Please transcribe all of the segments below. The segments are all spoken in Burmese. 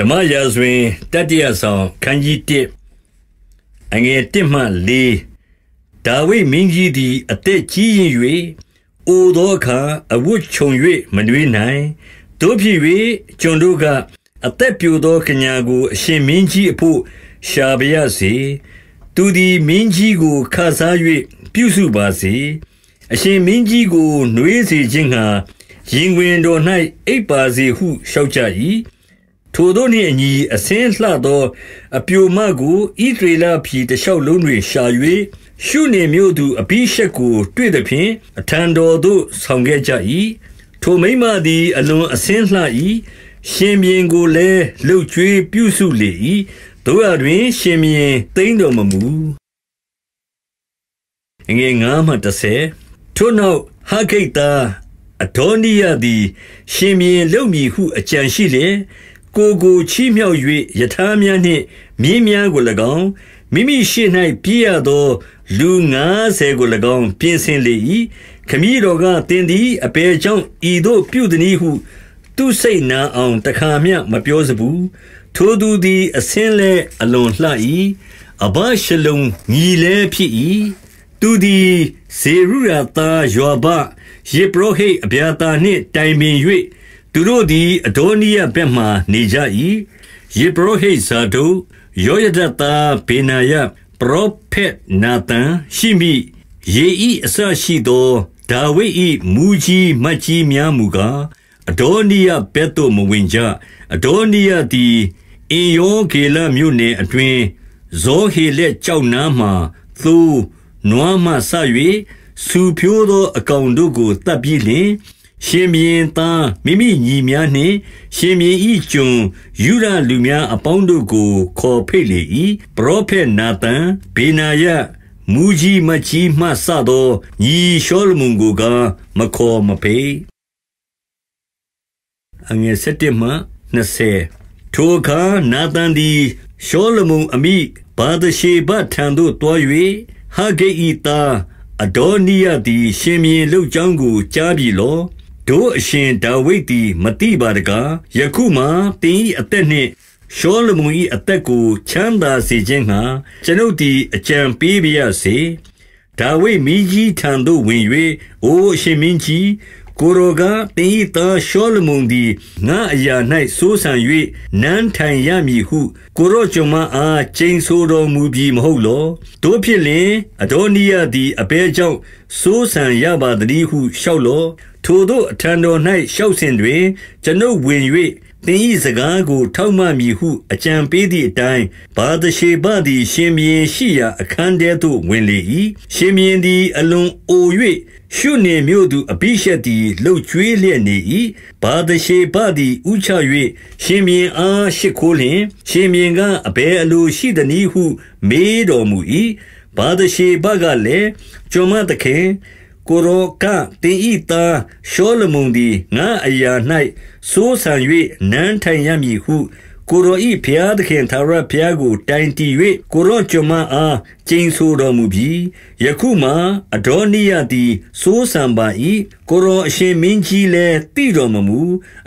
ဓမ္မရာဇဝင်တတိယဆောင်ခန်းကြီး1အငယ်1မှ4ဒါဝိမင်းကြီးသည်အသက်ကြီးရင်၍အိုသောအခါအဝတ်ခြုံ၍မနှွေးနိုင်တို့ဖြစ်၍ကျွန်တို့ကအသက်ပြိုသောကညာကိုအရှင်မင်းကြီးအဖို့ရှာပါရစေသူသည်မင်းကြီးကိုခစား၍ပြုစုပါစေ အရှင်မင်းကြီးကိုနှွေးစေခြင်းငှာရင်ဝင်တော်၌အိပ်ပါစေဟုလျှောက်ကြ၏ထိုတို့နှင့်အညီအဆင်းလှသော အပျိုမကိုဣသရေလပြည်တရှောက်လုံးတွင် ရှာ၍၊ရှုနင်မြို့သူအဘိရှက်ကို တွေ့သဖြင့်အထံတော်သို့ ဆောင်ခဲ့ကြ၏။ထိုမိန်းမသည် အလွန်အဆင်းလှ၏။ရှင်ဘုရင်ကိုလည်းလုပ်ကျွေးပြုစုလေ၏။သို့ရာတွင် ရှင်ဘုရင်သိမ်းတော်မမူ။ထိုနောက်၊ဟဂ္ဂိတ်သားအဒေါနိယသည် ရှင်ဘုရင်လုပ်မည်ဟုအကြံရှိလျက်ကိုကိုချီးမြှောက်၍ယထာများနှင့်မြင်းများကို၎င်းမိမိရှိ၌ပြည့်ရသော လူ90ကို၎င်း ပြင်ဆင်လေ၏ခမည်းတော်ကတင်သည်အပေကြောင့်ဤသို့ပြုသည်ဟု သူစိတ်နာအောင် တခါမျှမပြောစဘူးထိုသူသည် အစင်းလဲအလွန်လှ၏အဘရှလုံညီလဲဖြစ်၏သူသည်ဇေရုရသားယောဘယေဘရဟိအဗျာတာနှင့် တိုင်ပင်၍သူတို့သည်အဒေါနိယဘက်မှနေကြ၏ယေဘရဟိဇာဒုယောယဒတာဘေနာယပရောဖက်နာသန်ရှိမိယေဤအစရှိသောဒါဝိဒ်ဤမူကြီးမတ်ကြီးများမူကားအဒေါနိယဘက်သို့မဝင်ကြအဒေါနိယသည်အင်ယောဂေလမြို့နယ်အတွင်ဇောဟေလက်ကြောက်နားမှသိုးနွားမှဆ၍စူဖြိုးသော အကောင်တို့ကိုတတ်ပြီးလျှင်ရှင်ဘရင်သားမိမိညီများနှင့်ရှင်ဘရင်ဤကျွန်ယူရလူများ အပေါင်းတို့ကို ခေါ်ဖိတ်လေ၏ပရောဖက်နာသန်ဘေနာယမူကြီးမကြီးမှစသောညီရှောလမုန်ကိုက မခေါ်မဖိတ်အငယ်7မှ20ထိုအခါနာသန်သည် ရှောလမုန်အမိဘာဒရှေဘထံသို့တွား၍ဟာဂိဤသားအဒေါနိယသည်ရှင်မြင်လှုပ်ကြောင်းကိုကြားပြီလောတို့အရှင်ဒါဝိဒ်သည်မသိပါတကားယခုမှာသင်၏အသက်နှင့်ရှောလမုန်၏အသက်ကို ချမ်းသာစေခြင်းငှာကျွန်ုပ်သည်အကြံပေးပါရစေဒါဝိဒ်မိကြီးထံသို့ဝင်၍အိုအရှင်မင်းကြီးကိုရောကတင်ဤသောရှောလမုန်သည်ငါအရာ၌စိုးဆံ၍နန်းထိုင်ရမည်ဟု ကိုရောကျွန်မအားချိန်ဆိုတော်မူပြီးမဟုတ်လောတို့ဖြစ်လင်အဒေါနိယသည်အဘဲကြောင့်စိုးဆံရပါသည်ဟုလျှောက်လောထိုသို့အထံတော်၌လျှောက်စဉ်တွင်ကျွန်ုပ်ဝင်၍သင်၏စကားကို ထောက်မမည်ဟုအကြံပေးသည်အတိုင်းဗာသရှေဘသည်ရှင်ဘုရင်ရှိရာအခန်းထဲသို့ ဝင်လေ၏ရှင်ဘုရင်သည်အလွန်အို၍ရှုနေမြို့သူအဘိရှက်သည်လှုပ်ကြွေးလျက်နေ၏ဗာသရှေဘသည်ဥချ၍ရှင်ဘုရင်အားရှိခိုးလျင် ရှင်ဘုရင်ကအဘယ်အလိုရှိသနည်းဟု မေးတော်မူ၏ဘာသရှေဘကလည်းကျွန်မသခင်ကိုရောကတင်ဤသားရှောလမုန်သည်ငါအရာ၌စိုးဆံ၍နန်းထိုင်ရမည်ဟုကိုရောဤဖျားသခင်သာရဖျားကိုတိုင်တည်၍ကိုရောကျွန်မအားကျိန်ဆိုတော်မူပြီးယခုမှအဒေါနိယသည်စိုးဆံပါ၏ကိုရောအရှင်မင်းကြီးလည်းတည်တော်မမူ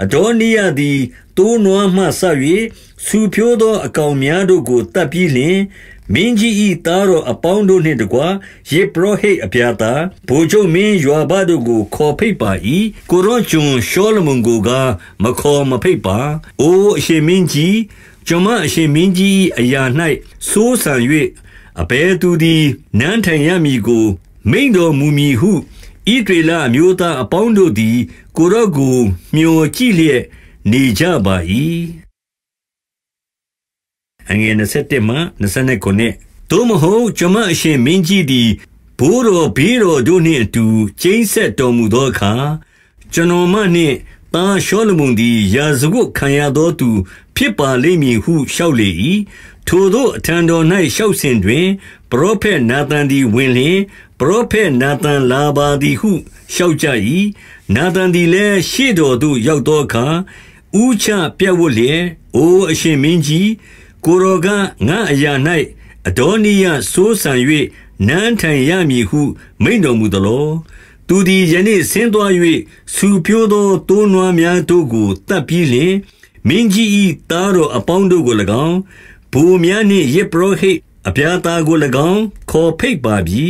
အဒေါနိယသည်တိုးနွားမှဆ၍ဆူဖြိုးသော အကောင်များတို့ကိုတတ်ပြီးလျှင်မင်းကြီးဤသားတော်အပေါင်းတို့နှင့်တကွယေပရောဟိတ်အပြာသားဘိုလ်ချုပ်မင်းယွာဘတို့ကိုခေါ်ဖိတ်ပါ၏ကိုရောကျွန်ရှောလမုန်ကိုကမခေါ်မဖိတ်ပါအိုအရှင်မင်းကြီးကျွန်မအရှင်မင်းကြီးအရာ၌စိုးဆံ၍အဘဲသူသည်နန်းထိုင်ရမည်ကို မိန်တော်မူမည်ဟုဤဒေလအမျိုးသားအပေါင်းတို့သည်ကိုရော့ကိုမျှော်ကြည့်လျက်နေကြပါ၏အငယ်27မှ29သို့မဟုတ်ကျွန်မအရှင်မင်းကြီးသည်ဘိုးတော်ဘေးတော်တို့နှင့်အတူကျိမ့်ဆက်တော်မူသောအခါကျွန်တော်မနှင့်သားရှောလမုန်သည်ယာဇဝတ်ခံရသောသူ ဖြစ်ပါလိမ့်မည်ဟုလျှောက်လေ၏ထိုသောအထံတော်၌လျှောက်စဉ်တွင် ပရောဖက်နာသန်သည်ဝင်လျင်ပရောဖက်နာသန်လာပါသည်ဟုလျှောက်ကြ၏နာသန်သည်လည်းရှေ့တော်သို့ရောက်သောအခါဥချပြတ်ဝတ်လျက်အိုအရှင်မင်းကြီးကိုရောကငါအရာ၌အဒေါနိယစိုးဆံ၍နန်းထိုင်ရမည်ဟုမိန်တော်မူသလောသူသည်ယနေ့ဆင်းသွား၍ဆူပြိုးသောတိုးနွားများတို့ကိုတတ်ပြီးလျှင်မင်းကြီး၏သားတော်အပေါင်းတို့ကို၎င်းဘူများနှင့်ယေပရောဟိတ်အပြာသားကို၎င်း ခေါ်ဖိတ်ပါပြီ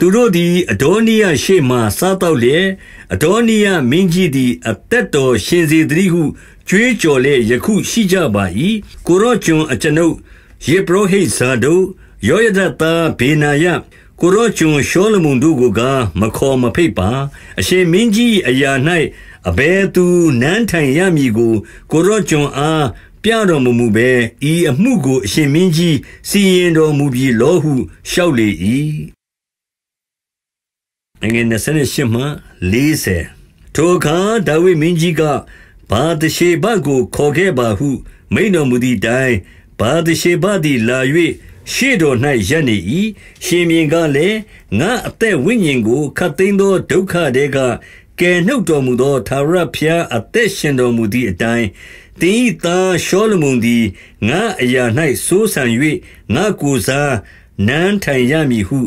သူတို့သည်အဒေါနိယရှေ့မှာစားသောက်လျက်၊အဒေါနိယမင်းကြီးသည်အသက်တော်ရှင်စေသတည်းဟုကြွေးကြော်လျက်ယခုရှိကြပါ၏။ကိုယ်တော်ကျွန်အကျွန်ုပ်၊ယဇ်ပုရောဟိတ်ဇာဒုတ်၊ယောယဒသားဗေနာယ၊ကိုယ်တော်ကျွန်ရှောလမုန်တို့ကိုကားမခေါ်မဘိတ်ပါ။အရှင်မင်းကြီး၏အရာ၌အဘယ်သူနန်းထိုင်ရမည်ကိုကိုယ်တော်ကျွန်အား ပြတော်မမူဘဲ၊ဤအမှုကိုအရှင်မင်းကြီးစီရင်တော်မူပြီလောဟုလျှောက်လေ၏။အငယ်28မှ40ထိုအခါဒါဝိမင်းကြီးကဘာတရှေဘကိုခေါ်ခဲ့ပါဟု မိန်တော်မူသည့်တိုင်ဘာတရှေဘသည်လာ၍ရှေ့တော်၌ရပ်နေ၏ရှင်မြင်ကလည်းငါအသက်ဝိညာဉ်ကိုခတ်သိမ်းသောဒုက္ခတဲကကယ်နှုတ်တော်မူသောသာရဖျားအသက်ရှင်တော်မူသည့်အတိုင်တင်းဤသားရှောလမုန်သည်ငါအရာ၌စိုးဆံ၍ငါကိုယ်စားနန်းထိုင်ရမည်ဟုဣ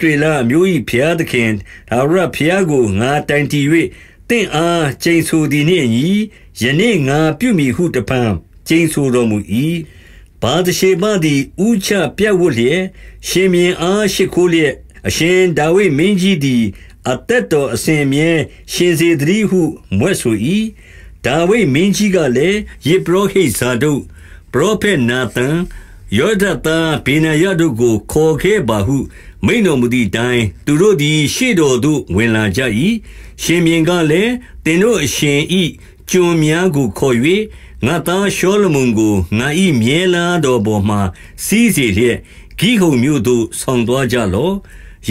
ဒရေလမျိုး၏ဖျားသခင်ဒါဝရဖျားကိုငါတိုင်တည်၍တင့်အားချိန်ဆသည်နှင့်အညီယနေ့ငါပြုမည်ဟုတပံချိန်ဆတော်မူ၏ဘာတရှိမသည်ဥချပြတ်ဝတ်လျက်ရှင်မြင်းအားရှိခိုးလျက်အရှင်ဒါဝိမင်းကြီးသည် အသက်တော်အစဉ်မြဲရှင်စေတည်းဟုမွဲ့ဆို၏ဒါဝိမင်းကြီးကလည်းယေဘရဟိဇာဒုပရောဖက်နာသန်ယောဒသားဘေနာယတို့ကိုခေါ်ခဲ့ပါဟုမိန်တော်မူသည့်အတိုင်းသူတို့သည်ရှေ့တော်သို့ဝင်လာကြ၏ရှင်မြင်းကလည်းတင်တို့အရှင်ဤကျွန်များကိုခေါ်၍ငါသားရှောလမုန်ကိုငါဤမြဲလာတော်ပေါ်မှစီးစေလျက်ဂိဟုံမြို့သို့ဆောင်သွားကြလော့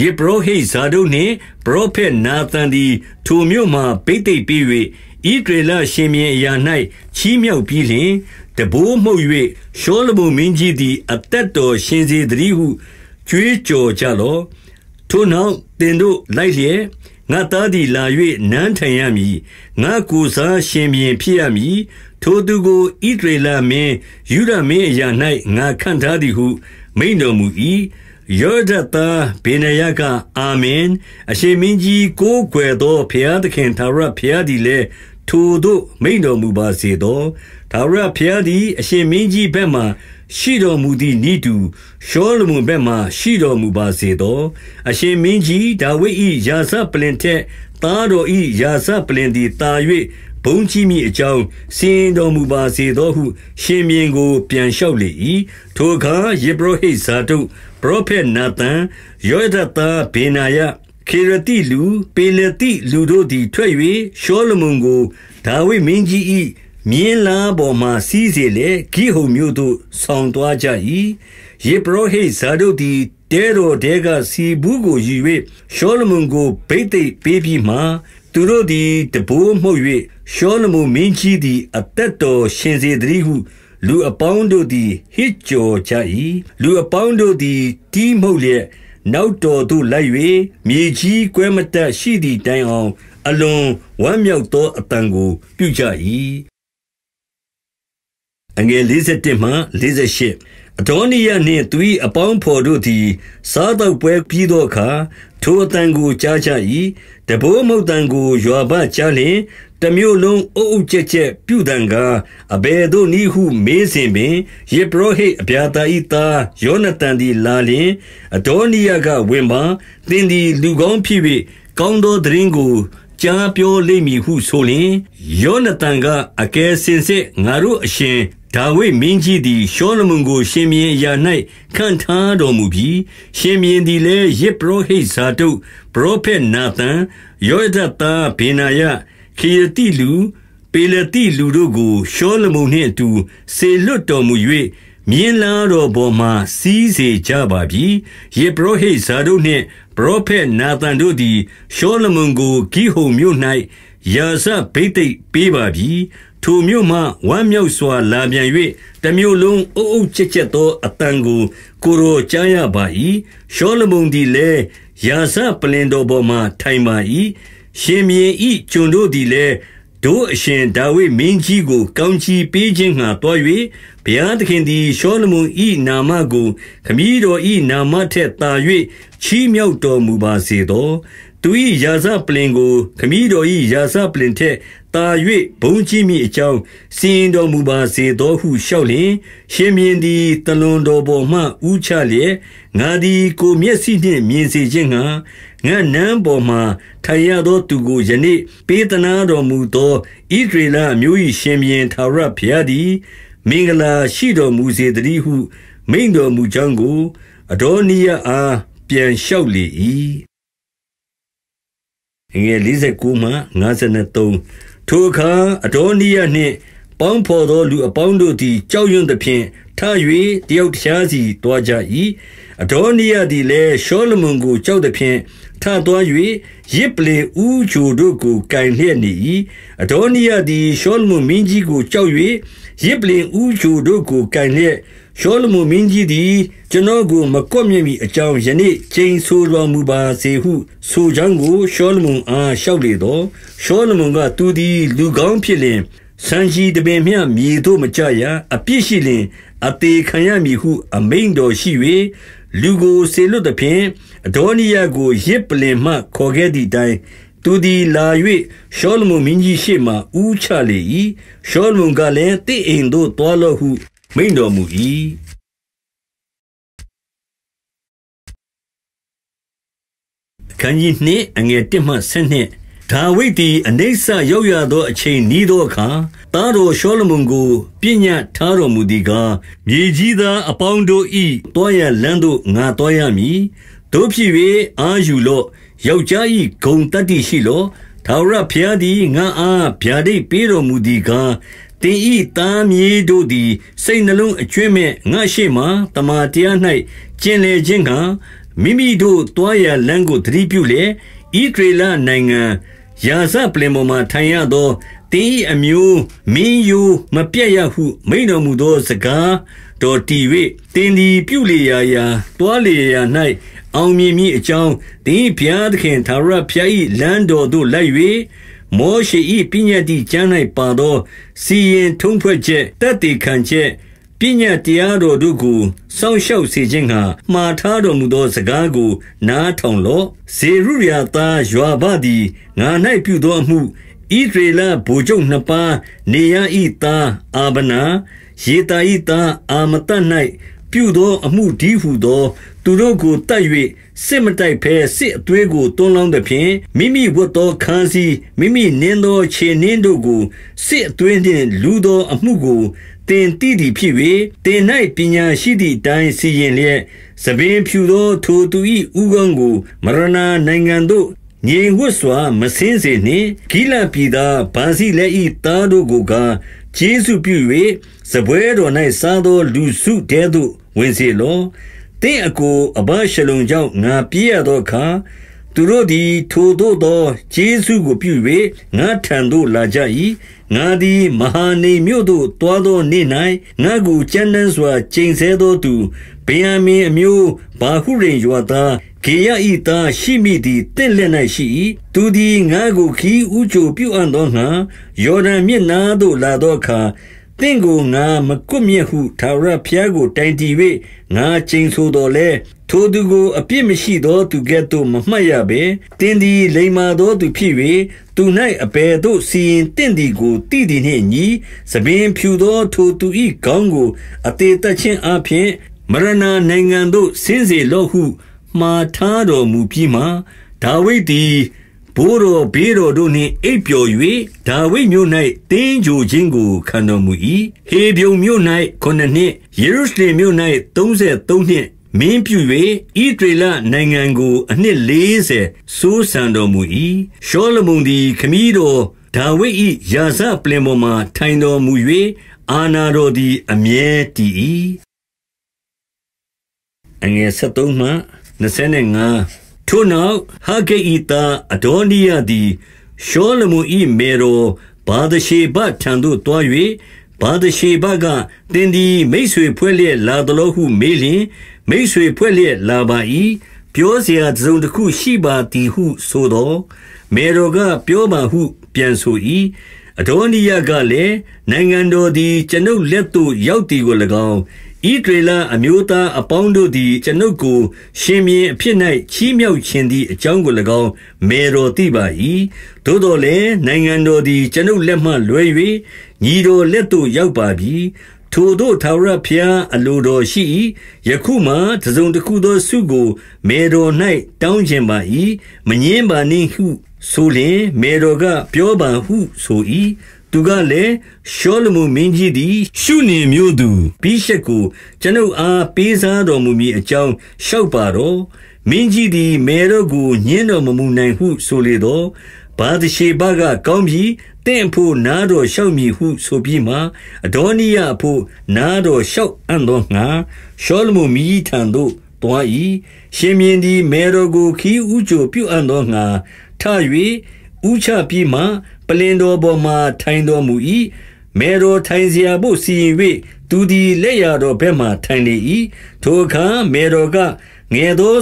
ယေဘရဟိဇာဒုနှင့်ပရောဖက်နာသန်သည်ထိုမြို့မှဘိသိက်ပြီး၍ဤဒေလရှင်မြင်အရာ၌ချီးမြှောက်ပြီးလျှင်တဘိုးမှုတ်၍ရှောလမုန်မင်းကြီးသည်အသက်တော်ရှင်စေတည်းဟုကြွေးကြော်ကြလော့ထိုနောက်တင်တို့လိုက်လျက်ငါသားသည်လာ၍နန်းထိုင်ရမည်ငါကိုစားရှင်ပြင်ဖြစ်ရမည်ထိုသူကိုဣဒရေလမင်းယူရမင်းအရာ၌ငါခန့်ထားသည်ဟု မိန်တော်မူ၏ယောဒတာဘေနယကအာမင်အရှင်မင်းကြီးကိုးကွယ်သောဘုရားသခင်သာရဘုရားသည်လည်းထိုတို့မိန်တော်မူပါစေသောထာဝရဘုရားသည် အရှင်မင်းကြီးဘက်မှ ရှိတော်မူသည်နည်းတူရှောလမုန်ဘက်မှရှိတော်မူပါစေသော။အရှင်မင်းကြီးဒါဝိဒ်၏ရာဇပလ္လင်ထက်သားတော်၏ရာဇပလ္လင်သည်သာ၍ဘုန်းကြီးမည်အကြောင်းစီရင်တော်မူပါစေသောဟု ရှင်ဘုရင်ကို ပြန်လျှောက်လေ၏။ထိုအခါယဇ်ပုရောဟိတ်ဇာဒုတ်၊ပရောဖက်နာသန်၊ယောယဒသားဗေနာယ၊ခေရသိလူ၊ပေလသိလူတို့သည်ထွက်၍ရှောလမုန်ကိုဒါဝိဒ်မင်းကြီး၏မြင်းလားပေါ်မှစီးစေလေဂိဟုံမြို့သို့ဆောင်သွားကြ၏ယေပရောဟိတ်ဇာဒုတ်သည်တဲတော်တဲကစီဘူးကိုယူ၍ရှောလမုန်ကိုဗိသိက်ပေးပြီးမှသူတို့သည်တဘိုးမှုတ်၍ရှောလမုန်မင်းကြီးသည်အသက်တော်ရှင်စေသည်ဟု လူအပေါင်းတို့သည်ဟစ်ကြော်ကြ၏လူအပေါင်းတို့သည်တီးမှုတ်လျက်နောက်တော်သို့လိုက်၍မြေကြီးကွဲမတက်ရှိသည့်တိုင်အောင် အလွန်ဝမ်းမြောက်သောအတန်ကို ပြုကြ၏အငယ်51မှ58အဒေါနိယနှင့်သူ၏အပေါင်းဖော်တို့သည် စားတော့ပွဲပြီးသောအခါထိုအတန်ကိုကြားကြ၏တဘိုးမုတ်တန်ကိုရွာပကြားလျင်တမျိုးလုံးအုပ်အုပ်ကျက်ကျက်ပြုတံကားအဘယ်သို့နည်းဟုမေးစဉ်ပင်ယေဘရဟိအဗျာတာဤသားယောနသန်သည်လာလျင်အဒေါနိယကဝင်ပါ သင်သည် လူကောင်းဖြစ်၍ကောင်းသောသတင်းကို ကြားပြောလိမ့်မည်ဟုဆိုလျင်ယောနသန်ကအကယ်စင်စစ်ငါတို့အရှင်ဒါဝိမင်းကြီးသည်ရှောလမုန်ကို ရှင်မြင်းအရာ၌ခန့်ထားတော်မူပြီး ရှင်မြင်းသည်လည်းယေဘရဟိဇာတုပရောဖက်နာသန်ယောဒတာဘေနာယခေရတိလူပေလတိလူတို့ကိုရှောလမုန်နှင့်အတူစေလွတ်တော်မူ၍မြင်းလာတော်ပေါ်မှ စီးစေကြပါပြီယေဘရဟိဇာတုနှင့် ပရောဖက်နာသန်တို့သည်ရှောလမုန်ကိုဂိဟုံမြို့၌ရာဇဗိတ်သိက်ပေးပါပြီထိုမြို့မှဝမ်းမြောက်စွာလာပြန်၍တမြို့လုံးအုတ်အုတ်ကျက်ကျက်သောအသံကို ကိုယ်တော်ကြားရပါ၏။ရှောလမုန်သည်လည်းရာဇပလ္လင်တော်ပေါ်မှာထိုင်ပါ၏။ရှင်ဘုရင်၏ကျွန်တို့သည်လည်းတို့အရှင်ဒါဝိဒ်မင်းကြီးကို ကောင်းကြီးပေးခြင်းငှါသွား၍၊ဘုရားသခင်သည်ရှောလမုန်၏နာမကိုခမည်းတော်၏နာမထက်သာ၍ချီးမြှောက်တော်မူပါစေသော။သူ၏ရာဇပလ္လင်ကိုခမည်းတော်၏ရာဇပလ္လင်ထက်သာ၍ဘုံကြီးမိအကြောင်းစီရင်တော်မူပါစေသောဟုလျှောက်လျင် ရှင်မြင်းသည်တလွန်တော်ပေါ်မှဥချလျက်ငါသည်ကိုမျက်စိနှင့်မြင်စေခြင်းငှာငါနန်းပေါ်မှထိုင်ရသော သူကိုယနေ့ပေးသနာတော်မူသောဣဒရေလမျိုး၏ရှင်မြင်းသာရဘုရားသည်မင်္ဂလာရှိတော်မူစေတည်းဟု မိန်တော်မူကြောင်းကိုအဒေါနိယအားပြန်လျှောက်လေ၏ငွေ49မှ53ထိုအခါအဒေါနိယနှင့် ပေါင်းဖော်သောလူအပေါင်းတို့သည်ကြောက်ရွံ့သဖြင့်ထ၍တယောက်တခြားစီသွားကြ၏အဒေါနိယသည်လည်းရှောလမုန်ကိုကြောက်သဖြင့်ထသွား၍ရစ်ပလေဥချိုတို့ကိုကင်လျက်နေ၏အဒေါနိယသည်ရှောလမုန်မင်းကြီးကိုကြောက်၍ရစ်ပလေဥချိုတို့ကိုကင်လျက်ရှောလမုမင်းကြီးသည်ကျွန်တော်ကို မကွက်မြင့်မိအကြောင်းယနေ့ချိန်ဆိုတော်မူပါစေဟု ဆိုကြောင်းကိုရှောလမုအားလျှောက်လေတော့ရှောလမုကသူသည်လူကောင်းဖြစ်လျင်စံရှိတပင်မျှမြေတို့မကြရအပြစ်ရှိလျင်အသေးခံရမည်ဟု အမိန်တော်ရှိ၍လူကိုစေလွတ်သည်ဖြင့်အဒေါနိယကိုရစ်ပလင်မှခေါ်ခဲ့သည့်တိုင်သူသည်လာ၍ရှောလမုန်မင်းကြီးရှေ့မှဥချလေ၏ရှောလမုန်ကလည်းတင့်အိမ်သို့သွားလော့ဟုမိန်တော်မူ၏အခန်းကြီးနှင့်အငယ်1မှ7ဒါဝိဒ်သည်အနေဆာရောက်ရသောအချိန်ဤသောအခါတားတော်ရှောလမုန်ကို ပြညတ်ထားတော်မူသည်ကားမြေကြီးသားအပေါင်းတို့ဤတောရလန်းတို့ငါတောရမည်တို့ဖြစ်၍အာယူလော့ယောက်ျားဤဂုံတတ္တိရှိလော့ထာဝရဘုရားသည်ငါအားဗျာဒိတ်ပေးတော်မူသည်ကားတင်ဤသားမြေတို့သည်စိတ်နှလုံးအကျွင်းမဲ့ငါရှိမှတမာတရား၌ကျင်လေခြင်းကမိမိတို့တွားရလန်းကိုသတိပြုလေဤဒေလနိုင်ငံရာဇပလင်ပေါ်မှာထိုင်ရသောတင်ဤအမျိုးမင်းယူမပြတ်ရဟုမိန်တော်မူသောစကားတော်တည်၍တင်ဒီပြုလေရာရာတွားလေရာ၌အောင်မြင်မည်အကြောင်းတင်ဤဘုရားသခင်သာရဘုရား၏လမ်းတော်သို့လိုက်၍မောရှေ၏ပညာတိကျမ်း၌ပါသောစီရင်ထုံးဖွဲ့ချက်တတ်တည်ခံချက်ပညာတရားတော်တို့ကိုစောင့်ရှောက်စေခြင်းဟာမှားထားတော်မူသောစကားကို နားထောင်လော့ဇေရုယာသားယွာဘသည်ငါ၌ပြုသောအမှုဣဒရေလဘိုလ်ချုပ်နှစ်ပါးနေရဤသားအာဗနာယေတာဤသားအာမတ၌ပြုသောအမှုဒီဟုသော သူတို့ကိုတတ်၍စစ်မတိုက်ဖဲစစ်အသွေးကိုတွန်းလောင်းသဖြင့်မိမိဝတ်သောခန်းစည်းမိမိနင်းသောခြေနင်းတို့ကိုစစ်အသွေးနှင့်လူသောအမှုကိုတင်တည်သည်ဖြစ်၍တင်၌ပညာရှိသည့်အတိုင်းစီရင်လျက်သပင်ဖြူသောထိုသူ၏ဥက္ကံကိုမရဏနိုင်ငံသို့ငြိမ်ဝတ်စွာမစင်းစေနှင့်ဂိလပြည်သားဗာစီလက်ဤသားတို့ကိုကကျေးဇူးပြု၍စပွဲတော်၌စားသောလူစုတဲသို့ဝင်စေလောတင့်အကိုအဘရှလုံကြောင့်ငါပြည့်ရသောအခါသူတို့သည်ထိုတို့သောဂျေစုကိုပြု၍ငါထံသို့လာကြ၏ငါသည်မဟာနေမြို့သို့တွားသောနေ့၌ငါကိုကြမ်းတမ်းစွာချိန်ဆသောသူဗေယံမင်းအမျိုးဘာဟုရင်ရွာသားကေယဤသားရှိမိသည်တင့်လက်၌ရှိ၏သူသည်ငါကို ခီးဥချိုပြုအပ်သောငါယော်ဒန်မြစ်နားသို့လာသောအခါသင်ကိုငါမကွမြင့်ဟုထာဝရဘုရားကိုတိုင်တည်၍ငါချိန်ဆိုတော်လဲထိုသူကိုအပြစ်မရှိသောသူကဲ့သို့မမှတ်ရပေတင်းသည်လိမ္မာသောသူဖြစ်၍သူ၌အဘယ်သို့စီရင်တင့်သည်ကိုတည်သည်နှင့်ညီသပင်ဖြူသောထိုသူ၏ခေါင်းကိုအသေးသက်ချင်းအဖျင်မရဏနိုင်ငံသို့ဆင်းစေလော့ဟုမှားထားတော်မူပြီးမှဒါဝိဒ်သည်ဘိုးတော်ဘေးတော်တို့နှင့်အိပ်ပျော်၍ဒါဝိမြို့၌တင်းကြိုခြင်းကိုခံတော်မူ၏ဟေဗြုန်မြို့၌ခုနှစ်နှစ်ယေရုရှလင်မြို့၌33နှစ်မင်းပြု၍ဣဒရေလနိုင်ငံကို အနှစ်40စိုးစံတော်မူ၏ရှောလမုန်သည် ခမည်းတော်ဒါဝိ၏ရာဇပလင်ပေါ်မှထိုင်တော်မူ၍အာဏာတော်သည်အမြဲတည်၏အငယ်73မှ25ထိုနောက်ဟာဂိတ်ဤသားအဒေါနိယသည်ရှောလမုန်၏မေတော်ဘာဒရှေဘထံသို့တွား၍ဘာဒရှေဘကတင်ဒီမိတ်ဆွေဖွဲ့လျက် လာသလိုဟုမေးလျင်မိတ်ဆွေဖွဲ့လျက်လာပါ၏ပြောเสียစုံတစ်ခုရှိပါသည်ဟုဆိုတော့မေတော်ကပြောပါဟုပြန်ဆို၏အဒေါနိယကလည်းနိုင်ငံတော်သည် ကျွန်ုပ်လက်သို့ရောက်သည်ကို၎င်းဣဒရေလအမျိုးသားအပေါင်းတို့သည်ကျွန်ုပ်ကို ရှင်ဘုရင်အဖြစ်၌ချီးမြှောက်ချင်သည်အကြောင်းကို၎င်းမယ်တော်သိပါ၏။သို့သော်လည်းနိုင်ငံတော်သည် ကျွန်ုပ်လက်မှလွဲ၍ညီတော်လက်သို့ရောက်ပါပြီ။ထိုသို့ထာဝရဘုရားအလိုတော်ရှိ၏။ယခုမှာတစုံတခုသောဆုကိုမယ်တော်၌တောင်းချင်ပါ၏။မငြင်းပါနှင့်ဟု ဆိုလျှင်မယ်တော်ကပြောပါဟုဆို၏သူကလည်းရှောလမုမင်းကြီးသည်ရှုနေမျိုးသူဘိရှက်ကိုကျွန်ုပ်အားပေးစားတော်မူမည်အကြောင်းလျှောက်ပါတော့မင်းကြီးသည်မေတော်ကိုညင်းတော်မမူနိုင်ဟု ဆိုလေတော့ဘာသရှိဘကကောင်းပြီးတင့်ဖို့နားတော်လျှောက်မည်ဟု ဆိုပြီးမှအဒေါနိယဖို့နားတော်လျှောက်အံ့သောငါရှောလမုမိထံသို့တွား၏ရှင်မြင်းသည်မေတော်ကို ခီးဥကြုပြုအံ့သောငါထ၍ဥချပြီးမှပလင်တော်ပေါ်မှာထိုင်တော်မူ၏မေတော်ထိုင်เสียဖို့စီရင်၍သူသည်လက်ရတော်ဘက်မှထိုင်လေ၏ထိုအခါမေတော်ကငယ်သော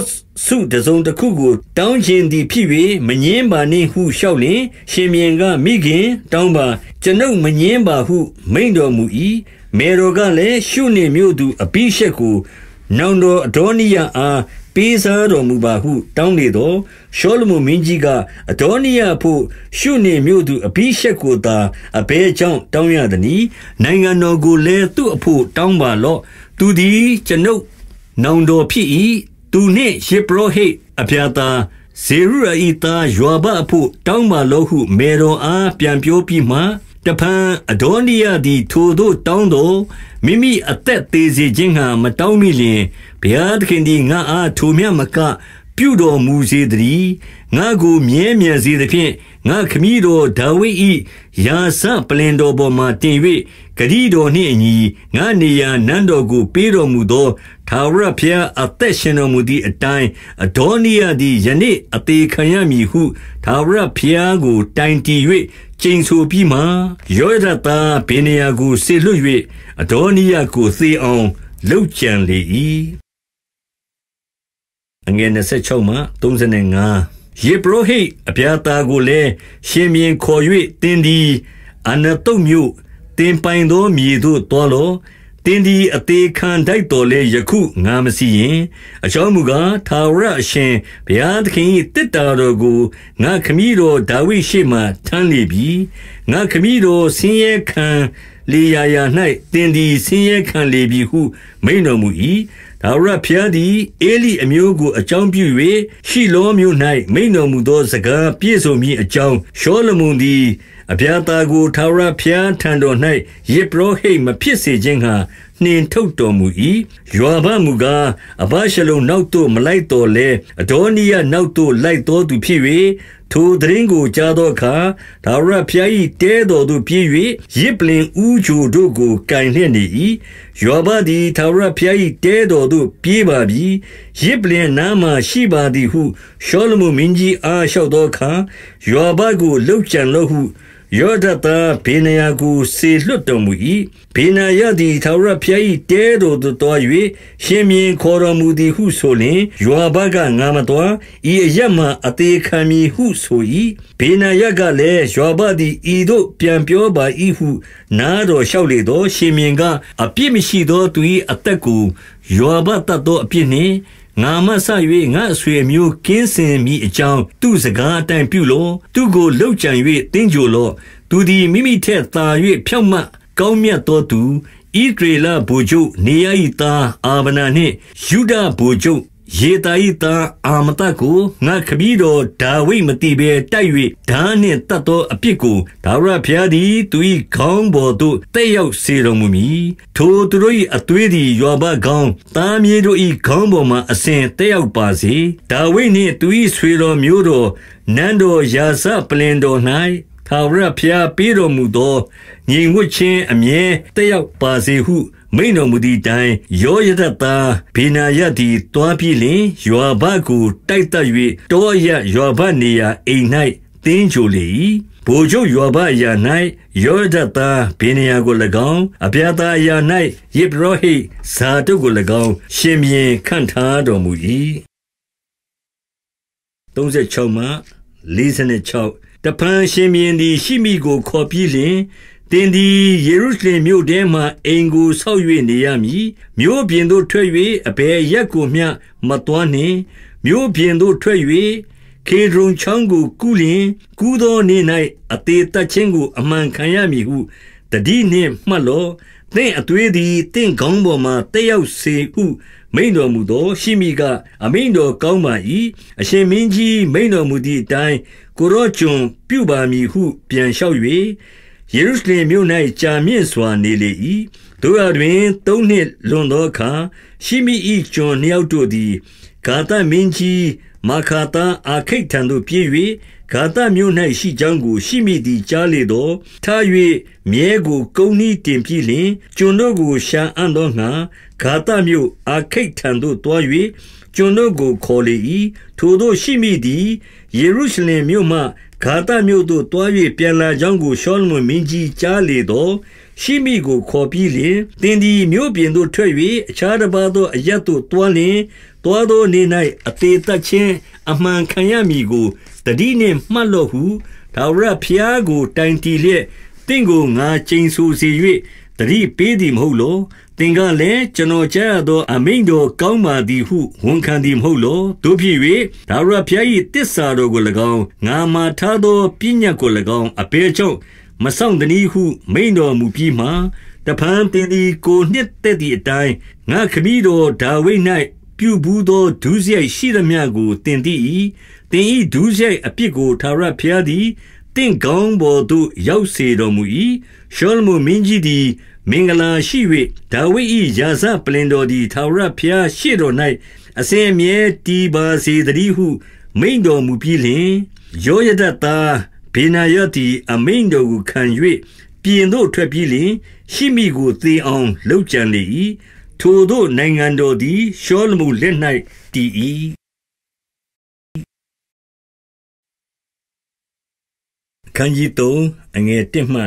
စုတစုံတစ်ခုကိုတောင်းခြင်းသည်ဖြစ်၍မငင်းပါနှင့်ဟုလျှောက်လင်ရှင်မြင်ကမိခင်တောင်းပါကျွန်ုပ်မငင်းပါဟု မိန်တော်မူ၏မေတော်ကလည်းရှုနှင့်မြို့သူအပိရှက်ကိုနောင်တော်အဒေါနိယအားပေးစားတော်မူပါဟုတောင်းလေတော့ရှောလမုန်မင်းကြီးကအဒေါနိယဖို့ရှုနေမြို့သူအဘိရှက်ကိုသာအဘဲကြောင့်တောင်းရသည်။နိုင်ငံတော်ကိုလည်းသူ့အဖို့တောင်းပါလော့။သူသည်ကျွန်ုပ်နောင်တော်ဖြစ်၏။သူနှင့်ယေဘရဟိတ်အဖျာသာဇေရုရာဤသားယောဘအဖို့တောင်းပါလော့ဟုမေတော်အားပြန်ပြောပြီးမှတဖန်အဒေါနိယသည်ထိုသို့တောင်းတော်မိမိအသက်သေးစေခြင်းဟံမတောင်းမိလျင်ဘုရားသခင်သည်ငါအားထိုမြတ်မက ပြုတော်မူစေတည်းငါကိုမြဲမြံစေသဖြင့်ငါခမည်းတော်ဒါဝိဒ်၏ရာဇပလင်တော်ပေါ်မှတင်၍ဂရီတော်နှင့်အညီငါနေရာနန်းတော်ကို ပေးတော်မူသောသာဝရဘုရားအသက်ရှင်တော်မူသည့်အတိုင်းအဒေါနိယသည်ယနေ့အသေးခံရမည်ဟုသာဝရဘုရားကို တိုင်တည်၍ကျိန်ဆိုပြီးမှယောဒသားဘေနယာကိုဆေလွတ်၍အဒေါနိယကိုသေအောင်လှုပ်ကြံလေ၏အငယ်26မှ35ယေဘရဟိအပြာသားကိုလည်းရှင်မြင်ခေါ်၍တင်းဒီအနတုတ်မြို့တင်းပိုင်သောမြေသို့တော်လောတင်းဒီအသေးခံတိုက်တော်လဲယခုငါမစီရင်အကြောင်းမူကားသာဝရအရှင်ဘုရားသခင်၏တစ်တာတော်ကိုငါခမည်းတော်ဒါဝိရှေ့မှထမ်းလေပြီငါခမည်းတော်ဆင်းရဲခံလေရာရာ၌တင်းဒီဆင်းရဲခံလေပြီဟုမိန်တော်မူ၏ဒါဝရဘုရားသည်အေလိအမျိုးကိုအကြောင်းပြု၍ရှီလောမျိုး၌မိန်တော်မူသောစကားပြည့်စုံမည်အကြောင်းရှောလမုန်သည်အပြာသားကိုထာဝရဘုရားထံတော်၌ယေဘရဟိတ်မဖြစ်စေခြင်းဟာနှင်ထုတ်တော်မူ၏ယောဘမူကားအဘရှလုံနောက်သို့မလိုက်တော်လဲအဒေါနိယနောက်သို့လိုက်တော်သူဖြစ်၍ထိုတရင်ကိုကြားသောအခါဒါဝရဖျား၏တဲတော်သို့ပြေး၍ရစ်ပလင်ဥချိုတို့ကိုကင်လျက်နေ၏ယောဘသည်ဒါဝရဖျား၏တဲတော်သို့ပြေးပါပြီရစ်ပလင်နားမှရှိပါသည်ဟုရှောလမုန်မင်းကြီးအားလျှောက်သောအခါယောဘကိုလှုပ်ကြံလို့ဟုယောဒသားဘေနယာကိုစေလွတ်တော်မူ၏ဘေနယာသည်ထာဝရဘုရား၏တဲတော်သို့တော်၍ရှင်မြင်းခေါ်တော်မူသည်ဟုဆိုလျင်ယောဘကငါမတော်ဤအရမအသေးခံမည်ဟုဆို၏ဘေနယာကလည်းယောဘသည်ဤသို့ပြန်ပြောပါ၏ဟု နားတော်လျှောက်လေသောရှင်မြင်းကအပြစ်မရှိသောသူ၏အသက်ကိုယောဘတတ်သောအပြစ်နှင့်ငါမဆ၍ငါအဆွေမျိုးကင်းစင်မိအကြောင်းသူစကားအတိုင်းပြုလောသူကိုလှုပ်ကြံ၍တင်းကြိုလောသူသည်မိမိထက်သာ၍ဖြောက်မှကောင်းမြတ်သောသူဣဒရေလဘိုလ်ချုပ်နေရ၏သားအာဗနာနှင့်ယုဒဘိုလ်ချုပ်ယေတာဤတာအာမတကိုငါခမည်းတော်ဒါဝိမတိပဲတိုက်၍ဓာနှင့်တတ်သောအပြစ်ကိုဒါဝရဖျားသည်သူ၏ခေါင်းပေါ်သို့တက်ရောက်စေတော်မူမည်ထိုသူတို့၏အသွေးသည်ယောဘခေါင်းသားမြေတို့၏ခေါင်းပေါ်မှအစဉ်တက်ရောက်ပါစေဒါဝိနှင့် သူ၏ဆွေတော်မျိုးတော်နန်းတော်ရာဇပလင်တော်၌ထာဝရဖျားပေးတော်မူသောညီငွတ်ချင်းအမြဲတက်ရောက်ပါစေဟုမိန်တော်မူသည့်တိုင်ယောယဒတာဘေနာယသည်တွားပြီးလင်ယောဘကိုတိုက်တက်၍တောရယောဘနေရာအိမ်၌တင်းချိုလေ၏ဘိုလ်ချုပ်ယောဘအရာ၌ယောဒတာဘေနာယကို၎င်းအပြာတာအရာ၌ယေဘရဟိဇာတုကို၎င်းရှင်မြင်ခန့်ထားတော်မူ၏36မှ46တပန်းရှင်မြင်သည် ရှိမိကိုခေါ်ပြီးလင်တင်သည်ယေရုရှလင်မြို့ထဲမှအိမ်ကိုဆောက်၍နေရမည်မြို့ပြင်သို့ထွက်၍အဘယ်ရက်ကိုမျှမတွန်းနှင့်မြို့ပြင်သို့ထွက်၍ခေဒရုန်ချောင်းကိုကူးလျင်ကူးသောနေ့၌အသေးတက်ခြင်းကိုအမှန်ခံရမည်ဟုတတိနှင့်မှတ်လော့သင်အသွေးသည်တင့်ကောင်းပေါ်မှတက်ရောက်စေဟုမိန်တော်မူသော ရှိမိက အမိန်တော်ကောင်းပါ၏အရှင်မင်းကြီးမိန်တော်မူသည့်အတိုင်းကိုရော့ကျွန်ပြုပါမည်ဟုပြန်လျှောက်၍ယေရုရှလင်မြို့၌ကြာမြင့်စွာနေလေ၏တို့ရတွင် သုံးနှစ်လွန်သောအခါရှိမိ၏ကျွန်နှစ်ယောက်တို့သည်ဂါသမင်းကြီးမာခါတာအာခိတ်ထံသို့ပြေး၍ဂါသမြို့၌ရှိကြောင်းကို ရှိမိသည် ကြားလေသောထား၍မြဲကိုကုန်းနှီးတင်ပြီးလင်ကျွန်တို့ကိုရှာအံ့သောငှာဂါသမြို့အာခိတ်ထံသို့တွား၍ကျွန်တို့ကိုခေါ်လေ၏ထိုတို့ရှိမိသည်ယေရုရှလင်မြို့မှဂါသမြို့သို့တွား၍ပြန်လာကြောင်းကိုရှောလမုန်မင်းကြီးကြားလေတော့ရှိမိကိုခေါ်ပြီးလျင်တင်းဒီမြို့ပြင်သို့ထွက်၍အခြားတစ်ပါးသောအရက်သို့တွားလျင်တွားသောနေ၌အသေးသက်ချင်းအမှန်ခံရမည်ကိုတတိနှင့်မှတ်လော့ဟုဒါဝရဖျားကိုတိုင်တီလျက်တင့်ကိုငါချိန်ဆူစေ၍တတိပေးသည်မဟုတ်လောသင်ကလည်းကျွန်တော်ကြားရသောအမိန့်တော်ကောင်းပါသည်ဟုဝန်ခံသည်မဟုတ်လောသို့ဖြစ်၍ဒါဝရဘုရား၏တစ္ဆာတော်ကို၎င်းငါမာထားသောပညာကို၎င်းအပေကြောင့်မဆောင်တည်းဟုမိန့်တော်မူပြီးမှတဖန်တင်သည်ကိုနှစ်သက်သည့်အတိုင်းငါခမည်းတော်ဒါဝိဒ်၌ပြုဘူးသောဒုစရိုက်ရှိသမျှကိုတင်သည်၏တင်ဤဒုစရိုက်အပြစ်ကိုသာရဘုရားသည်တင့်ကောင်းပေါ်သို့ရောက်စေတော်မူ၏ရှောလမုန်မင်းကြီးသည်မင်္ဂလာရှိ၍ဒါဝိဒ်၏ယာဇပလင်တော်သည်ထာဝရဘုရားရှေ့တော်၌အစဉ်အမြဲတည်ပါစေတည်းဟု မိန်တော်မူပြီးလျှင်ယောယဒတာဘေနာယတိအမိန်တော်ကိုခံ၍ပြင်သို့ထွက်ပြီးလျှင်ရှိမိကိုသေအောင်လှုပ်ကြံလေ၏ထိုတို့နိုင်ငံတော်သည်ရှောလမုလက်၌တည်၏ခန်းကြီး3အငယ်1မှ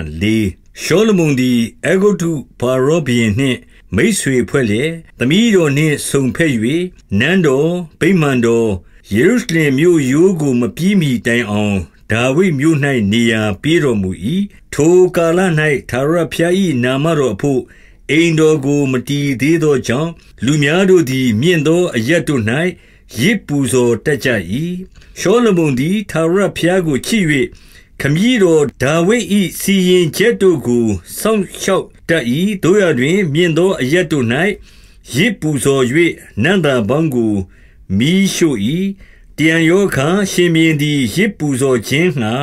4ရှောလမုန်သည်အဲဂုတ္တုဖာရောဘုရင်နှင့်မိတ်ဆွေဖွဲ့လျက်၊သမီးတော်နှင့်စုံဘက်၍နန်းတော်၊ဗိမာန်တော်၊ယေရုရှလင်မြို့ရိုးကိုမပြီးမှီတိုင်အောင်ဒါဝိဒ်မြို့၌နေရာပေးတော်မူ၏။ထိုကာလ၌ထာဝရဘုရား၏နာမတော်အဘို့အိမ်တော်ကိုမတည်သေးသောကြောင့်၊လူများတို့သည်မြင့်သောအရပ်တို့၌ယဇ်ပူဇော်တတ်ကြ၏။ရှောလမုန်သည်ထာဝရဘုရားကိုချစ်၍ခမည်းတော်ဒါဝိဒ်၏စီရင်ချက်တို့ကိုစောင့်ရှောက်တတ်၏တို့ရတွင် မြင်သောအရက်တို့၌ရစ်ပူဇော်၍နန္တာပေါင်းကိုမီးရှို့၏တံယောခါရှင်မြင်းသည် ရစ်ပူဇော်ခြင်းငှာ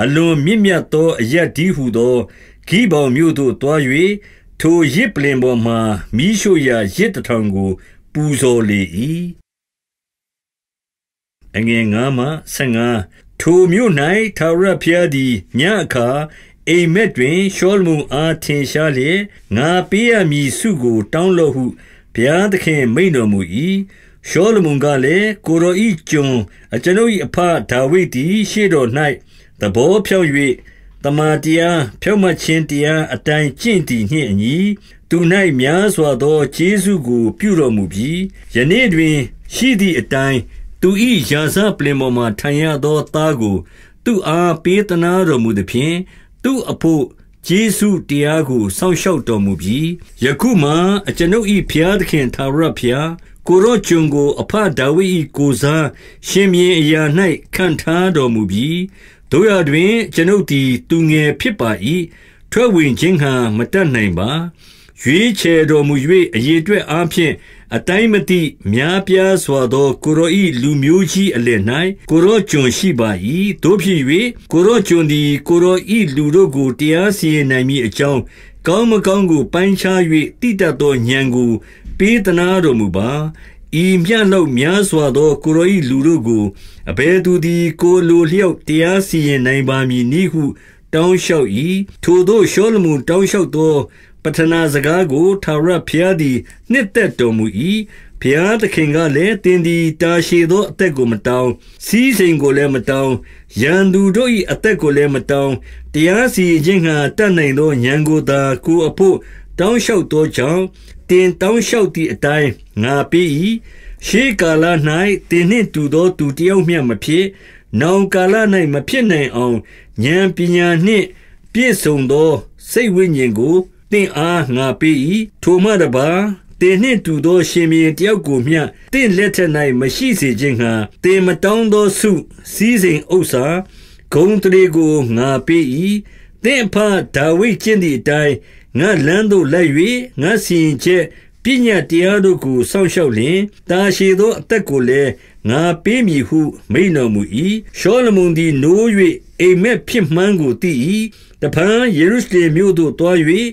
အလွန်မြင့်မြတ်သောအရက်ဒီဟုသောဂိဘောင်မြို့သို့တွား၍ထိုရစ်ပလင်ပေါ်မှမီးရှို့ရာရစ်တထောင်ကို ပူဇော်လေ၏အငယ်9မှ15ထိုမြို့၌ထာဝရဘုရားသည်ညအခါအိမ်မက်တွင်ရှောလမုန်အားထင်ရှားလျက်ငါပေးရမည်စုကိုတောင်းလော့ဟုဘုရားသခင်မိန်တော်မူ၏ရှောလမုန်ကလည်းကိုရောဤကျွန်အကျွန်ုပ်၏အဖဒါဝိဒ်သည်ရှေ့တော်၌သဘောဖြောင့်၍တမာတရား ဖြောင့်မခြင်းတရားအတိုင်းကျင့်တည်နှင့်အညီသူ၌များစွာသောကျေးဇူးကိုပြုတော်မူပြီးယနေ့တွင် ရှိသည့်အတိုင်းသူ၏ရာဇပလင်ပေါ်မှာထိုင်ရသောသားကိုသူအားပေးသနာတော်မူသဖြင့်သူအဖို့ဂျေစုတရားကိုစောင့်ရှောက်တော်မူပြီးယခုမှအကျွန်ုပ်၏ဖျားသခင်သာရဖျားကိုရော့ကျွန်ကိုအဖဒါဝိ၏ကိုစားရှင်မြင်းအရာ၌ခံထားတော်မူပြီးတို့ရတွင် ကျွန်ုပ်သည် သူငယ်ဖြစ်ပါ၏ထွက်ဝင်ခြင်းဟံမတတ်နိုင်ပါရွေးချယ်တော်မူ၍အရေအတွက်အားဖြင့်အတိုင်းမသိများပြားစွာသောကိုရောဤလူမျိုးကြီးအလယ်၌ကိုရောကျွန်ရှိပါ၏တို့ဖြစ်၍ကိုရောကျွန်သည် ကိုရောဤလူတို့ကိုတရားစီရင်နိုင်မည်အကြောင်းကောင်းမကောင်းကိုပိုင်းခြား၍တိတတ်သောဉာဏ်ကို ပေးသနာတော်မူပါဤမြတ်လောက်များစွာသောကိုရောဤလူတို့ကိုအဘယ်သူသည် ကိုလိုလျောက်တရားစီရင်နိုင်ပါမည်နည်းဟုတောင်းလျှောက်၏ထိုသို့ရှောလမုန်တောင်းလျှောက်သောပထနာစကားကိုထာဝရဘုရားသည်နှစ်သက်တော်မူ၏ဘုရားသခင်ကလည်းတင်းဒီတာရှည်သောအသက်ကိုမတောင်းစီးစိမ်ကိုလည်းမတောင်းရန်သူတို့၏အသက်ကိုလည်းမတောင်းတရားစီခြင်းငှာတတ်နိုင်သောဉာဏ်ကိုသာကိုအဖို့တောင်းလျှောက်သောကြောင့်တင်တောင်းလျှောက်သည့်အတိုင်းငါပေး၏ရှေးကာလ၌တင်နှင့်တူသောသူတယောက်မျှမဖြစ်နောင်ကာလ၌မဖြစ်နိုင်အောင်ဉာဏ်ပညာနှင့် ပြည့်စုံသော စိတ်ဝိညာဉ်ကိုသင်အားငါပေး၏ထိုမှတပါတင်နှင့်တူသော ရှင်မင်းတယောက်ကိုမျှတင့်လက်ထက်၌မရှိစေခြင်းငှာတင်မတောင်းသောစုစည်းစိမ်ဥစ္စာဂုံတရေကိုငါပေး၏တင့်ဖဒါဝိကျင့်သည့်အတိုင်းငါလမ်းသို့လက်၍ငါစီရင်ချက်ပညာတရားတို့ကိုစောင့်ရှောက်လင်တာရှိသောအသက်ကိုလည်းငါပေးမည်ဟု မိန်တော်မူ၏ရှောလမုန်သည်နိုး၍အိမ်မက်ဖြစ်မှန်းကိုသိ၏တဖန်ယေရုရှလင်မြို့သို့သွား၍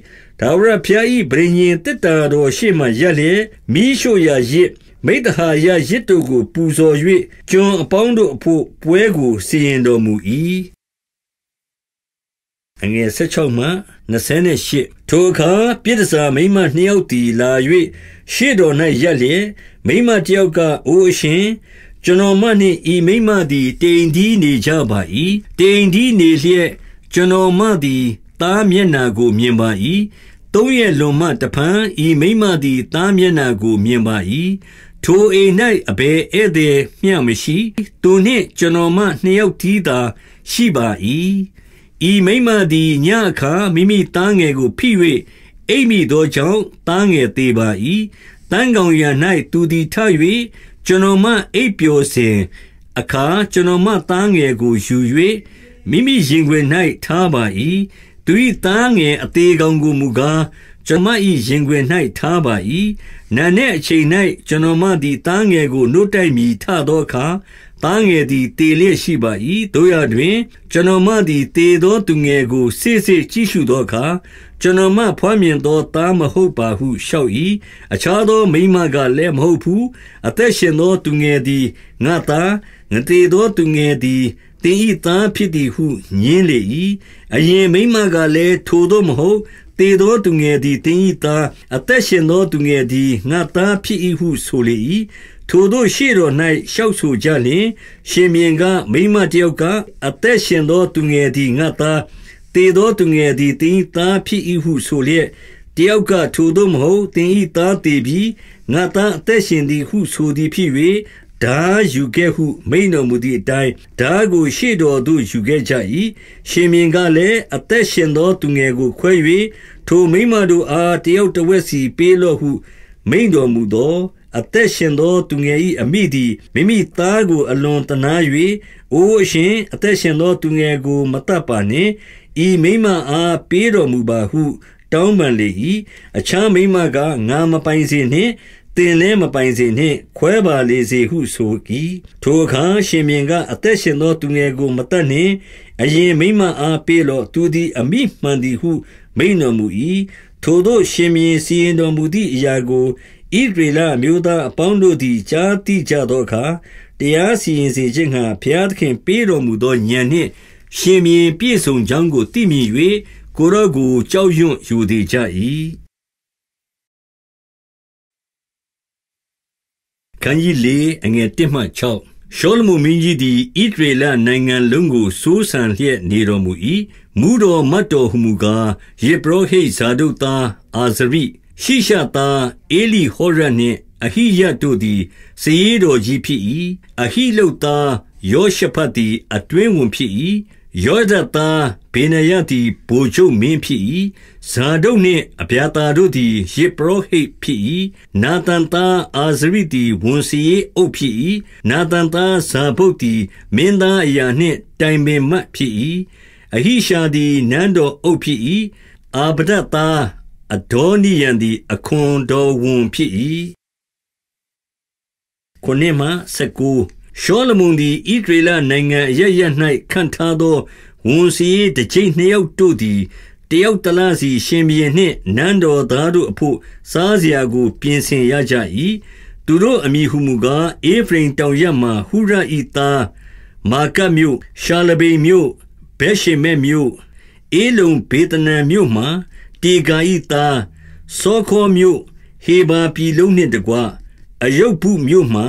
ဒါဝရဖျားဤဗြိညင်တစ်တာတော်ရှေ့မှရက်လျက်မိရှုရာရစ်မိတ္တဟာရရစ်တို့ကိုပူဇော်၍ကျွန်းအပေါင်းတို့အဖို့ပွဲကိုစီရင်တော်မူ၏အငယ်16မှ28ထိုအခါပြည့်စုံမိမနှစ်ယောက်တီလာ၍ရှေ့တော်၌ရက်လျက်မိမတယောက်ကအိုအရှင် ကျွန်တော်မနှင့်ဤမိမသည်တိမ်ဒီနေကြပါ၏တိမ်ဒီနေလျက်ကျွန်တော်မသည်သားမျက်နာကိုမြင်ပါ၏သုံးရက်လွန်မှတဖန်ဤမိမသည်သားမျက်နာကိုမြင်ပါ၏ထိုအိမ်၌အဘယ်ဧည့်သည်မျှမရှိသူနှင့်ကျွန်တော်မှနှစ်ယောက်တည်းသာရှိပါ၏ဤမိမသည်ညအခါမိမိသားငယ်ကိုဖိ၍အိမ်မိသောကြောင့်သားငယ်သေးပါ၏တန်းကောင်ရ၌သူသည်ထ၍ကျွန်တော်မှအိပ်ပျော်စဉ်အခါကျွန်တော်မှသားငယ်ကိုယူ၍မိမိရင်ခွင်၌ထားပါ၏သူ၏သားငယ်အသေးကောင်ကိုမူကားကျွန်မ၏ရင်ခွင်၌ထားပါ၏။နာနဲ့အချိန်၌ကျွန်တော်မသည်သားငယ်ကိုနှုတ်တိုက်မိထသောအခါသားငယ်သည်တေလျက်ရှိပါ၏တို့ရတွင် ကျွန်တော်မသည်တေသော သူငယ်ကိုစိစိကြည့်ရှုသောအခါကျွန်တော်မဖွားမြင်သောသားမဟုတ်ပါဟုလျှောက်၏အခြားသောမိမကလည်းမဟုတ်ဘူးအသက်ရှင်သောသူငယ်သည်ငါသားငတေသောသူငယ်သည်င်ဤသားဖြစ်သည်ဟုညင်းလေ၏အရင်မိမကလည်းထိုသောမဟုတ်တေသောသူငယ်သည်တင်ဤသားအသက်ရှင်သောသူငယ်သည်ငါသားဖြစ်၏ဟု ဆိုလေ၏ထိုတို့ရှေ့တော်၌ရှောက်ဆိုကြလျင် ရှင်မြင်ကမိမတယောက်က အသက်ရှင်သောသူငယ်သည်ငါသားတေသောသူငယ်သည်တင်ဤသားဖြစ်၏ဟုဆိုလျက်တယောက်ကထိုတို့မဟုတ်တင်ဤသားတည်ပြီးငါသားအသက်ရှင်သည်ဟုဆိုသည်ဖြစ်၍ဓာယူခဲ့ဟု မိန်တော်မူသည့်အတိုင်းဓာကိုရှေ့တော်သို့ယူခဲ့ကြ၏ရှင်မြင်ကလည်းအသက်ရှင်သောသူငယ်ကိုခွဲ၍ထိုမိမတို့အားတယောက်တစ်ဝက်စီပေးလော့ဟုမိန်တော်မူသောအသက်ရှင်သောသူငယ်၏အမိသည်မိမိသားကိုအလွန်တနာ၍အိုးအရှင်အသက်ရှင်သောသူငယ်ကိုမတတ်ပါနှင့်ဤမိမအားပေးတော်မူပါဟု တောင်းပန်လေ၏အခြားမိမကငါမပိုင်စေနှင့်တင်လဲမပိုင်စေနှင့်ခွဲပါလေစေဟုဆို၏ထိုအခါရှင်မြင်ကအသက်ရှင်သောသူငယ်ကိုမတတ်နှင့်အရင်မိမအားပေးလောသူသည်အမိမှန်သည်ဟုမိန်တော်မူ၏ထိုသို့ရှင်မြင်စီရင်တော်မူသည့်အရာကိုဣဒေလမျိုးသားအပေါင်းတို့သည်ကြားသိကြသောအခါတရားစီရင်စေခြင်းဟံဘုရားသခင်ပေးတော်မူသောဉာဏ်နှင့်ရှင်မြင်ပြည့်စုံကြောင်းကိုသိမြင်၍ကိုရော့ကိုကြောက်ရွံ့ယူသည်ကြ၏ခန်းကြီး၄အငယ်၁မှ6ရှောလမုန်မင်းကြီးသည်ဣဒရေလနိုင်ငံလုံးကိုစိုးစံလျက်နေတော်မူ၏မူတော်မတ်တော်ဟုမူကားယေဘရဟိဇာဒုတ်သားအာဇရိရှိရှသားအေလိဟောရနှင့်အဟိယတို့သည်စည်ရတော်ကြီးဖြစ်၏အဟိလုတ်သားယောရှဖတ်သည်အတွင်းဝင်ဖြစ်၏ယောဒသားဘေနယသည်ဗိုလ်ချုပ်မင်းဖြစ်၏ဇာဒုတ်နှင့်အဗျာတာတို့သည်ယေပရောဟိတ်ဖြစ်၏နာသန်သားအာဇရိသည်ဝန်စီရေးအုပ်ဖြစ်၏နာသန်သားဇာဘုတ်သည်မင်းသားအရာနှင့်တိုင်ပင်မှဖြစ်၏အဟိရှာသည်နန်းတော်အုပ်ဖြစ်၏အာဗဒတ်သားအဒေါနိယန်သည်အခွန်တော်ဝန်ဖြစ်၏ခုနှစ်မှ၁၉ရှောလမုန်သည်ဣဒရေလနိုင်ငံအရရ၌ခန့်ထားသောဝန်စည်းတစ်ကြိမ်နှစ်ယောက်တို့သည်တယောက်တလားစီရှင်ဘီရင်နှင့်နန်းတော်သားတို့အဖို့စားစရာကို ပြင်ဆင်ရကြ၏သူတို့အမိဟုမူကားအေဖရင်တောင်ရမှဟူရဤသားမာကတ်မြို့ရှာလဘိန်မြို့ဘက်ရှေမဲမြို့အေလုံဘေတနံမြို့မှ တေဂာဤသားစောခောမြို့ဟေဘာပြည်လုံးနှင့်တကွအယုတ်ဘူးမြို့မှ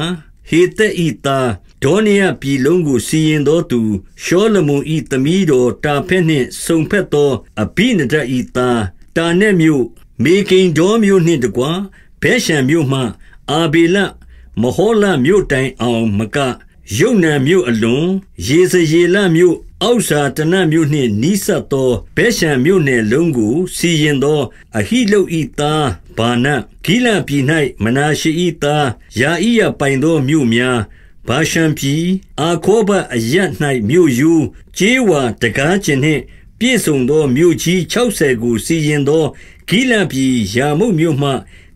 ဟေသက်ဤသားဒေါနိယပြည်လုံးကိုစီရင်သောသူရှောလမုန်ဤသမီးတော်တာဖက်နှင့်ဆုံဖက်သောအဘိနဒတ်ဤသားတာနက်မြို့မေဂိန်ဒေါမြို့နှင့်တကွာဘဲရှံမြို့မှအာဘေလမဟောလမြို့တိုင်အောင် မကယုံနံမြို့အလွန်ရေစရေလမြို့အောက်ဇာတနမြို့နှင့်နီးစပ်သောဗဲရှံမြို့နယ်လုံးကိုစီရင်သောအဟိလုဤသားဘာနဂိလပြည်၌မနာရှိဤသားယာဤရပိုင်သောမြို့များဘာရှံပြည်အာခောဘအရ၌မြို့ယူဂျေဝါတကားကျင်နှင့် ပြည့်စုံသောမြို့ကြီး60ကိုစီရင်သောဂိလပြည်ယာမုတ်မြို့မှ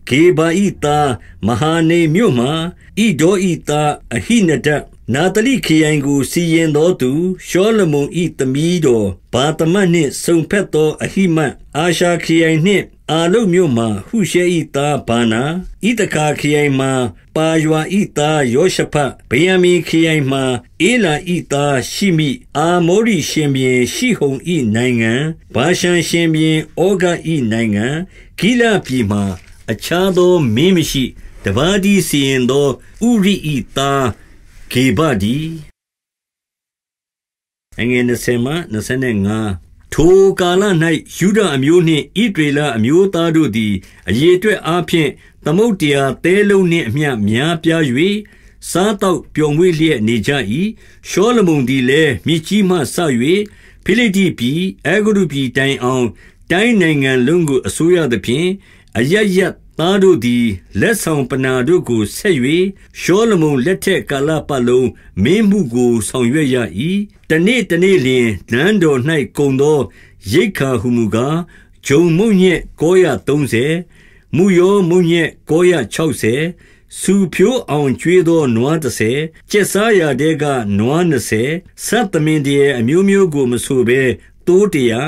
ဂေဘာဤသားမဟာနေမြို့မှဤဒောဤသားအဟိနဒတ်နာတလိခရိုင်ကိုစီရင်သောသူရှောလမုန်ဤသမီးတော်ဘာသမတ်နှင့်ဆုံဖက်သောအဟိမတ်အာရှာခရိုင်နှင့်အာလုမြို့မှာဟုရှဲဤသားဘာနာဤတခါခရိုင်မှာပါယွာဤသားယောရှဖတ်ဗယံမီခရိုင်မှာအေလာဤသားရှိမိအာမောရိရှင်ဘီရှိဟုန်ဤနိုင်ငံဘာရှန်ရှင်ဘီဩဂတ်ဤနိုင်ငံဂိလပြည်မှာအခြားသောမင်းမရှိတပါးဒီစီရင်သောဥရိဤသားဂေဘဒီအငယ်20မှ25ထိုကာလ၌ယူဒအမျိုးနှင့်ဣဒေလအမျိုးသားတို့သည်အရေအတွက်အားဖြင့်သမုတ်တရားသဲလုံးနှင့်အမျှများပြား၍စားတော့ပျော်မွေ့လျက်နေကြ၏ရှောလမုန်သည်လည်းမြစ်ကြီးမှဆောက်၍ဖိလိတိပြည်အဂရုပြည်တိုင်အောင်တိုင်းနိုင်ငံလုံးကိုအစိုးရသဖြင့်အရရသားတို့သည်လက်ဆောင်ပနာတို့ကိုဆက်၍ရှောလမုန်လက်ထက်ကာလပတ်လုံးမင်းမှုကိုဆောင်ရွက်ရ၏တနေ့တနေ့လျင်နန်းတော်၌ကုံသောရိတ်ခါဟုမူကားဂျုံမုံညက်930မူယောမုံညက်960စူဖြိုးအောင်ကျွေးသောနွား30ကျက်စားရတဲ့ကနွား20ဆက်သမင်တည်းအမျိုးမျိုးကိုမဆိုဘဲတိုးတရာ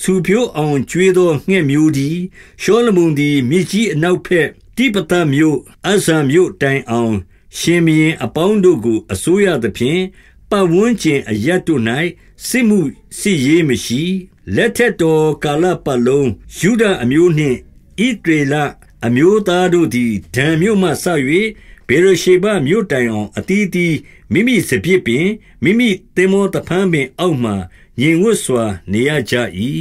စူဖြိုးအောင်ကျွေးသောငှက်မျိုးသည်ရှောလမုန်သည်မြေကြီးအနောက်ဖက်တိပတမြို့အဇံမြို့တိုင်အောင် ရှင်မင်းအပေါင်းတို့ကိုအစိုးရသဖြင့်ပတ်ဝန်းကျင်အရတ်တို့၌စစ်မှုစစ်ရေးမရှိလက်ထက်တော်ကာလပတ်လုံးယူဒအမျိုးနှင့်ဣတရေလအမျိုးသားတို့သည်ဒံမြို့မှဆ၍ဘေရရှေဘမြို့တိုင်အောင်အတီးတီမိမိစပြစ်ပင်မိမိတင်မောတဖန်းပင်အောက်မှညင်ဝတ်စွာနေရကြ၏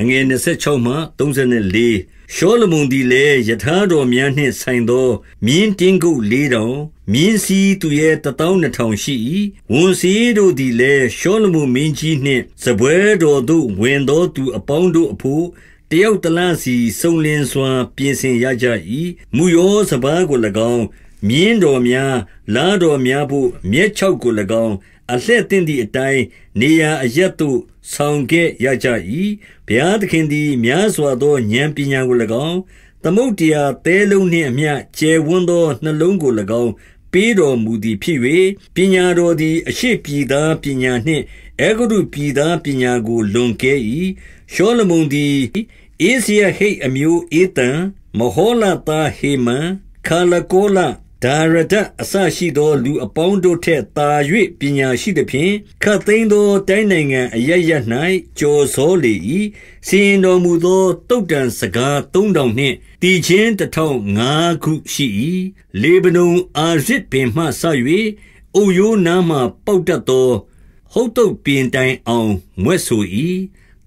အငယ်26မှ34ရှောလမုန်သည်လည်းယထာတော်များနှင့်ဆိုင်သော မြင်းတင်းကုတ်၄တောင် မြင်းစည်းသူရဲ့12000ရှိ၏ဝန်စည်းတို့သည်လည်းရှောလမုန်မင်းကြီးနှင့်စပွဲတော်သို့ဝင်သောသူအပေါင်းတို့အဖို့တယောက်တလန့်စီစုံလင်စွာ ပြင်ဆင်ရကြ၏မူရောစပားကို၎င်း မြင်းတော်များလားတော်များဖို့မြက်ချောက်ကို၎င်းအလှည့်တင်သည့်အတိုင်းနေရာအရက်သို့ဆောင်ခဲ့ရကြ၏ဘုရားသခင်သည် များစွာသောဉာဏ်ပညာကို၎င်းသမုတ်တရားသဲလုံးနှင့်အမျှကျယ်ဝန်းသောနှလုံးကို၎င်းပေးတော်မူသည်ဖြစ်၍ပညာတော်သည်အရှိပြည်သားပညာနှင့်အဂရုပြည်သားပညာကိုလွန်ကဲ၏ရှောလမုန်သည် အေစီယဟိတ်အမျိုးအေတံမဟောလတာဟေမန်ခါလကောလဒါရဒအစရှိသော လူအပေါင်းတို့ထက်သာ၍ပညာရှိသဖြင့်ခတ်သိမ်းသောတိုင်းနိုင်ငံအရရ၌ကြော်စောလေ၏စီရင်တော်မူသောတုတ်တန်စကား3000နှင့်တီချင်း1005ခုရှိ၏လေဗနုန်အာရစ်ပင်မှဆ၍အိုယိုးနားမှပေါက်တတ်သောဟုတ်တုတ်ပင်တိုင်အောင်မွဲ့ဆို၏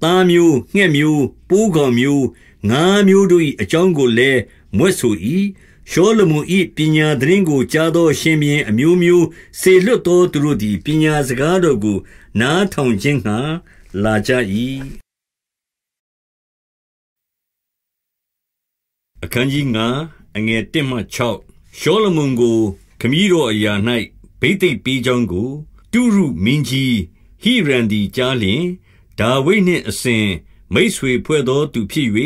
သားမျိုးငှက်မျိုးပိုးကောင်မျိုးငါးမျိုးတို့၏အကြောင်းကိုလည်းမွဲ့ဆို၏ရှောလမုန်၏ပညာသတင်းကိုကြားသောရှင်ဘုရင်အမျိုးမျိုးစေလွတ်သောသူတို့သည်ပညာစကားတော်ကို နားထောင်ခြင်းငှါလာကြ၏အခန်းကြီး9အငယ်1မှ6ရှောလမုန်ကိုခမည်းတော်အရာ၌ဗိသိက်ပေးကြောင်းကိုတုရုမင်းကြီးဟိရန်ဒီကြားလျင်ဒါဝိဒ်နှင့်အစဉ်မိတ်ဆွေဖွဲ့သောသူဖြစ်၍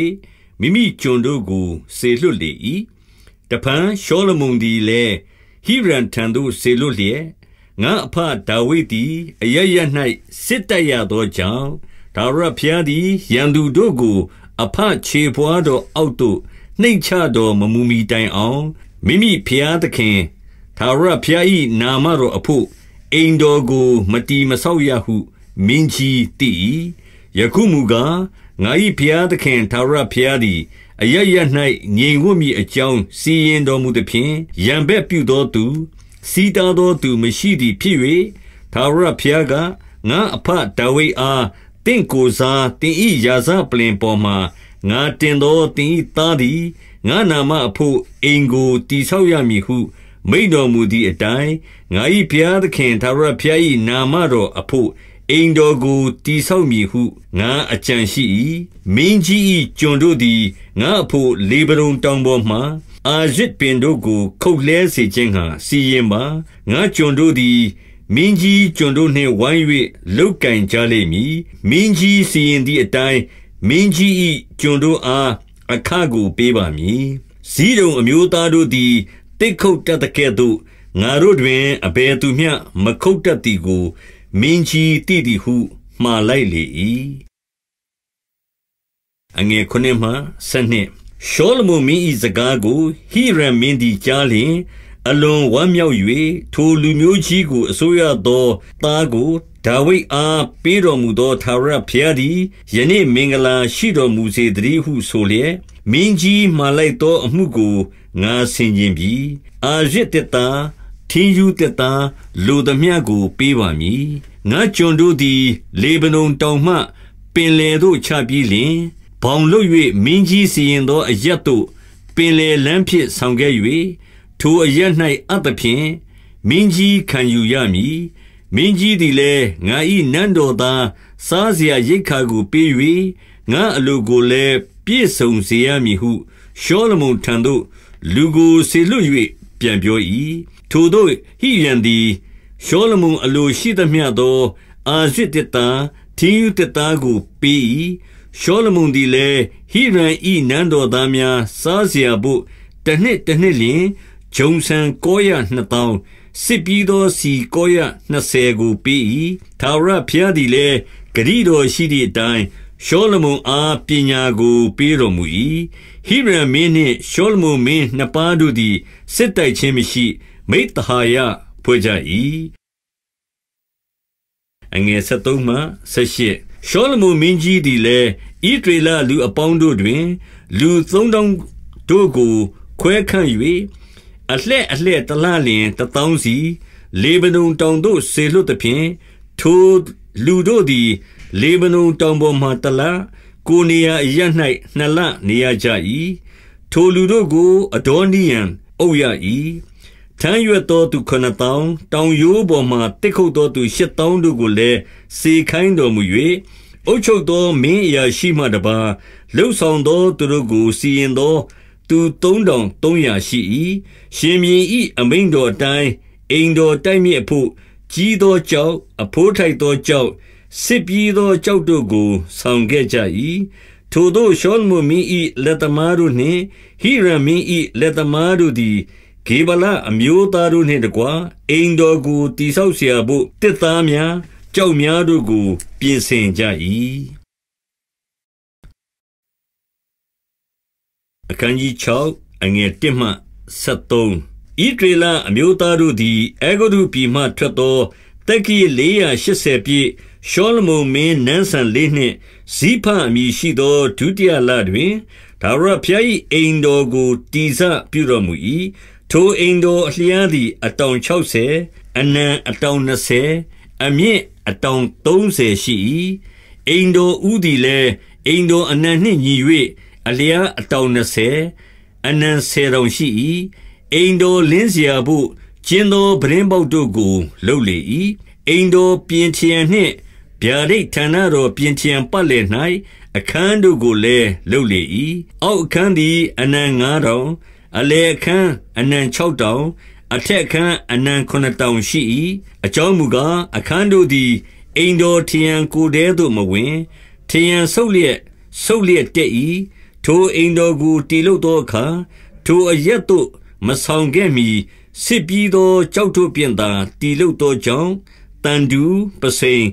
မိမိကျွန်တို့ကို စေလွတ်လေ၏တဖန်ရှောလမုန်သည်လည်းဟိရန်ထံသို့ဆေလွတ်လျက်ငါအဖဒါဝိဒ်သည်အရရ၌စစ်တိုက်ရသောကြောင့်ဒါရဖျားသည်ရန်သူတို့ကို အဖခြေပွားတော်အောက်သို့နှိမ့်ချတော်မမူမီတိုင်အောင်မိမိဖျားသခင်ဒါရဖျား၏နာမတော်အဖို့အိမ်တော်ကိုမတီမဆောက်ရဟုမင်းကြီးတည်ယခုမူကားငါ၏ဖျားသခင်ဒါရဖျားသည်အရရ၌ငြိမ်ဝတ်မိအကြောင်းစီရင်တော်မူသဖြင့်ရံဘက်ပြုသောသူ စီတာသောသူမရှိသည်ဖြစ်၍သာရဘုရားကငါအဖဒဝိအားတင့်ကိုစားတင်ဤရာဇပလင်ပေါ်မှာငါတင်သောတင်ဤသားသည်ငါနာမအဖို့အိမ်ကိုတိဆောက်ရမည်ဟု မိန့်တော်မူသည့်အတိုင်းငါ၏ဘုရားသခင်သာရဘုရား၏နာမတော်အဖို့အိမ်တော်ကိုတည်ဆောက်မည်ဟုငါအကြံရှိ၏မင်းကြီး၏ကျွန်တို့သည်ငါအဖို့လေဗရုံတောင်ပေါ်မှအာရစ်ပင်တို့ကို ခုတ်လဲစေခြင်းဟံစီရင်ပါငါကျွန်တို့သည် မင်းကြီးကျွန်တို့နှင့်ဝိုင်း၍လုတ်ကင်ကြလိမ့်မည်မင်းကြီးစီရင်သည့်အတိုင်းမင်းကြီး၏ကျွန်တို့အားအခကိုပေးပါမည်ဇီးတုံအမျိုးသားတို့သည်တိတ်ခုတ်တတ်တဲ့ကဲ့သို့ငါတို့တွင်အဘယ်သူမျှမခုတ်တတ်သည်ကိုမင်းကြီးတည်သည်ဟုမှားလိုက်လေ၏အငယ်ခုနှစ်မှဆနှစ်ရှောလမုန်မင်း၏စကားကိုဟိရံမင်းသည်ကြားလျှင် အလွန်ဝမ်းမြောက်၍ထိုလူမျိုးကြီးကိုအစိုးရသောသားကိုဒါဝိဒ်အားပေးတော်မူသောသာရဘုရားသည်ယနေ့မင်္ဂလာရှိတော်မူစေတည်းဟုဆိုလျက်မင်းကြီးမှလိုက်သော အမှုကိုငါဆင်ခြင်ပြီအာရစ်တတာထင်းရူးသက်သားလိုသမျှကိုပေးပါမည်။ငါ့ကျွန်တို့သည်လေဗနုန်တောင်မှပင်လယ်သို့ချပြီးလျှင်၊ဘောင်လုပ်၍မင်းကြီးစီရင်သောအရပ်သို့ပင်လယ်လမ်းဖြင့်ဆောင်ခဲ့၍၊ထိုအရပ်၌အပ်သဖြင့်မင်းကြီးခံယူရမည်။မင်းကြီးသည်လည်းငါ၏နန်းတော်သားစားစရာရိက္ခာကိုပေး၍၊ငါ့အလိုကိုလည်းပြည့်စုံစေရမည်ဟုရှောလမုန်ထံသို့လူကိုစေလွှတ်၍ပြန်ပြော၏။ထိုသို့ဟိရံသည်ရှောလမုန်အလိုရှိသမျှသောအာဇစ်တတာထင်းယူတတာကိုပေး၏ရှောလမုန်သည်လည်းဟိရံဤနန်းတော်သားများ စားเสียဖို့တနှစ်တနှစ်လျင်ဂျုံဆန်900 2000စစ်ပြီးသောစီ920ကိုပေး၏သာဝရဘုရားသည်လည်းဂရိတော်ရှိသည့်အတိုင်းရှောလမုန်အားပညာကို ပေးတော်မူ၏ဟိရံမင်းနှင့်ရှောလမုန်မင်းနှစ်ပါးတို့သည်စစ်တိုက်ခြင်းမရှိမိတ္တဟာယဖွဲ့ကြ၏အငယ်73မှ78ရှောလမုန်မင်းကြီးသည်လည်းဣဒရေလလူအပေါင်းတို့တွင်လူ3000တို့ကို ခွဲခန့်၍အလှဲ့အလှဲ့တလားလျင်1000စီ လေဗနုန်တောင်သို့ဆေလွတ်သည်ဖြင့်ထိုလူတို့သည် လေဗနုန်တောင်ပေါ်မှတလားကိုနေရအရ၌နှစ်လနေရကြ၏ထိုလူတို့ကိုအဒေါနိယံအုပ်ရ၏ထမ်းရွက်သောသူခုနစ်သောင်း၊တောင်ရိုးပေါ်မှာတစ်ခုတ်သောသူရှစ်သောင်းတို့ကိုလည်းစေခိုင်းတော်မူ၍၊အုပ်ချုပ်သောမင်းအရာရှိမှတပါးလုပ်ဆောင်သောသူတို့ကိုစီရင်သောသူသုံးထောင်သုံးရာရှိ၏။ရှင်ဘုရင်၏အမိန့်တော်အတိုင်းအိမ်တော်တိုက်မြစ်အဘို့ကြီးသောကျောက်၊အဘိုးထိုက်သောကျောက်၊ဆစ်ပြီးသောကျောက်တို့ကိုဆောင်ခဲ့ကြ၏။ထိုသို့ရှောလမုန်မင်း၏လက်သမားတို့နှင့်ဟိရံမင်း၏လက်သမားတို့သည်ဂေဗလအမျိုးသားတို့နှင့်တကွအိမ်တော်ကိုတိဆောက်เสียဖို့တစ်သားများ ကြောက်များတို့ကို ပြင်ဆင်ကြ၏အခန်းကြီး6အငယ်1မှ73ဤဒေလအမျိုးသားတို့သည်အေဂုတုပြည်မှထွက်သောတက္ကီ480ပြည့်ရှောလမုန်မင်းနန်းဆန်လေးနှင့်ဇိဖအမည်ရှိသောဒုတိယလတွင်ဒါဝရဖျား၏အိမ်တော်ကိုတိစပြုတော်မူ၏ထိုအိမ်တော်အလျားသည်အတောင်ခြောက်ဆယ်၊အနံအတောင်နှစ်ဆယ်၊အမြင့်အတောင်သုံးဆယ်ရှိ၏။အိမ်တော်ဦးသည်လည်း၊အိမ်တော်အနံနှင့်ညီ၍အလျားအတောင်နှစ်ဆယ်၊အနံဆယ်တောင်ရှိ၏။အိမ်တော်လင်းစရာဘို့ကျဉ်းသောပြတင်းပေါက်တို့ကိုလုပ်လေ၏။အိမ်တော်ပြင်ထရံနှင့်ဗျာဒိတ်ဌာနတော်ပြင်ထရံပတ်လည်၌အခန်းတို့ကိုလည်းလုပ်လေ၏။အောက်အခန်းသည်အနံငါးတောင်အလေအခန်းအနံ6တောင်အထက်အခန်းအနံ9တောင်ရှိ၏အကြောင်းမူကားအခန်းတို့သည်အိမ်တော်ထရန်ကိုတဲသို့မဝင်ထရန်ဆုပ်လျက်ဆုပ်လျက်တက်၏ထိုအိမ်တော်ကိုတီလုသောအခါထိုအရက်သို့ မဆောင်ခဲ့မီစစ်ပြီးသောကြောက်တို့ပြင်သာတီလုသောကြောင့်တန်တူပစိန်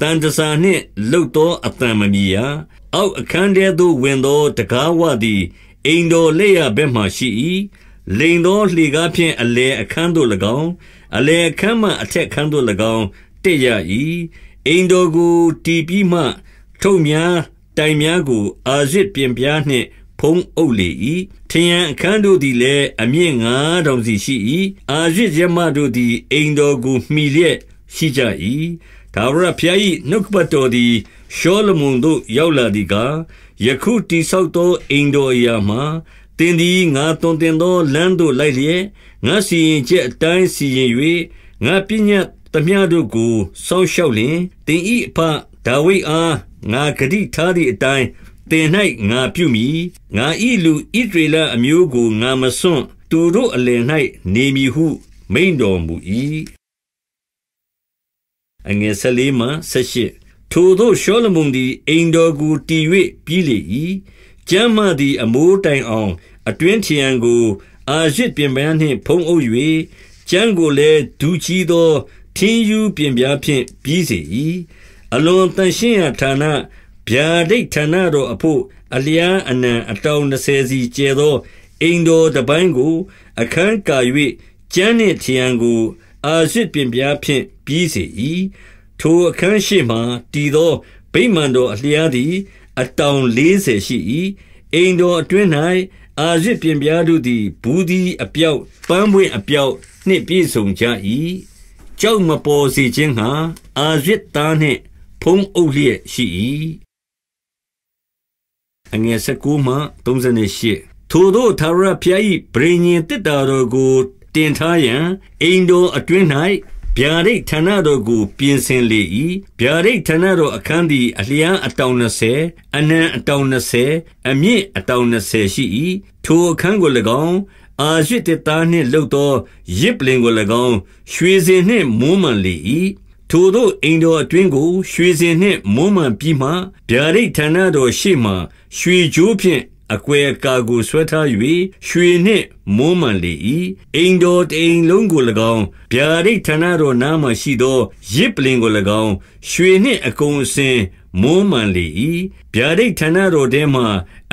တန်တစာနှင့် လုတ်သောအတံမမီရအောက်အခန်းထဲသို့ဝင်သောတကားဝသည်အိမ်တော်လက်ရဘက်မှရှိ၏လိန်သောလှေကားဖြင့်အလဲအခန်းသို့၎င်း အလဲအခန်းမှအထက်ခန်းသို့၎င်းတက်ရ၏အိမ်တော်ကိုတီးပြီးမှထုတ်များတိုင်များကိုအာရစ်ပြင်ပြားနှင့် ဖုံးအုပ်လေ၏ထရန်အခန်းတို့သည်လည်းအမြင့်9000စီရှိ၏အာရစ်ရမတို့သည်အိမ်တော်ကိုမှီလျက်ရှိကြ၏ဒါဝရဖျား၏နှုတ်ပတ်တော်သည်ရှောလမုန်တို့ရောက်လာသည်ကားယခုတိဆောက်သောအိမ်တော်အရာမှာတင်သည်ငါတွင်တင်သောလမ်းသို့လိုက်လျက်ငါစီရင်ချက်အတိုင်းစီရင်၍ငါပညာတမျှတို့ကိုစောင့်ရှောက်လင်တင်ဤအဖဒါဝိအားငါဂတိထားသည့်အတိုင်းတင်၌ငါပြုမိငါဤလူဣဒရလအမျိုးကိုငါမစွန့်သူတို့အလယ်၌နေမည်ဟု မိန်တော်မူ၏အငယ်၁၄မှ၁၈ထိုသို့ရှောလမုန်သည်အိမ်တော်ကိုတည်၍ပြီးလေ၏။ကျမ်းမသည်အမိုးတိုင်အောင် အတွင်းထရံကိုအာရဇ်ပင်ပန်းနှင့်ဖုံးအုပ်၍၊ကျမ်းကိုလည်းဒူးကြီးသော ထင်းရူးပင်ပြားဖြင့်ပြီးစေ၏။အလွန်သန့်ရှင်းရာဌာန၊ဗျာဒိတ်ဌာနတော်အဘို့အလျားအနံအတောင်နှစ်ဆယ်စီကျယ်သောအိမ်တော်တပိုင်းကိုအခန်းကာ၍၊ကျမ်းနှင့်ထရံကိုအာရဇ်ပင်ပြားဖြင့်ပြီးစေ၏။ထိုအခန်းရှိမှတည်သောဗိမာန်တော်အလျားသည် အတောင်40ရှိ၏အိမ်တော်အတွင်း၌အာရစ်ပြင်ပြားတို့သည်ဘူးသည်အပြောက်ပန်းပွင့်အပြောက်နှင့်ပြည့်စုံကြ၏ကြောက်မပေါ်စေခြင်းဟာအာရစ်သားနှင့် ဖုံးအုပ်လျက်ရှိ၏အငယ်19မှ38ထိုတို့သာရဖျား၏ဗြိဉ္ဉ်တစ်တာတော်ကိုတင်ထားရန်အိမ်တော်အတွင်း၌ဗျာဒိတ်ဌာနတော်ကိုပြင်ဆင်လေ၏ဗျာဒိတ်ဌာနတော်အခန်းသည်အလျားအတောင်20အနံအတောင်20အမြင့်အတောင်20ရှိ၏ထိုအခန်းကို၎င်းအာရစ်တသားနှင့်လှုပ်သောရစ်ပလင်ကို၎င်းရွှေစင်နှင့်မွမ်းမံလေ၏ထိုတို့အိမ်တော်အတွင်းကို ရွှေစင်နှင့်မွမ်းမံပြီးမှဗျာဒိတ်ဌာနတော်ရှိမှရွှေကြိုးဖြင့်အကွယ်အကာကိုဆွဲထား၍ရွှေနှင့်မွမ်းမံလေ၏အိမ်တော်တိမ်လုံးကို၎င်းဗျာဒိတ်ဌာနတော်နားမှရှိသောရစ်ပလင်ကို၎င်းရွှေနှင့်အကုန်အစင်မွမ်းမံလေ၏ဗျာဒိတ်ဌာနတော်ထဲမှ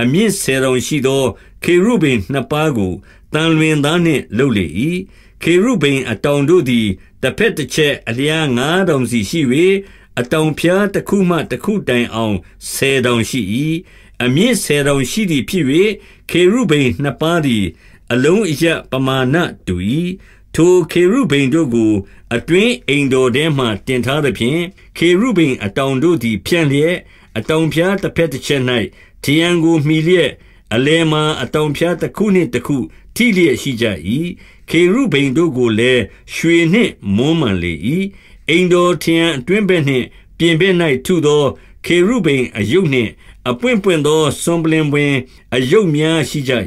အမြင့်ဆယ်တောင်ရှိသောခေရုဗိမ်နှစ်ပါးကိုတန်လွင်သားနှင့်လှုပ်လေ၏ခေရုဗိမ်အတောင်တို့သည်တစ်ဖက်တစ်ချက်အလျား9000တောင်စီရှိ၍အတောင်ဖျားတစ်ခုမှတစ်ခုတိုင်အောင်10တောင်ရှိ၏အမြင့်ဆယ်တောင်ရှိသည်ဖြစ်၍ခေရုဘိန်နှစ်ပါးသည် အလုံးအယက်ပမာဏတူ၏ထိုခေရုဘိန်တို့ကို အတွင်းအိမ်တော်ထဲမှတင်ထားသဖြင့်ခေရုဘိန်အတောင်တို့သည်ဖြန့်လျက်အတောင်ဖျားတစ်ဖက်တစ်ချက်၌ထရန်ကိုမှီလျက်အလဲမှာအတောင်ဖျားတစ်ခုနှင့်တစ်ခု ထိလျက်ရှိကြ၏ခေရုဘိန်တို့ကိုလည်းရွှေနှင့်မွမ်းမံလေ၏အိမ်တော်ထရန်အတွင်းဘက်နှင့် ပြင်ဘက်၌ထုသောခေရုဘိန်အယုတ်နှင့်အပွင့်ပွင့်သောစွန်ပလင်ပင်အယုတ်များရှိကြ၏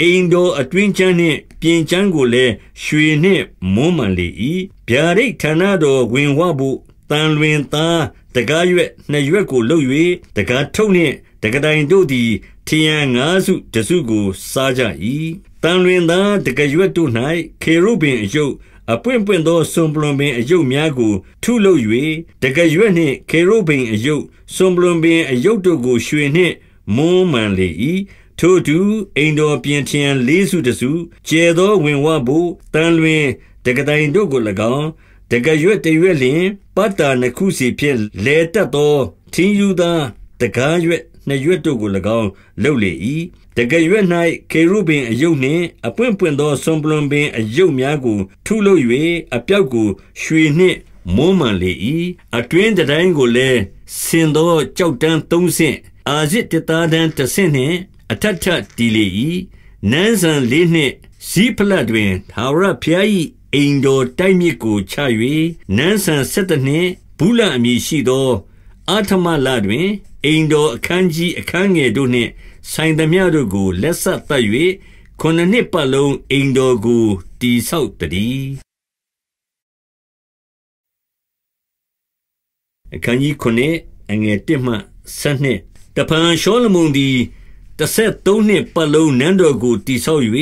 အိမ်တော်အတွင်းချမ်းနှင့်ပြင်ချမ်းကိုလည်းရွှေနှင့်မွမ်းမံလေ၏ဗျာဒိတ်ဌာနတော်ဝင်ဝဖို့တန်လွင်သားတကားရွက်နှစ်ရွက်ကိုလှုပ်၍တကားထုံနှင့်တကတိုင်တို့သည်ထရန်ငါးစုတစုကိုစားကြ၏တန်လွင်သားတကားရွက်တို့၌ခေရုပင်အယုတ်အပွင့်ပွင့်သောစွန်ပလွံပင်အယုတ်များကို ထုလုပ်၍တကရွက်နှင့်ခေရုဗိမ်အယုတ်စွန်ပလွံပင်အယုတ်တို့ကိုရွှေနှင့်မွမ်းမံလေ၏ထိုသူအိမ်တော်ပြင်ထျံလေးစုတစုကျဲသောဝင်ဝဘို့တန်လွင်တကတိုင်တို့ကို၎င်းတကရွက်တရွက်လျင်ပတ္တာနှခုစီဖြင့်လဲတက်သောထင်းယူသားတကားရွက်နှစ်ရွက်တို့ကို၎င်းလှုပ်လေ၏တကယ်ရွက်၌ခေရုပင်အယုတ်နှင့်အပွင့်ပွင့်သောဆွန်ပလွန်ပင်အယုတ်များကို ထုလုပ်၍အပြောက်ကို ရွှေနှင့်မွမ်းမံလေ၏အတွင်းတိုင်းကိုလည်းဆင်သောကြောက်တန်း၃ဆင့်အာဇစ်တသားတန်း၁ဆင့်နှင့်အထက်ထတည်လေ၏နန်းစံလေးနှင့်ဇီးဖလက်တွင်သာဝရဖျား၏အိမ်တော်တိုက်မြစ်ကိုချ၍နန်းစံ၁၁နှင့်ဘူးလအမည်ရှိသောအထမလတွင်အိမ်တော်အခန်းကြီးအခန်းငယ်တို့နှင့်ဆိုင်သမျှတို့ကို လက်ဆက်တတ်၍ခုနှစ်နှစ်ပတ်လုံးအိမ်တော်ကိုတည်ဆောက်တည်းအခန်းကြီး9အငယ်1မှ12တဖန်ရှောလမုန်သည်33နှစ်ပတ်လုံးနန်းတော်ကိုတည်ဆောက်၍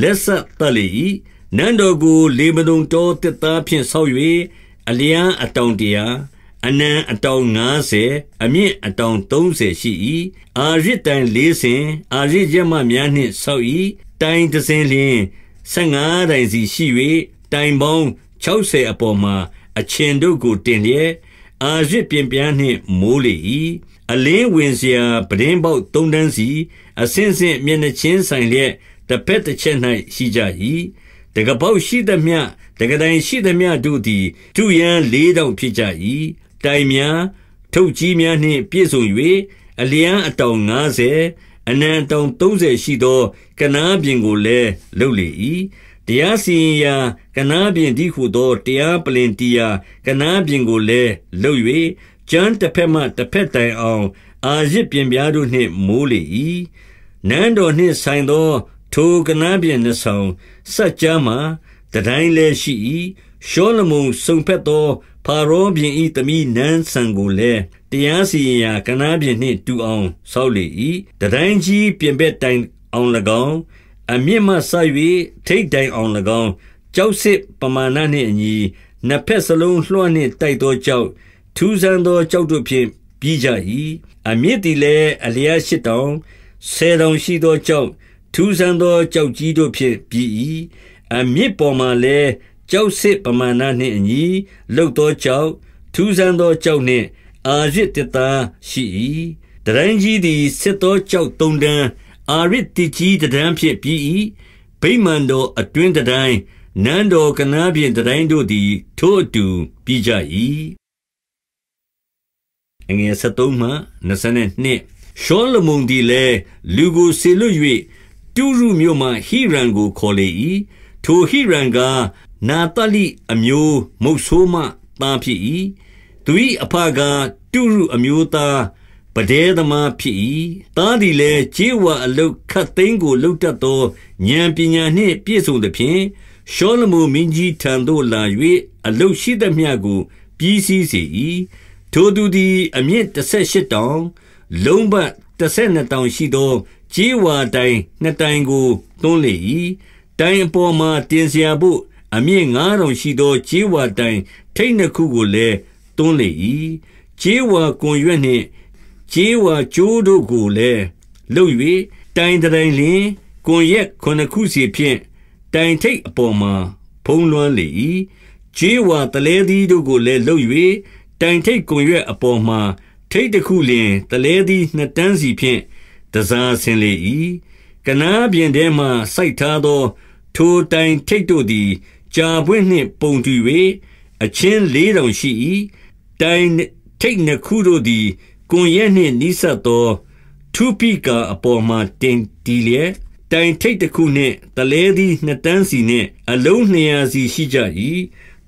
လက်ဆက်တတ်လေ၏နန်းတော်ကိုလေမုန်တော်တစ်သားဖြင့်ဆောက်၍အလျံအတောင်တရားအနံအတောင်90အမြင့်အတောင်30ရှိ၏အာရစ်တိုင်၄စင်အာရစ်ရက်မှများနှင့်ဆောက်၏တိုင်တစ်စင်လျင်15တိုင်စီရှိ၍တိုင်ပေါင်း60အပေါ်မှာ အချင်းတို့ကိုတင်လျက်အာရစ်ပြင်ပြန်းနှင့်မိုးလေ၏အလင်းဝင်စရာပဒင်းပေါက်၃တန်းစီ အစင်းစင်မျက်နှချင်းဆိုင်လျက်တစ်ဖက်တစ်ချက်၌ရှိကြ၏တကပေါက်ရှိသည်မြတကတိုင်ရှိသည်မြတို့သည်သူရန်၄တောင်ဖြစ်ကြ၏တိုင်များထုပ်ကြီးများနှင့်ပြည့်စုံ၍အလျားအတောင်ငါးဆယ်၊အနံအတောင်သုံးဆယ်ရှိသောကနားပျဉ်ကိုလည်းလုပ်လေ၏။တရားစီရင်ရာကနားပျဉ်တည်းဟူသောတရားပလ္လင်တည်ရာကနားပျဉ်ကိုလည်းလုပ်၍၊ကျွန်းတဘက်မှတဘက်တိုင်အောင် အာရဇ်ပျဉ်ပြားတို့နှင့်မိုးလေ၏။နန်းတော်နှင့်ဆိုင်သော ထိုကနားပျဉ်နှစ်ဆောင်၊စပ်ကြားမှာတန်တိုင်းလည်းရှိ၏။ရှောလမုန်စုံဘက်သောဖာရောပြင်ဤသမီးနန်းဆန်ကိုလည်းတရားစီရင်ရာကနာပြင်နှင့်တူအောင်ဆောက်လေ၏တတိုင်းကြီးပြင်ဘက်တိုင်အောင်၎င်းအမြင့်မှဆ၍ထိတ်တိုင်အောင်၎င်းကြောက်စစ်ပမာဏနှင့်အညီနှစ်ဖက်စလုံး လွှမ်းနှင့်တိုက်သောကြောက်ထူးဆန်းသောကြောက်တို့ဖြင့်ပြီးကြ၏အမြင့်သည်လည်းအလျားရှိတောင်ဆယ်တောင်ရှိသောကြောက်ထူးဆန်းသောကြောက်ကြီးတို့ဖြင့်ပြီး၏အမြင့်ပေါ်မှလည်းကြောက်စစ်ပမာဏနှင့်အညီလုတ်သောကြောက်ထူးဆန်းသောကြောက်နှင့်အာရစ်တသားရှိ၏တရံကြီးသည်စစ်သောကြောက်သုံးတန်းအာရစ်တကြီးတန်းဖြစ်ပြီး၏ဗိမာန်တော်အတွင်းတန်းနန်းတော်ကနားပြင်တန်းတို့သည် ထိုအတူပြီးကြ၏အငယ်73မှ22ရှောလမုန်သည်လည်းလူကိုစေလွတ်၍တူရုမြို့မှဟိရန်ကိုခေါ်လေ၏ထိုဟိရန်ကနာတလိအမျိုးမုတ်ဆိုးမသားဖြစ်၏သူ၏အဖကတုရုအမျိုးသားပဒဲသမားဖြစ်၏သားသည်လည်းခြေဝါအလုတ်ခတ်သိန်းကိုလှုပ်တတ်သောဉာဏ်ပညာနှင့်ပြည့်စုံသဖြင့်ရှောလမုန်မင်းကြီးထံသို့လာ၍အလုတ်ရှိသမျှကိုပြီးစီးစေ၏ထိုသူသည်အမြင့်18တောင် လုံးပတ်12တောင်ရှိသောခြေဝါတိုင်2တိုင်ကိုတွန်းလေ၏တိုင်အပေါ်မှာတင်စရာဖို့အမြင့်9000ရှိသောကြေးဝါတိုင်ထိတ်နှစ်ခုကိုလည်းသွန်းလေ၏။ကြေးဝါကွန်ရွက်နှင့်ကြေးဝါကြိုးတို့ကိုလည်းလှုပ်၍တိုင်တိုင်လင်းကွန်ရက်ခုနှစ်ခုစီဖြင့်တိုင်ထိတ်အပေါ်မှာဖုံးလွှမ်းလေ၏။ကြေးဝါတလဲသည်တို့ကိုလည်းလှုပ်၍တိုင်ထိတ်ကွန်ရွက်အပေါ်မှာထိတ်တစ်ခုလျင်တလဲသည်နှစ်တန်းစီဖြင့်တစားဆင်းလေ၏။ကနားပြင်ထဲမှစိုက်ထားသော ထိုတိုင်ထိတ်တို့သည်ကြာပွင့်နှင့်ပုံတူ၍အချင်းလေးတောင်ရှိ၏တိုင်ထိတ်နှစ်ခုတို့သည်ကွန်ရက်နှင့်နီးစပ်သောသူပိကာအပေါ်မှတင်တီလျက်တိုင်ထိတ်တစ်ခုနှင့်တလဲသည်နှစ်တန်းစီနှင့် အလုံး200စီရှိကြ၏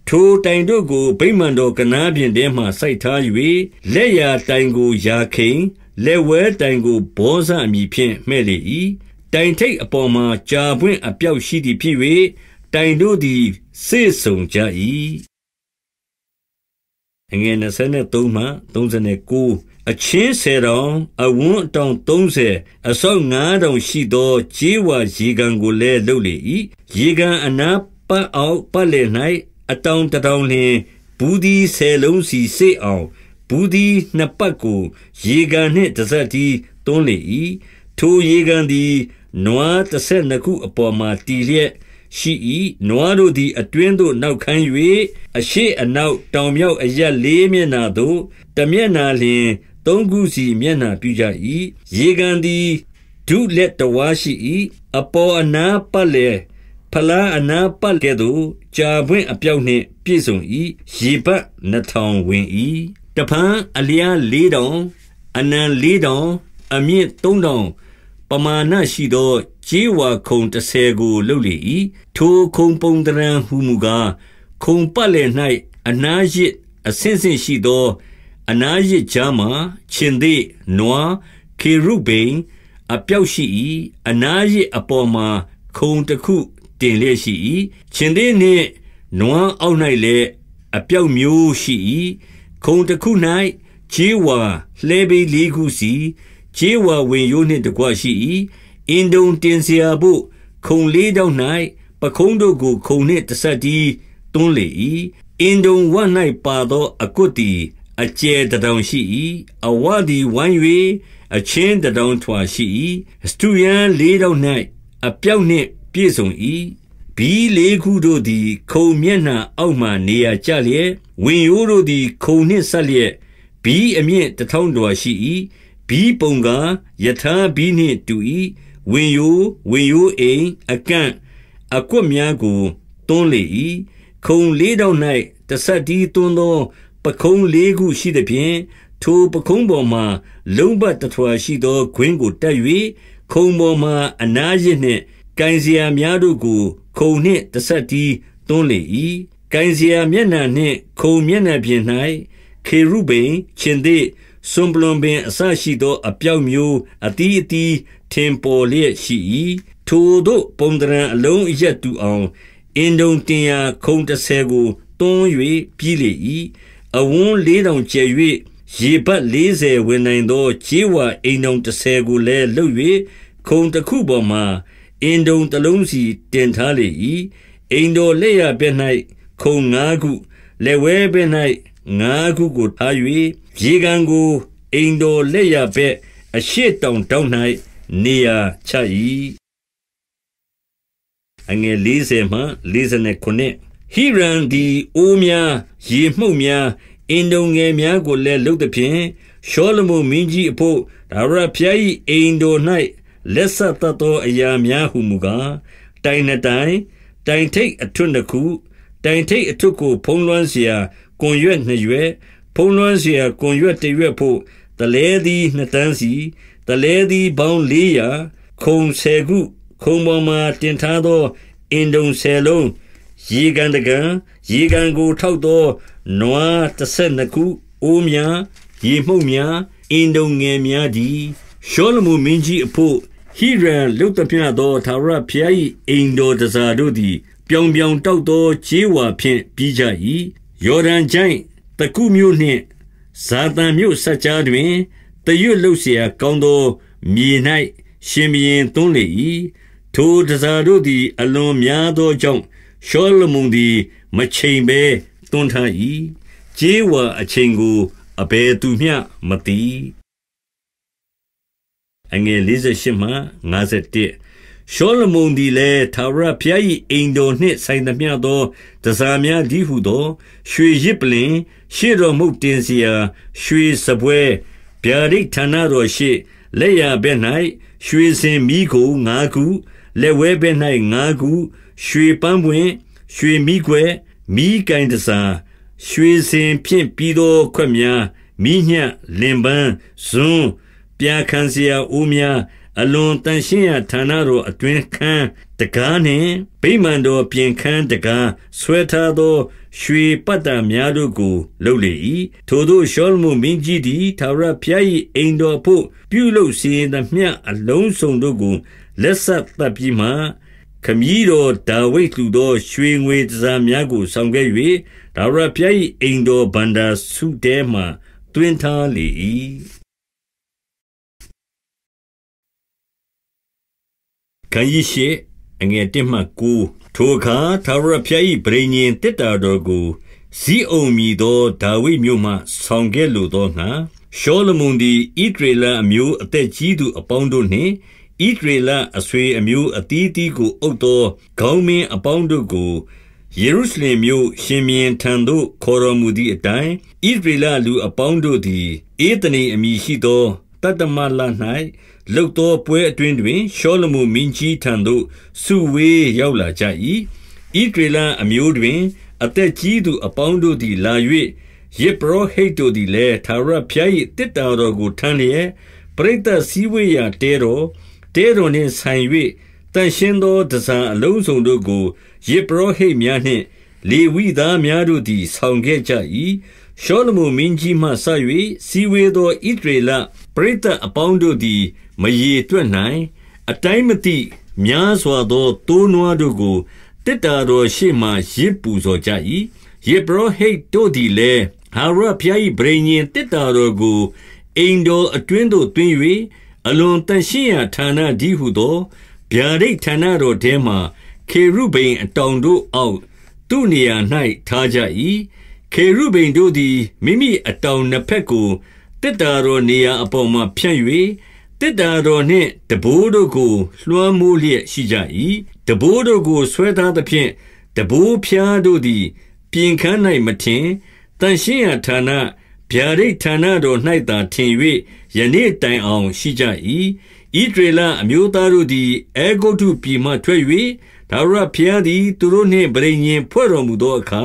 ထိုတိုင်တို့ကိုဗိမာန်တော်ကနားပြင်ထဲမှစိုက်ထား၍လက်ရာတိုင်ကိုယာခိန်လက်ဝဲတိုင်ကိုဘောဇအမည်ဖြင့်မှဲ့လေ၏တိုင်ထိတ်အပေါ်မှာကြာပွင့်အပြောက်ရှိသည်ဖြစ်တိုင်တို့သည်စေဆုံကြ၏အငယ်23မှ39အချင်းဆယ်တောင်အဝန်းတောင်30အစောက်9တောင်ရှိသောခြေဝါရေကန်ကိုလည်းလုပ်လေ၏ရေကန်အနားပတ်အောင်ပတ်လေ၌အတောင်တတောင်လျှင်ဘူးဒီဆယ်လုံးစီစေအောင်ဘူးဒီနှစ်ပတ်ကို ရေကန်နှင့်တစ်ဆက်တည်းတွန်းလေ၏ထိုရေကန်သည်နွားတစ်ဆက်နှစ်ခုအပေါ်မှာတည်လျက်ရှိ၏နွားတို့သည်အတွင်းသို့နောက်ခမ်း၍အရှေ့အနောက်တောင်မြောက်အရပ်လေးမျက်နှာသို့တမျက်နှာလျှင်သုံးခုစီမျက်နှာပြုကြ၏ရေကန်သည်ဒုလက်တဝါးရှိ၏အပေါ်အနားပတ်လည်ဖလားအနားပတ်ကဲ့သို့ကြာပွင့်အပြောက်နှင့် ပြည့်စုံ၏ရေပတ်နှထောင်ဝင်၏တဖန်အလျားလေးတောင်အနံလေးတောင် အမြင့်သုံးတောင်ပမာဏရှိသောကြေးဝါခုံ30ကိုလှုပ်လေ၏ထိုခုံပုံတရံဟူမူကားခုံပတ်လည်၌အနာရစ်အဆင့်ဆင့်ရှိသောအနာရစ်ကြားမှာခြင်သေးနွားခေရုဘိန်အပြောက်ရှိ၏အနာရစ်အပေါ်မှာခုံတစ်ခုတင်လျက်ရှိ၏ခြင်သေးနှင့်နွားအောက်၌လည်းအပြောက်မျိုးရှိ၏ခုံတစ်ခု၌ခြေဝါလှဲပေးလေးခုစီခြေဝါဝင်ရိုးနှင့်တကွရှိ၏အင်ဒုံတင်စရာဘို့ခုံလေးတောက်၌ပခုံးတို့ကိုခုံနှင့်တဆက်တည်းတွန်းလေ၏အင်ဒုံဝတ်၌ပါသောအကွတ်သည်အကျယ်တောင်ရှိ၏အဝသည်ဝိုင်း၍အချင်းတောင်ထွာရှိ၏စတူယန်လေးတောက်၌အပြောက်နှင့်ပြည့်စုံ၏ဘီလေးခုတို့သည်ခုံမျက်နှာအောက်မှနေရာကျလျက်ဝင်ရိုးတို့သည်ခုံနှင့်ဆက်လျက်ဘီအမြင့်တထောင်တော်ရှိ၏ဘီပုံကယထာဘီနှင့်တူ၏ဝင်ယိုဝင်ယိုအိမ်အကန့်အကွတ်များကိုတွန်းလေ၏ခုံလေးတောင်၌တဆက်တီးတွန်းသောပခုံးလေးခုရှိသဖြင့်ထိုပခုံးပေါ်မှလုံးပတ်တထွာရှိသော ခွင်းကိုတက်၍ခုံပေါ်မှအနာရစ်နှင့်ကိုင်စရာများတို့ကို ခုံနှင့်တဆက်တီးတွန်းလေ၏ကိုင်စရာမျက်နှာနှင့် ခုံမျက်နှာပြင်၌ခေရုဘိန်ရှင်သေစွန်ပလွန်ပင်အဆရှိသော အပြောက်မျိုးအတီးအတီးထင်ပေါ်လျက်ရှိ၏ထိုသို့ပုံတရံအလုံးရက်တူအောင်အင်ဒုံတင်ယာခုံ30ကိုတွန်း၍ပြီးလေ၏အဝန်း4000ကျယ်၍ရေပတ်40ဝင်နိုင်သောခြေဝါအိမ်ဒုံ30ကိုလည်းလှုပ်၍ခုံတစ်ခုပေါ်မှာအင်ဒုံတစ်လုံးစီတင်ထားလေ၏အိမ်တော်လက်ရပြ၌ခုံ9ခုလက်ဝဲပြ၌9ခုကိုထား၍ရေကန်ကိုအိမ်တော်လက်ရဘက်အရှိတောင်တောင်၌နေရာချ၏အငယ်40မှ49ဟီရန်ဒီအိုးများ ရေမှုတ်များအင်းတုံငယ်များကိုလည်းလှုပ်သည်ဖြင့်ရှောလမုန်မင်းကြီးအဖို့ဒါရဖျား၏အိမ်တော်၌လက်ဆက်တတ်သောအရာများဟုမူကားတိုင်နှစ်တိုင်တိုင်ထိတ်အထွတ်တစ်ခု တိုင်ထိတ်အထွတ်ကိုဖုံးလွှမ်းเสียကွန်ရွက်နှစ်ရွက်ဖုံးလွှမ်းเสียကွန်ရွက်တစ်ရွက်ဖို့တလဲသည်နှစ်တန်းစီတလဲသည်ပေါင်း400ခုံ10ခုခုံပေါ်မှာတင်ထားသောအင်ဒုံ10လုံးရေကန်တကန်ရေကန်ကိုထောက်သော နွား12ခုအိုးများရေမှုန့်များအင်ဒုံငယ်များသည်ရှောလမုမင်းကြီးအဖို့ဟိရန်လုတ်တပြသောသာရဖျား၏အိမ်တော်တစားတို့သည် ပြောင်ပြောင်တောက်သော ခြေဝါဖြင့်ပြီးကြ၏ယော်ဒန်ကျိုင်းတကုမျိုးနှင့်ဇာတန်မျိုးဆက်ကြားတွင်တရွတ်လှုပ်เสียကောင်းသော မြေ၌ရှင်ဘရင်သွန်းလေ၏ထိုတစားတို့သည် အလွန်များသောကြောင့်ရှောလမုန်သည် မချိန်ဘဲသွန်းထား၏ကြေးဝါအချိန်ကိုအဘယ်သူမျှမသိအငယ်58မှ51ရှောလမုန်သည်လည်းသာရဘုရား၏အိမ်တော်နှင့်ဆိုင်သမျှသောတစားများဒီဟုသော ရွှေရစ်ပလင်ရှေ့တော်မုတ်တင်စရာ ရွှေစပွဲဗျာဒိတ်ဌာနတော်ရှိလက်ရဘက်၌ရွှေစင်မိကို၅ခုလက်ဝဲဘက်၌၅ခုရွှေပန်းပွင့်ရွှေမိခွဲမိကင်တစားရွှေစင်ဖြင့်ပြီးသောခွက်များမိညံ့လင်ပန်းဇွန်းပြာခံစရာအိုးများ အလွန်တန်ရှင်းရာဌာနတော်အတွင်ခန်းတကားနှင့်ဗိမာန်တော်ပြင်ခန်းတကားဆွဲထားသောရွှေပတ်တံများတို့ကိုလုပ်လေ၏။ထိုသို့ရှောလမုန်မင်းကြီးသည်ထာဝရဘုရား၏အိမ်တော်ဖို့ပြုလုပ်စီရင်သမျှအလုံးစုံတို့ကိုလက်ဆက်တပ်ပြီးမှခမည်းတော်ဒါဝိဒ်လူသောရွှေငွေတစားများကိုဆောင်ခဲ့၍ဒါဝရဘုရား၏အိမ်တော်ဗန္ဒာစုတဲမှတွင်ထားလေ၏။ခန်းကြီးရှိအငယ်1မှ9ထိုအခါထာဝရဘုရား၏ပရိညင်တေတ္တာတော်ကိုဇိအုန်မည်သောဒါဝိမြို့မှဆောင်ခဲ့လိုသောငှာရှောလမုန်သည်ဣဒရေလအမျိုးအသက်ကြီးသူအပေါင်းတို့နှင့်ဣဒရေလအဆွေအမျိုးအသီးသီးကိုအုပ်သောခေါင်းမင်းအပေါင်းတို့ကိုယေရုရှလင်မြို့ရှင်မြင်းထံသို့ ခေါ်တော်မူသည့်အတိုင်းဣဒရေလလူအပေါင်းတို့သည်ဧတနေအမည်ရှိသောတတ္တမလ၌လှုပ်သောပွဲအတွင်တွင်ရှောလမုန်မင်းကြီးထံသို့စုဝေးရောက်လာကြ၏ဤဒေလံအမျိုးတွင်အသက်ကြီးသူအပေါင်းတို့သည် လာ၍ယေပရောဟိတ်တို့သည်လည်းသာရဖျား၏တစ်တာတော်ကိုထမ်းလျက်ပရိသတ်စည်းဝေးရာတဲတော်တဲတော်နှင့်ဆိုင်၍တန်ရှင်းသောဒဇံအလုံးစုံတို့ကိုယေပရောဟိတ်များနှင့် လေဝိသားများတို့သည်ဆောင်ခဲ့ကြ၏ရှောလမုန်မင်းကြီးမှဆ၍စည်းဝေးသောဣဒေလပရိသတ်အပေါင်းတို့သည်မရေတွက်နိုင်အတိုင်းမသိများစွာသောသိုးနွားတို့ကိုတစ်တာတော်ရှေ့မှရစ်ပူဇော်ကြ၏ယေဘရဟိတ်တို့သည်လည်းဟာရဖျား၏ဗြိဉ္ဉ်တစ်တာတော်ကိုအိမ်တော်အတွင်းသို့တွင်၍အလွန်တန်ရှင်းရာဌာနဒီဟုသောဗျာဒိတ်ဌာနတော်ထဲမှခေရုဘိန်အတောင်တို့အောက်သူနေရာ၌ထားကြ၏ခေရုဘိန်တို့သည်မိမိအတောင်နှစ်ဖက်ကိုတစ်တာတော်နေရာအပေါ်မှဖြန့်၍တစ်တာတော်နှင့်တဘိုးတို့ကိုလွှမ်းမိုးလျက်ရှိကြ၏တဘိုးတို့ကိုဆွဲထားသဖြင့်တဘိုးဖျားတို့သည် ပြင်ခန်း၌မထင်တန်ရှင်းရာဌာနဗျာဒိတ်ဌာနတော်၌သာထင်၍ယနေ့တိုင်အောင်ရှိကြ၏ဤဒေလအမျိုးသားတို့သည်အေဂုတ်ထုပြည်မှထွက်၍ဒါရုဖျားသည် သူတို့နှင့်ဗရိညင်ဖွဲ့တော်မူသောအခါ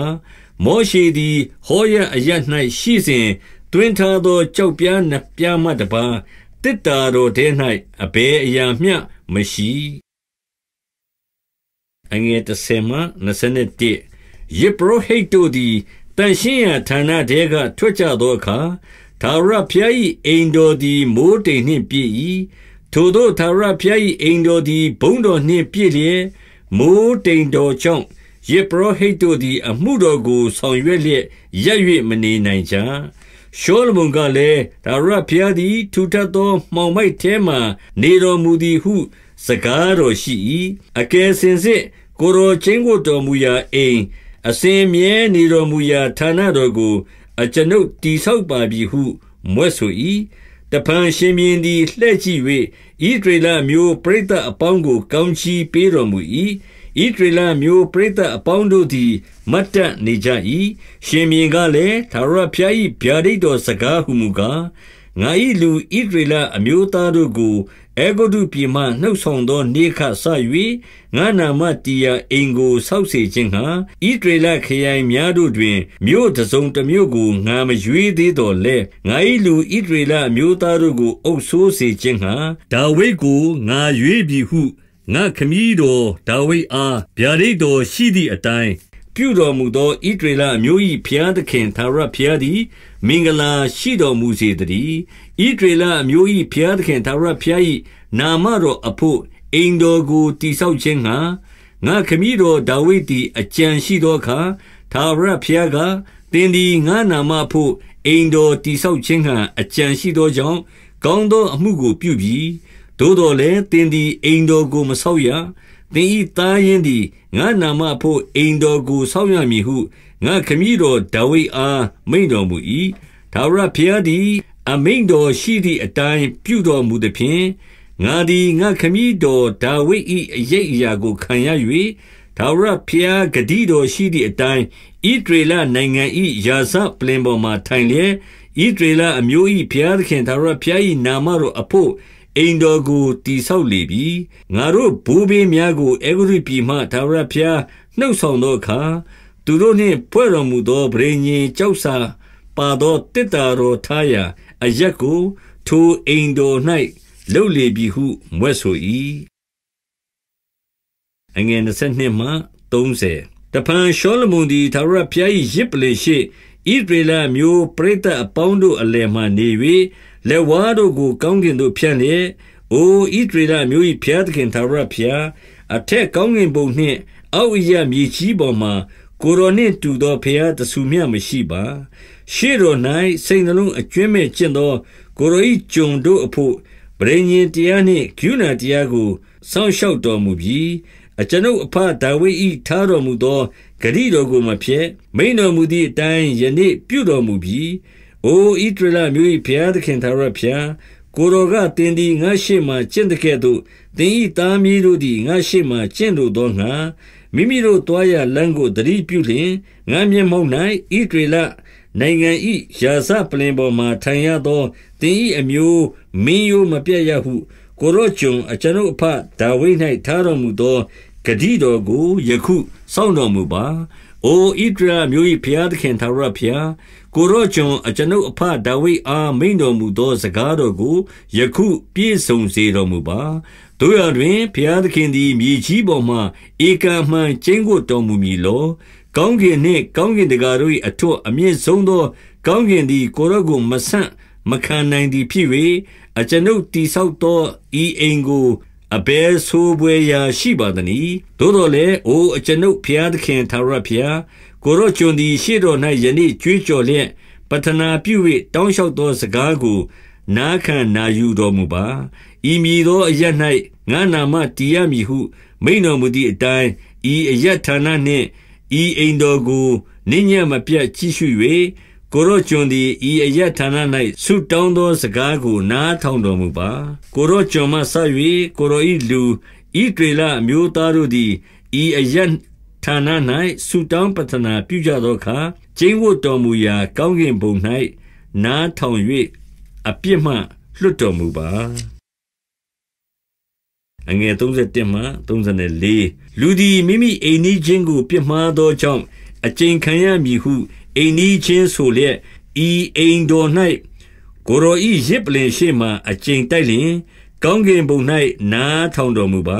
မောရှိသည် ဟောရအရ၌ရှိစဉ်တွင်ထားသောကြောက်ပြားနှစ်ပြားမှတပါးတစ်တာတော်ထဲ၌အဘယ်အရာမျှမရှိအငယ်တစ်ဆယ်မှ21ယေပရဟိတ်တို့သည်တန်ရှင်းရဌာနတဲကထွက်ကြသောအခါသာရဖျား၏အိမ်တော်သည်မိုးတိမ်နှင့်ပြည့်၏ထိုသောသာရဖျား၏အိမ်တော်သည်ဘုံတော်နှင့်ပြည့်လျက်မိုးတိမ်တော်ကြောင့်ယေပရဟိတ်တို့သည်အမှုတော်ကို ဆောင်ရွက်လျက်ရပ်၍မနေနိုင်ကြ။ရှောလမုန်ကလည်းဒါရဘုရားသည်ထူထပ်သောမှောင်မိုက်ထဲမှနေတော်မူသည်ဟု စကားတော်ရှိ၏အကယ်စင်စစ်ကိုရောချင်းကိုတော်မူရာအိမ်အစင်မြဲနေတော်မူရာဌာနတော်ကို အကျွန်ုပ်တိဆောက်ပါပြီဟု မွဲ့ဆို၏တပန်ရှင်မြင်းသည်လှဲ့ကြည့်၍ဤဒေလမျိုးပြိတ္တအပေါင်းကို ကောင်းချီးပေးတော်မူ၏ဣဒရလမျိုးပရိသတ်အပေါင်းတို့သည် မတ်တပ်နေကြ၏ရှင်မြင်းကလည်းသာရဖျား၏ဗျာဒိတ်တော်စကားဟုမူကားငါ၏လူဣဒရလအမျိုးသားတို့ကိုအေဂုတုပြည်မှနှုတ်ဆောင်သောနေခဆ၍ငါနာမတီယာအိမ်ကိုဆောက်စေခြင်းဟာဣဒရလခရိုင်များတို့တွင်မြို့တစုံတစ်မြို့ကိုငါမရွေးသေးတော်လဲငါ၏လူဣဒရလအမျိုးသားတို့ကို အုပ်ဆိုးစေခြင်းဟာဒါဝိဒ်ကိုငါရွေးပြီဟုငါခမည်းတော်ဒါဝိဒ်အားဗျာဒိတ်တော်ရှိသည့်အတိုင်းပြုတော်မူသောဣဒရေလအမျိုး၏ဘုရားသခင်သာရဘုရားသည်မင်္ဂလာရှိတော်မူစေတည်းဣဒရေလအမျိုး၏ဘုရားသခင်သာရဘုရား၏နာမတော်အဖို့အိမ်တော်ကိုတိဆောက်ခြင်းငှာငါခမည်းတော်ဒါဝိဒ်သည်အကြံရှိသောအခါသာရဘုရားကသင်သည်ငါနာမဖို့အိမ်တော်တိဆောက်ခြင်းဟံအကြံရှိသောကြောင့်ကောင်းသောအမှုကိုပြုပြီးသို့တော်လည်းသင်သည်အိမ်တော်ကိုမဆောက်ရသင်၏သားရင်းသည်ငါနာမဖို့အိမ်တော်ကိုဆောက်ရမည်ဟုငါခမည်းတော်ဒါဝိဒ်အားမိန်တော်မူ၏ဒါဝရဘုရားသည်အမိန်တော်ရှိသည့်အတိုင်းပြုတော်မူသည်ဖြင့်ငါသည်ငါခမည်းတော်ဒါဝိဒ်၏အရေးအရာကိုခံရ၍ဒါဝရဘုရားဂတိတော်ရှိသည့်အတိုင်းဣဒရေလနိုင်ငံ၏ယာဇပလင်ပေါ်မှထိုင်လျက်ဣဒရေလအမျိုး၏ဘုရားသခင်ဒါဝရဘုရား၏နာမတော်အဖို့အိမ်တော်ကိုတိဆောက်လေပြီငါတို့ဘိုးဘေးများကိုအေဂုရိပြည်မှသာရဖျားနှုတ်ဆောင်သောအခါသူတို့နှင့် ဖွဲ့တော်မူသောဗြိဉ္ဉ်ကြောက်စာပါသောတစ်တာတော်ထားရာအရက်ကို ထိုအိမ်တော်၌လုတ်လေပြီဟုမွဲ့ဆို၏အငယ်22မှ30တဖန်ရှောလမုန်သည်သာရဖျား၏ရစ်ပလင်ရှိဣဒရေလမျိုး ပရိသတ်အပေါင်းတို့အလယ်မှနေ၍လက်ဝါးတို့ကိုကောင်းကင်သို့ဖြန့်လျက်အိုဣဒရေလမျိုး၏ဖျားသခင်သာရဖျားအထက်ကောင်းကင်ဘုံနှင့်အောက်အရမြေကြီးပေါ်မှာကိုရိုနှင့်တူသောဖျားတဆူမြမရှိပါရှေ့တော်၌စိတ်နှလုံးအကျွမ်းမဲ့ကျင့်သောကိုရို၏ဂျုံတို့အဖို့ပရိညင်တရားနှင့်ဂုဏတရားကိုစောင့်ရှောက်တော်မူပြီးအကျွန်ုပ်အဖဒါဝိဤထားတော်မူသောဂရိတော်ကိုမဖြစ်မိန်တော်မူသည့်အတိုင်းယနေ့ပြုတော်မူပြီး။အိုဣဒရလမျိုး၏ဘုရားသခင်သာရဘုရားကိုရောကတင်သည်ငါရှိမှကျင့်တဲ့ကဲ့သို့တင်ဤသားမီးတို့သည်ငါရှိမှကျင့်တို့သောငါမိမိတို့တွားရလမ်းကိုတတိပြုလျင်ငါမျက်မှောက်၌ဣဒရလနိုင်ငံဤရာဇပလင်ပေါ်မှာထိုင်ရသောတင်ဤအမျိုးမင်းယိုးမပြတ်ရဟု ကိုရောဂျုံ အကျွန်ုပ်အဖဒါဝိ၌ထားတော်မူသောဂတိတော်ကိုယခုစောင့်တော်မူပါ။အိုဣဒရာမျိုး၏ဘုရားသခင်သာရဘုရားကိုရောကျွန်အကျွန်ုပ်အဖဒါဝိအားမိန်တော်မူသောစကားတော်ကို ယခုပြည့်စုံစေတော်မူပါတို့ရတွင်ဘုရားသခင်သည်မြေကြီးပေါ်မှဧကံမှန်ကျင်းကိုတော်မူမည်လော ကောင်းကင်နှင့်ကောင်းကင်တကာတို့၏အထွတ်အမြင့်ဆုံးသော ကောင်းကင်သည်ကိုရောကိုမဆန့်မခံနိုင်သည်ဖြစ်၍အကျွန်ုပ်တိဆောက်သောဤအိမ်ကိုအဘယ်ဆိုးပွဲရာ ရှိပါသနည်းသို့တော်လည်းအိုအကျွန်ုပ်ဖျားသခင်သာရဖျားကိုရော့ကျွန်သည်ရှေ့တော်၌ယနေ့ကြွေးကြော်လျက်ပဌနာပြု၍တောင်းလျှောက်သောစကားကိုနားခံနာယူတော်မူပါ။ဤမည်သောအရပ်၌ငါ့နာမတည်ရမည်ဟု မိန့်တော်မူသည်အတိုင်း၊ဤအရပ်ဌာနနှင့်ဤအိမ်တော်ကိုနေ့ညဉ့်မပြတ်ကြည့်ရှု၍၊ကိုယ်တော်ကျွန်သည်ဤအရပ်ဌာန၌ဆုတောင်းသော စကားကို နားထောင်တော်မူပါ။ကိုယ်တော်ကျွန်မှစ၍ကိုယ်တော်၏လူ၊ဣသရေလအမျိုးသားတို့သည်ဤအရပ်ဌာန၌ဆုတောင်းပတနာပြုကြသောအခါကျင်းဝတ်တော်မူရာကောင်းကင်ဘုံ၌နားထောင်၍အပြစ်မှလွတ်တော်မူပါအငယ်31မှ34လူသည်မိမိအိမ်နီးချင်းကို ပြစ်မှားသောကြောင့်အကျဉ်ခံရမည်ဟုအိမ်နီးချင်းဆိုလျက်ဤအိမ်တော်၌ကိုရောဤရစ်ပလင်ရှိမှအကျဉ်တိုက်လျင်ကောင်းကင်ဘုံ၌နားထောင်တော်မူပါ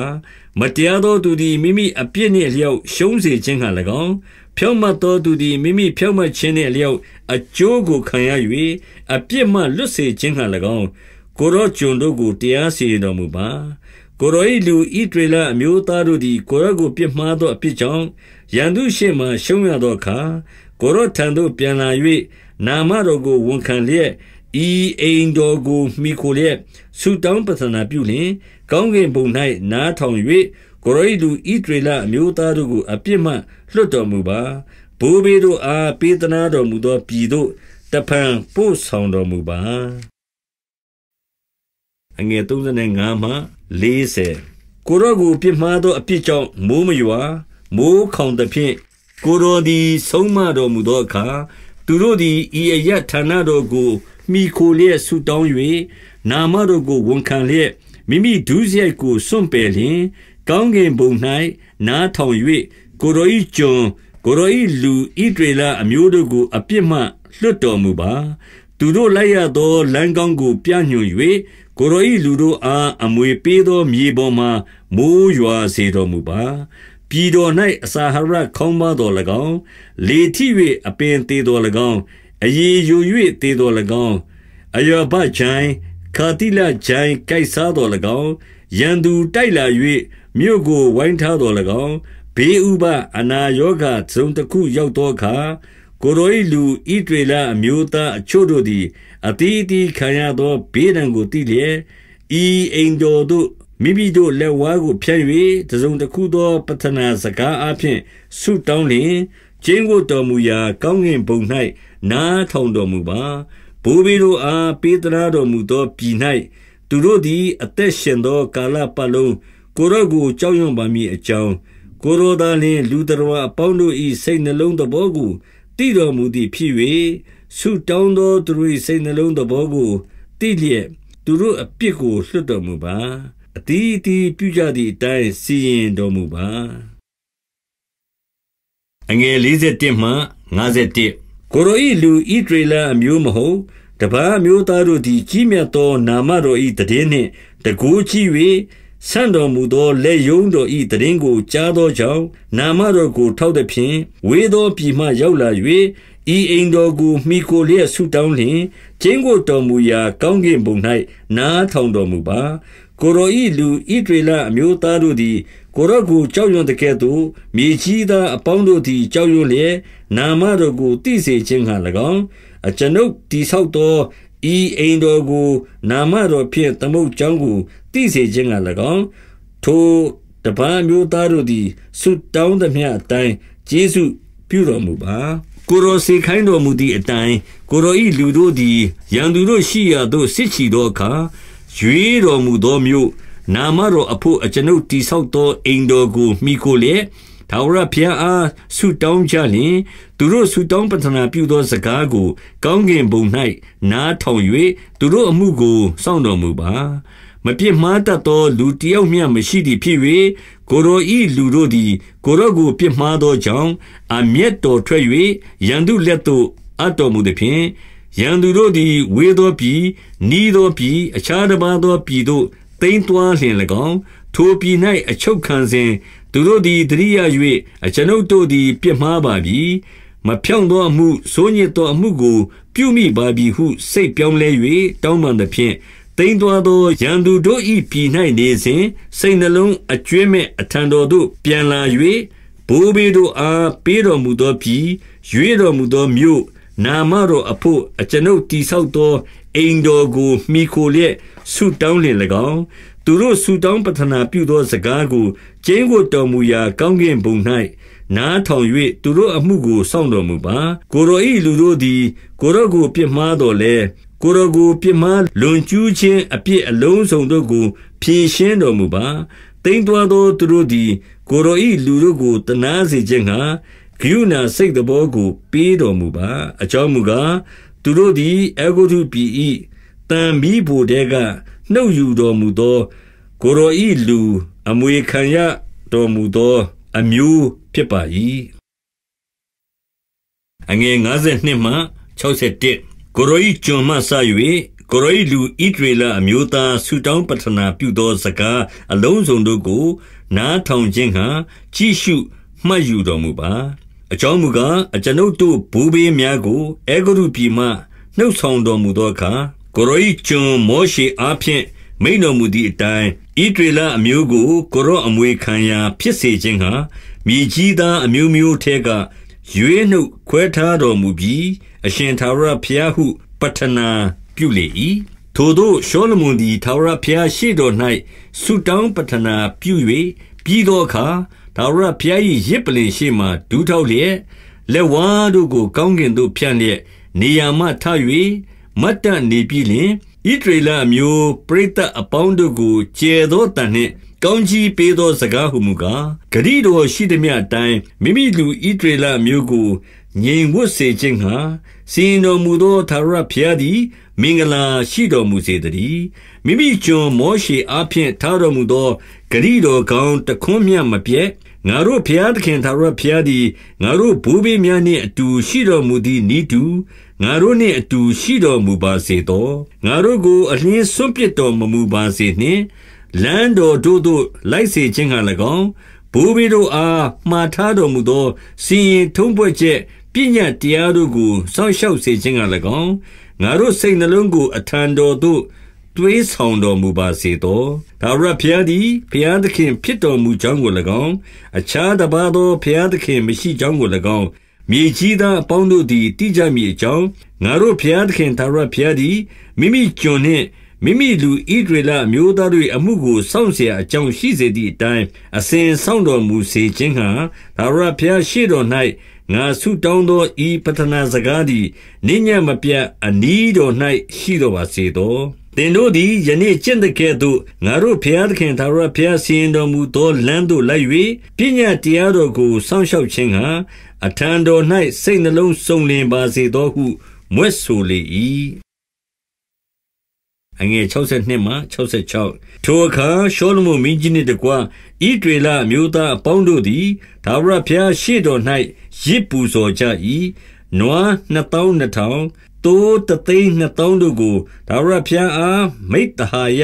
မတရားသောသူသည်မိမိအပြစ်နှင့်အလျောက်ရှုံးစေခြင်းဟံ၎င်းဖြောင့်မတ်သောသူသည်မိမိဖြောင့်မတ်ခြင်းနှင့်အလျောက်အကျိုးကိုခံရ၍အပြစ်မှလွတ်စေခြင်းဟံ၎င်းကိုရောကျွန်တို့ကိုတရားစီရင်တော်မူပါ ကိုရောဤလူဤဒေလအမျိုးသားတို့သည်ကိုရောကိုပြစ်မှားသောအပြစ်ကြောင့်ရန်သူရှေ့မှ ရှုံးရသောအခါကိုရောထံသို့ပြန်လာ၍နာမတော်ကိုဝန်ခံလျက်ဤအိမ်တော်ကိုမိခိုလျက်ဆုတောင်းပတနာပြုလျင်ကောင်းကင်ဘုံ၌နားထောင်၍ကိုရိလူဤဒေလအမျိုးသားတို့ကိုအပြစ်မှလွတ်တော်မူပါဘိုးဘေတို့အားပေးသနာတော်မူသောပြည်သို့တဖန်ပို့ဆောင်တော်မူပါအငယ်35မှ40ကိုရောကိုပြစ်မှားသောအပြစ်ကြောင့်မိုးမရွာမိုးခေါင်သဖြင့်ကိုရောသည်ဆုံးမတော်မူသောအခါသူတို့သည်ဤအရဌာနတော်ကိုမိခိုလျက်ဆူတောင်း၍နာမတော်ကိုဝန်ခံလျက်မိမိဒုစရိုက်ကိုစွန့်ပယ်လျင် ကောင်းကင်ဘုံ၌နားထောင်၍ကိုရောဤကျွန်ကိုရောဤလူဤတွေလာအမျိုးတို့ကိုအပြစ်မှလွတ်တော်မူပါ သူတို့လိုက်ရသောလမ်းကောင်းကိုပြညွှန်၍ကိုရောဤလူတို့အားအမွေပေးသောမြေပေါ်မှာမိုးရွာစေတော်မူပါပြည်တော်၌အစာဟာရခေါင်းပါတော်၎င်းလေထိ၍အပင်သေးတော်၎င်းအရေယို၍သေးတော်၎င်းအယောဘချိုင်ခါတိလဂျိုင်ကိုက်စားတော်၎င်းရန်သူတိုက်လာ၍မြို့ကိုဝိုင်းထားတော်၎င်းဘေးဥပအနာယောဂဇုံတစ်ခုရောက်သောအခါကိုရို၏လူဣတွေလအမျိုးသားအချို့တို့သည်အတီးအီးခံရသောဘေးဒဏ်ကိုသိလျက်ဤအိမ်တော်သို့မိမိတို့လက်ဝါးကိုဖြန့်၍တစုံတစ်ခုသော ပထနာစကားအဖြင့်ဆုတောင်းလျင်ကျင်းကိုတော်မူရာ ကောင်းငင်ဘုံ၌နားထောင်တော်မူပါဘိုးဘေးတို့အားပေးသနာတော်မူသောပြည်၌သူတို့သည် အသက်ရှင်သောကာလပတ်လုံးကိုရော့ကိုကြောက်ရွံ့ပါမည်အကြောင်းကိုရောသာလျှင်လူတော်အပေါင်းတို့၏စိတ်နှလုံးသဘောကိုတည်တော်မူသည်ဖြစ်၍ဆုတောင်းသော သူတို့၏စိတ်နှလုံးသဘောကိုတည်လျက်သူတို့အပြစ်ကိုလွတ်တော်မူပါအတီးတီးပြုကြသည့်အတိုင်းစီရင်တော်မူပါအငယ်၄၁မှ၅၁ကိုရောဤလူဣဒရေလအမျိုးမဟုတ်တပားမျိုးသားတို့သည်ကြီးမြတ်သောနာမတော်ဤတည်နှင့်တကူးကြီး၍ဆန့်တော်မူသောလက်ယုံတော်ဤတည်ကို ကြားသောကြောင့်နာမတော်ကိုထောက်သည်ဖြင့်ဝေသောပြည်မှရောက်လာ၍ဤအိမ်တော်ကိုမိကိုလျက်ဆုတောင်းလျင်ကျင်းကိုတော်မူရာကောင်းကင်ဘုံ၌နားထောင်တော်မူပါကိုရောဤလူဣဒရေလအမျိုးသားတို့သည်ကိုရော့ကိုကြောက်ရွံ့တကဲ့သို့မြေကြီးသားအပေါင်းတို့သည်ကြောက်ရွံ့လျက်နာမတော်ကိုသိစေခြင်းဟံ၎င်းအကျွန်ုပ်တိဆောက်သောဤအိမ်တော်ကိုနာမတော်ဖြင့်သမုတ်ကြောင်းကိုသိစေခြင်းဟံ၎င်းထိုတပန်းမျိုးသားတို့သည်ဆုတောင်းသမျှအတိုင်းကျေးဇူးပြုတော်မူပါ ကိုရောစေခိုင်းတော်မူသည့်အတိုင်းကိုရောဤလူတို့သည်ရန်သူတို့ရှိရာသို့စစ်ချီသောအခါရွေးတော်မူသောမြို့နာမတော်အဖို့အကျွန်ုပ်တိဆောက်သောအိမ်တော်ကိုမိခိုလျက်ထာဝရဘုရားအားဆုတောင်းကြလျင်သူတို့ဆုတောင်းပတနာပြုသောစကားကို ကောင်းကင်ဘုံ၌နားထောင်၍သူတို့အမှုကိုစောင့်တော်မူပါမပြစ်မှားတတ်သော လူတယောက်မျှမရှိသည်ဖြစ်၍ကိုရောဤလူတို့သည်ကိုရောကိုပြစ်မှားသောကြောင့်အမျက်တော်ထွက်၍ရန်သူလက်သို့အပ်တော်မူသည်ဖြင့်ရန်သူတို့သည် ဝေသောပြည်နီးသောပြည်အခြားတစ်ပါးသောပြည်တို့သိမ့်သွားလျင်၎င်းထိုပြည်၌အချုပ်ခံစဉ်သူတို့သည်တရိယာ၍အကျွန်ုပ်တို့သည် ပြစ်မှားပါပြီ မဖြောင့်သောအမှုစိုးညစ်သောအမှုကို ပြုမိပါပြီဟုစိတ်ပြောင်းလဲ၍တောင်းပန်သဖြင့်တိမ်သွာသောရန်သူတို့၏ပြည်၌နေစဉ်စိတ်နှလုံးအကျွေးမဲ့အထံတော်သို့ပြန်လာ၍ဘိုးဘေးတို့အားပေးတော်မူသော ပြည်ရွေးတော်မူသောမြို့ နာမတော်အဖို့အကျွန်ုပ်တိဆောက်သောအိမ်တော်ကိုမိခိုလျက်ဆုတောင်းလင်၎င်းသူတို့ဆုတောင်းပတနာပြုသောစကားကိုကျင်းကိုတော်မူရာကောင်းကင်ဘုံ၌နားထောင်၍သူတို့အမှုကိုစောင့်တော်မူပါ ကိုရောဤလူတို့သည် ကိုရောကိုပြစ်မှားတော်လဲကိုရောကိုပြစ်မှားလွန်ကျူးခြင်းအပြစ်အလုံးစုံတို့ကိုဖြေရှင်းတော်မူပါတိမ့်တော်သောသူတို့သည်ကိုရောဤလူတို့ကိုတနာစေခြင်းငှာဂိယုဏစိတ်တဘောကိုပေးတော်မူပါအကြောင်းမူကားသူတို့သည်အဂုတုပြည်၏တံမီးဖို့တဲကနှုတ်ယူတော်မူသောကိုရောဤလူ အမွေခံရတော်မူသော အမျိုးဖြစ်ပါ၏အငယ်52မှ61ကိုရောဤကျွန်မှစ၍ကိုရောဤလူဣဒရေလအမျိုးသားဆူတောင်းပတနာပြုသောစကားအလုံးစုံတို့ကိုနားထောင်ခြင်းဟံကြည့်ရှုမှတ်ယူတော်မူပါအကြောင်းမူကား၊အကျွန်ုပ်တို့ဘိုးဘေးများကိုအဲဂုတ္တုပြည်မှနှုတ်ဆောင်တော်မူသောအခါ၊ကိုယ်တော်၏ကျွန်မောရှေအားဖြင့်မိန့်တော်မူသည်အတိုင်း၊ဣသရေလအမျိုးကိုကိုယ်တော်အမွေခံရာဖြစ်စေခြင်းငှါ၊မြေကြီးသားအမျိုးမျိုးထဲကရွေးနှုတ်ခွဲထားတော်မူပြီ။အရှင်ထာဝရဘုရားဟုပဌနာပြုလေ၏။ထိုသို့ရှောလမုန်သည်ထာဝရဘုရားရှေ့တော်၌ဆုတောင်းပဌနာပြု၍ပြီးသောအခါထာဝရဘုရား၏ရစ်ပလင်ရှိမှဒူးထောက်လျက်လက်ဝါးတို့ကိုကောင်းကင်သို့ဖြန့်လျက်နေရာမှထ၍မတ်တန်နေပြီလျှင်ဣတရေလအမျိုးပရိသတ်အပေါင်းတို့ကိုကျဲသောတန်နှင့် ကောင်းကြီးပေးသောစကားဟုမူကားဂရိတော်ရှိသည်မြတ်တိုင်းမိမိလူဣတရေလမျိုးကိုငြိမ်ဝတ်စေခြင်းဟာစင်တော်မူသောသာရဘုရားသည်မင်္ဂလာရှိတော်မူစေတည်းမိမိကျွန်မောရှိအဖျင်ထားတော်မူသောဂရိတော်ကောင်းတခွန်းမြတ်မပြည့်ငါတို့ဘုရားသခင်သာရဘုရားသည်ငါတို့ဘိုးဘေးများနှင့်အတူရှိတော်မူသည်နိတူငါတို့နှင့်အတူရှိတော်မူပါစေတော်ငါတို့ကိုအလင်းစွန့်ပစ်တော်မမူပါစေနှင့်လမ်းတော်တို့သို့ လိုက်စေခြင်းက၎င်းဘိုးဘေးတို့အားမှားထားတော်မူသော စီရင်ထုံးဖွဲ့ချက်ပညာတရားတို့ကိုစောင့်ရှောက်စေခြင်းက၎င်းငါတို့စိတ်နှလုံးကိုအထံတော်သို့တွေးဆောင်တော်မူပါစေသောဒါဝရဘုရားသည်ဘုရားသခင်ဖြစ်တော်မူကြောင်းကို၎င်းအခြားတစ်ပါးသောဘုရားသခင်မရှိကြောင်းကို၎င်းမြေကြီးသားအပေါင်းတို့သည်တိကြမည်အကြောင်းငါတို့ဘုရားသခင်ဒါဝရဘုရားသည်မိမိကျွန်နှင့်မိမိလူဣဒရေလမျိုးသားတို့အမှုကိုစောင့်เสียအကြောင်းရှိစေသည့်အတိုင်းအစဉ်စောင့်တော်မူစေခြင်းဟာဒါဝရဘုရားရှိတော်၌ငါဆုတောင်းသောဤပတနာစကားသည်နိညာမပြတ်အနီးတော်၌ရှိတော်ပါစေသောသင်တို့သည်ယနေ့ကျင့်တဲ့ကဲ့သို့ငါတို့ဘုရားသခင်သာရဘုရားစီရင်တော်မူသောလမ်းသို့လိုက်၍ပညာတရားတော်ကိုစောင့်ရှောက်ခြင်းဟာအထံတော်၌စိတ်နှလုံးစုံလင်ပါစေသောဟုမွဲ့ဆိုလေ၏အငယ်62မှ66ထိုအခါရှောလမုန်မင်းကြီးနှင့်တကွဤတွေလမျိုးသားအပေါင်းတို့သည်ဒါဝရဘုရားရှေ့တော်၌ရစ်ပူဇော်ကြ၏နွား2200သိုးတသိန်းနှစ်သောင်းတို့ကိုဒါဝရဖျားအားမိတ္တဟာယ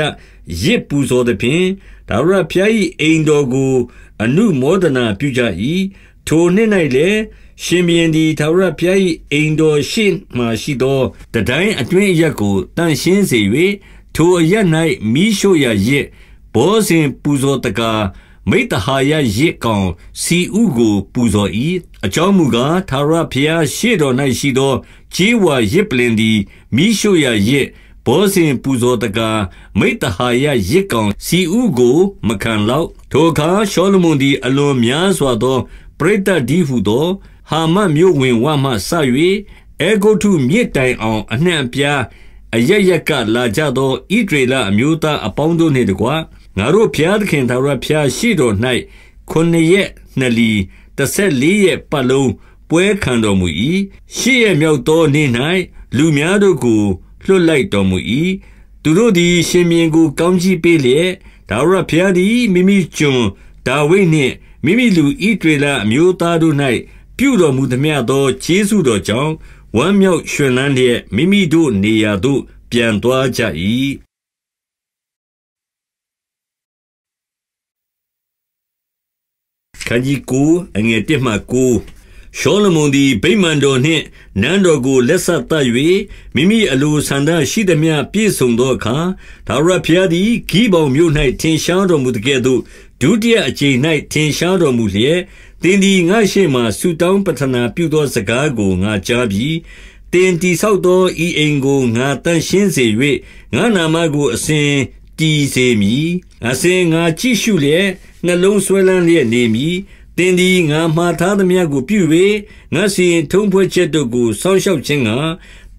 ရစ်ပူဇော်သဖြင့်ဒါဝရဖျား၏အိမ်တော်ကို အနုမောဒနာပြုကြ၏ထိုနှစ်၌လည်းရှင်ဘီရင်ဒီဒါဝရဖျား၏အိမ်တော်ရှိမှရှိသောတတိုင်းအတွင်းအရက်ကိုတန့်ရှင်းစေ၍ထိုအရက်၌မိရှုရရစ်ဘောဇင်ပူဇော်တကားမိတ္တဟာယရစ်ကောင်စီဥကို ပူဇော်၏အကြောင်းမူကားသာရဖျားရှေ့တော်၌ရှိသောခြေဝါရစ်ပလင်သည်မိရှုရရစ်ဘောဇင်ပူဇော်တကားမိတ္တဟာယရစ်ကောင်စီဥကို မခံလောက်ထိုအခါရှောလမုန်သည်အလွန်များစွာသောပရိသတ်ဒီဟုသောဟာမတ်မြို့ဝင်ဝမှဆ၍အေဂုတုမြစ်တိုင်အောင်အနှံ့အပြားအရရက်ကလာကြသောဣဒရေလအမျိုးသားအပေါင်းတို့နှင့်တကားငါတို့ဘုရားသခင်သာရဘုရားရှိတော်၌ခုနှစ်ရက်နှစ်လီ14ရက်ပတ်လုံးပွဲခံတော်မူ၏ရှစ်ရက်မြောက်သောနေ့၌လူများတို့ကိုလွတ်လိုက်တော်မူ၏သူတို့သည်ရှင်မြင်ကိုကောင်းချီးပေးလျက်ဒါဝရဘုရားသည်မိမိကျွန်ဒါဝိနှင့်မိမိလူဣဒေလအမျိုးသားတို့၌ပြုတော်မူသမျှသောခြေဆုတော်ကြောင့်ဝမ်းမြောက်ရွှင်လန်းလျက်မိမိတို့နေရာသို့ ပြန်သွားကြ၏ခန်းကြီးကိုအငယ်1မှ9ရှောလမုန်သည်ဗိမာန်တော်နှင့်နန်းတော်ကို လက်ဆက်တတ်၍မိမိအလိုဆန္ဒရှိသမျှပြည့်စုံသောအခါဒါရဖျားသည်ဂိဘုံမြို့၌ထင်ရှားတော်မူတကဲ့သို့ဒုတိယအကြိမ်၌ထင်ရှားတော်မူလျက်တင်းဒီငါရှိမှဆူတောင်းပတနာပြုသောစကားကိုငါကြားပြီးတင်တိဆောက်သောဤအိမ်ကိုငါတန်ရှင်းစေ၍ငါနာမကိုအစဉ်တည်စေမည်အစဉ်ငါကြည့်ရှုလျက်နှလုံးဆွဲလန်းလျက်နေမည်သင်သည်ငါမှားထားသမျှကိုပြု၍ငါစီရင်ထုံးဖွဲ့ချက်တို့ကိုစောင့်ရှောက်ခြင်းက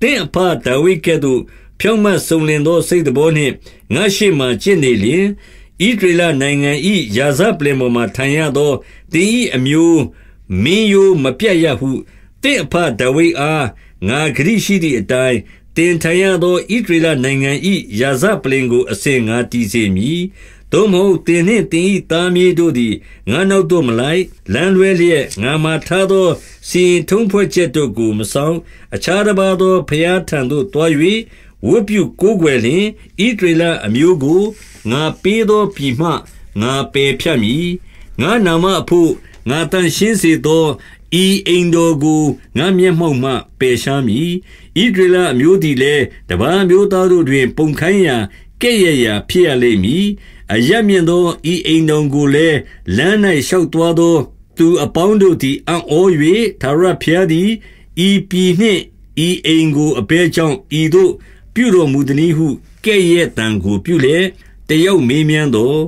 သင်အဖဒါဝိကဲ့သို့ဖြောင့်မတ်စုံလင်သော စိတ်တော်နှင့်ငါရှိမှကျင့်နေလျင်ဣဒရလနိုင်ငံဤယာဇပလင်ပေါ်မှာထိုင်ရသောတင်းဤအမျိုးမင်းယိုမပြတ်ရဟုတင့်အဖဒဝိအားငါဂရိရှိသည့်အတိုင်းတင်ထိုင်ရသောဣဒရလနိုင်ငံဤယာဇပလင်ကို အစဉ်ငါတည်စေမည်သို့မဟုတ်သင်နှင့်သင်၏သားမြေးတို့သည်ငါနောက်သို့မလိုက်လမ်းလွဲလျက်ငါမှာထားသောစီရင်ထုံးဖွဲ့ချက်တို့ကိုမဆောင် အခြားတစ်ပါးသောဘုရားထံသို့တွား၍ဝတ်ပြုကိုးကွယ်လျင်ဤဒေလအမျိုးကိုငါပေးသောပြည်မှငါပယ်ဖြတ်မည်ငါနာမအဖို့ငါတန်ရှင်းစေသောဤအိမ်တော်ကိုငါမျက်မှောက်မှပယ်ရှားမည်ဤဒေလအမျိုးသည်လည်းတပန်းမျိုးသားတို့တွင် ပုံခိုင်းရာကဲ့ရဲ့ရာဖြစ်ရလိမ့်မည်အရမြင့်သောဤအိမ်တော်ကိုလည်းလမ်း၌ရှောက်သွားသော သူအပေါင်းတို့သည်အံ့ဩ၍သာရဖျားသည်ဤပြည်နှင့်ဤအိမ်ကိုအဘဲကြောင့်ဤသို့ပြုတော်မူသည်ဟုကဲ့ရဲ့တံကိုပြုလျက်တယောက်မေးမြန်းတော်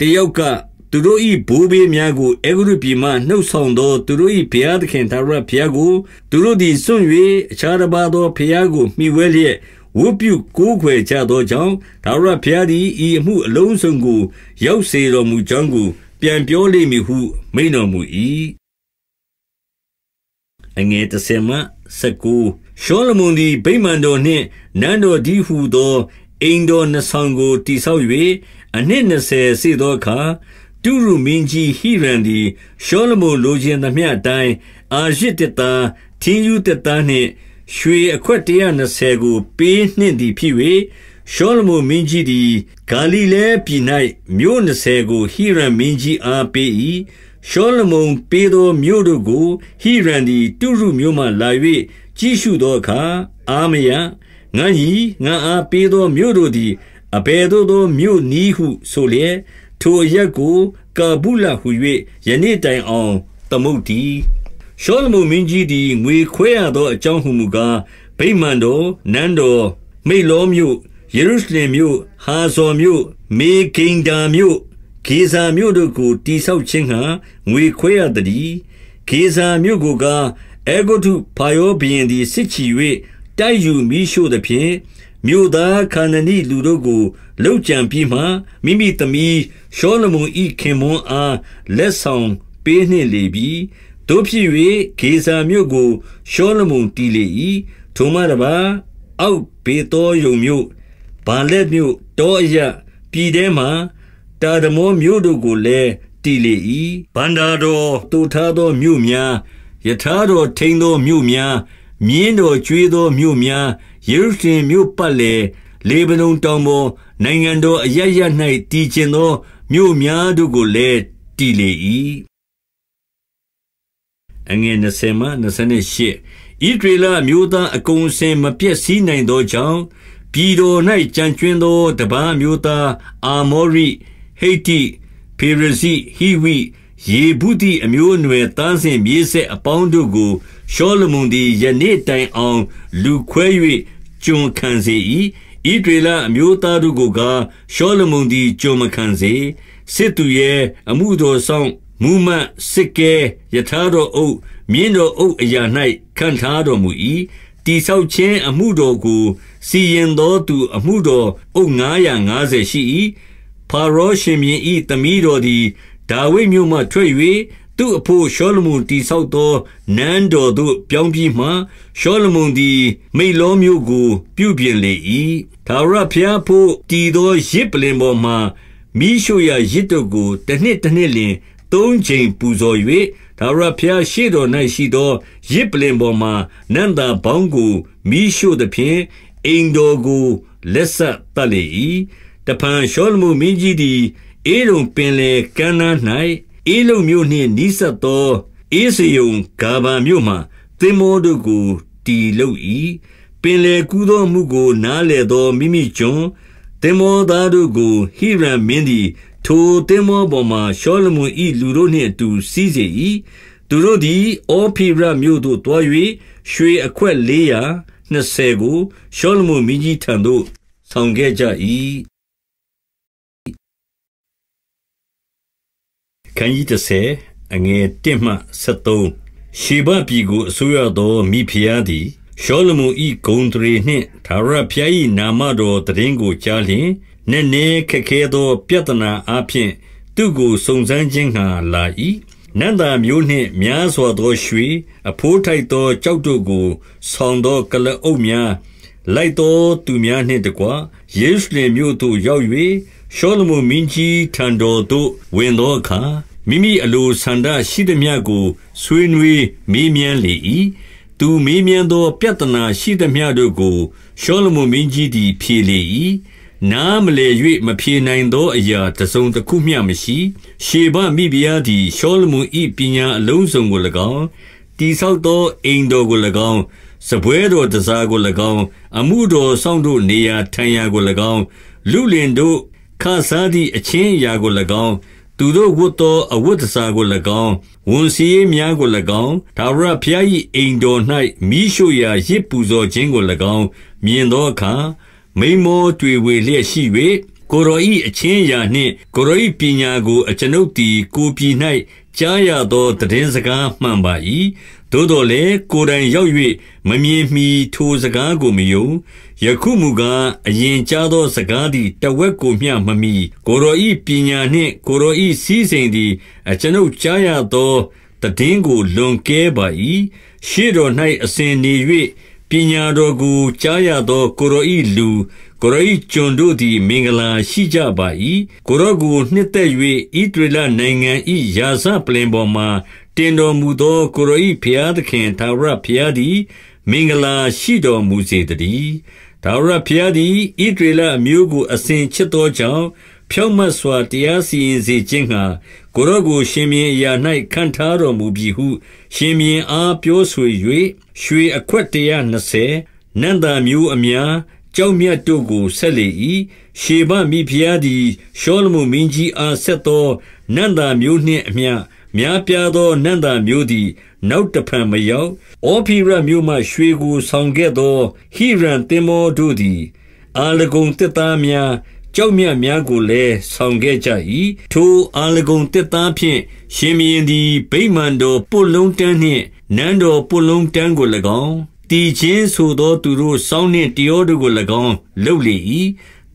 တယောက်ကသူတို့၏ဘိုးဘေးများကိုအေဂရုပြည်မှနှုတ်ဆောင်သောသူတို့၏ဘုရားသခင်သာရဘုရားကိုသူတို့သည်စွန့်၍အခြားတစ်ပါးသောဘုရားကိုမှီဝဲလျက်ဝတ်ပြုကိုးခွေကြသောကြောင့်ဒါဝရဘုရားသည်ဤအမှုအလုံးစုံကို ရောက်စေတော်မူကြောင်းကိုပြန်ပြောလိမ့်မည်ဟုမိန်တော်မူ၏အငယ်တဆေမစကူရှောလမုန်သည်ဗိမာန်တော်နှင့်နန်းတော်ဒီဟုသောအိမ်တော်နှဆောင်ကိုတိဆောက်၍အနှစ်20စေသောအခါတူရူမင်းကြီးဟိရန်သည်ရှောလမုန်လိုချင်သမျှအတိုင်းအာရစ်တတန်ထင်းယူတတန်နှင့်ရွှေအခွက်120ကိုပေးနှင့်သည်ဖြစ်၍ရှောလမုန်မင်းကြီးသည်ဂါလိလဲပြည်၌မြို့20ကိုဟိရန်မင်းကြီးအားပေး၏ရှောလမုန်ပေးသောမြို့တို့ကိုဟိရန်သည်တုရုမြို့မှလာ၍ကြီးစုသောအခါအာမယငန်းကြီးငန်းအားပေးသောမြို့တို့သည်အဘယ်သို့သောမြို့နီးဟု ဆိုလျက်ထိုအရက်ကိုကာဘူးလဟု၍ယနေ့တိုင်အောင်သမုတ်တည်ရှောလမုန်မင်းကြီးသည်ငွေခွဲရသောအကြောင်းဟုမူကားဗိမာန်တော်နန်းတော်မိတ်လောမြို့ယေရုရှလင်မြို့ ဟာဇော်မြို့ မေဂိန်ဒါမြို့ဂေဇာမြို့တို့ကိုတိဆောက်ခြင်းဟံငွေခွဲရသည်ဂေဇာမြို့ကိုကားအေဂုတုဖာယောဘီရင်သည်စစ်ချီ၍တိုက်ယူမိရှို့သည်ဖြင့်မြို့သားခန္ဓနိလူတို့ကိုလှုပ်ကြံပြီးမှမိမိသမီးရှောလမုန်ဤခင်မွန်းအားလက်ဆောင်ပေးနှင့်လေပြီတို့ဖြစ်၍ဂေဇာမြို့ကိုရှောလမုန်တီးလေ၏ထိုမှတပါအောက်ဘေတော်ယုံမြို့ဗာလက်မြို့တောအယပြည်ထဲမှတာဒမောမြို့တို့ကိုလည်းတီလေ၏ဗန္ဒာတော်တူထားသောမြို့များယထာတော်ထိန်သောမြို့များ မြင်းတော်ကျွေးသောမြို့များယေရုရှလင်မြို့ပတ်လေလေဗနုန်တောင်ပေါ်နိုင်ငံတော်အရရ၌တည်ကျင်သော မြို့များတို့ကိုလည်းတီလေ၏အငယ်20မှ28ဤဒေလာမျိုးသားအကုန်စင်မပြည့်စည်နိုင်သောကြောင့်ပြည်တော်၌ကြံကျွင်းသောတပားမျိုးသားအာမောရိဟိတိဖေရစီဟိဝိယေဘုတိအမျိုးအနွယ်တန်းစဉ်မြေဆက်အပေါင်းတို့ကိုရှောလမုန်သည်ယနေ့တိုင်အောင်လူခွဲ၍ကျွန်ခံစေ၏ဤဒေလာအမျိုးသားတို့ကိုကရှောလမုန်သည်ကျွန်မခံစေစစ်သူရဲ့အမှုတော်ဆောင်မူမတ်စစ်ကဲယထာတော်အုပ်မြင်းတော်အုပ်အရာ၌ခံထားတော်မူ၏တိဆောက်ခြင်းအမှုတော်ကိုစီရင်သောသူအမှုတော်အုပ်950ရှိ၏ဖာရောရှင်မြင်းဤသမီးတော်သည်ဒါဝိမြို့မှထွက်၍သူအဖို့ရှောလမုန်တိဆောက်သောနန်းတော်သို့ပြောင်းပြီးမှရှောလမုန်သည် မိတ်လောမြို့ကို ပြုပြင်လေ၏ဒါဝရဖျားဖို့တည်သောရစ်ပလင်ပေါ်မှမိရှုရရစ်တို့ကိုတစ်နှစ်တစ်နှစ်လျင်သုံးချိန်ပူဇော်၍ဒါရဖျားရှိတော်၌ရှိသောရစ်ပလင်ပေါ်မှာနန္တာဘောင်းကိုမိရှို့သဖြင့်အိမ်တော်ကိုလက်ဆက်တတ်လေ၏တဖန်ရှောလမုမင်းကြီးသည်အေရုံပင်လေကမ်းနား၌အေလုံမြို့နှင့်နီးစပ်သောအေစယုံဂါဘာမြို့မှသင်မောတို့ကိုတီလုပ်၏ပင်လေကူးသောမှုကိုနားလေသောမိမိကျွန်သင်မောသားတို့ကိုဟိရန်မင်းသည်ထိုသင်္ဘောပေါ်မှာရှောလမုန်၏လူတို့နှင့်အတူစီးစေ၏သူတို့သည် အောဖိရမြို့သို့တွား၍ရွှေအခွက်420ကိုရှောလမုန်မိကြီးထံသို့ဆောင်ခဲ့ကြ၏ခန်းကြီး30အငယ်1မှ73ရှေဘပြည်ကိုအစိုးရသောမိဖုရားသည်ရှောလမုန်၏ဂုံတရေနှင့်ဒါရဖျား၏နာမတော်တည်င်းကိုကြားလျင်နက်နဲခက်ခဲသောပြဿနာအားဖြင့်သူ့ကိုစုံစမ်းခြင်းငှါလာ၏။နံ့သာမျိုးနှင့်များစွာသောရွှေ၊အဘိုးထိုက်သောကျောက်တို့ကိုဆောင်သောကုလားအုပ်များ၊လိုက်သောသူများနှင့်တကွယေရုရှလင်မြို့သို့ရောက်၍ရှောလမုန်မင်းကြီးထံတော်သို့ဝင်သောအခါ၊မိမိအလိုဆန္ဒရှိသမျှကိုဆွေးနွေးမေးမြန်းလေ၏။သူမေးမြန်းသောပြဿနာရှိသမျှတို့ကိုရှောလမုန်မင်းကြီးသည်ဖြေလေ၏နားမလဲ၍မဖြေနိုင်သောအရာတစုံတစ်ခုမျှမရှိရှေဘမိဖုရားသည်ရှောလမုန်၏ပညာအလုံးစုံကို၎င်းတိဆောက်သောအိမ်တော်ကို၎င်းစပွဲတော်တစားကို၎င်းအမှုတော်ဆောင်တို့နေရာထိုင်ရာကို၎င်းလူလင်တို့ခစားသည့်အချင်းအရာကို၎င်းသူတို့ဝတ်သော အဝတ်တစားကို၎င်းဝန်စည်းများကို၎င်းဒါဝရဖျား၏အိမ်တော်၌မိရှုရာရစ်ပူဇော်ခြင်းကို၎င်းမြင်သောအခါမိမောတွေဝေလျက်ရှိ၍ကိုရောဤအချင်းရာနှင့်ကိုရောဤပညာကိုအကျွန်ုပ်သည်ကိုပြည်၌ကြားရသောတည်င်းစကားမှန်ပါ၏သို့တော်လည်းကိုယ်တိုင်ရောက်၍မမြင်မီထိုစကားကိုမယုံယခုမူကားအရင်ကြားသောစကားသည်တဝက်ကိုမျှမမီ ကိုရောဤပညာနှင့် ကိုရောဤစည်းစိမ်သည်အကျွန်ုပ်ကြားရသောတည်င်းကိုလွန်ကဲပါ၏ရှေ့တော်၌အစဉ်နေ၍ပညာတော်ကိုကြားရသော ကိုယ်တော်၏လူ၊ကိုယ်တော်၏ကျွန်တို့သည် မင်္ဂလာရှိကြပါ၏။ကိုယ်တော်ကိုနှစ်သက်၍ဣသရေလနိုင်ငံ၏ရာဇပလ္လင်ပေါ်မှာတင်တော်မူသော ကိုယ်တော်၏ဘုရားသခင်ထာဝရဘုရားသည် မင်္ဂလာရှိတော်မူစေသတည်း။ထာဝရဘုရားသည်ဣသရေလအမျိုးကိုအစဉ်ချစ်သောကြောင့်၊ဖြောင့်မတ်စွာတရားစီရင်စေခြင်းငှါကိုယ်တော်ကိုရှင်ဘုရင်အရာ၌ခန့်ထားတော်မူပြီဟု ရှင်ဘုရင်အားပြောဆို၍ရွှေအခွက်120နန္တာမျိုးအများကြောက်မြတ်တို့ကိုဆက်လေ၏ရှေဘမိဖုရားသည်ရှောလမုမင်းကြီးအားဆက်သောနန္တာမျိုးနှင့်အမျှများပြားသောနန္တာမျိုးသည် နောက်တဖန်မရောက်။ဩဖိရမျိုးမှရွှေကိုဆောင်ခဲ့သောဟိရန်တင်မောတို့သည်အာလဂုံတစ်သားများကြောက်မြတ်များကိုလည်းဆောင်ခဲ့ကြ၏။ထိုအာလဂုံတစ်သားဖြင့်ရှင်မင်းသည်ဗိမာန်တော်ပုတ်လုံးတန်းနှင့်နန်းတော်ပွလုံတန်းကို၎င်းတည်ခြင်းဆိုသော သူတို့စောင်းနှင့်တရောတို့ကို၎င်းလှုပ်လေ၏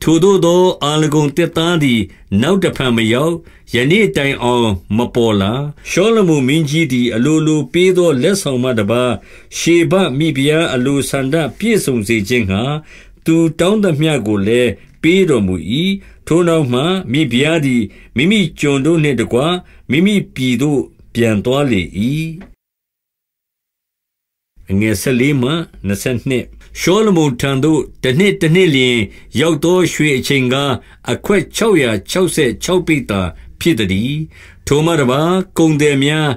ထိုတို့သော အာလကုံတက်သားသည် နောက်တဖန်မရောက်ယနေ့တိုင်အောင်မပေါ်လာရှောလမုမင်းကြီးသည် အလိုလိုပေးသောလက်ဆောင်မှတပါရှေဘမိဖုရားအလိုဆန္ဒပြည့်စုံစေခြင်းဟာသူတောင်းသမျှကိုလည်းပေးတော်မူ၏ထိုနောက်မှမိဖုရားသည်မိမိကျွန်တို့နှင့်တကွမိမိပြည်သို့ ပြန်သွားလေ၏အငယ်14မှ22ရှောလမုန်ထံသို့တစ်နှစ်တစ်နှစ်လျင် ရောက်သောရွှေအချိန်ကအခွက်666ပိတာဖြစ်သည်ထိုမှတပါကုံတယ်များ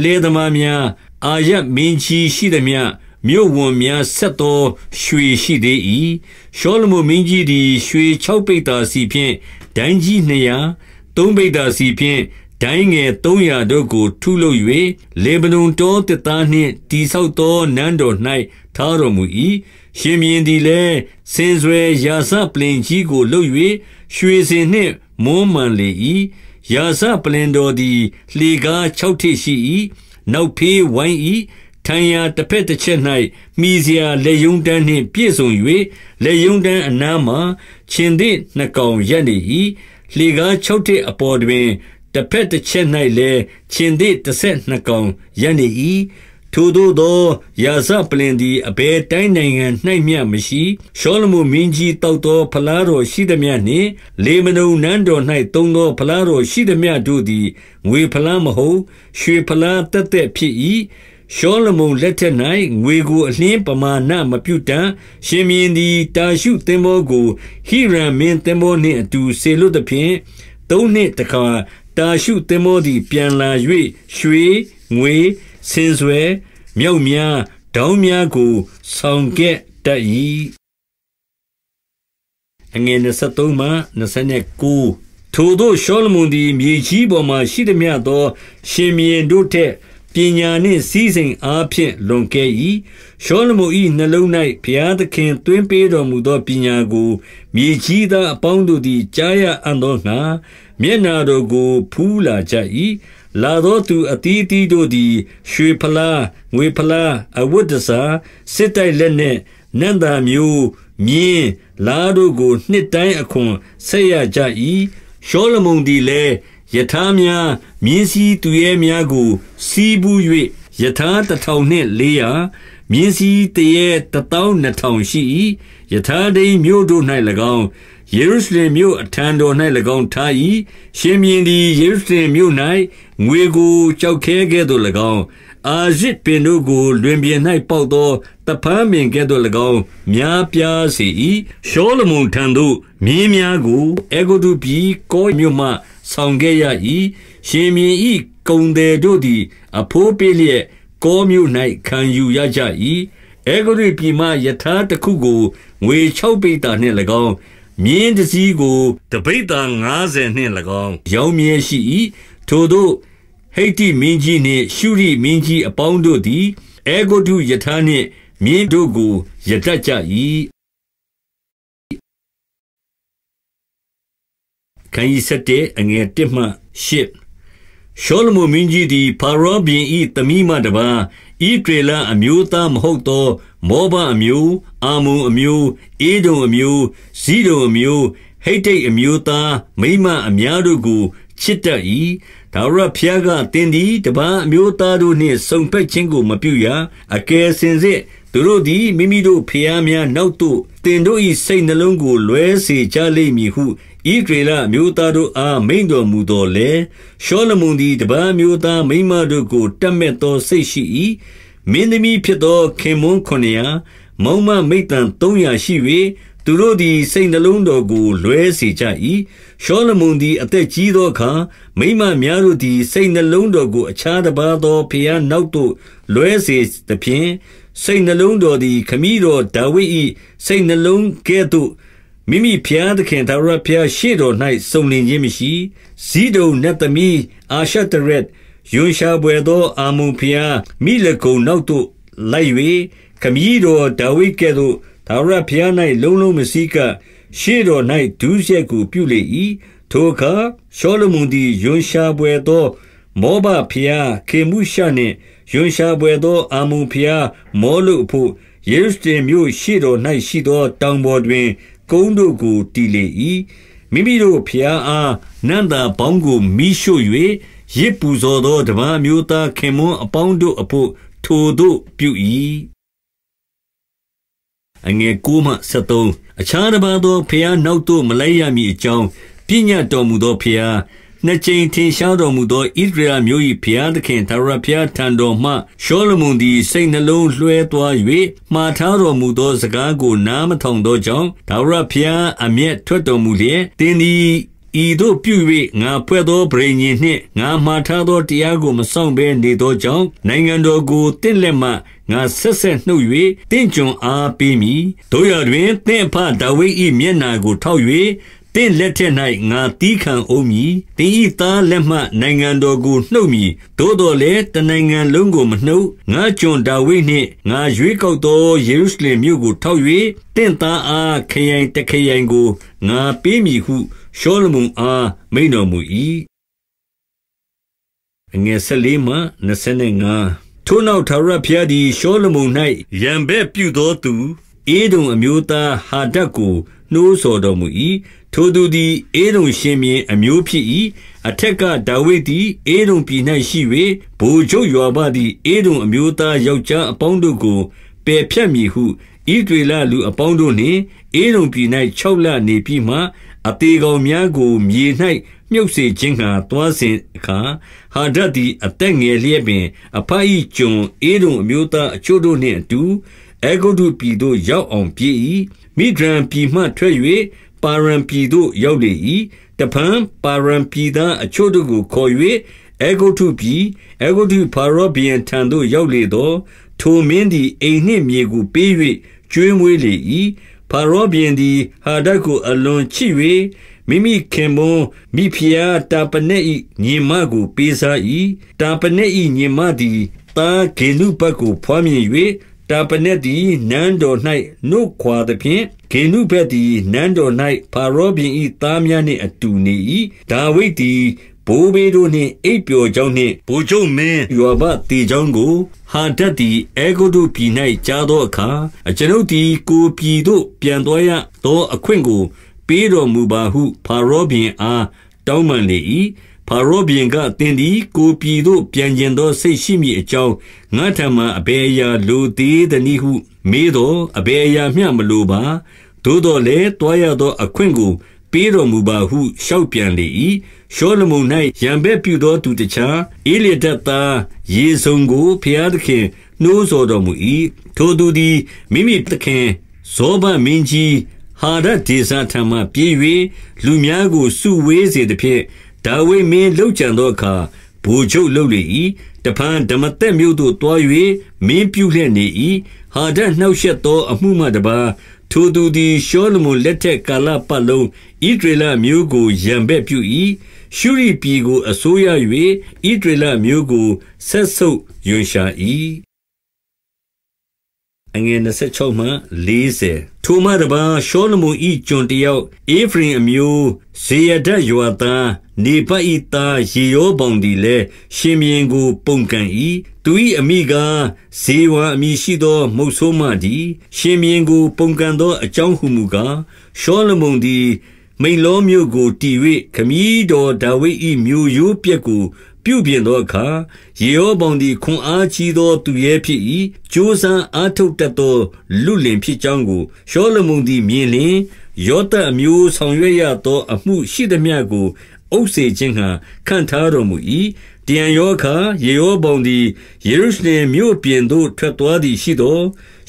လှဲသမားများ အာရမင်းကြီးရှိသည်များမြို့ဝန်များဆက်သောရွှေရှိသေး၏ရှောလမုန်မင်းကြီးသည်ရွှေ6ပိတာစီဖြင့်ဒိုင်းကြီး200 3ပိတာစီဖြင့်ဒိုင်းငယ်300တို့ကို ထုလုပ်၍လေဗနုန်တောသစ်သားနှင့်တည်ဆောက်သောနန်းတော်၌ထားတော်မူ၏။ရှင်ဘုရင်သည်လည်း၊စင်စွယ်ရာဇပလ္လင်ကြီးကိုလုပ်၍ရွှေစင်နှင့်မွမ်းမံလေ၏။ရာဇပလ္လင်တော်သည်လှေကားခြောက်ထစ်ရှိ၏။နောက်ဖေးဝိုင်း၏။ထိုင်ရာတဘက်တချက်၌မှီစရာလက်ရုံးတန်းနှင့်ပြည့်စုံ၍၊လက်ရုံးတန်းအနားမှာခြင်္သေ့နှစ်ကောင်ရပ်နေ၏။လှေကားခြောက်ထစ်အပေါ်တွင်တဖက်တစ်ချက်၌လည်းခြင်သေးတစ်ဆက်နှစ်ကောင်ရက်နေ၏ထိုသို့သော ရာဇပလင်သည်အဘယ်တိုင်းနိုင်ငံ၌မျှမရှိရှောလမုမင်းကြီးတောက်သော ဖလားတော်ရှိသည်။နှင့်လေမနုံနန်းတော်၌သုံးသောဖလားတော်ရှိသည်။တို့သည်ငွေဖလားမဟုတ်ရွှေဖလားတက်တက်ဖြစ်၏ရှောလမုန်လက်ထက်၌ငွေကိုအလင်းပမာဏမပြုတ်တမ်းရှင်မြင်းသည်တာရှုသင်္ဘောကိုဟိရန်မင်းသင်္ဘောနှင့်အတူဆေလွတ်သဖြင့်သုံးနှစ်တခါတာရှုသင်္ဘောသည်ပြန်လာ၍ရွှေငွေဆင်ဆွဲမြောက်များဒေါင်းများကို ဆောင်ခဲ့တတ်၏အငယ်23မှ29ထိုသို့ရှောလမုန်သည်မြေကြီးပေါ်မှရှိသည်မြသော ရှင်မြင်းတို့ထက်ပညာနှင့်စည်းစိမ်အားဖြင့်လွန်ကဲ၏ရှောလမုန်၏နှလုံး၌ဘုရားသခင်တွင်ပေးတော်မူသောပညာကို မြေကြီးသားအပေါင်းတို့သည် ကြားရအံ့သောငါမျက်နာတော်ကိုဖူးလာကြ၏။လာသောသူအသီးအသီးတို့သည် ရွှေဖလား၊ငွေဖလား၊အဝတ်တန်ဆာ၊စစ်တိုက်လက်နက်၊နံ့သာမျိုး၊မြင်း၊လားတို့ကိုနှစ်တိုင်းအခွန်ဆက်ရကြ၏။ရှောလမုန်သည်လည်း၊ရထားများ၊မြင်းစီးသူရဲများကိုဆည်းဖူး၍ရထားတထောင်နှင့်လေးရာ၊မြင်းစီးသူရဲတသောင်းနှစ်ထောင်ရှိ၏။ရထားထိန်းမြို့တို့၌၎င်းယေရုရှလင်မြို့အထံတော်၌၎င်းထား၏ရှင်မြင်းသည်ယေရုရှလင်မြို့၌ငွေကိုကြောက်ခဲကဲ့သို့၎င်းအာရစ်ပင်တို့ကိုလွင်ပြင်၌ပေါက်သောတပန်းပင်ကဲ့သို့၎င်းများပြားစေ၏ရှောလမုန်ထံသို့ မြင်းများကိုအေဂုတုပြည်ကောမြို့မှ ဆောင်ခဲ့ရ၏ရှင်မြင်း၏ကုံတယ်တို့သည် အဖိုးပေးလျက်ကောမြို့၌ခံယူရကြ၏အေဂုတုပြည်မှယထာတစ်ခုကိုငွေ6ပိတာနှင့်၎င်းမြင်းတစည်းကိုတပိတ်တာ90နှင့်၎င်းရောင်းမြဲရှိ၏ထိုသို့ ဟိတ်တိမင်းကြီးနှင့် ရှုရိမင်းကြီးအပေါင်းတို့သည်အေဂုတုယထာနှင့်မြင်းတို့ကိုရတတ်ကြ၏ခန်းကြီး7အငယ်1မှ8ရှောလမုန်မင်းကြီးသည်ဖာရောဘုရင်၏တမိမတပါဤဒေလအမျိုးသားမဟုတ်သောမောဘအမျိုးအာမုန်အမျိုးဧဒုံအမျိုးဇိဒုံအမျိုး ဟိတ်တိတ်အမျိုးသားမိမအများတို့ကိုချစ်တတ်၏ဒါဝရဖျားကတင်သည်တပန်းအမျိုးသားတို့နှင့်စုံဖက်ခြင်းကိုမပြုရအကယ်စင်စစ်သူတို့သည်မိမိတို့ဖျားများနောက်သို့တင်တို့၏စိတ်နှလုံးကိုလွဲစေကြလိမ့်မည်ဟုဤဒေလမျိုးသားတို့အားမိန်တော်မူတော်လဲရှောလမုန်သည်တပန်းမျိုးသားမိမတို့ကိုတတ်မဲ့သောစိတ်ရှိ၏မင်းသမီးဖြစ်သောခင်မွန်း900မောင်မမိတ်တန်300ရှိ၍သူတို့သည်စိတ်နှလုံးတော်ကိုလွဲစေကြ၏ရှောလမုန်သည် အသက်ကြီးသောအခါမိမများတို့သည်စိတ်နှလုံးတော်ကိုအခြားတစ်ပါးသောဖျားနောက်သို့လွဲစေသဖြင့်စိတ်နှလုံးတော်သည် ခမည်းတော်ဒါဝိဒ်၏စိတ်နှလုံးကဲ့သို့မိမိဖျားသခင်သာရဖျားရှေ့တော်၌စုံလင်ခြင်းမရှိဇီးတုံနတ်သမီးအာရှတရက်ရွံရှာပွေသော အာမုန်ဘုရားမိလကုံနောက်သို့လိုက်၍ခမည်းတော်ဒါဝိဒ်ကဲ့သို့သာရဘုရား၌လုံးလုံးမစည်းကရှေ့တော်၌ဒုစရိုက်ကိုပြုလေ၏ထိုအခါရှောလမုန်သည်ရွံရှာပွေသော မောဘဘုရားခေမှုရှာနှင့်ရွံရှာပွေသော အာမုန်ဘုရား မောလုအဖို့ယေရုရှလင်မြို့ရှေ့တော်၌ရှိသောတောင်ပေါ်တွင်ကုန်းတို့ကိုတည်လေ၏မိမိတို့ဖျားအားနန္တာပေါင်းကိုမိရှို့၍ရစ်ပူဇော်သောတပါးမျိုးသားခင်မွန်းအပေါင်းတို့အဖို့ထိုတို့ပြု၏အငယ်9မှ73အခြားတစ်ပါးသောဖျားနောက်သို့ မလဲရမည်အကြောင်းပညာတော်မူသောဖျားနှစ်ကြိမ်ထင်ရှားတော်မူသောဣသရေလမျိုး၏ဖျားသခင်သာရဖျားထံတော်မှရှောလမုန်သည်စိတ်နှလုံးလွှဲသွား၍မှားထားတော်မူသောစကားကို နားမထောင်သောကြောင့်သာရဖျား အမျက်ထွက်တော်မူလျက်တင်းသည်ဤသို့ပြု၍ငါဖွဲ့သောဗြိဉ္ဉ်နှင့်ငါမှားထားသောတရားကိုမဆောင်ဘဲနေသောကြောင့်နိုင်ငံတော်ကိုတင့်လက်မှငါဆက်ဆက်နှုတ်၍တင့်ကြွအားပေးမည်တို့ရတွင်တင့်ဖဒဝိ၏မျက်နာကိုထောက်၍တင့်လက်ထက်၌ငါတီးခံအောင်မည်တင်ဤသားလက်မှနိုင်ငံတော်ကိုနှုတ်မည်သို့တော်လည်းတနိုင်ငံလုံးကိုမနှုတ်ငါကျွန်ဒါဝိနှင့်ငါရွေးကောက်သောယေရုရှလင်မြို့ကိုထောက်၍တင့်သားအားခရိုင်တခရိုင်ကိုငါပေးမည်ဟုရှောလမုန်အားမိန့်တော်မူ၏။14ထိုနောက်ထာဝရဘုရားသည်ရှောလမုန်၌ရန်ဘက်ပြုသောသူ၊ဧဒုံအမျိုးသားဟာဒဒ်ကိုနှိုးဆော်တော်မူ၏။ထိုသူသည်ဧဒုံရှင်ဘုရင်အမျိုးဖြစ်၏။အထက်ကဒါဝိဒ်သည်ဧဒုံပြည်၌ရှိ၍၊ဗိုလ်ချုပ်ယွာဘသည်ဧဒုံအမျိုးသားယောက်ျားအပေါင်းတို့ကိုပယ်ဖြတ်မည်ဟုဣသရေလလူအပေါင်းတို့နှင့်ဧဒုံပြည်၌ခြောက်လနေပြီးမှအသေးကောင်များကိုမြေ၌မြုပ်စေခြင်းငှါသွားစဉ်အခါဟာဒတ်သည်အသက်ငယ်လျက်ပင်အဖ၏ကျွန်ဧဒုံအမျိုးသားအချို့တို့နှင့်အတူအဲဂုတ်တုပြည်သို့ရောက်အောင်ပြေး၏မိဒရန်ပြည်မှထွက်၍ပါရန်ပြည်သို့ရောက်လေ၏တဖန်ပါရန်ပြည်သားအချို့တို့ကိုခေါ်၍အေဂုတ်ထုပြည်အေဂုတ်ထုဖာရောဘီယံထံသို့ရောက်လေသောထိုမင်းသည်အိမ်နှင့်မြေကိုပေး၍ကျွေးမွေးလေ၏ဖာရောဘီရင်သည်ဟာဒတ်ကိုအလွန်ချစ်၍မိမိခင်မွန်းမိဖုရားတာပနက်ဤညီမကိုပေးစား၏တာပနက်ဤညီမသည်တာဂေနုပတ်ကိုဖွားမြင်၍တာပနက်သည်နန်းတော်၌နှုတ်ခွာသည်ဖြင့်ဂေနုဘက်သည်နန်းတော်၌ဖာရောဘီရင်ဤသားများနှင့်အတူနေ၏ဒါဝိဒ်သည်ဘိုးဘေးတို့နှင့်အိပ်ပျော်ကြောင်းနှင့်ဘိုလ်ချုပ်မင်းယောဘတေကြောင်းကိုဟာဒတ်သည်အဲဂုတုပြည်၌ကြားသောအခါအကျွန်ုပ်သည် ကိုပြည်သို့ ပြန်သွားရသောအခွင့်ကို ပေးတော်မူပါဟု ဖာရောဘင်အားတောင်းပန်လေ၏ဖာရောဘင်ကသင်သည်ကိုပြည်သို့ပြန်ကျင်သောစိတ်ရှိမည်အကြောင်းငါထံမှအဘယ်အရာလိုသေးသနည်းဟု မေးတော့အဘယ်အရာမျှမလိုပါ သို့တော်လည်းတွားရသောအခွင့်ကိုပေးတော်မူပါဟုလျှောက်ပြန်လေ၏ရှောလမုန်၌ရံဘက်ပြုသောသူတခြားဧလျဒတ်သားရေဆုံကိုဖျားသခင်နှိုးဆော်တော်မူ၏ထိုသူသည်မိမိသခင်ဇောဘမင်းကြီးဟာရဒေဇာထံမှပြေး၍လူများကိုစုဝေးစေသည်ဖြင့်ဒါဝိမင်းလှုပ်ကြံသောအခါဘူချုပ်လှုပ်လေ၏တဖန်ဓမ္မသက်မြို့သို့တွား၍မင်းပြုလျက်နေ၏ဟာဒနှောက်ရက်သောအမှုမှတပါထိုသူသည်ရှောလမုန်လက်ထက်ကာလပတ်လုံးဣဒရလမျိုးကိုရံဘက်ပြု၏ရှုရိပြည်ကိုအစိုးရ၍ဣဒရလမျိုးကိုဆက်ဆုပ်ယွန်ရှာ၏အငယ်26မှ40ထိုမှတပါရှောလမုန်ဤကျွန်တယောက်အေဖရင်အမျိုးဇေယဒတ်ယွာသားနေပတ်ဤသားရေရောပေါင်သည်လဲရှင်မြင်းကို ပုန်ကန်၏သူ၏အမိကဇေဝံအမိရှိသောမုတ်ဆိုးမှသည်ရှင်မြင်းကိုပုန်ကန်သောအကြောင်းဟုမူကားရှောလမုန်သည်မိန်လောမျိုးကိုတီ၍ခမည်းတော်ဒါဝိဒ်၏မျိုးရိုးပြက်ကိုပြုပြင်သောအခါယေရောဗောင်သည်ခွန်အားကြီးသောသူရဲ့ဖြစ်၏ကြိုးစားအားထုတ်တတ်သောလူလင်ဖြစ်ကြောင်းကိုရှောလမုန်သည်မြင်လျင်ယောသအမျိုးဆောင်ရွက်ရသောအမှုရှိသမျှကို အုပ်စေခြင်းဟံခံထားတော်မူ၏တံရောခါယေရောဗုံသည်ယေရုရှလင်မြို့ပြင်သို့ထွက်သွားသည်ရှိသော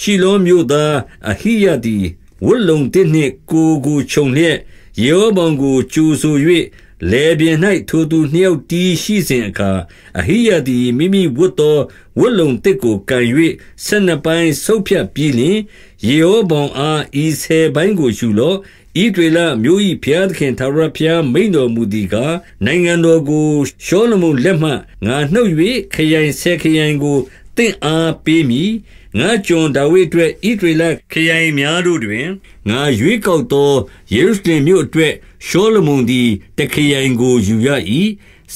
ရှီလောမြို့သားအဟိယသည်ဝတ်လုံတဲ့နှင့်ကိုကိုခြုံလျက်ယေရောဗုံကိုကြိုဆို၍လေပြင်း၌ထိုသူနှစ်ယောက်တီးရှိစဉ်အခါအဟိယသည်မိမိဝတ်သောဝတ်လုံတစ်ကိုကန်၍ဆယ်နှစ်ပိုင်းဆုပ်ဖြတ်ပြီးလျှင်ယေရောဗောင်အားဤဆယ်ပိုင်းကိုယူလော့ဤတွေလမျိုး၏ဘုရားသခင်သာရဘုရားမိန်တော်မူသည်ကားနိုင်ငံတော်ကိုရှောလမုန်လက်မှငါနှုတ်၍ခရိုင်ဆယ်ခရိုင်ကိုတင့်အားပေးမည်ငါကျွန်ဒါဝိအတွက်ဣဒရလခရိုင်များတို့တွင်ငါရွေးကောက်သောယေရုရှလင်မြို့အတွက်ရှောလမုန်သည်တခရိုင်ကိုယူရ၏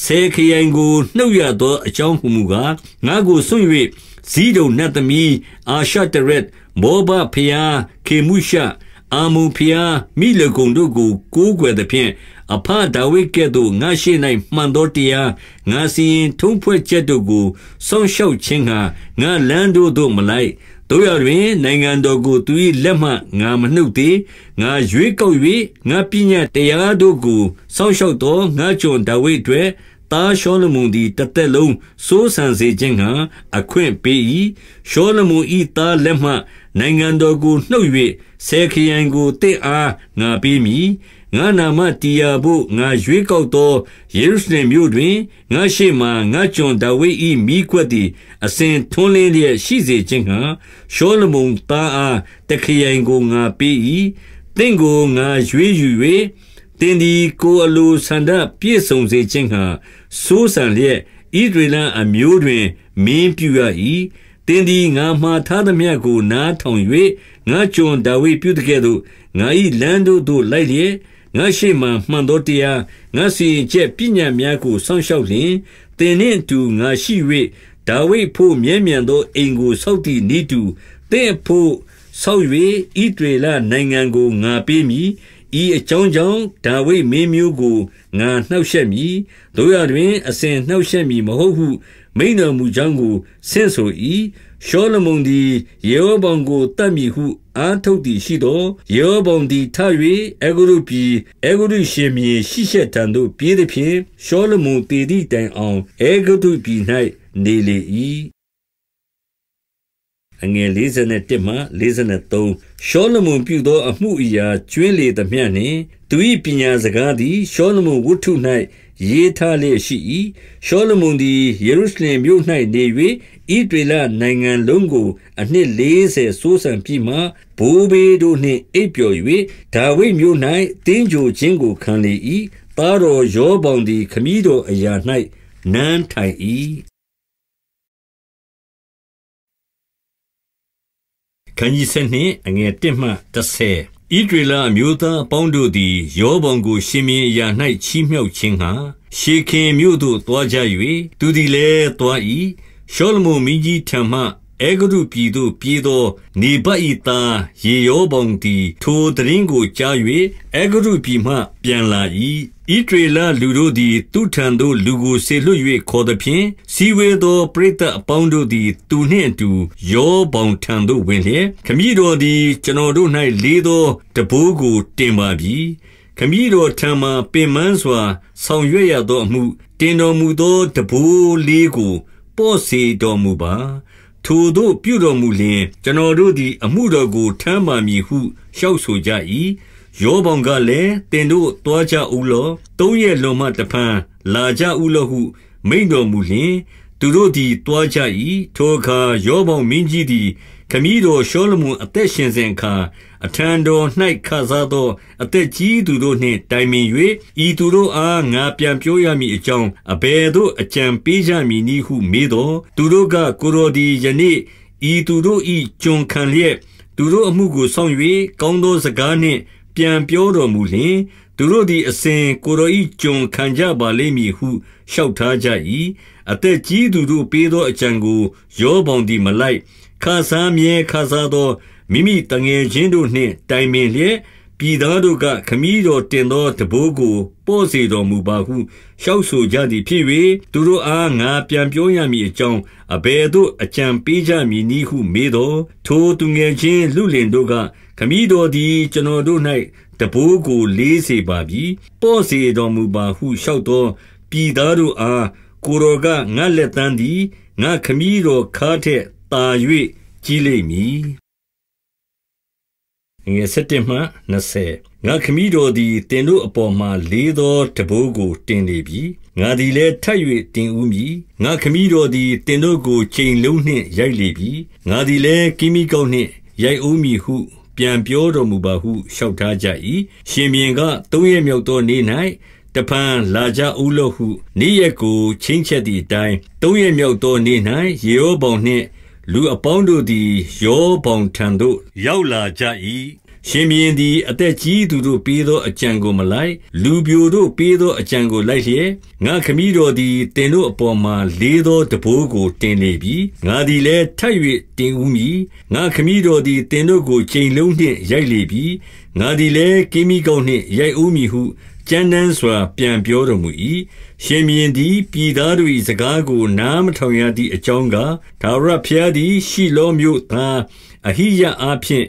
ဆေခရိုင်ကိုနှုတ်ရသော အကြောင်းဟုမူကားငါကိုဆွံ့၍ဇီးတုံနတ်သမီးအာရှတရက်မောဘဖျားခေမှုရှအာမုန်ဖျားမိလကုံတို့ကို ကိုးကွယ်သဖြင့်အဖဒါဝိကဲ့သို့ငါရှိ၌မှန်သောတရားငါစီရင်ထုံးဖွဲ့ချက်တို့ကိုစောင့်ရှောက်ခြင်းဟာငါလမ်းတို့သို့မလိုက်တို့ရတွင် နိုင်ငံတော်ကိုသူ၏လက်မှငါမနှုတ်သေးငါရွေးကောက်၍ငါပညာတရားတို့ကိုစောင့်ရှောက်သောငါကျွန်ဒါဝိတွင်သားရှောလမုန်သည်တသက်လုံးစိုးစံစေခြင်းကအခွင့်ပေး၏ရှောလမုန်၏သားလက်မှနိုင်ငံတော်ကိုနှုတ်၍ဆေခရန်ကိုတင့်အားငါပေးမည်ငါနာမတရားဖို့ငါရွေးကောက်သောယေရုရှလင်မြို့တွင်ငါရှိမှငါကျွန်ဒါဝိဒ်၏မိခွက်သည်အစဉ်ထွန်းလင်းလျက်ရှိစေခြင်းဟံရှောလမုန်သားအားတခရိုင်ကိုငါပေး၏တင့်ကိုငါရွေးယူ၍တင်ဒီကိုအလိုဆန္ဒပြည့်စုံစေခြင်းဟံစိုးစံလျက်ဣဒရလအမျိုးတွင် မင်းပြုရ၏တင်ဒီငါမှားထားသမျှကိုနားထောင်၍ငါကျွန်ဒါဝိပြုတကဲ့သို့ငါ၏လမ်းတို့သို့လိုက်လျက်ငါရှိမှမှန်သောတရားငါစီရင်ချက်ပညာများကိုစောင့်ရှောက်လျင်တင်နှင့်အတူငါရှိ၍ဒါဝိဖို့မြဲမြံသောအိမ်ကိုဆောက်သည့်ဤတူတင့်ဖို့ဆောက်၍ဤတွေလနိုင်ငံကိုငါပေးမည်ဤအကြောင်းကြောင့်ဒါဝိမင်းမျိုးကိုငါနှောက်ရှက်မည်တို့ရတွင်အစဉ်နှောက်ရှက်မည်မဟုတ်ဟု မိန်တော်မူကြောင်းကိုဆင့်ဆို၏ရှောလမုန်သည်ယေဟောဗောင်ကိုတတ်မိဟုအားထုတ်သည်ရှိသောယေဟောဗောင်သည်ထ၍အဂရုပြည်အဂရုရှင်မြေရှိရှက်ထံသို့ပြေးသည်ဖြင့်ရှောလမုန်တည်သည့်တိုင်အောင်အဂရုပြည်၌နေလေ၏အငယ်51မှ53ရှောလမုန်ပြုသော အမှုအရာကျွင်းလေသမျှနှင့်သူ၏ပညာစကားသည်ရှောလမုန်ဝတ္ထု၌ရေးထားလျက်ရှိ၏ရှောလမုန်သည်ယေရုရှလင်မြို့၌နေဣဒေလနိုင်ငံလုံးကို အနှစ်40စိုးစံပြီးမှဘိုးဘေးတို့နှင့်အိပ်ပျော်၍ဒါဝိဒ်မြို့၌တင်းကြိုခြင်းကိုခံလေ၏သားတော်ရောဗောင်သည် ခမည်းတော်အရာ၌နန်းထိုင်၏ခန်းကြီးစနှင့်အငယ်1မှ30ဤဒေလာမျိုးသားအပေါင်းတို့သည်ရောဘုံကို ရှင်မြင်အရာ၌ချီးမြှောက်ခြင်းဟာရှေခင်မြို့သို့သွားကြ၍သူသည်လည်းသွား၏ရှောလမုန်မင်းကြီးထံမှအဲဂုတ္တုပြည်သို့ပြေးသော နေဗတ်၏သားယေရောဗောင်သည်ထိုသိတင်းကိုကြား၍အဲဂုတ္တုပြည်မှ ပြန်လာ၏။ဣသရေလလူတို့သည်သူ့ထံသို့လူကိုစေလွှတ်၍ခေါ်သဖြင့်၊စည်းဝေးသော ပရိသတ်အပေါင်းတို့သည် သူနှင့်အတူ ရောဗောင်ထံသို့ဝင်လျက်၊ခမည်းတော်သည် ကျွန်တော်တို့၌လေးသောထမ်းဘိုးကိုတင်ပါပြီ။ခမည်းတော်ထံမှာပင်ပန်းစွာ ဆောင်ရွက်ရသောအမှု၊တင်တော်မူသောထမ်းဘိုးလေးကိုပေါ့စေတော်မူပါထိုသို့ပြုတော်မူလျင်ကျွန်တော်တို့သည်အမှုတော်ကိုထမ်းပါမည်ဟုလျှောက်ဆိုကြ၏ယောဘုံကလည်းတင်တို့သွားကြဦးလောသုံးရက်လွန်မှတဖန်လာကြဦးလောဟုမိန်တော်မူလျင်သူတို့သည်သွားကြ၏ထိုအခါယောဘုံမင်းကြီးသည်ခမည်းတော်ရှောလမုန်အသက်ရှင်စဉ်အခါအထံတော်၌ခစားသောအသက်ကြီးသူတို့နှင့်တိုင်ပင်၍ဤသူတို့အားငါပြန်ပြောရမည်အကြောင်းအဘယ်သို့အကြံပေးရမည်နည်းဟုမေးသော်၊သူတို့ကကိုယ်တော်သည်ယနေ့ဤသူတို့၏ကျွန်ခံလျက်၊သူတို့အမှုကိုစောင့်၍ကောင်းသောစကားနှင့်ပြန်ပြောတော်မူလျှင်၊သူတို့သည်အစဉ်ကိုယ်တော်၏ကျွန်ခံကြပါလိမ့်မည်ဟုလျှောက်ထားကြ၏။အသက်ကြီးသူတို့ပေးသောအကြံကို ရောဗောင်သည်မလိုက်၊ခစားမြဲခစားသောမိမိတငယ်ချင်းတို့နှင့်တိုင်ပင်လျက်၊ပြည်သားတို့က၊ခမည်းတော်တင်သောတံပိုးကိုပေါ့စေတော်မူပါဟုလျှောက်ဆိုကြသည်ဖြစ်၍၊သူတို့အားငါပြန်ပြောရမည်အကြောင်းအဘယ်သို့အကြံပေးကြမည်နည်းဟုမေးသော်၊ထိုသူငယ်ချင်းလုလင်တို့က၊ခမည်းတော်သည် ကျွန်တော်တို့၌တံပိုးကိုလေးစေပါပြီ။ပေါ့စေတော်မူပါဟုလျှောက်သောပြည်သားတို့အား၊ကိုယ်တော်က၊ငါ့လက်သန်းသည်ငါ့ခမည်းတော်ခါးထက်သာ၍ကြီးလိမ့်မည်ငယ်7မှ20ငါခမည်းတော်သည်တင်တို့အပေါ်မှလေးသောတဘိုးကို တင်လေပြီငါသည်လည်းထပ်၍တင်ဦးမည်ငါခမည်းတော်သည်တင်တို့ကိုချိန်လုံးနှင့်ရိုက်လေပြီငါသည်လည်းကိမိကောက်နှင့်ရိုက်ဦးမည်ဟု ပြန်ပြောတော်မူပါဟုလျှောက်ထားကြ၏ရှင်မြင်ကသုံးရမြောက်သောနေ့၌တပံလာကြဥလို့ဟု နေ့ရက်ကိုချင်းချက်သည့်အတိုင်းသုံးရမြောက်သောနေ့၌ယေဟောဗောင်နှင့်လူအပေါင်းတို့သည်ရောပေါင်ထံသို့ရောက်လာကြ၏ရှင်ဘုရင်သည် အသက်ကြီးသူတို့ပေးသောအကြံကိုမလိုက်၊လူပျိုတို့ပေးသောအကြံကိုလိုက်လျက်၊ငါ့ခမည်းတော်သည်သင်တို့အပေါ်မှာလေးသောတံပိုးကိုတင်လေပြီ။ငါသည်လည်းထပ်၍တင်ဦးမည်။ငါ့ခမည်းတော်သည်သင်တို့ကိုကြိမ်လုံးနှင့်ရိုက်လေပြီ။ငါသည်လည်းကင်းမြီးကောက်နှင့်ရိုက်ဦးမည်ဟုကြမ်းတမ်းစွာပြန်ပြောတော်မူ၏။ရှင်ဘုရင်သည်ပြည်သားတို့၏စကားကို နားမထောင်ရသည်အကြောင်းကား၊ထာဝရဘုရားသည် ရှိလောမြို့သားအဟိယအားဖြင့်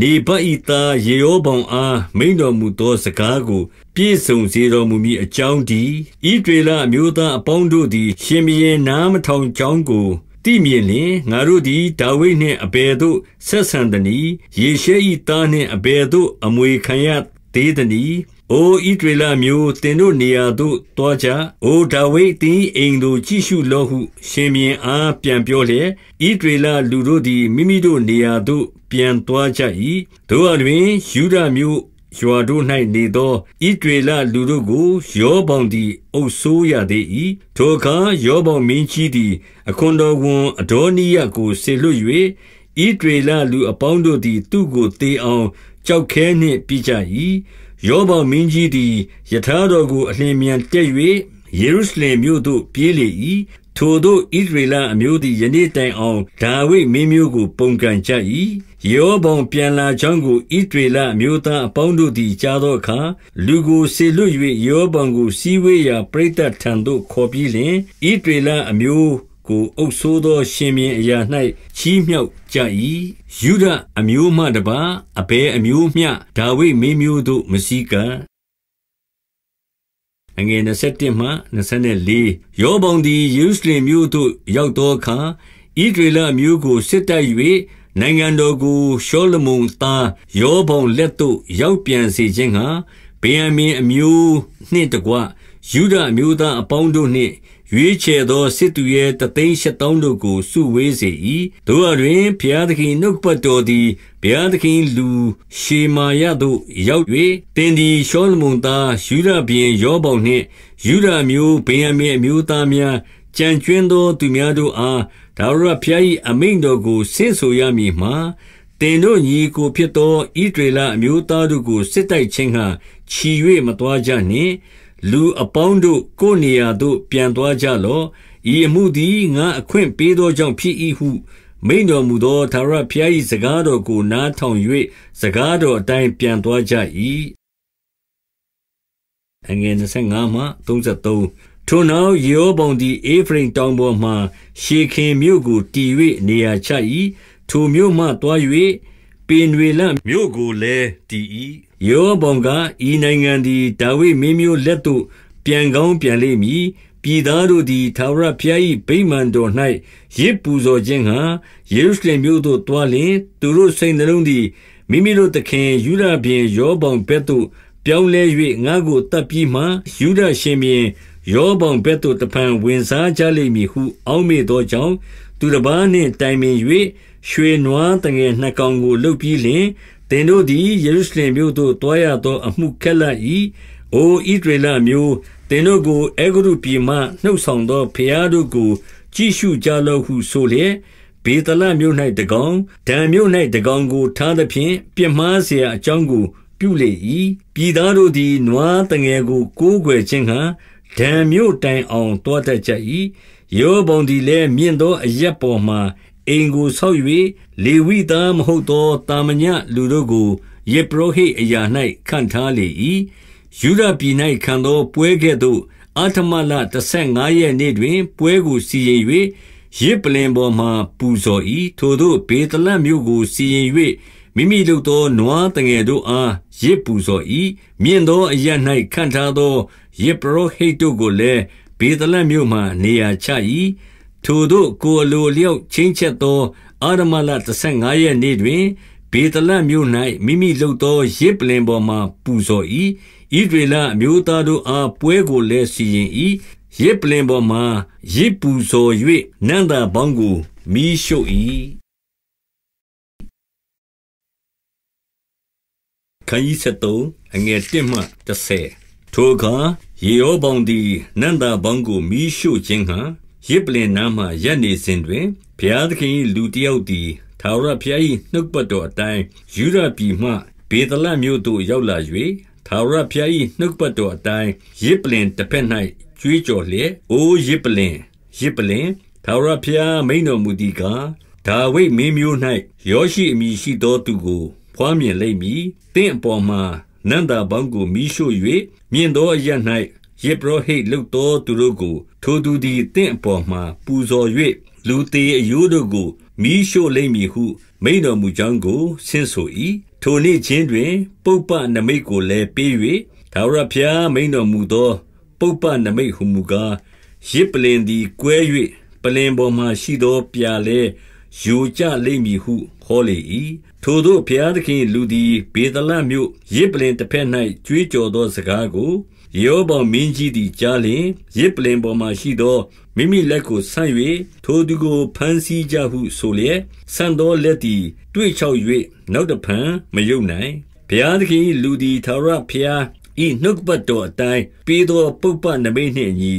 နေဗတ်၏သားယေရောဗောင်အားမိန့်တော်မူသောစကားကို ပြည့်စုံစေတော်မူမည်အကြောင်းတည်း။ဣသရေလအမျိုးသားအပေါင်းတို့သည် ရှင်ဘုရင်နားမထောင်ကြောင်းကိုသိမြင်လျှင်၊ငါတို့သည်ဒါဝိဒ်နှင့်အဘယ်သို့ဆက်ဆံသနည်း။ယေရှဲ၏သားနှင့်အဘယ်သို့အမွေခံရသေးသနည်းအိုဣသရေလမျိုးသင်တို့နေရာသို့သွားကြ။အိုဒါဝိဒ်သင်အိမ်သို့ကြည့်ရှုလောဟု ရှင်ဘင်အားပြန်ပြောလျက်ဣသရေလလူတို့သည်မိမိတို့နေရာသို့ ပြန်သွားကြ၏။တို့အတွင်ယူဒမျိုးရွာတို့၌နေသောဣဒရေလလူတို့ကိုယောဘောင်သည်အုပ်ဆိုးရသေး၏ထိုအခါယောဘောင်မင်းကြီးသည်အခွန်တော်ဝန်အဒေါနိယကိုဆေလွတ်၍ဣဒရေလလူအပေါင်းတို့သည်သူ့ကိုတေအောင်ကြောက်ခဲနှင့်ပြကြ၏ယောဘမင်းကြီးသည်ယထာတော်ကိုအလျင်မြန်တက်၍ယေရုရှလင်မြို့သို့ပြေးလေ၏ထိုသို့ဣသရေလအမျိုးသည်ယနေ့တိုင်အောင်ဒါဝိမင်းမျိုးကိုပုန်ကန်ကြ၏ယေရောဗောင်ပြန်လာကြောင်းကိုဣသရေလအမျိုးသားအပေါင်းတို့သည် ကြားသောအခါလူကိုစေလွတ်၍ယေရောဗောင်ကိုစီးဝေးရာပရိသတ်ထံသို့ခေါ်ပြီးလျှင်ဣသရေလအမျိုးကိုအုပ်ဆိုးသောရှင်ဘုရင်အရာ၌ချီးမြှောက်ကြ၏။ယုဒအမျိုးမှတပါးအဘယ်အမျိုးမျှဒါဝိဒ်မင်းမျိုးသို့မဆည်းကပ်။21ရောဗောင်သည်ယေရုရှလင်မြို့သို့ရောက်သောအခါ၊ဣသရေလအမျိုးကိုစစ်တိုက်၍နိုင်ငံတော်ကိုရှောလမုန်သားရောဗောင်လက်သို့ ရောက်ပြန်စေခြင်းငှါ၊ဗင်္ယာမိန်အမျိုး နှင့်တကွယုဒအမျိုးသားအပေါင်းတို့နှင့်ရွေးချယ်သောစစ်သူရဲတသိန်းရှစ်သောင်းတို့ကို စုဝေးစေ၏တို့အတွင်ဘုရားသခင်နှုတ်ပတ်တော်သည်ဘုရားသခင်လူရှေမာယသို့ရောက်၍တင်ဒီရှောလမုန်သားယူဒဘင်ယောဘောင်နှင့်ယူဒမျိုးဗင်ယမင်အမျိုးသားများကြံကျွင်းသော သူများတို့အားဒါရုဘုရား၏အမိန့်တော်ကိုဆင့်ဆိုရမည်မှာတင်တို့ညီကိုဖြစ်သောဣဒေလအမျိုးသားတို့ကိုစစ်တိုက်ခြင်းဟံခြီ၍မတော်ကြနှင့်လူအပေါင်းတို့ကိုယ်နေရာသို့ ပြန်သွားကြလော့။ဤအမှုသည်ငါအခွင့်ပေးသောကြောင့်ဖြစ်၏ဟု မိန့်တော်မူသောထာဝရဘုရား၏စကားတော်ကိုနားထောင်၍စကားတော်အတိုင်းပြန်သွားကြ၏။ထိုနောက်ယေရောဗောင်သည်ဧဖရိမ်တောင်ပေါ်မှာရှေခင်မြို့ကိုတည်၍နေရာချ၏။ထိုမြို့မှသွား၍ပေနွေလမြို့ကိုလည်းတည်၏။ယောဗောင်ကဤနိုင်ငံသည်ဒါဝိဒ်မင်းမျိုးလက်သို့ပြန်ကောင်းပြန်လိမ့်မည်။ပြည်သားတို့သည်ထာဝရဘုရား၏ဗိမာန်တော်၌ယဇ်ပူဇော်ခြင်းငှါယေရုရှလင်မြို့သို့သွားလျှင်၊သူတို့စိတ်နှလုံးသည်မိမိတို့သခင်ယုဒရှင်ဘုရင်ရောဗောင်ဘက်သို့ ပြောင်းလဲ၍ငါ့ကိုသတ်ပြီးမှ၊ယုဒရှင်ဘုရင်ရောဗောင်ဘက်သို့တဖန်ဝင်စားကြလိမ့်မည်ဟုအောက်မေ့သောကြောင့်၊သူတပါးနှင့်တိုင်ပင်၍ရွှေနွားသငယ်နှစ်ကောင်ကိုလုပ်ပြီးလျှင်သင်တို့သည်ယေရုရှလင်မြို့သို့တွားရသောအမှုခက်လတ်၏။အိုဣဒရေလမျိုးသင်တို့ကိုအေဂရုပြည်မှနှုတ်ဆောင်သောဖျားတို့ကိုကြည့်ရှုကြလော့ဟုဆိုလျက်ဘေသလမြို့၌တကောင်ဒံမြို့၌တကောင်ကိုထားသဖြင့်ပြင်းမားเสียအကြောင်းကို ပြုလေ၏ပြည်သားတို့သည်နွားတငယ်ကိုကိုးကွယ်ခြင်းဟံဒံမြို့တိုင်အောင်တွားတတ်ကြ၏ရောဘုံသည်လည်းမြင့်သောအရက်ပေါ်မှအိမ်ကိုဆောက်၍လေဝိသားမဟုတ်သောသာမညလူတို့ကိုယဇ်ပုရောဟိတ်အရာ၌ခန့်ထားလေ၏။ယုဒပြည်၌ခံသောပွဲကဲ့သို့အဋ္ဌမလတဆယ်ငါးရက်နေ့တွင်ပွဲကိုစီရင်၍ယဇ်ပလ္လင်ပေါ်မှာပူဇော်၏။ထိုသို့ဗေသလမြို့ကိုစီရင်၍မိမိလုပ်သောနွားသငယ်တို့အားယဇ်ပူဇော်၏။မြင့်သောအရပ်၌ခန့်ထားသောယဇ်ပုရောဟိတ်တို့ကိုလည်းဗေသလမြို့မှာနေရာချ၏ထိုသို့ကိုအလိုလျောက်ချင်းချက်သော အာရမလ15ရက်နေ့တွင်ဘေတလမြို့၌မိမိလုပ်သောရစ်ပလင်ပေါ်မှပူဇော်၏ဣဒရေလအမျိုးသားတို့အားပွဲကိုလည်းစီရင်၏ရစ်ပလင်ပေါ်မှရစ်ပူဇော်၍နန္တာပေါင်းကိုမိရှု၏ခန်းကြီး73အငယ်1မှ30ထိုအခါယေရောဗောင်သည်နန္တာပေါင်းကိုမိရှုခြင်းဟံရစ်ပလင်နားမှရက်နေစဉ်တွင်ဘုရားသခင်၏လူတယောက်သည်သာဝရဘုရား၏နှုတ်ပတ်တော်အတိုင်းယူရပြည်မှဘေသလမြို့သို့ရောက်လာ၍သာဝရဘုရား၏နှုတ်ပတ်တော်အတိုင်းရစ်ပလင်တစ်ဖက်၌ကြွေးကြော်လျက်အိုးရစ်ပလင်ရစ်ပလင်သာဝရဘုရားမိန်တော်မူသည်ကားဒါဝိမင်းမျိုး၌ယောရှိအမည်ရှိသောသူကို ဖွားမြင်လိမ့်မည်တင့်အပေါ်မှာနန္တာဘောင်းကိုမိရှို့၍မြင်သောအရ၌ယေဘရဟိတ်လုတ်သောသူတို့ကိုထိုသူသည်တင့်အပေါ်မှာ ပူဇော်၍လူသေအရိုးတို့ကိုမီးရှို့လိမ့်မည်ဟု မိန့်တော်မူကြောင်းကိုဆင့်ဆို၏။ထိုနေ့ခြင်းတွင် ပုပ္ပနိမိတ်ကိုလည်းပေး၍ထာဝရဘုရားမိန့်တော်မူသော ပုပ္ပနိမိတ်ဟူမူကား၊ယဇ်ပလ္လင်သည်ကွဲ၍ပလ္လင်ပေါ်မှာ ရှိသော ပြာလည်းယိုကျလိမ့်မည်ဟုဟောလေ၏။ထိုသို့ဘုရားသခင်၏လူသည်ဗေသလမြို့ယဇ်ပလ္လင်တဘက်၌ကြွေးကြော်သောစကားကိုရောဘောင်မင်းကြီးသည်ကြားလျင်ရစ်ပလင်ပေါ်မှရှိသောမိမိလက်ကိုဆန့်၍ထိုသူကိုဖမ်းဆီးကြဟုဆိုလျက်ဆန့်သောလက်သည်တွေ့ချောက်၍နောက်တဖန်မယုံနိုင်ဘုရားသခင် လူသည်သာရဘုရားဤနှုတ်ပတ်တော်အတိုင်းပေးသောပုပ္ပနမိတ်နှင့်ညီ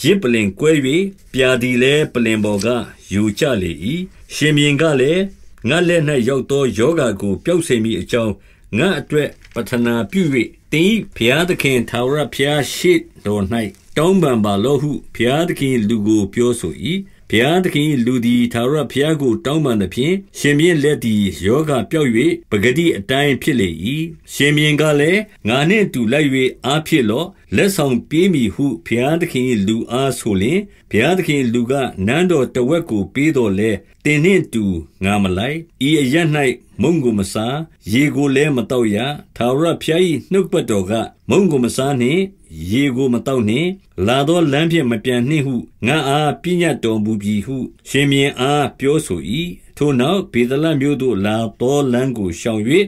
ရစ်ပလင်ကွဲ၍ပြာသည်လည်းပလင်ပေါ်ကယူချလေ၏ရှင်မြင်ကလည်းငါလက်၌ရောက်သောယောဂါကိုပျောက်စေမိအကြောင်းငါအတွက်ပထနာပြု၍သင်၏ဘုရားသခင်ထာဝရဘုရားရှိတော်၌တောင်းပန်ပါလော့ဟုဘုရားသခင်လူကိုပြောဆို၏ဘုရားသခင်၏လူသည်ထာဝရဘုရားကို တောင်းပန်သဖြင့်ရှင်ဘုရင်လက်သည်ယောဂပျောက်၍ပဂတိအတိုင်းဖြစ်လေ၏ရှင်ဘုရင်ကလည်းငါနှင့်တူလိုက်၍အားဖြစ်လော့လက်ဆောင်ပေးမိဟုဘုရားသခင်၏လူအားဆိုလျင်ဘုရားသခင်လူကနန်းတော်တဝက်ကိုပေးတော်လဲတင်နှင့်တူငါမလိုက်ဤအရ၌မုံကိုမစားရေကိုလည်းမတော့ရထာဝရဘုရား၏နှုတ်ပတ်တော်ကမုံကိုမစားနှင့်ရေကိုမတောက်နှင့်လာသောလမ်းဖြင့်မပြန်နှင့်ဟုငါအားပညတ်တော်မူပြီဟုရှင်မြင်းအားပြောဆို၏ထိုနောက်ဗေဒလမြို့သို့လာသောလမ်းကိုရှောင်၍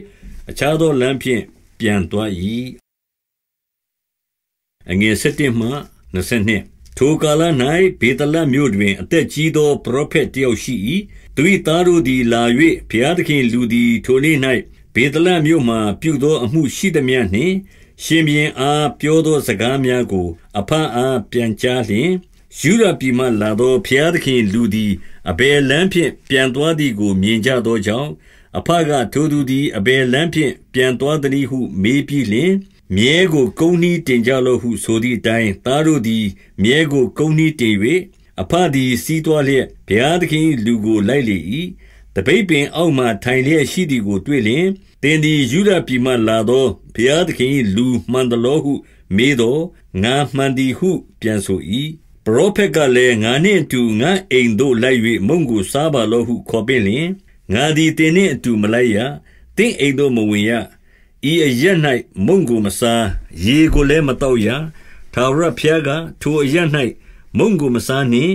အခြားသောလမ်းဖြင့်ပြန်သွား၏အငယ်7မှ22ထိုကာလ၌ဗေဒလမြို့တွင် အသက်ကြီးသောပရောဖက်တယောက်ရှိ၏သူ၏သားတို့သည်လာ၍ဘုရားသခင်လူသည် ထိုနေ့၌ဗေဒလမြို့မှ ပြုသောအမှုရှိသမျှနှင့်ရှင်ဘုရင်အားပြောသောစကားများကိုအဖအားပြန်ကြားလျှင်ယုဒပြည်မှလာသောဘုရားသခင်လူသည်အဘယ်လမ်းဖြင့်ပြန်သွားသည်ကိုမြင်ကြသောကြောင့်အဖကထိုသူသည်အဘယ်လမ်းဖြင့်ပြန်သွားသည်ဟုမေးပြီးလျှင်မြဲကိုကုန်းနှီးတင်ကြလော့ဟုဆိုသည့်အတိုင်းသားတို့သည်မြဲကိုကုန်းနှီးတင်၍အဖသည်စီးသွားလျက်ဘုရားသခင်လူကိုလိုက်လေ၏တပိတ်ပင်အောက်မှထိုင်လျက်ရှိသည်ကိုတွေ့လျင်သင်သည်ယုဒပြည်မှလာသောဘုရားသခင်၏လူမှန်သလောဟု မေးတော့ငါမှန်သည်ဟု ပြန်ဆို၏ပရောဖက်ကလည်းငါနှင့်အတူငါအိမ်သို့လိုက်၍မုံကိုစားပါလောဟုခေါ်ပင်လျင်ငါသည်တင်နှင့်အတူမလိုက်ရတင့်အိမ်သို့မဝင်ရဤအရ၌မုံကိုမစားရေကိုလည်းမတော့ရသာရဖျားကထိုအရ၌မုံကိုမစားနှင့်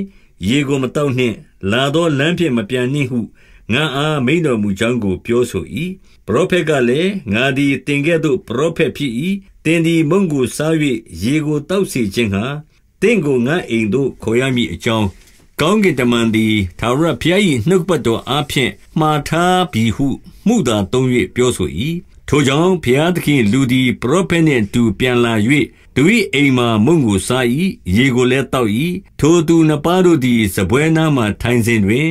ရေကိုမတော့နှင့်လာသောလမ်းဖြင့်မပြန်နှင့်ဟုငါအားမိန်တော်မူကြောင်းကိုပြောဆို၏ပရောဖက်ကလည်းငါသည်တင်ကဲ့သို့ပရောဖက်ဖြစ်၏တင်သည်မုံကိုစား၍ရေကိုတောက်စီခြင်းဟာတင့်ကိုငါအိမ်သို့ခေါ်ရမည်အကြောင်းကောင်းကင်တမန်သည်သာရဖျား၏နှုတ်ပတ်တော်အားဖြင့်မှားထားပြီးဟုမှုသာသုံး၍ပြောဆို၏ထိုကြောင့်ဖျားသခင်လူသည်ပရောဖက်နှင့်တူပြန်လာ၍သူ၏အိမ်မှာမုံကိုစား၏ရေကိုလည်းတောက်၏ထိုသူနှစ်ပါးတို့သည်စပွဲနားမှထိုင်စဉ်တွင်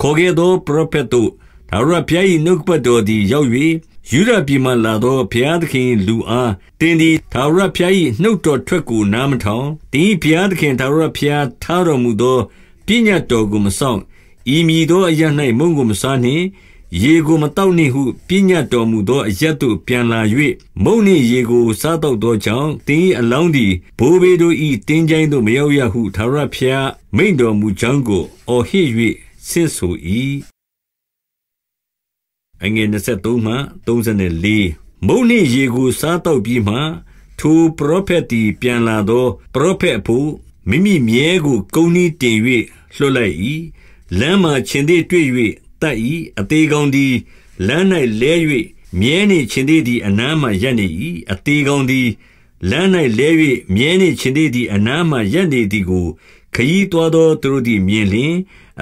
ခေါ်ခဲ့သောပရောဖက်တို့ထာဝရဘုရား၏နှုတ်ပတ်တော်သည်ရောက်၍ယုဒပြည်မှလာသောဘုရားသခင်၏လူအား၊သင်သည်ထာဝရဘုရား၏နှုတ်တော်ထွက်ကိုနားမထောင်၊သင်၏ဘုရားသခင်ထာဝရဘုရားထားတော်မူသောပညတ်တော်ကိုမစောင့်၊ဤမည်သောအရပ်၌မုန့်ကိုမစားနှင့်၊ရေကိုမသောက်နှင့်ဟုပညတ်တော်မူသောအရပ်သို့ပြန်လာ၍မုန့်နှင့်ရေကိုစားသောက်သောကြောင့်၊သင်၏အလောင်းသည်ဘိုးဘေးတို့၏သင်္ချိုင်းသို့မရောက်ရဟုထာဝရဘုရားမိန့်တော်မူကြောင်းကို အော်ဟစ်၍ဆင့်ဆို၏။အငယ်23မှ34မုန်နှင့်ရေကိုစားတော့ပြီးမှထိုပရောဖက်သည်ပြန်လာသောပရောဖက်ဖို့မိမိမြဲကိုကုန်းနှီးတင်၍လွှတ်လိုက်၏လမ်းမှာရှင်သည်တွေ့၍တတ်၏အသေးကောင်သည်လမ်း၌လဲ၍မြဲနှင့်ရှင်သည်သည် အနားမှရပ်နေ၏အသေးကောင်သည်လမ်း၌လဲ၍မြဲနှင့်ရှင်သည်သည် အနားမှရပ်နေသည်ကိုခရီးသွားသောသူတို့သည်မြင်လျှင်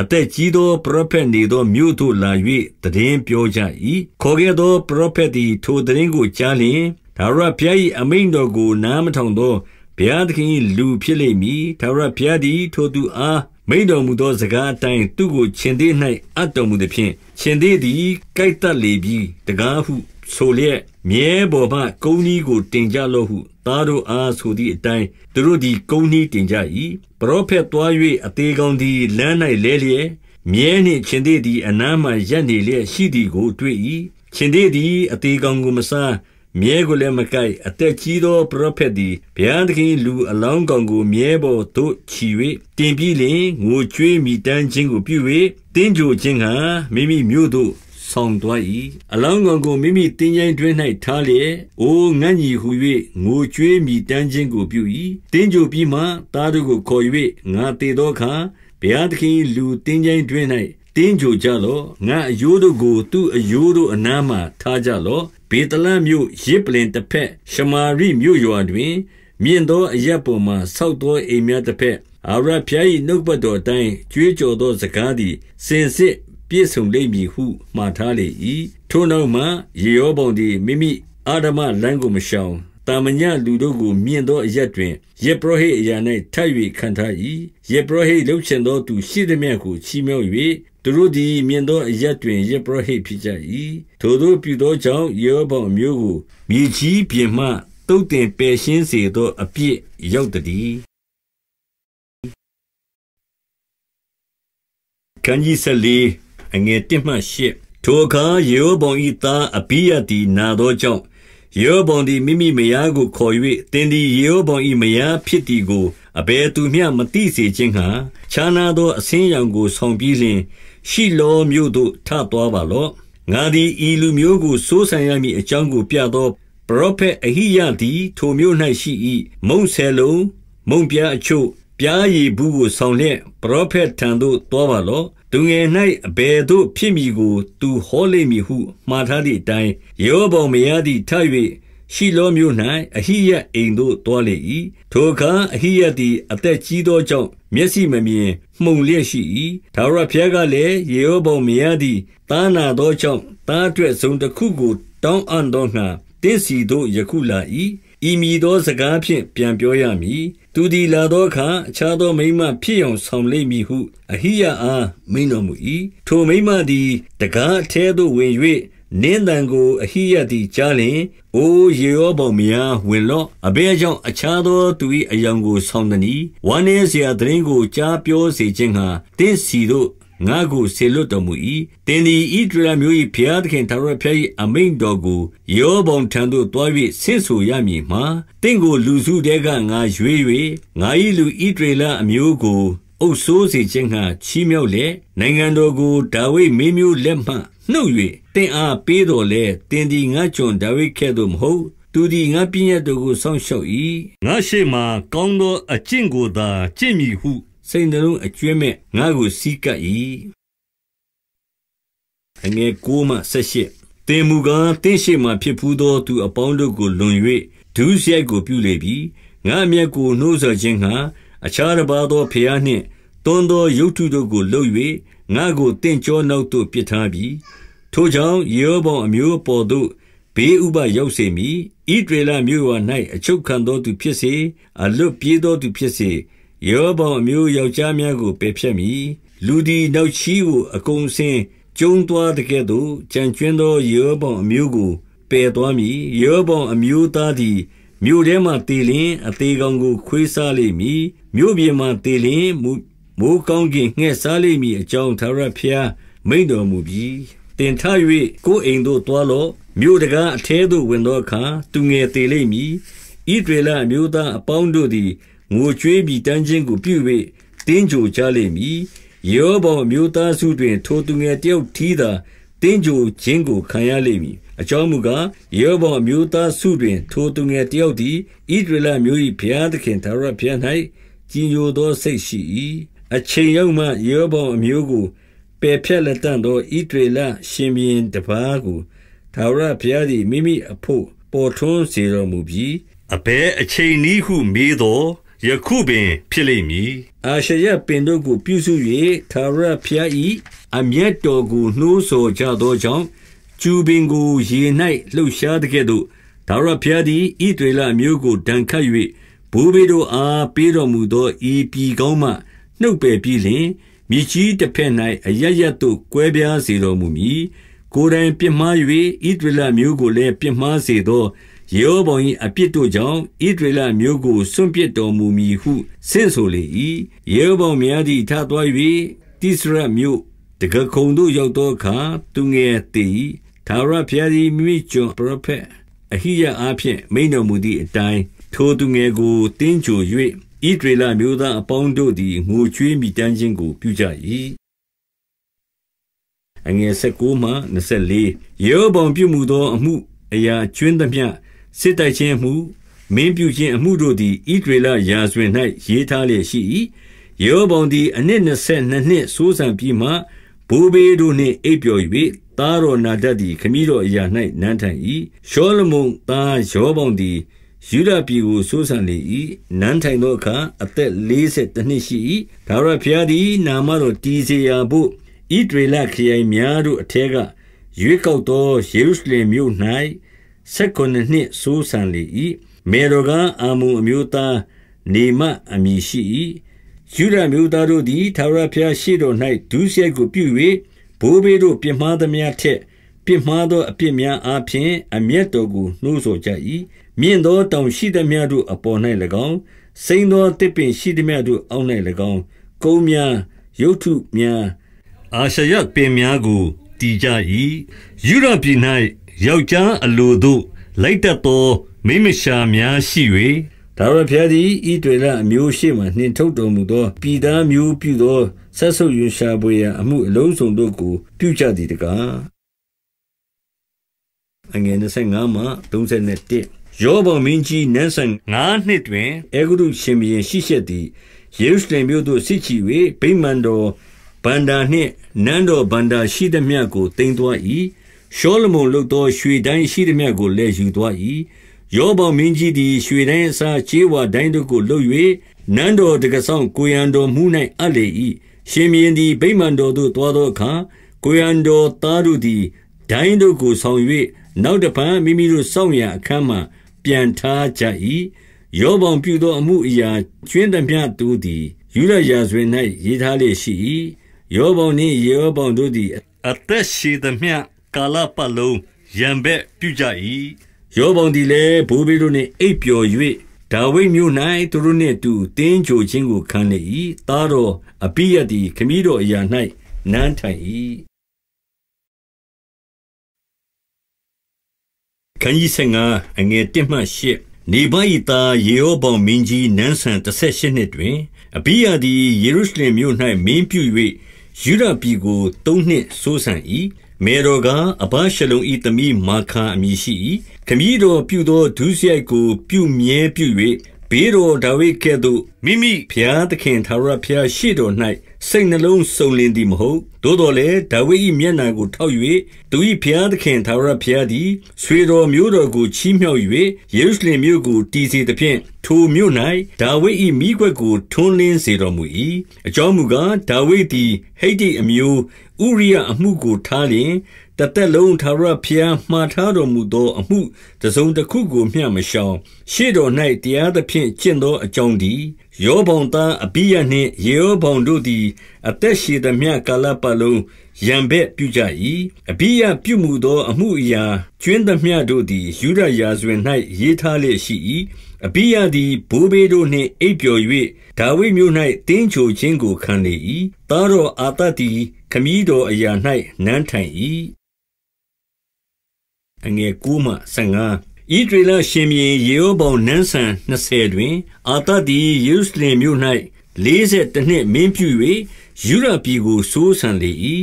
အသက်ကြီးသောပရောဖက်နေသောမြို့သို့လာ၍တည်င်းပြောကြ၏ခေါ်ခဲ့သောပရောဖက်သည်ထိုတည်င်းကိုကြားလျင်ဒါရဘုရား၏အမိန်တော်ကို နားမထောင်သောဘုရားသခင်၏လူဖြစ်လိမ့်မည်ဒါရဘုရားသည် ထိုသူအားမိန်တော်မူသောစကားအတိုင်းသူကိုရှင်သေး၌အပ်တော်မူသည်ဖြင့်ရှင်သေးသည်ကြိုက်တတ်လေပြီးတကားဟု ဆိုလျက်မြဲပေါ်မှကုန်းကြီးကိုတင်ကြလော့ဟုသားတို့အားဆိုသည့်အတိုင်းသူတို့သည်ကုန်းနှီးတင်ကြ၏ပရောဖက်သွား၍အသေးကောင်သည်လမ်း၌လဲလျက်မြဲနှင့်ခြင်သေးသည်အနားမှာရပ်နေလျက်ရှိသည်ကိုတွေ့၏ခြင်သေးသည်အသေးကောင်ကိုမစားမြဲကိုလည်းမကိုက်အသက်ကြီးသောပရောဖက်သည်ဘုရားသခင်လူအလောင်းကောင်ကိုမြဲပေါ်သို့ချီ၍တင်ပြီးလင်ငိုကြွေးမိတမ်းခြင်းကိုပြု၍တင်းကြိုခြင်းကမိမိမျိုးတို့ဆောင်သွား၏အလောင်းကောင်ကိုမိမိတင်းရင်တွင်၌ထားလျက်အိုငန့်ညီဟု၍ငိုကြွေးမိတမ်းခြင်းကိုပြု၏တင်းကြိုပြီးမှသားတို့ကိုခေါ်၍ငါတေသောအခါဘုရားသခင်လူတင်းရင်တွင်၌တင်းကြိုကြလောငါအယိုးတို့ကို သူ့အယိုးတို့အနားမှထားကြလောဘေတလံမြို့ရစ်ပလင်တစ်ဖက်ရှမာရိမြို့ရွာတွင် မြင့်သောအရက်ပေါ်မှဆောက်သောအိမ်များတစ်ဖက်အာရဖျား၏နှုတ်ပတ်တော်အတိုင်းကြွေးကြော်သောစကားသည် စင်စစ်ပြည့်စုံလိမ့်မည်ဟုမှားထားလေ၏ထိုနောက်မှယေရောဗောင်သည်မိမိအာဓမလမ်းကိုမရှောင်တာမညလူတို့ကိုမြင်သောအရက်တွင်ယေပရောဟိအရာ၌ထပ်၍ခံထား၏ယေပရောဟိလှုပ်ချင်သောသူ ရှိသည်မြတ်ကိုချီးမြှောက်၍သူတို့သည်မြင်သောအရက်တွင်ယေပရောဟိဖြစ်ကြ၏ထိုတို့ပြုသောကြောင့်ယေရောဗောင်မျိုးကို မြေကြီးပြင်မှတုတ်တင်ပယ်ရှင်းစေသောအပြစ်ရောက်သည်ကန်ကြီးဆလီအငယ်1မှ8ထိုအခါယေဟောဗုံဤသားအဘိယသည်နာသောကြောင့်ယေဟောဗုံသည်မိမိမယားကိုခေါ်၍သင်သည်ယေဟောဗုံဤမယားဖြစ်သည်ကိုအဘယ်သူမျှမသိစေခြင်းဟံခြားနာသောအစင်းရောင်ကိုဆောင်ပြီးလျှင်ရှိလောမျိုးတို့ထသွားပါလော့ငါသည်ဤလူမျိုးကိုစိုးဆန်ရမည်အကြောင်းကိုပြသောပရောဖက်အဟိယသည်ထိုမျိုး၌ရှိ၏မုံဆယ်လုံးမုံပြအချို့ ပြားရည်ဘူးကိုဆောင်လျက်ပရောဖက်ထံသို့တော်ပါလောသူငယ်၌အဘယ်သို့ဖြစ်မည်ကို သူဟောလိမ့်မည်ဟုမှားထားသည့်အတိုင်းယေဟောဗောမယားသည်ထ၍ရှိလောမြို့၌အဟိယအိမ်သို့သွားလေ၏ထိုအခါအဟိယသည်အသက်ကြီးသောကြောင့်မျက်စိမမြင်မှုန်လျက်ရှိ၏ဒါဝရဘုရားကလည်းယေဟောဗောမယားသည်တာနာသောကြောင့်တာအတွက်ဆုံးတစ်ခုကိုတောင်းအံ့သောငှာတင့်စီသို့ယခုလာ၏ဤမည်သောစကားဖြင့်ပြန်ပြောရမည်သူသည်လာသောအခါအခြားသောမိမဖြစ်အောင်ဆောင်လိမ့်မည်ဟု အဟိယအားမိန်တော်မူ၏ထိုမိမသည်တကားအထဲသို့ဝင်၍နင်းတန်ကို အဟိယသည်ကြားလျင်အိုယေရောဗောင်မယား ဝင်လော့အဘဲကြောင့်အခြားသောသူ၏အယောင်ကို ဆောင်သည်နီဝမ်းနည်းစရာတရင်ကိုကြားပြောစေခြင်းဟာတင့်စီတို့ငါကိုဆေလွတ်တော်မူ၏သင်သည်ဣဒရာမျိုး၏ဘုရားသခင်သာရဖျား၏အမိန်တော်ကိုယောဘုံထံသို့သွား၍ဆင့်ဆိုရမည်မှာတင့်ကိုလူစုတဲကငါရွေး၍ငါ၏လူဣဒရေလအမျိုးကို အုပ်ဆိုးစေခြင်းငှာချီးမြှောက်လေနိုင်ငံတော်ကိုဒါဝိမင်းမျိုးလက်မှနှုတ်၍တင်အားပေးတော်လဲတင်ဒီငါကျွန်ဒါဝိခဲ့သို့မဟုတ်သူဒီငါပြည့်ရတော်ကိုစောင့်ရှောက်၏ငါရှိမှကောင်းသောအကျင့်ကိုသာကျင့်မိဟုစိတ်နှလုံးအကျွဲ့မဲ့ငါ့ကိုစီးကပ်၏အငယ်9မှ18တင်မူကားတင့်ရှိမှ ဖြစ်ဖူးသောသူအပေါင်းတို့ကိုလွန်၍ဒုစရိုက်ကိုပြုလေပြီငါအမျက်ကိုနှိုးဆော်ခြင်းငှာအခြားတစ်ပါးသောဖျားနှင့်တွန်းသောရုပ်ထုတို့ကိုလှုပ်၍ငါကိုတင့်ကြောနောက်သို့ပစ်ထားပြီထိုကြောင့်ယေဟောဘုံအမျိုးပေါ်သို့ဘေးဥပရောက်စေမည်ဤဒေလမြို့ဝ၌အချုပ်ခံသောသူဖြစ်စေအလွတ်ပြေးသောသူဖြစ်စေယောဘောင်အမျိုးယောက်ျားများကိုပယ်ဖြတ်မည်။လူသည်နောက်ချီးကိုအကုန်စင်ကျုံသွားတကဲ့သို့ကြံကျွင်းသောယောဘောင်အမျိုးကိုပယ်သွားမည်။ယောဘောင်အမျိုးသားသည်မြို့ထဲမှတေလင်းအသေးကောင်ကို ခွေးစားလိမ့်မည်။မြို့ပြင်မှတေလင်းမိုးကောင်းကင်ငှက်စားလိမ့်မည်အကြောင်းသာရဖျား မိန်တော်မူပြီ။တင်ထ၍ကိုယ်အိမ်သို့သွားလော့မြို့တကားအထဲသို့ဝင်သောအခါသူငယ်သေးလိမ့်မည်။ဣဒရေလမျိုးသားအပေါင်းတို့သည်ငိုကြွေးပြီးတန်းခြင်းကိုပြု၍တင်းကြိုကြလိမ့်မည်ယေဟောဘအမျိုးသားစုတွင်ထိုသူငယ်တယောက်ထီးသာတင်းကြိုခြင်းကိုခံရလိမ့်မည် အကြောင်းမူကားယေဟောဘမျိုးသားစုတွင်ထိုသူငယ်တယောက်သည်ဣဒရလမျိုး၏ဘုရားသခင်သာရဘုရား၌ကြီးညိုသောစိတ်ရှိ၏အချိန်ရောက်မှယေဟောဘအမျိုးကိုပယ်ဖြတ်လက်တန့်သောဣဒရလရှင်ဘင်းတပါးကိုသာရဘုရားသည်မိမိအဖို့ပေါ်ထွန်းစေတော်မူပြီးအဘဲအချိန်နည်းဟုမေးတော်ယခုပင်ဖြစ်လိမ့်မည်အာရှရပင်တို့ကို ပြုစု၍သာရဖျားဤအမျက်တော်ကိုနှိုးဆော်ကြသောကြောင့်ကျူပင်ကိုရေ၌လှုပ်ရှားတဲ့ကဲ့သို့သာရဖျားသည်ဤတွေလမျိုးကိုဒဏ်ခတ်၍ဘိုးဘေတို့အားပေးတော်မူသောဤပြည်ကောင်းမှနှုတ်ပယ်ပြီးလျှင် မြကြီးတစ်ဖက်၌အရရတ်တို့ကွဲပြားစေတော်မူမည်ကိုယ်တိုင်ပြစ်မှား၍ဤတွေလမျိုးကိုလည်းပြစ်မှားစေသောယေရောဗောင်၏အပြစ်တို့ကြောင့်ဣသရေလမျိုးကိုစွန့်ပစ်တော်မူမည်ဟုဆင့်ဆိုလေ၏ယေရောဗောင်များသည်ထသွား၍တိစရမျိုးတကခုံတို့ရောက်သောအခါသူငယ်တေ၏သာရဖျားသည်မိမိကျွန်ပရဖက်အဟိယအားဖြင့်မိန်တော်မူသည့်အတိုင်းထိုသူငယ်ကိုတင်းကြို၍ဣဒရေလမျိုးသားအပေါင်းတို့သည်ငိုကြွေးမိတမ်းခြင်းကိုပြုကြ၏အငယ်၁၉မှ24ရေဘောင်ပြုမှုသောအမှု အရာကျွင်းသမျှစစ်တိုက်ခြင်းမှုမင်းပြုခြင်းအမှုတို့သည်ဣဒရေလရာဇဝင်၌ရေးထားလျက်ရှိ၏ယေဟောဗုံသည် အနှစ်22နှစ်စိုးစံပြီးမှဘိုးဘေးတို့နှင့်အိပ်ပျော်၍သားတော်နာဒတ်သည်ခမည်းတော်အရာ၌နန်းထိုင်၏ရှောလမုန်သားယောဗုံသည်ယူဒပြည်ကိုစိုးစံလေ၏နန်းထိုင်သောအခါအသက်42နှစ်ရှိ၏ဒါရဖျားသည် နာမတော်တီစေရာဘို့ဣဒရေလခရိုင်များတို့အထက်ကရွေးကောက်သောယေရုရှလင်မြို့၌၁၉နှစ်စိုးစံလေ၏မေတော်ကအာမုံအမျိုးသားနေမအမည်ရှိ၏ယူရမျိုးသားတို့သည်ထာဝရဘုရားရှိတော်၌ဒုစရိုက်ကိုပြု၍ဘိုးဘေးတို့ပြမှားသမျှထက်ပြမှားသော အပြစ်များအပြင် အမျက်တော်ကိုနှိုးဆော်ကြ၏မြင့်သောတောင်ရှိသမျှတို့အပေါ်၌၎င်းစိမ့်သောတစ်ပင်ရှိသမျှတို့အောက်၌၎င်းကုန်းများရုတ်ထုများ အာရှရပင်များကိုတည်ကြ၏ယူရပြည်၌ယောက်ျားအလိုသို့လိုက်တတ်သောမိမရှာများရှိ၍ဒါဝရဖျားသည်ဤတွေလအမျိုးရှိမှ နှင်ထုတ်တော်မူသောပြည်သားမျိုးပြုသောဆက်ဆုပ်ရွရှာပွေရာအမှုအလုံးစုံတို့ကိုပြုကြသည်တကားအငယ်25မှ31ယောဘမင်းကြီးနန်းဆန်9နှစ်တွင်အေဂရုရှင်ဘုရင်ရှိရှက်သည်ယေရုရှလင်မြို့သို့စစ်ချီ၍ဗိမာန်တော်ဗန္ဒာနှင့်နန်းတော်ဗန္ဒာရှိသမျှကိုတင်သွား၏ရှောလမုန်လုပ်သောရွှေဒိုင်းရှိသမျှကိုလည်းယူသွား၏။ရောဗောင်မင်းကြီးသည်ရွှေဒိုင်းအစားကြေးဝါဒိုင်းတို့ကိုလုပ်၍နန်းတော်တံခါးစောင့်ကိုယ်ရံတော်မှူး၌အပ်လေ၏။ရှင်ဘုရင်သည်ဗိမာန်တော်သို့သွားသောအခါ၊ကိုယ်ရံတော်သားတို့သည်ဒိုင်းတို့ကိုဆောင်၍နောက်တဖန်မိမိတို့စောင့်ရာအခန်းမှာပြန်ထားကြ၏။ရောဗောင်ပြုသောအမှုအရာကြွင်းသမျှတို့သည်ယုဒရာဇဝင်၌ရေးထားလျက်ရှိ၏။ရောဗောင်နှင့်ယေရောဗောင်တို့သည်အသက်ရှည်သမျှကာလပတ်လုံးရံဘက်ပြုကြ၏ယောဘုံသည်လည်းဘိုးဘေတို့နှင့်အိပ်ပျော်၍ဒါဝိမျိုး၌သူတို့နှင့်အတူတင်းကြိုခြင်းကိုခံလေ၏သားတော်အပိယသည် ခမည်းတော်အရာ၌နန်းထိုင်၏ခန်းကြီးဆင်ကအငယ်1မှ8နေဘိုင်သားယေဟောဗောင်မင်းကြီးနန်းဆန်18နှစ်တွင်အဘိယသည်ယေရုရှလင်မြို့၌မင်းပြု၍ယူဒပြည်ကို၃နှစ်ဆိုးဆန်၏မေတော်ကအဘရှလုံဤသမီးမာခာအမည်ရှိ၏ခမည်းတော်ပြုသောဒုစရိုက်ကိုပြုမြဲပြု၍ဘေးတော်ဒါဝိဒ်ကဲ့သို့မိမိဘုရားသခင်ထာဝရဘုရားရှေ့တော်၌စိတ်နှလုံးစုံလင်သည်မဟုတ်။သို့သော်လည်းဒါဝိဒ်၏မျက်နှာကိုထောက်၍သူ၏ဘုရားသခင်ထာဝရဘုရားသည်ဆွေတော်မျိုးတော်ကိုချီးမြှောက်၍ယေရုရှလင်မြို့ကို တည်စေသဖြင့်၊ထိုမြို့၌ဒါဝိဒ်၏မီးခွက်ကိုထွန်းလင်းစေတော်မူ၏။အကြောင်းမူကား၊ဒါဝိဒ်သည် ဟိတ္တိအမျိုး ဥရိယအမှုကိုထားလျှင်တသက်လုံးထာဝရဘုရားမှားထားတော်မူသော အမှုတစုံတစ်ခုကိုမျှမရှောင်ရှေ့တော်၌တရားသဖြင့်ကျင့်သောအကြောင်းသည်ယောဘုံသားအဘိယနှင့်ယေယောဘုံတို့သည် အသက်ရှည်သမျှကာလပတ်လုံးရံဘက်ပြုကြ၏အဘိယပြုမှုသော အမှုအရာကျွင်းသမျှတို့သည်ယူဒရာဇဝင်၌ရေးထားလျက်ရှိ၏အဘိယသည်ဘိုးဘေးတို့နှင့်အိပ်ပျော်၍ဒါဝိမျိုး၌တင်းချိုခြင်းကိုခံလေ၏တားတော်အာတသည်ခမည်းတော်အရာ၌နန်းထိုင်၏အငယ်9မှ15ဤဒေလရှင်မြေယေဟောဗောင်နန်းဆန်20တွင် အာသသည်ယေရုရှလင်မြို့၌42နှစ်မင်းပြု၍ယူရပြည်ကိုစိုးဆန်လေ၏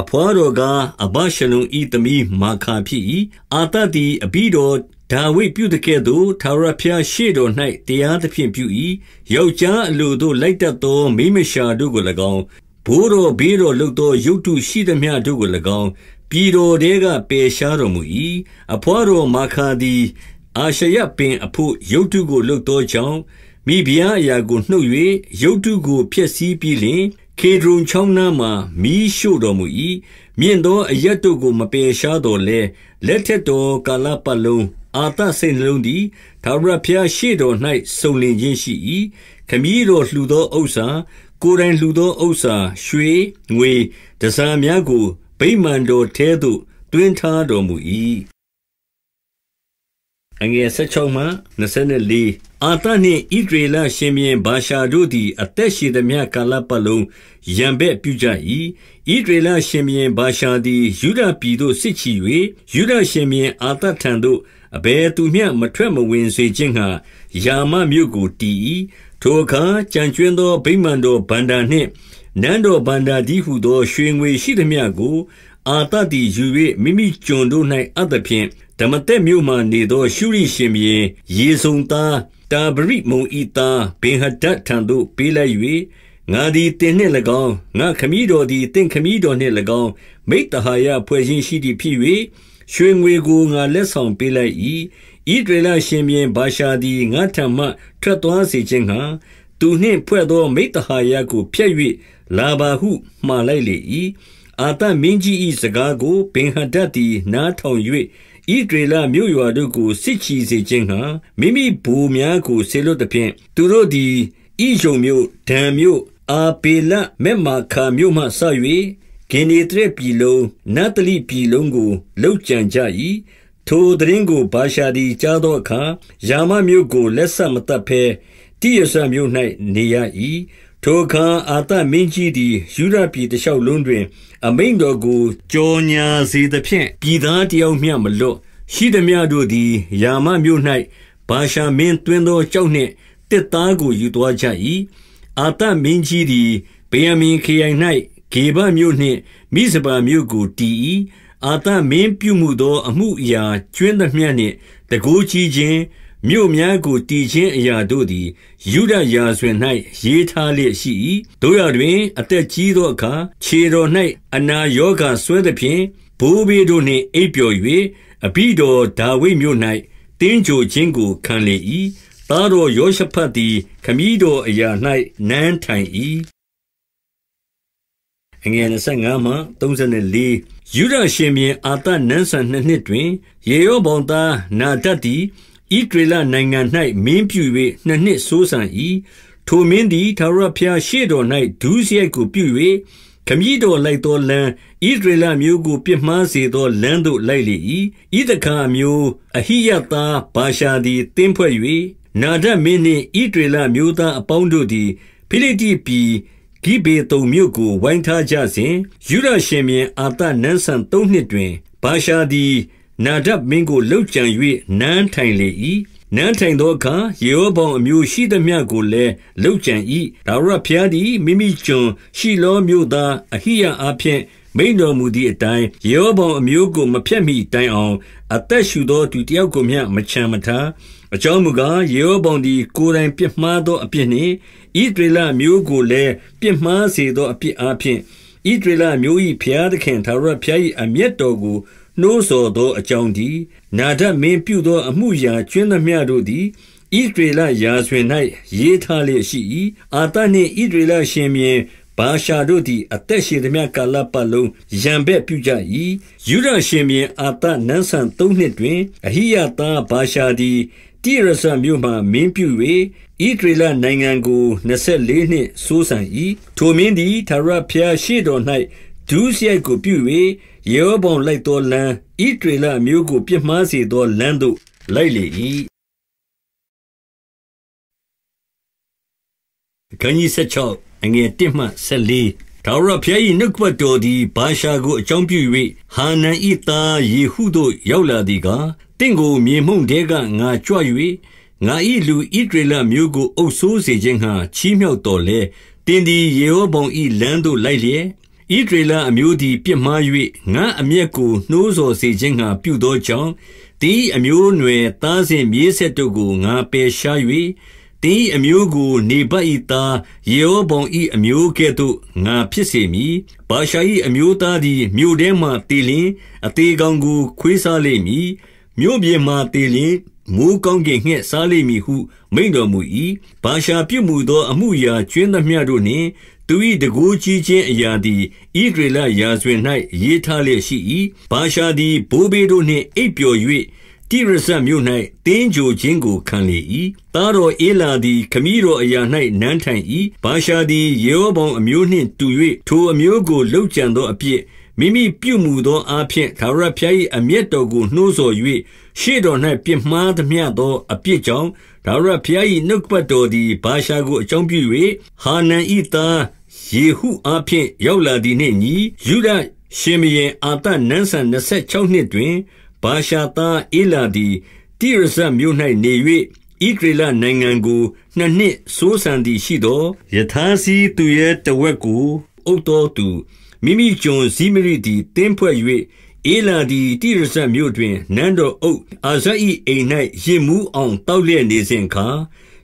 အဖွားတော်ကအဘရှလုံဤသမီးမာခါဖြစ်၏အာသသည်အဘိတော်ဒါဝိပြုတကဲ့သို့သာရဖျားရှေ့တော်၌တရားသဖြင့်ပြု၏ယောက်ျားအလိုသို့လိုက်တတ်သောမိမရှာတို့ကို၎င်းဘိုးတော်ဘေးတော်လုတ်သောရုတ်တုရှိသမျှတို့ကို၎င်းပြည်တော်တဲကပယ်ရှားတော်မူ၏အဖွားတော်မာခါသည်အာရှယပင်အဖို့ရုတ်တုကိုလှုပ်သောကြောင့်မိဖုရားအရာကိုနှုတ်၍ရုတ်တုကိုဖျက်ဆီးပြီးလင်ခေဒရုန်ချောင်းနှမ်းမှမီးရှို့တော်မူ၏မြင့်သောအရက်တို့ကိုမပယ်ရှားတော်လဲလက်ထက်တော်ကာလပတ်လုံးအာသစိတ်နှလုံးသည်သာရဖျားရှိတော်၌စုံလင်ခြင်းရှိ၏ခမည်းတော်လှူသောဥစ္စာ ကိုယ်တိုင်လှူသောဥစ္စာ ရွှေငွေဒဇာများကိုဗိမာန်တော်ထဲသို့သွင်းထားတော်မူ၏။16အာသနှင့်ဣသရေလရှင်ဘုရင်ဗာရှာတို့သည် အသက်ရှည်သမျှကာလပတ်လုံးရန်ဘက်ပြုကြ၏။ဣသရေလရှင်ဘုရင်ဗာရှာသည်ယုဒပြည်သို့စစ်ချီ၍ယုဒရှင်ဘုရင်အာသထံသို့အဘယ်သူမျှမထွက်မဝင်စေခြင်းငှါရာမမြို့ကိုတည်၏။ထိုအခါကျန်ကြွင်းသောဗိမာန်တော်ဘဏ္ဍာနှင့်နန်းတော်ဘဏ္ဍာတည်းဟူသော ရွှေငွေရှိသမျှကို အာသသည်ယူ၍မိမိကျွန်တို့၌အပ်သဖြင့်၊ဒမာသက်မြို့မှာနေသော ရှုရိရှင်ဘုရင်ရေဇုန်သားတာဗရိမုန်၏သားဗင်္ဟာဒဒ်ထံသို့ပေးလိုက်၍၊ငါသည်သင်နှင့်၎င်း၊ငါ့ခမည်းတော်သည်သင့်ခမည်းတော်နှင့်၎င်းမိဿဟာယဖွဲ့ခြင်းရှိသည်ဖြစ်၍၊ရွှေငွေကိုငါလက်ဆောင်ပေးလိုက်၏။ဣသရေလရှင်ဘုရင်ဗာရှာသည်ငါ့ထံမှထွက်သွားစေခြင်းငှါ၊သူနှင့်ဖွဲ့သောမိဿဟာယကိုဖျက်၍လာပါဟုမှားလိုက်လေ၏အာသမင်းကြီး၏စကားကိုဘင်ဟဒတ်သည်နားထောင်၍ဤဒေလမြို့ရွာတို့ကိုစစ်ချီစေခြင်းဟာမိမိဘူများကိုဆေလွတ်သည်ဖြင့်သူတို့သည်ဤယုံမြို့ဒံမြို့အာပေလမက်မာခါမြို့မှဆ၍ဂင်နီတရပြည်လုံးနတ်တလိပြည်လုံးကိုလှုပ်ကြံကြ၏ထိုသတင်းကိုဘာရှာသည် ကြားသောအခါယာမမြို့ကို လက်ဆက်မတတ်ဘဲတိရဆမြို့၌နေရ၏ထိုအခါအာသမင်းကြီးသည်ယုဒပြည်တရှောက်လုံးတွင် အမိန့်တော်ကိုကြော်ငြာစေသဖြင့်ပြည်သားတယောက်မျှမလွတ်။ရှိသမျှတို့သည်ရာမမြို့၌ဗာရှာမင်းသွင်းသောကျောက်နှင့်သစ်သားကိုယူသွားကြ၏။အာသမင်းကြီးသည်ဗင်္ယာမိန်ခရိုင်၌ဂေဗမြို့နှင့်မိဇပါမြို့ကိုတည်၏။အာသမင်းပြုမူသော အမှုအရာကြွင်းသမျှနှင့်တန်ခိုးကြီးခြင်းမြို့များကိုတည်ခြင်းအရာတို့သည်ယုဒရာဇဝင်၌ရေးထားလျက်ရှိ၏။သို့ရာတွင် အသက်ကြီးသောအခါခြေတော်၌အနာရောဂါစွဲသဖြင့်ဘိုးဘေးတို့နှင့်အိပ်ပျော်၍အဘိတော်ဒါဝိဒ်မြို့၌သင်္ဂြိုဟ်ခြင်းကိုခံလေ၏။သားတော်ယောရှဖတ်သည် ခမည်းတော်အရာ၌နန်းထိုင်၏။ယုဒရှင်ဘုရင်အာသနန်းစံနှစ်နှစ်တွင်၊ယေရောဗောင်သားနာဒဒ်သည်ဣဒေလနိုင်ငံ၌မင်းပြု၍နှစ်နှစ်ဆိုးဆန်၏ထိုမင်းသည် ထာဝရဘုရားရှေ့တော်၌ဒုစရိုက်ကိုပြု၍ခမည်းတော်လိုက်သောလမ်းဣဒေလမျိုးကို ပြစ်မှားစေသောလမ်းသို့လိုက်လေ၏ဣဒကာမျိုးအဟိယတာဘာရှာသည်တင်းဖွဲ့၍နာဒတ်မင်းနှင့်ဣဒေလမျိုးသားအပေါင်းတို့သည်ဖိလိတိပြည်ဂိဘေတုံမြို့ကိုဝိုင်းထားကြစဉ်ယူရရှင်မြင်အာတနန်းဆန်၃နှစ်တွင်ဘာရှာသည်နာဒပ်မင်းကိုလှုပ်ကြံ၍နန်းထိုင်လေ၏နန်းထိုင်သောအခါယေဟောဗောင်အမျိုးရှိသမျှကိုလည်းလှုပ်ကြံ၏ဒါဝရဖျားသည်မိမိကျွန်ရှိလောမျိုးသားအဟိယအဖျင်မိန်တော်မူသည့်အတိုင်းယေဟောဗောင်အမျိုးကိုမဖျက်မိတိုင်အောင်အသက်ရှူသောသူတယောက်ကိုမျှမချမ်းမထားအကြောင်းမူကားယေဟောဗောင်သည်ကိုယ်တိုင်ပြစ်မှားသောအပြစ်နှင့်ဣဒရလမျိုးကိုလည်းပြစ်မှားစေသောအပြစ်အဖျင်ဣဒရလမျိုး၏ဖျားသခင်ဒါဝရဖျား၏အမျက်တော်ကိုနှိုးဆော်သောအကြောင်းတည်းနာဒမင်းပြုသောအမှုရာကျွင်းသမျှတို့သည်ဣဒရေလရာဇဝင်၌ရေးထားလျက်ရှိ၏အာတနှင့်ဣဒရေလရှင်မြင်းဘာရှာတို့သည် အသက်ရှင်သမျှကာလပတ်လုံးရံဘက်ပြုကြ၏ယူဒရှင်မြင်းအာတနန်းဆန်၃နှစ်တွင်အဟိယသားဘာရှာသည်တိရဆမြို့မှမင်းပြု၍ဣဒရေလနိုင်ငံကို24နှစ်စိုးစံ၏ထိုမင်းသည်သရဖျားရှိတော်၌ဒုစရိုက်ကိုပြု၍ယေဟောဘုံလိုက်သောလမ်းဤတွေလမျိုးကိုပြစ်မှားစေသောလမ်းသို့လိုက်လေ၏ခန်းကြီး16အငယ်1မှ14ဒါဝရဖျား၏နှုတ်ကပတ်တော်သည်ဘာရှာကိုအကြောင်းပြု၍ဟာနန်ဤသားယေဟုသို့ရောက်လာသည်ကတင့်ကိုမြေမှုန့်တဲကငါကြွ၍ငါဤလူဣဒရလမျိုးကိုအုပ်ဆိုးစေခြင်းဟံချီးမြှောက်တော်လဲတင်းသည်ယေဟောဘုံဤလမ်းသို့လိုက်လျက်ဣဒရေလအမျိုးသည်ပြစ်မှား၍ငါ့အမျက်ကိုနှိုးဆော်စေခြင်းငှါပြုသောကြောင့်၊သင်၏အမျိုးအနွယ်သားစဉ်မြေးဆက်တို့ကိုငါပယ်ရှား၍၊သင်၏အမျိုးကိုနေဗတ်၏သားယေရောဗောင်၏အမျိုးကဲ့သို့ငါဖြစ်စေမည်။ဗာရှာ၏အမျိုးသားသည်မြို့ထဲမှာသေလျှင်အသေကောင်ကိုခွေးစားလိမ့်မည်။မြို့ပြင်မှာသေလျှင်မိုဃ်းကောင်းကင်ငှက်စားလိမ့်မည်ဟုမိန့်တော်မူ၏။ဗာရှာပြုမူသောအမှုအရာကြွင်းသမျှတို့နှင့်သူ၏တကိုးကြီးခြင်းအရာသည်ဣဒရေလရာဇဝင်၌ရေးထားလျက်ရှိ၏ဘာရှာသည်ဘိုးဘေတို့နှင့်အိပ်ပျော်၍တိရဇတ်မြို့၌တင်းကြိုခြင်းကိုခံလေ၏သားတော်အေလာသည်ခမည်းတော်အရာ၌နန်းထိုင်၏ဘာရှာသည်ယေဟောဘုံအမျိုးနှင့်တူ၍ထိုအမျိုးကိုလှုပ်ကြံသောအဖြစ်မိမိပြုမှုသောအဖြစ်ခါရဖျား၏အမျက်တော်ကိုနှိုးဆော်၍ရှေ့တော်၌ပြစ်မှားသမျှသောအပြစ်ကြောင့်ဒါရဖျား၏နှုတ်ပတ်တော်သည်ဘာရှာကိုအကြောင်းပြု၍ဟာနန်၏သားယေဟုအားဖြင့်ရောက်လာသည်နှင့်အညီ၊ယုဒရှင်ဘုရင်အာသနန်းစံနှစ်ဆယ်ခြောက်နှစ်တွင်၊ဗာရှာသားဧလာသည်တိရဇမြို့၌နေ၍ဣသရေလနိုင်ငံကို နှစ်နှစ်စိုးစံသည်ရှိသော်၊ရထားစီးသူရဲတဝက်ကိုအုပ်သောသူ၊မိမိကျွန်ဇိမရိသည်သင်းဖွဲ့၍၊ဧလာသည်တိရဇမြို့တွင်နန်းတော်အုပ်အာဇ၏အိမ်၌ယစ်မူးအောင်သောက်လျက်နေစဉ်အခါ၊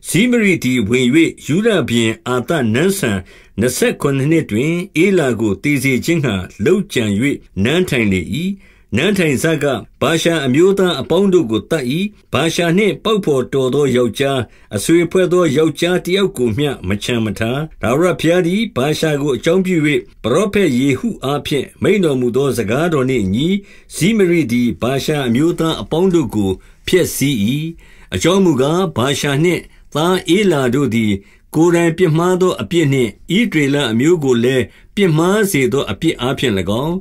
ဇိမရိသည်ဝင်၍ယုဒရှင်ဘုရင်အာသနန်းစံနှစ်ဆယ်ခုနစ်နှစ်တွင်ဧလာကိုသေစေခြင်းငှါလုပ်ကြံ၍နန်းထိုင်လေ၏။နန်းထိုင်စက၊ဗာရှာအမျိုးသားအပေါင်းတို့ကိုသတ်၏။ဗာရှာနှင့်ပေါက်ဘော်တော်သောယောက်ျား၊အဆွေဖွဲ့သောယောက်ျားတယောက်ကိုမျှမချန်မထား။ထာဝရဘုရားသည်ဗာရှာကိုအကြောင်းပြု၍ပရောဖက်ယေဟုအားဖြင့်မိန့်တော်မူသောစကားတော်နှင့်အညီ၊ဇိမရိသည်ဗာရှာအမျိုးသားအပေါင်းတို့ကိုဖျက်ဆီး၏။အကြောင်းမူကား၊ဗာရှာနှင့်သားဧလာတို့သည်ကိုယ်တိုင်ပြစ်မှားသောအပြစ်နှင့်ဣဒေလအမျိုးကိုလည်းပြစ်မှားစေသောအပြစ်အားဖြင့်၎င်း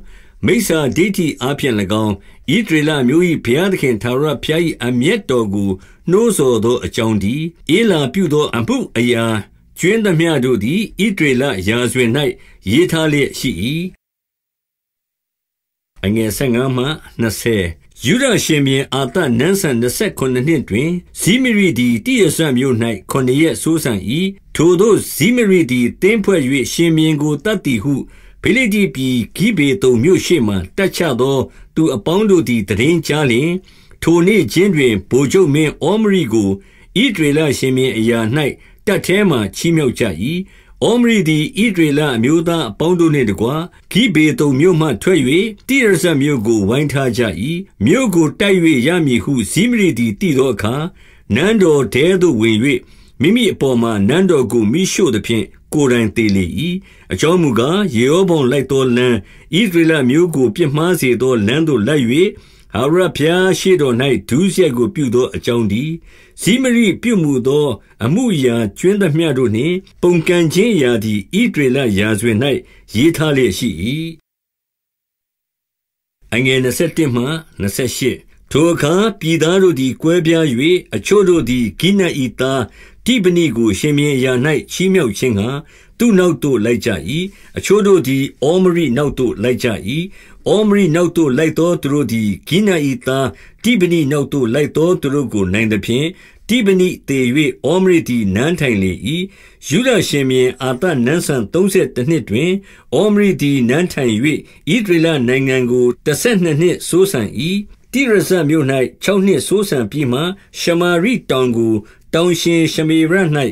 မိစ္ဆာဒိဋ္ဌိအားဖြင့်၎င်းဣဒေလမျိုး၏ဘုရားသခင်သာရဘုရား၏အမျက်တော်ကိုနှိုးဆော်သောအကြောင်းဒီအေလာပြုသောအမှုအရာကျွင်းသမျှတို့သည်ဣဒေလရာဇဝင်၌ရေးထားလျက်ရှိ၏အငယ်၅မှ20ယုဒရှင်ဘီအာသနန်းဆန်29နှစ်တွင်ဇီမရီသည်တိရဆန်မြို့၌ခုနှစ်ရက်ဆိုးဆန်၏ထိုသို့ဇီမရီသည်တင်းဖွဲ့၍ရှင်ဘီကိုတတ်သည်ဟုဖိလိတိပြည်ဂိဘေတုံမြို့ရှိမှတတ်ချသော သူအပေါင်းတို့သည်တရင်ကြားလျင် ထိုနေ့ချင်းတွင်ဗိုလ်ချုပ်မင်းအောမရီကိုဣဒရေလရှင်ဘီအရာ၌တတ်ထဲမှချီးမြှောက်ကြ၏။ဩမရီသည်ဣဒရေလအမျိုးသားအပေါင်းတို့နှင့်တကွဂိဘေတုံမြို့မှထွက်၍တိရဇမြို့ကိုဝိုင်းထားကြ၏။မြို့ကိုတိုက်၍ရမည်ဟုဇိမရီသည်တည်သောအခါနန်းတော်တဲသို့ဝင်၍မိမိအပေါ်မှာနန်းတော်ကိုမိရှို့သဖြင့်ကိုယ်တိုင်တေလေ၏အကြောင်းမူကားယေဟောဘုံလိုက်သောလမ်းဣဒရေလမျိုးကိုပြစ်မှားစေသောလမ်းသို့လိုက်၍ထာဝရဘုရားရှေ့တော်၌ဒုစရိုက်ကိုပြုသောအကြောင်းသည်ဇိမရိပြုမှုသော အမှုရာကျွင်းသမျှတို့နှင့်ပုန်ကန်ခြင်းရာသည်ဣဒေလရာဇဝင်၌ရေးထားလျက်ရှိ၏အငယ်21မှ28ထိုအခါပြည်သားတို့သည် ကွဲပြား၍အချို့တို့သည်ဂိနဤသားတိပနိကိုရှင်မြင်ရာ၌ချီးမြှောက်ခြင်းကသူနောက်သို့လိုက်ကြ၏အချို့တို့သည် အောမရိနောက်သို့လိုက်ကြ၏။ဩမရိနောက်သို့လိုက်သောသူတို့သည်ဂိနဤသားတိပနိနောက်သို့လိုက်သောသူတို့ကိုနိုင်သဖြင့်တိပနိတေ၍ဩမရိသည်နန်းထိုင်လေ၏။ယူဒရှင်မြင်အာတနန်းဆန်32နှစ်တွင်ဩမရိသည်နန်းထိုင်၍ဣဒရလနိုင်ငံကို12နှစ်ဆိုးဆန်၏။တိရဇမြို့၌6နှစ်ဆိုးဆန်ပြီးမှရှမာရိတောင်ကိုတောင်ရှင်ရှမေရ၌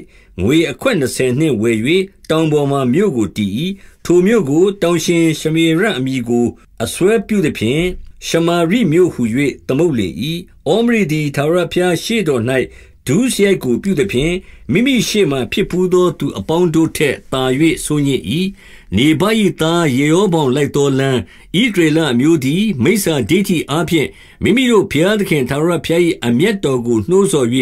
ငွေအခွက်20နှင့်ဝယ်၍တောင်ပေါ်မှမြို့ကိုတည်၏ထိုမြို့ကိုတောင်ရှင်ရှမေရအမိကိုအစွဲပြုသဖြင့်ရှမာရိမြို့ဟု၍သမုတ်လေ၏။ဩမရိသည်ထာဝရဘုရားရှေ့တော်၌ဒုစရိုက်ကိုပြုသဖြင့်၊မိမိရှေ့မှာဖြစ်ဘူးသော သူအပေါင်းတို့ထက်သာ၍ဆိုးညစ်၏။နေဗတ်၏သားယေရောဗောင်လိုက်သောလမ်း၊ဣသရေလအမျိုးသည်မိစ္ဆာဒိဌိအားဖြင့်မိမိတို့ဘုရားသခင်ထာဝရဘုရား၏အမျက်တော်ကိုနှိုးဆော်၍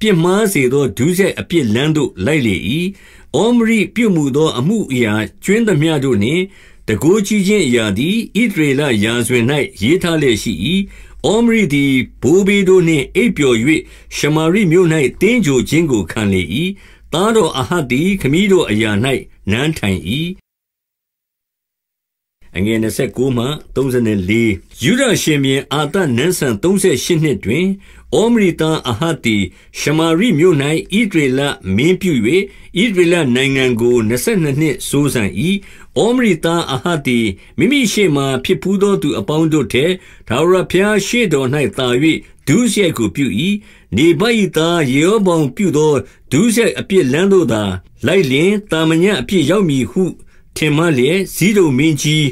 ပြစ်မှားစေသောဒုစရိုက်အပြစ်လမ်းသို့လိုက်လေ၏။။ဩမရိပြုမူသောအမှုအရာကြွင်းသမျှတို့နှင့်တန်ခိုးကြီးခြင်းအရာသည်ဣသရေလရာဇဝင်၌ရေးထားလျက်ရှိ၏။ဩမရိသည်ဘိုးဘေးတို့နှင့်အိပ်ပျော်၍ရှမာရိမြို့၌သင်္ဂြိုဟ်ခြင်းကိုခံလေ၏။သားတော်အာဟပ်သည်ခမည်းတော်အရာ၌နန်းထိုင်၏။အငယ်29မှ34ယုဒရှင်ပြန်အာသနန်းဆန်38နှစ်တွင် အောမရိတာအဟတ်တီရှမာရိမြို့၌ဣဒရေလမင်းပြု၍ဣဒရေလနိုင်ငံကို22နှစ်စိုးစံ၏အောမရိတာအဟတ်တီမိမိရှေ့မှ ဖြစ်ပူးသောသူအပေါင်းတို့ထဲဒါဝရဖျားရှေ့တော်၌တာ၍ဒုစရိုက်ကိုပြု၏နေပိုက်သားယေဟောဗောင်ပြုသောဒုစရိုက်အပြစ်လန်းတို့သာလိုက်လျင်တာမညအပြစ်ရောက်မည်ဟုထင်မှလျက်ဇီးတို့မင်းကြီး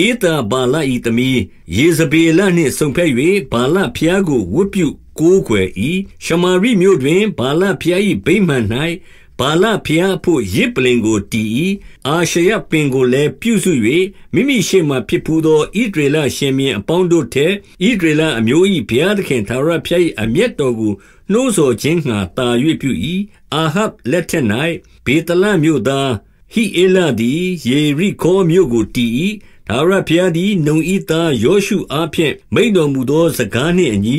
ဧတာဘာလဤသမီးယေဇဗေလနှင့်ဆုံဖက်၍ဘာလဖျားကိုဝတ်ပြုကိုးကွယ်၏ရှမာရိမြို့တွင်ဘာလဖျား၏ဗိမှန်၌ဘာလဖျားဖို့ရစ်ပလင်ကိုတည်၏အာရှယပင်ကိုလည်းပြုစု၍မိမိရှိမှဖြစ်ဖူးသောဣဒရေလရှင်မြင်အပေါင်းတို့ထက်ဣဒရေလအမျိုး၏ဘုရားသခင်သာရဖျား၏အမျက်တော်ကိုနှိုးဆော်ခြင်းငှာတာ၍ပြု၏အာဟပ်လက်ထက်၌ဘေတလမြို့သားဟိအေလသည်ယေရိခေါမြို့ကိုတည်၏ထာဝရဘုရားသည်နုံဤသားယောရှုအားဖြင့်မိန့်တော်မူသောစကားနှင့်အညီ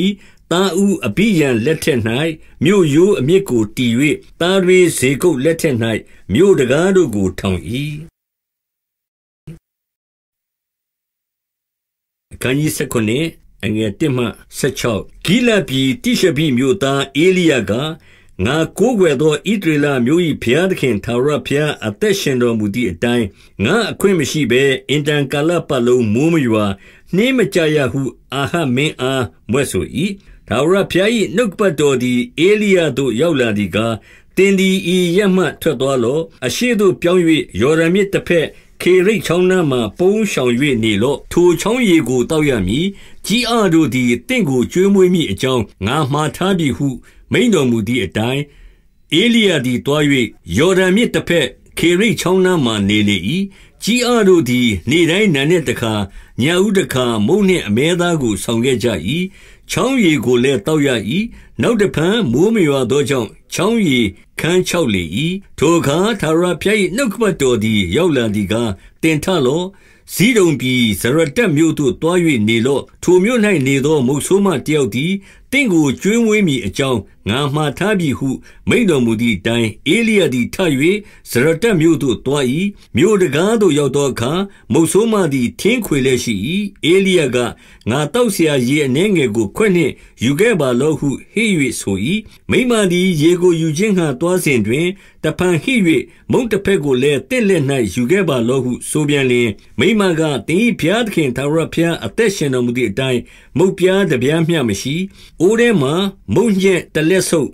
သားဦးအဘိယံလက်ထက်၌မြို့ရိုးအမြစ်ကိုတည်၍သားတွေဇေကုတ်လက်ထက်၌မြို့တကားတို့ကိုထောင်၏အခန်းကြီး19အငယ်1မှ16ဂိလပြည်တိရှဘိမြို့သားအေလိယကငါကိုးကွယ်သောဣသရေလမျိုး၏ဘုရားသခင်ထာဝရဘုရားအသက်ရှင်တော်မူသည့်အတိုင်းငါအခွင့်မရှိဘဲအင်တန်ကာလပတ်လုံးမိုးမရွာနှင်းမကြရဟု အာဟမင်းအားမွဲ့ဆို၏ထာဝရဘုရား၏နှုတ်ပတ်တော်သည်အေလိယသို့ရောက်လာသည်ကားတင်ဒီဤရက်မှထွက်သွားလောအရှိတို့ပြောင်း၍ယော်ဒန်မြစ်တစ်ဖက်ခေရိတ်ချောင်းနှမ်းမှ ပုန်းရှောင်၍နေလော့ထိုချောင်းရီကိုတောက်ရမည်ကြီးအားတို့သည်တင့်ကိုကျွေးမွေးမိအကြောင်းငါမှားထားပြီဟုမိန်တော်မူသည်အတိုင်းဧလိယသည်တွား၍ယော်ဒန်မြစ်တစ်ဖက်ခေရိတ်ချောင်းနားမှနေလေ၏ကြီးအားတို့သည် နေတိုင်းနံနှင့်တခါညဥ်တခါမုံနှင့်အမဲသားကိုဆောင်ခဲ့ကြ၏ချောင်းရီကိုလည်းတောက်ရ၏နောက်တဖန်မိုးမရွာသောကြောင့်ချောင်းရီခန်းချောက်လေ၏ထိုအခါသာရဖျက်၏နှုတ်ကပတ်တော်သည် ရောက်လာသည်ကတင်ထလော့စည်းတုံပြည်ဇရတက်မြို့သို့တွား၍နေလော့ထိုမြို့၌နေသောမုတ်ဆိုးမတယောက်သည်တင့်ကိုကျွေးမွေးမိအကြောင်းငါမှားထားပြီဟု မိန်တော်မူသည့်အတိုင်းအေလိယသည်ထ၍စရတက်မြို့သို့တွား၏မြို့တကားသို့ရောက်သောအခါမုတ်ဆိုးမသည်ထင်းခွေလည်းရှိ၏အေလိယကငါတောက်เสียရေအနှဲငယ်ကို ခွက်နှင့်ယူခဲ့ပါလောဟုဟေ့၍ဆို၏မိမသည် ရေကိုယူခြင်းဟံတွားစဉ်တွင်တဖန်ဟိ၍မုံတစ်ဖက်ကိုလည်းတင့်လက်၌ယူခဲ့ပါလောဟုဆိုပြန်လျင်မိမကတင်းဖျားသခင်သာရဖျားအသက်ရှင်တော်မူသည့်အတိုင်းမုတ်ပြားတပြားမျှမရှိအိုးထဲမှာမုတ်ညက်တလက်လက်ဆုပ်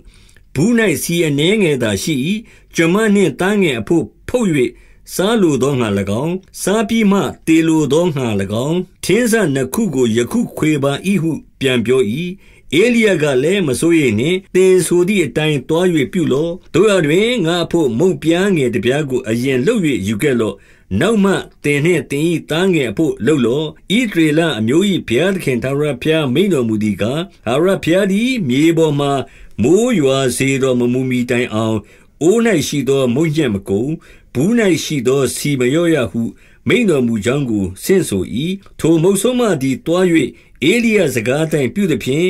ဘူး၌စီအနှဲငယ်သာရှိ၏ကျွန်မနှင့်တန်းငယ်အဖို့ဖုတ်၍စားလိုသောငါ၎င်းစားပြီးမှတေလိုသောငါ၎င်း ထင်းစနှစ်ခုကိုယခုခွေပါ၏ဟု ပြန်ပြော၏အေလိယကလည်းမစိုးရိမ်နှင့်တင်ဆိုသည့်အတိုင်းတွား၍ပြုလောတို့ရတွင်ငါဖို့မုံပြားငယ်တပြားကိုအရင်လှုပ်၍ယူခဲ့လော့နောက်မှတင်နှင့်တင်ဤတန်းငယ်အဖို့လှုပ်လော့ဤဒေလအမျိုး၏ဘုရားသခင်သာရဘုရားမိန်တော်မူသည်ကဟာရဘုရားသည်မြေပေါ်မှာမိုးရွာစေတော်မမူမီတိုင်အောင်၊အိုး၌ရှိသောမုန့်ညက်မကုန်၊ဘူး၌ရှိသောဆီမလျော့ရဟုမိန့်တော်မူကြောင်းကိုဆင့်ဆို၏။ထိုမုတ်ဆိုးမသည်သွား၍ဧလိယစကားအတိုင်းပြုသဖြင့်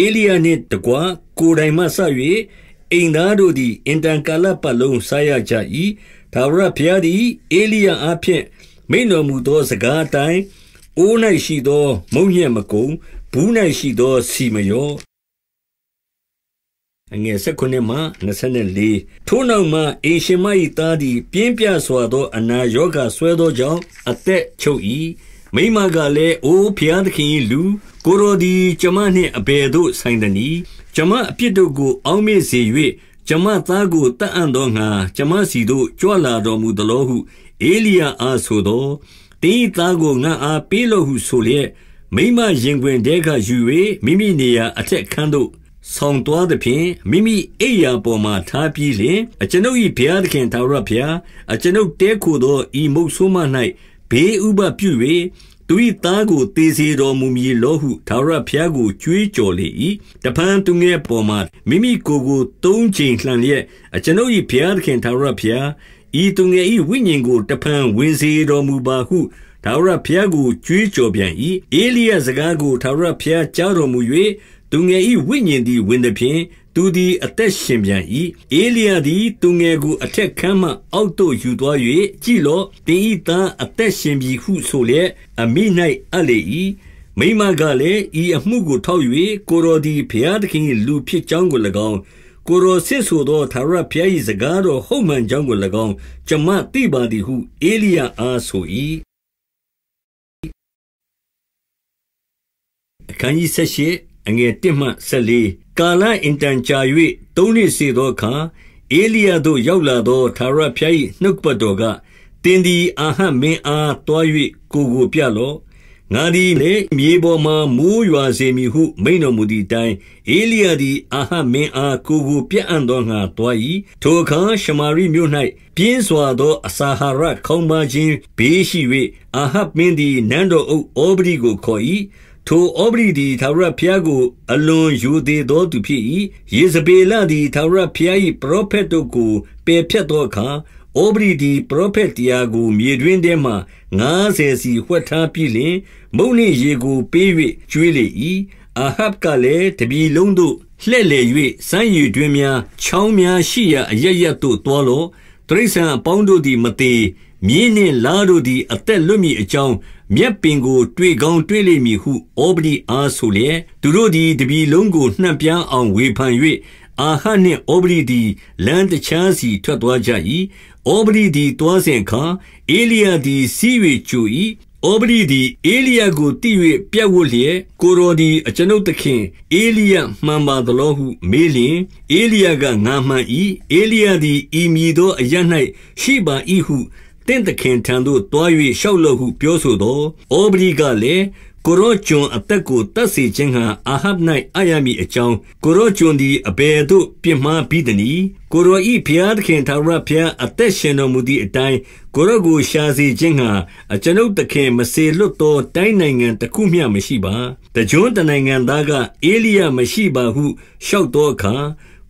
၊ဧလိယနှင့်တကွကိုယ်တိုင်မှစ၍အိမ်သားတို့သည်အင်တန်ကာလပတ်လုံးစားရကြ၏။ထာဝရဘုရားသည်ဧလိယအားဖြင့်မိန့်တော်မူသောစကားအတိုင်း၊အိုး၌ရှိသောမုန့်ညက်မကုန်၊ဘူး၌ရှိသောဆီမလျော့အငယ်၁၉မှ24ထိုနောက်မှအိမ်ရှင်မ၏သားသည်ပြင်းပြစွာသော အနာရောဂါဆွဲသောကြောင့်အသက်ချုပ်၏မိမကလည်းအိုဘုရားသခင်၏လူ ကိုယ်တော်သည်ကျွန်မနှင့်အဘယ်သို့ဆိုင်သနည်းကျွန်မအပြစ်တို့ကိုအောက်မေ့စေ၍ကျွန်မသားကိုတတ်အံ့သောငါကျွန်မစီသို့ကြွလာတော်မူသလိုဟုအေလိယအားဆိုသောတင်း၏သားကိုငါအားပေးလို့ဟုဆိုလျက်မိမရင်ခွင်တဲကယူ၍မိမိနေရာအထက်ခန်းသို့ဆောင်သွားသဖြင့်မိမိအိယာပေါ်မှာထားပြီးလျင်အကျွန်ုပ်၏ဘုရားသခင်သာရဘုရားအကျွန်ုပ်တဲခိုသောဤမုတ်ဆိုးမ၌ဘေးဥပပြု၍သူ၏သားကိုတေစေတော်မူမည်လောဟုသာရဘုရားကိုကြွေးကြော်လေ၏တဖန်သူငယ်ပေါ်မှာမိမိကိုယ်ကိုသုံးချိန်လှန်လျက်အကျွန်ုပ်၏ဘုရားသခင်သာရဘုရားဤသူငယ်၏ဝိညာဉ်ကိုတဖန်ဝင်စေတော်မူပါဟုဒါဝရဖျားကိုကြွေးကြော်ပြန်၏အေလိယစကားကိုဒါဝရဖျားကြားတော်မူ၍သူငယ်၏ဝိညာဉ်သည်ဝင်သဖြင့်သူသည်အသက်ရှင်ပြန်၏။ဧလိယသည်သူငယ်ကိုအထက်ခန်းမှ အောက်သို့ယူသွား၍၊ကြည့်လော့။သင်၏သားအသက်ရှင်ပြီဟုဆိုလျက်အမိ၌အပ်လေ၏။မိန်းမကလည်း၊ဤအမှုကိုထောက်၍ကိုယ်တော်သည်ဘုရားသခင်၏လူဖြစ်ကြောင်းကို၎င်း၊ကိုယ်တော်ဆင့်ဆိုသောထာဝရဘုရား၏စကားတော်ဟုတ်မှန်ကြောင်းကို၎င်း၊ကျွန်မသိပါသည်ဟုဧလိယအားဆို၏။အခနျး18အငယ်1မှ14ကာလအင်တန်ကြာ၍သုံးနှစ်စေသောအခါအေလိယသို့ရောက်လာသောသာရဖျား၏နှုတ်ပတ်တော်ကတင်းဒီအာဟမင်းအားတွား၍ကိုကိုပြလော့ငါသည်လေမြေပေါ်မှာမိုးရွာစေမည်ဟု မိန်တော်မူသည့်အတိုင်းအေလိယသည် အာဟမင်းအားကိုကိုပြတ်အံ့သောငါတွား၏ထိုအခါရှမာရိမြို့၌ပြင်းစွာသော အစာဟာရခေါင်းပါခြင်းဘေးရှိ၍အာဟမင်းသည်နန်းတော်အုပ်ဩပတိကိုခေါ်၏ထိုဩဗဒိသည်ထာဝရဘုရားကို အလွန်ရိုသေသောသူဖြစ်၏။ယေဇဗေလသည်ထာဝရဘုရား၏ပရောဖက်တို့ကိုပယ်ဖြတ်သောအခါ၊ဩဗဒိသည်ပရောဖက်တရားကိုမြေတွင်းထဲမှာငါးဆယ်စီဝှက်ထားပြီးလျှင်၊မုန့်နှင့်ရေကိုပေး၍ကျွေးလေ၏။အာဟပ်ကလည်း၊တပြည်လုံးသို့လှည့်လည်၍စမ်းရေတွင်းများ၊ချောင်းများရှိရာအရပ်ရပ်သို့သွားလော့။တိရစ္ဆာန်အပေါင်းတို့သည်မသေ၊မြင်းနှင့်လားတို့သည်အသက်လွတ်မည်အကြောင်းမြက်ပင်ကို တွေ့ကောင်းတွေ့လိမ့်မည်ဟုဩဗဒိအားဆိုလျက်၊သူတို့သည်တပြည်လုံးကိုနှံ့ပြားအောင်ဝေဖန်၍အာဟပ်နှင့်ဩဗဒိသည်လမ်းတခြားစီထွက်သွားကြ၏။ဩဗဒိသည် သွားစဉ်အခါ၊ဧလိယသည်ဆီး၍ကြို၏။ဩဗဒိသည်ဧလိယကိုသိ၍ပြပ်ဝပ်လျက်၊ကိုယ်တော်သည်အကျွန်ုပ်သခင်ဧလိယမှန်ပါသလောဟုမေးလျှင်၊ဧလိယကငါမှန်၏။ဧလိယသည်ဤမည်သောအရပ်၌ရှိပါ၏ဟုတင့်သခင်ထံသို့တွား၍လျှောက်လော့ဟုပြောဆိုသောဩပရိကလည်းကိုရောကျွန်အသက်ကိုတတ်စေခြင်းဟံအာဟပ်၌အာရမည်အကြောင်းကိုရောကျွန်သည်အဘယ်သို့ပြင်းမာပြီးသနည်းကိုရောဤဖျားသခင်သာရဖျားအသက်ရှင်တော်မူသည့်အတိုင်းကိုရောကိုရှာစေခြင်းဟံအကျွန်ုပ်သခင်မစေလွတ်သောတိုင်းနိုင်ငံတစ်ခုမျှမရှိပါတကြွန်းတနိုင်ငံသားကအေလိယမရှိပါဟုလျှောက်သောအခါ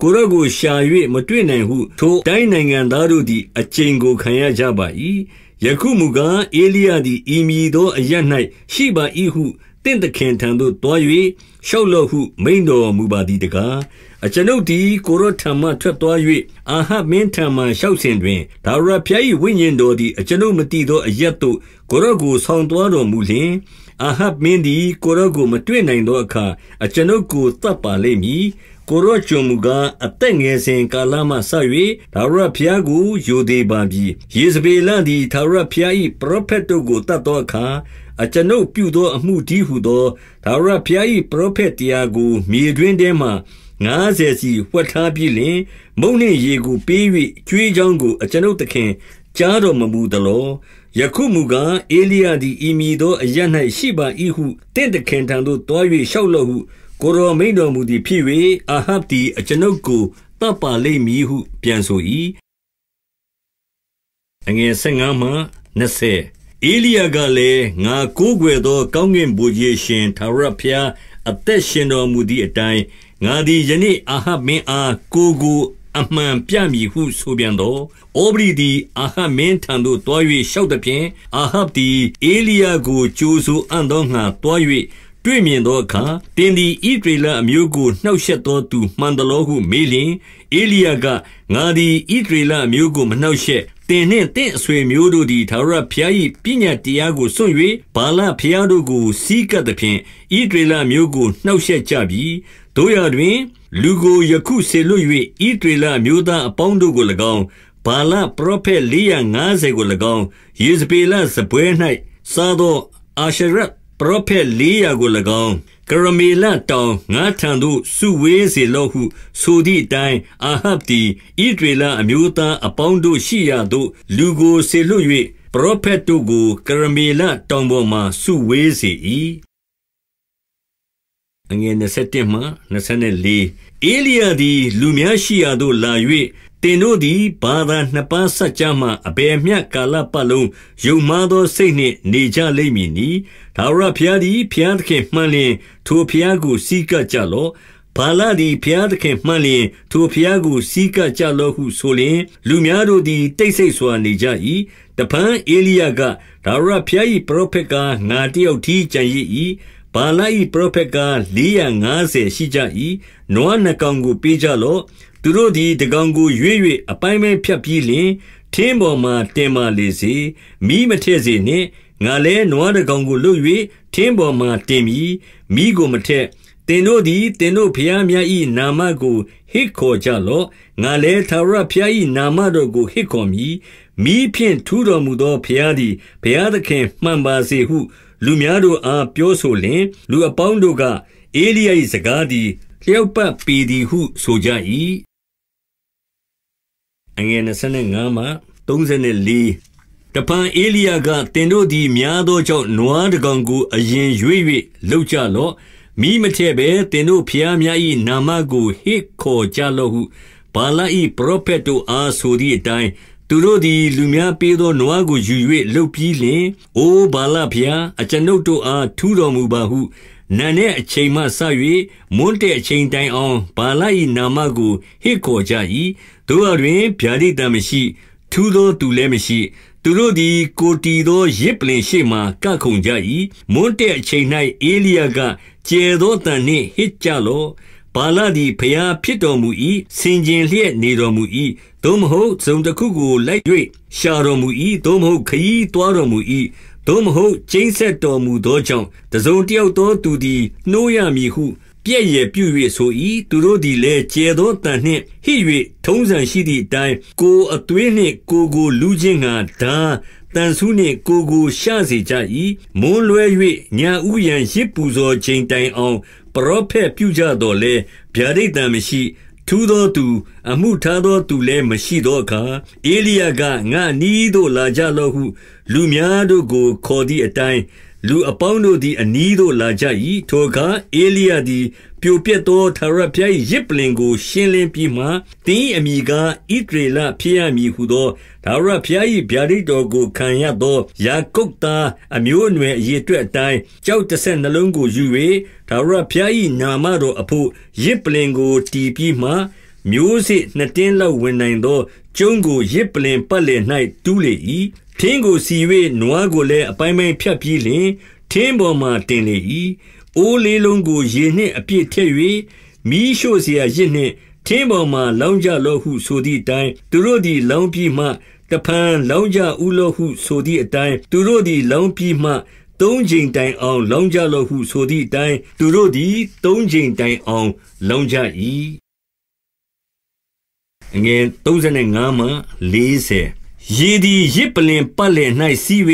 ကိုယ်တော်ကိုရှာ၍မတွေ့နိုင်ဟုထိုတိုင်းနိုင်ငံသားတို့သည်အကျိန်ကိုခံရကြပါ၏။ယခုမူကား၊ဧလိယသည်ဤမည်သောအရပ်၌ရှိပါ၏ဟုသင့်သခင်ထံသို့သွား၍လျှောက်လော့ဟု မိန့်တော်မူပါသည်တကား။အကျွန်ုပ်သည်ကိုယ်တော်ထံမှထွက်သွား၍အာဟပ်မင်းထံမှာလျှောက်စဉ်တွင်၊ထာဝရဘုရား၏ဝိညာဉ်တော်သည်အကျွန်ုပ်မသိသောအရပ်သို့ကိုယ်တော်ကိုဆောင်သွားတော်မူလျှင်၊အာဟပ်မင်းသည်ကိုယ်တော်ကိုမတွေ့နိုင်သောအခါအကျွန်ုပ်ကိုသတ်ပါလိမ့်မည်ကိုရော့ကျွန်မူကားအသက်ငယ်စဉ်ကာလမှစ၍ဒါဝရဖျားကိုယိုသေးပါပြီယေဇဗေလသည်ဒါဝရဖျား၏ပရောဖက်တို့ကိုတတ်သောအခါအကျွန်ုပ်ပြုသောအမှုဒီဟုသောဒါဝရဖျား၏ပရောဖက်တရားကို မြေတွင်ထဲမှ90စီဝှက်ထားပြီးလင်မုံနှင့်ရေကို ပေး၍ကျွေးချောင်းကိုအကျွန်ုပ်သခင်ကြားတော်မမူသလောယခုမူကားအေလိယသည်ဤမည်သောအရ၌ရှိပါ၏ဟုတင့်တခင်ထံသို့တွား၍လျှောက်လော့ဟုကိုရောမိန်တော်မူသည်ဖြစ်၍အာဟပ်သည်အကျွန်ုပ်ကိုတပ်ပါလိမ့်မည်ဟု ပြန်ဆို၏အငယ်15မှ20အေလိယကလည်းငါကိုးကွယ်သော ကောင်းကင်ဘုရားရှင်သာရဖျားအသက်ရှင်တော်မူသည့်အတိုင်းငါသည်ယနေ့အာဟမင်းအားကိုကို အမှန်ပြမည်ဟု ဆိုပြန်သောဩဘရီသည်အာဟမင်းထံသို့တွား၍ရှောက်သည်ဖြင့်အာဟသည်အေလိယကိုကြိုးဆူအံ့သောငါတွား၍တွေ့မြင်သောအခါတင်းသည်ဣဒေလအမျိုးကိုနှောက်ယှက်သောသူမှန်သလောဟုမေးလျင်အေလိယကငါသည်ဣဒေလအမျိုးကိုမနှောက်ယှက်တင်နှင့်တင့်အဆွေမျိုးတို့သည်သာရဘုရား၏ပညာတရားကိုစွန့်၍ဘာလဘုရားတို့ကို စီးကပ်သဖြင့်ဣဒေလမျိုးကိုနှောက်ယှက်ကြပြီတို့ရတွင်လူကိုယခုဆေလွတ်၍ဣဒေလမျိုးသားအပေါင်းတို့ကို၎င်းဘာလပရောဖက်450ကို၎င်းယေဇဗေလဇပွဲ၌စားသောအာရှရက်ပရောဖက်400ကို၎င်းကရမေလတောင်ငါထံသို့စုဝေးစေလော့ဟု ဆိုသည့်အတိုင်းအာဟပ်သည်ဣဒရေလအမျိုးသားအပေါင်းတို့ရှိရာသို့လူကိုစေလွှတ်၍ပရောဖက်တို့ကိုကရမေလတောင်ပေါ်မှစုဝေးစေ၏အငယ်21မှ24အေလိယသည်လူများရှိရာသို့လာ၍တင်တို့သည်ဘာသာနှစ်ပါးဆက်ကြမှအဘယ်မျှကာလပတ်လုံးယုံမာသောစိတ်နှင့်နေကြလိမ့်မည်နီဒါဝရဘုရားသည်ဘုရားသခင်မှန်လျင်ထိုဘုရားကို စီးကပ်ကြလော့ဘာလာသည်ဘုရားသခင်မှန်လျင်ထိုဘုရားကို စီးကပ်ကြလော့ဟုဆိုလျင်လူများတို့သည်တိတ်ဆိတ်စွာနေကြ၏တပန်းအေလိယကဒါဝရဘုရား၏ပရောဖက်ကငါတယောက်ထီးကြံရည်၏ဗာလ၏ပရောဖက်ကားလေးရာငါးဆယ်ရှိကြ၏။နွားနှကောင်ကိုပေးကြလော့။သူတို့သည်တကောင်ကိုရွေ့၍အပိုင်းပိုင်းဖြတ်ပြီးလျှင် ထင်းပေါ်မှတင်ပါလေစေ။မိမထည့်စေနှင့်ငါလဲနွားတကောင်ကိုလှုပ်၍ထင်းပေါ်မှတင်ပြီးမိကိုမထည့်။တင်တို့သည်တင်တို့ဖျားများ၏နာမကိုဟစ်ခေါ်ကြလော့။ငါလဲသာရဖျား၏နာမတော်ကိုဟစ်ခေါ်မည်။မိဖြင့်ထူတော်မူသောဖျားသည်ဖျားသခင်မှန်ပါစေဟုလူများတို့အားပြောဆိုလျင်၊လူအပေါင်းတို့က၊ဧလိယ၏စကားသည်လျောက်ပတ်ပေသည်ဟု ဆိုကြ၏။25တဖန်ဧလိယက၊သင်တို့သည် များသောကြောင့်နွားတကောင်ကို အရင်ရွေး၍လုပ်ကြလော့။မီးမထည့်ဘဲသင်တို့ဘုရားများ၏နာမကိုဟစ်ခေါ်ကြလော့ဟုဗာလ၏ပရောဖက်တို့အားဆိုသည်အတိုင်းသူတို့သည်လူများပေးသောနွားကိုယူ၍လုပ်ပြီးလျှင်၊အိုဗာလဘုရား၊အကျွန်ုပ်တို့အားထူးတော်မူပါဟုနံနက်အချိန်မှစ၍မွန်းတည့်အချိန်တိုင်အောင်ဗာလ၏နာမကိုဟစ်ခေါ်ကြ၏။သို့ရာတွင်ဗျာဒိတ်သံမရှိ၊ထူးသောသူလည်းမရှိ။သူတို့သည်ကိုယ်တည်သောယဇ်ပလ္လင်ရှေ့မှာကခုန်ကြ၏။မွန်းတည့်အချိန်၌ဧလိယက၊ကျယ်သောအသံနှင့်ဟစ်ကြလော့ပါဠိသည်ဖျားဖြစ်တော်မူ၏စင်ကျင်လျက်နေတော်မူ၏သို့မဟုတ်ဇုံတစ်ခုကိုလိုက်၍ရှာတော်မူ၏သို့မဟုတ်ခยีသွားတော်မူ၏သို့မဟုတ်ကျိမ့်ဆက်တော်မူသောကြောင့်တစုံတယောက်သောသူသည်နှိုးရမည်ဟုပြည့်ရပြု၍ဆို၏သူတို့သည်လည်းကျဲသောတန်နှင့်ဟိ၍ထုံးစံရှိသည့်အတိုင်းကိုအသွေးနှင့်ကိုကိုလူချင်းငါဒါတန်ဆူးနှင့်ကိုကိုရှစေကြ၏မွန်းလွဲ၍ညာဥယံရစ်ပူဇော်ချိန်တိုင်အောင်ပရောဖက်ပြုကြတော်လဲဗျာဒိတ်တံမရှိ ထူးသောသူအမှုထားသောသူလည်းမရှိသောအခါအေလိယကငါနီးသို့လာကြလော့ဟု လူများတို့ကိုခေါ်သည့်အတိုင်းလူအပေါင်းတို့သည်အနီးသို့လာကြ၏ထိုအခါအေလိယသည်ပြိုပျက်သောထာဝရဘုရား၏ရစ်ပလင်ကို ရှင်းလင်းပြီးမှသင်အမိကားဣဒရေလဖြစ်ရမည်ဟုသောထာဝရဘုရား၏ဗျာဒိတ်တော်ကိုခံရသောယာကုပ်သားအမျိုးအနွယ်အရေအတွက်အတိုင်းကြောက်တဆက်နှလုံးကိုယူ၍ထာဝရဘုရား၏နာမတော်အဖို့ရစ်ပလင်ကိုတည်ပြီးမှ မျိုးစေ့နှစ်တင်းလောက်ဝင်နိုင်သောကျုံးကိုရစ်ပလင်ပတ်လည်၌တူးလေ၏ထင်းကိုစီ၍နွားကိုလည်းအပိုင်းပိုင်းဖြတ်ပြီးလျှင်ထင်းပေါ်မှတင်လေ၏။အိုးလေးလုံးကိုရေနှင့်အပြည့်ထည့်၍မီးရှို့เสียရစ်နှင့်ထင်းပေါ်မှလောင်းကြလောဟုဆိုသည့်အတိုင်းသူတို့သည်လောင်းပြီးမှတဖန်လောင်းကြဥလောဟုဆိုသည့်အတိုင်းသူတို့သည်လောင်းပြီးမှသုံးချိန်တိုင်အောင်လောင်းကြလောဟုဆိုသည့်အတိုင်းသူတို့သည်သုံးချိန်တိုင်အောင်လောင်းကြ၏အငယ်35မှ40ရေသည်ရစ်ပလင်ပတ်လည်၌စီး၍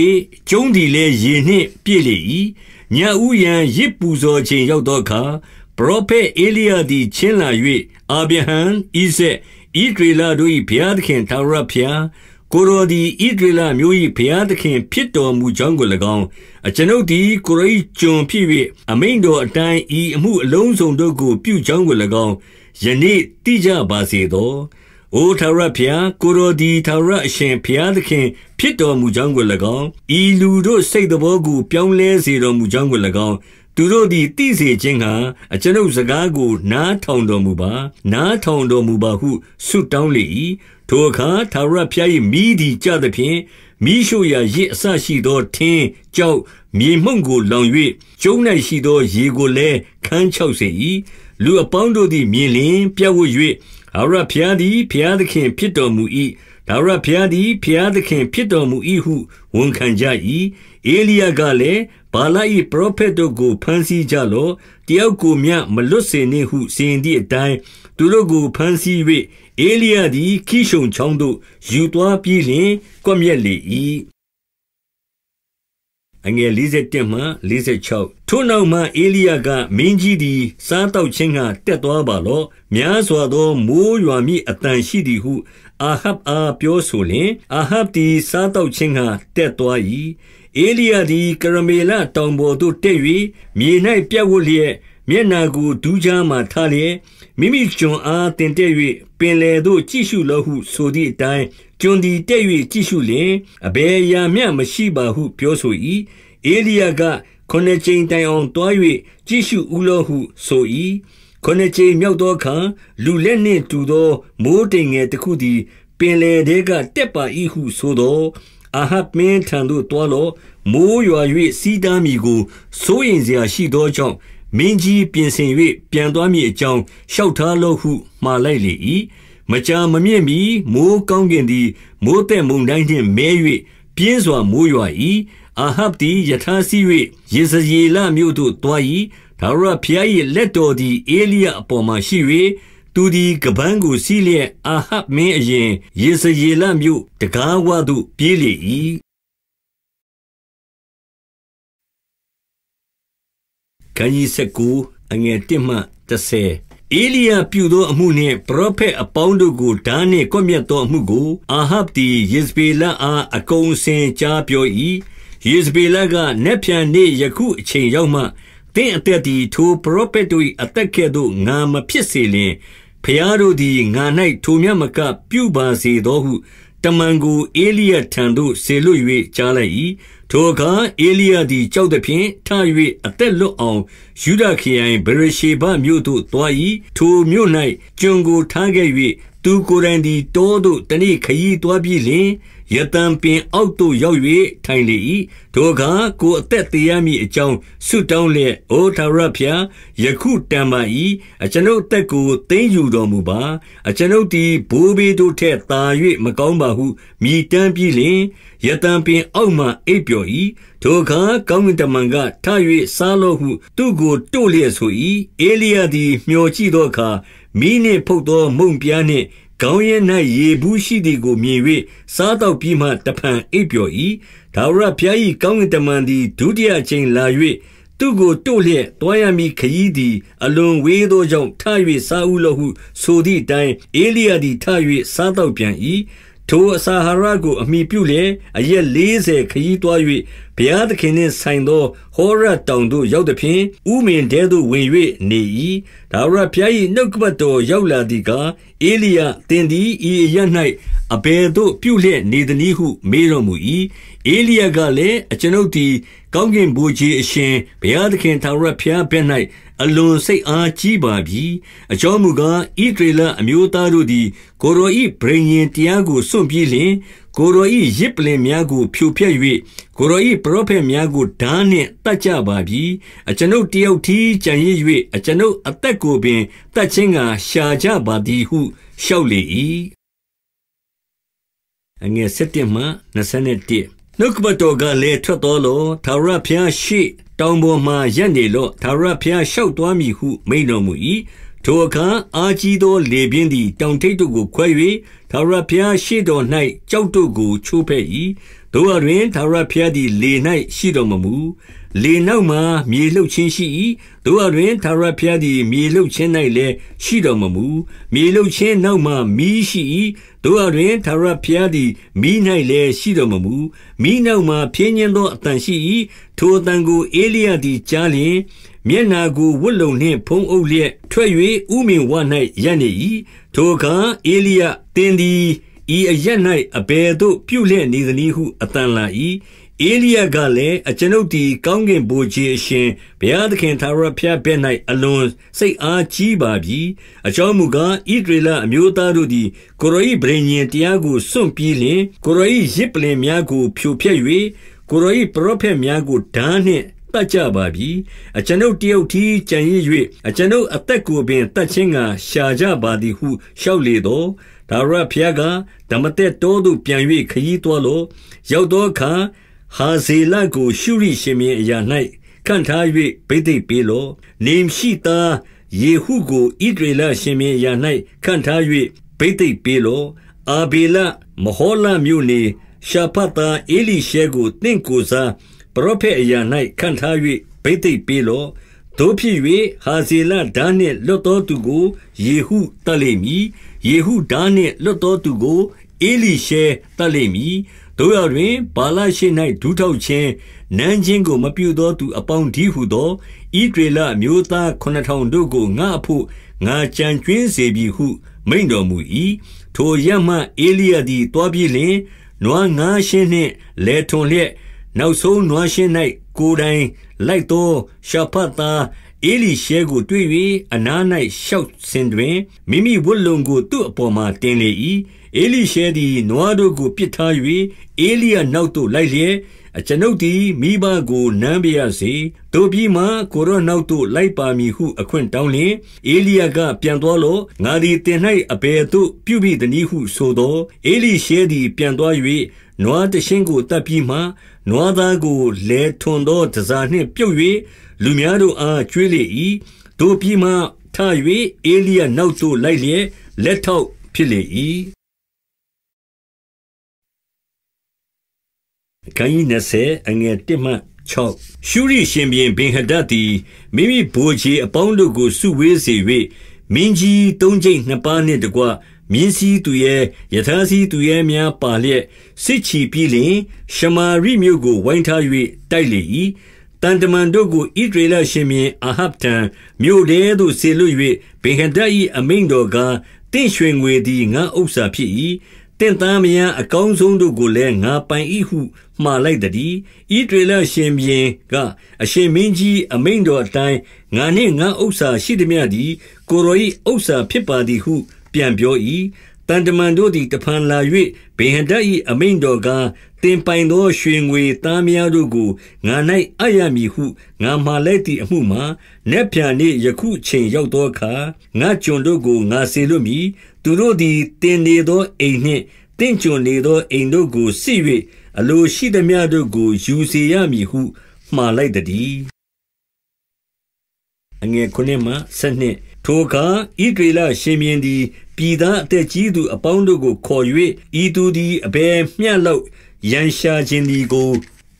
ကျုံးသည်လည်းရေနှင့်ပြည့်လေ၏ညဥ်ရန်ရစ်ပူဇော်ချိန်ရောက်သောအခါပရောဖက်အေလိယသည်ချင်းလာ၍အာဗြဟံဣဇက်ဣဒရေလတို့၏ဘုရားသခင်သာရဘုရားကိုရောဒီဣဒရေလမျိုး၏ဘုရားသခင်ဖြစ်တော်မူကြောင်းကို၎င်းအကျွန်ုပ်သည်ကိုရိကျွန်ဖြစ်၍အမိန်တော်အတိုင်းဤအမှုအလုံးစုံတို့ကိုပြုကြောင်းကို၎င်းယနေ့တိကြပါစေသော။။အိုထာဝရဘုရားကိုတော်ဒီထာဝရအရှင်ဘုရားသခင်ဖြစ်တော်မူကြောင်းကို၎င်းဤလူတို့စိတ်တဘောကိုပြောင်းလဲစေတော်မူကြောင်းကို၎င်းသူတို့သည်တိစေခြင်းကအကျွန်ုပ်စကားကိုနားထောင်တော်မူပါနားထောင်တော်မူပါဟုဆုတောင်းလေ၏ထိုအခါသာရဖျား၏မိသည်ကြသဖြင့်မိရှုရာရစ်အဆရှိသောထင်းကြောက်မြေမှုန့်ကိုလောင်၍ကျုံ၌ရှိသောရေကိုလည်းခန်းချောက်စေ၏လူအပေါင်းတို့သည်မြင်လျင်ပြတ်ဝတ်၍ဒါဝရဘုရားသည်ဘုရားသခင်ဖြစ်တော်မူ၏ဒါဝရဘုရားသည်ဘုရားသခင်ဖြစ်တော်မူ၏ဟု ဝန်ခံကြ၏အေလိယကလည်းဘာလ၏ပရောဖက်တို့ကိုဖန်ဆီးကြလော့တယောက်ကိုမျှမလွတ်စေနှင့်ဟုစီရင်သည့်အတိုင်းသူတို့ကိုဖန်ဆီး၍အေလိယသည်ခိရှုံချောင်းသို့ယူသွားပြီးလျှင်ကွပ်မျက်လေ၏အငယ်41မှ46ထို့နောက်မှအေလိယကမင်းကြီးသည်စားတောက်ခြင်းကတက်သွားပါလော့များစွာသောမိုးရွာမည်အတန်ရှိသည်ဟုအာဟပ်အားပြောဆိုလျင် အာဟပ်သည်စားတောက်ခြင်းကတက်သွား၏အေလိယသည်ကရမေလတောင်ပေါ်သို့တက်၍မြေ၌ပြတ်ဝတ်လျက်မျက်နာကိုဒူးကြားမှထားလျက်မိမိကျွန်အားတင်တဲ့၍ပင်လေသို့ကြည့်ရှုလောဟု ဆိုသည့်အတိုင်းကျွန်ဒီတဲ့၍ကြည့်ရှုလျင်အဘယ်ရာမျှမရှိပါဟုပြောဆို၏အေလိယကခொနှစ်ကြိမ်တိုင်အောင်တွား၍ကြည့်ရှုဦးလောဟုဆို၏ခொနှစ်ကြိမ်မြောက်သောအခါလူလက်နှင့်တူသော မိုးတိမ်ငယ်တစ်ခုသည်ပင်လေတဲကတက်ပါ၏ဟုဆိုသောအာဟပ်မင်းထံသို့တွားလောမိုးရွာ၍စီးတမ်းမိကိုစိုးရင်စရာရှိသောကြောင့်မင်းကြီးပြင်ဆင်၍ပြန်သွားမည်အကြောင်းလျှောက်ထားလော့ဟုမှားလိုက်လေ၏မကြာမမြင့်မီမိုးကောင်းကင်သည် မိုးတဲ့မုန်တိုင်းနှင့်မဲ၍ပြင်းစွာမိုးရွာ၏အာဟပ်သည်ယထာစီ၍ရေစရေလမြို့သို့သွား၏ဒါရဖျား၏လက်တော်သည် အေလိယအပေါ်မှရှိ၍သူဒီကပန်းကိုစီးလျက်အာဟပ်မင်းအရင်ရေစရေလမြို့ တကားဝသို့ပြေးလေ၏ခန်းကြီး19အငယ်1မှ30အေလိယပြုသောအမှုနှင့်ပရောဖက်အပေါင်းတို့ကိုဒါနှင့်ကွပ်မျက်သောအမှုကို အာဟပ်သည်ယေဇဗေလအားအကုန်စင်ကြားပြော၏ယေဇဗေလကနက်ဖြန်နေ့ယခုအချိန်ရောက်မှ သင်အသက်သည် ထိုပရောဖက်တို့၏အသက်ကဲ့သို့ငါမဖြစ်စေလျင်ဖျားတို့သည်ငါ၌ထိုမြတ်မက ပြုပါစေသောဟုတမန်ကိုအေလိယထံသို့ဆေလွတ်၍ကြားလိုက်၏ထိုအခါဧလိယသည်ကြောက်သဖြင့်ထ၍အသက်လွတ်အောင်ယုဒခရိုင်ဗရေရှေဘမြို့သို့သွား၏။ထိုမြို့၌ကျွန်ကိုထားခဲ့၍၊သူကိုယ်တိုင်သည်တောသို့တနေ့ခရီးသွားပြီးလျှင်၊ယသံပင်အောက်သို့ရောက်၍ထိုင်လေ၏ထိုအခါကိုအသက်သေးရမည်အကြောင်းဆုတောင်းလျက်အိုထာဝရဘုရားယခုတန်ပါ၏အကျွန်ုပ်သက်ကိုသိမ့်ယူတော်မူပါအကျွန်ုပ်သည်ဘိုးဘေးတို့ထက်သာ၍မကောင်းပါဟုမိတမ်းပြီးလျှင်ယသံပင်အောက်မှအိပ်ပျော်၏ထိုအခါကောင်းကင်တမန်ကထ၍စားလို့ဟုသူ့ကိုတို့လျက်ဆို၏အေလိယသည်မျှော်ကြည့်သောအခါမိနှင့်ဖုတ်သောမုံပြားနှင့်ခေါင်းရင်း၌ရေဘူးရှိသည်ကိုမြင်၍စားတော့ပြီးမှတဖန်အိပ်ပျော်၏ဒါဝရဘုရား၏ကောင်းကင်တမန်သည်ဒုတိယချိန်လာ၍သူကိုတို့လျက်တွားရမည်ခရီးသည်အလွန်ဝေးသောကြောင့်ထ၍စားဦးလော့ဟု ဆိုသည့်အတိုင်းအေလိယသည်ထ၍စားတော့ပြန်၏ထိုအစာဟာရကိုအမိပြုလျက်အရက်လေးဆယ်ခရီးသွား၍ဘုရားသခင်နှင့်ဆိုင်သော ဟောရတောင်သို့ရောက်သည်ဖြင့်ဥမင်တဲသို့ဝင်၍နေ၏ဒါဝရဘုရား၏နှုတ်ကပတ်တော်ရောက်လာသည်ကားအေလိယသင်သည်ဤအရ၌အဘယ်သို့ပြုလျက်နေသနည်းဟု မေးတော်မူ၏ဧလိယကလည်းအကျွန်ုပ်သည်ကောင်းကင်ဗိုလ်ခြေအရှင်ဘုရားသခင်ထာဝရဘုရားဘက်၌အလွန်စိတ်အားကြီးပါပြီ။အကြောင်းမူကား၊ဣသရေလအမျိုးသားတို့သည်ကိုယ်တော်၏ပဋိညာဉ်တရားကိုစွန့်ပြီးလျှင်၊ကိုယ်တော်၏ယဇ်ပလ္လင်များကို ဖြိုဖျက်၍ကိုယ်တော်၏ပရောဖက်များကိုထားနှင့်သတ်ကြပါပြီ။အကျွန်ုပ်တယောက်တည်းကျန်ရစ်၍အကျွန်ုပ်အသက်ကိုပင်သတ်ခြင်းငှါရှာကြပါသည်ဟုလျှောက်လေ၏။11နှုတ်ကပတော်ကလည်းထွက်တော်လောသာရဖျားရှိတောင်ပေါ်မှရပ်နေလော့သာရဖျားလျှောက်သွားမည်ဟုမိန်တော်မူ၏ထိုအခါအာကြီးသောလေပြင်းသည်တောင်ထိပ်တို့ကိုခွဲ၍သာရဖျားရှိတော်၌ကြောက်တို့ကိုချိုးဖဲ့၏တို့အတွင်သာရဖျားသည်လေ၌ရှိတော်မမူလေနောက်မှာမြေလှုပ်ခြင်းရှိ၏တို့အတွင်သာရဖျားသည်မြေလှုပ်ခြင်း၌လည်းရှိတော်မမူမြေလှုပ်ခြင်းနောက်မှာမီးရှိ၏တို့အတွင်သာရဖျားသည် မီး၌လည်းရှိတော်မမူမီးနောက်မှာဖြင်းညင်းသောအတန်ရှိ၏ထိုအတန်ကိုအေလိယသည်ကြားလျင်မျက်နာကိုဝတ်လုံနှင့်ဖုံးအုပ်လျက်ထွက်၍ဥမင်ဝ၌ရပ်နေ၏ထိုအခါအေလိယတင်းသည်ဤအရ၌အဘယ်သို့ပြုလျက်နေသနည်းဟုအတန်လာ၏ဧလိယကလည်းအကျွန်ုပ်သည်ကောင်းကင်ဘုရားအရှင်ဘုရားသခင်သာရဖျားပြ၌အလွန်စိတ်အားကြီးပါပြီအကြောင်းမူကားဣဒရလအမျိုးသားတို့သည်ကိုရောဤဗြိညင်တရားကိုစွန့်ပြီးလင်ကိုရောဤရစ်ပလင်များကိုဖြိုဖျက်၍ကိုရောဤပရောဖက်များကိုဓာန်းနှင့်တတ်ကြပါပြီအကျွန်ုပ်တယောက်ထီးကြံရည်၍အကျွန်ုပ်အသက်ကိုပင်တတ်ခြင်းကရှာကြပါသည်ဟုလျှောက်လေတော့ဒါရဖျားကဓမ္မတက်တော်သို့ပြန်၍ခရီးတော်လောရောက်သောအခါဟာဇေလကိုရှုရိရှင်မင်းအရာ၌ခန့်ထား၍ဘိသိက်ပေးလော့။နေမရှိသားယေဟုကိုဣသရေလရှင်ဘုရင်အရာ၌ခန့်ထား၍ဘိသိက်ပေးလော့။အာဗေလမဟောလမြို့နေ၊ရှာဖတ်သားဧလိရှဲကို သင့်ကိုယ်စားပရောဖက်အရာ၌ခန့်ထား၍ဘိသိက်ပေးလော့။သို့ဖြစ်၍ဟာဇေလထားနှင့်လွတ်သောသူကိုယေဟုသတ်လိမ့်မည်။ယေဟုထားနှင့်လွတ်သောသူကိုဧလိရှဲသတ်လိမ့်မည်။သို့ရာတွင်ပါလရှိ၌ဒူးထောက်ခြင်းနမ်းခြင်းကိုမပြုသောသူအပေါင်းဒီဟုသောဣဒေလအမျိုးသား9000တို့ကိုငါအဖို့ငါကြံကျွင်းစေပြီဟု မိန်တော်မူ၏ထိုရမှအေလိယသည်တွားပြီးလျှင်နွားငါးရှင်းနှင့်လေထွန်လျက်နောက်ဆုံးနွားရှင်း၌ကိုယ်တိုင်လိုက်သောရှာဖတ်သားအေလိရှဲကို တွေ့၍အနား၌ရှောက်စင်တွင်မိမိဝတ်လုံကိုသူ့အပေါ်မှတင်လေ၏ဧလိရှဲသည်နွားတို့ကိုပစ်ထား၍ဧလိယနောက်သို့လိုက်လျက်အကျွန်ုပ်သည်မိဘကိုနမ်းပြရစေတို့ပြီးမှကိုရောနောက်သို့လိုက်ပါမည်ဟုအခွင့်တောင်းလျင်ဧလိယကပြန်သွားလောငါသည်တင်၌အဘယ်သို့ပြုမိသနည်းဟုဆိုသောဧလိရှဲသည်ပြန်သွား၍နွားတရှင်းကိုတတ်ပြီးမှနွားသားကိုလဲထွန်သောတစားနှင့်ပြုတ်၍လူများတို့အားကျွေးလေ၏တို့ပြီးမှထ၍ဧလိယနောက်သို့လိုက်လျက်လက်ထောက်ဖြစ်လေ၏အခန်းကြီး20အငယ်1မှ6ရှုရိရှင်ဘင်ဘင်ဟဒတ်သည်မိမိဘိုးကြီးအပေါင်းတို့ကို စုဝေးစေ၍မင်းကြီးသုံးကျိတ်နှစ်ပါးနှင့်တကွမြင်းစည်းသူရဲ့ယထာစည်းသူရဲ့များပါလျက်စစ်ချီပြီးလင်ရှမာရိမြို့ကို ဝိုင်းထား၍တိုက်လေ၏တန်တမန်တို့ကိုဣဒရေလရှင်ဘင်အာဟပ်တံမြို့တဲသို့ဆေလွတ်၍ဘင်ဟဒတ်၏အမိန်တော်ကတင့်ရွှေငွေသည်ငါဥစ္စာဖြစ်၏တင့်သားမယံအကောင်းဆုံးတို့ကိုလည်းငါပိုင်၏ဟုမှားလိုက်သည်ဤတွေလရှင်ဘင်ကအရှင်မင်းကြီးအမိန်တော်အတိုင်းငါနှင့်ငါဥစ္စာရှိသည်မြသည်ကိုရော၏ဥစ္စာဖြစ်ပါသည်ဟု ပြန်ပြော၏တန်တမန်တို့သည်တဖန်လာ၍ဘေဟဒတ်၏အမိန်တော်ကားတင်ပိုင်သောရွှေငွေသားများတို့ကိုငါ၌အယံမည်ဟုငါမှားလိုက်သည့်အမှုမှာနက်ပြန်နေ့ယခုချိန်ရောက်သောအခါငါကျွန်တို့ကိုငါစေလွတ်မည်သူတို့သည်တင်နေသောအိမ်နှင့်တင့်ကျွန်နေသောအိမ်တို့ကိုစစ်၍အလိုရှိသမျှတို့ကိုယူစေရမည်ဟုမှားလိုက်သည်အငယ်ခုနှစ်မှဆက်နှစ်ထိုအခါဣဒေလရှင်မြင်းသည်ပြည်သားအသက်ကြီးသူ အပေါင်းတို့ကိုခေါ်၍ဤသူသည်အဘယ်မျှလောက်ရန်ရှာခြင်းဒီကို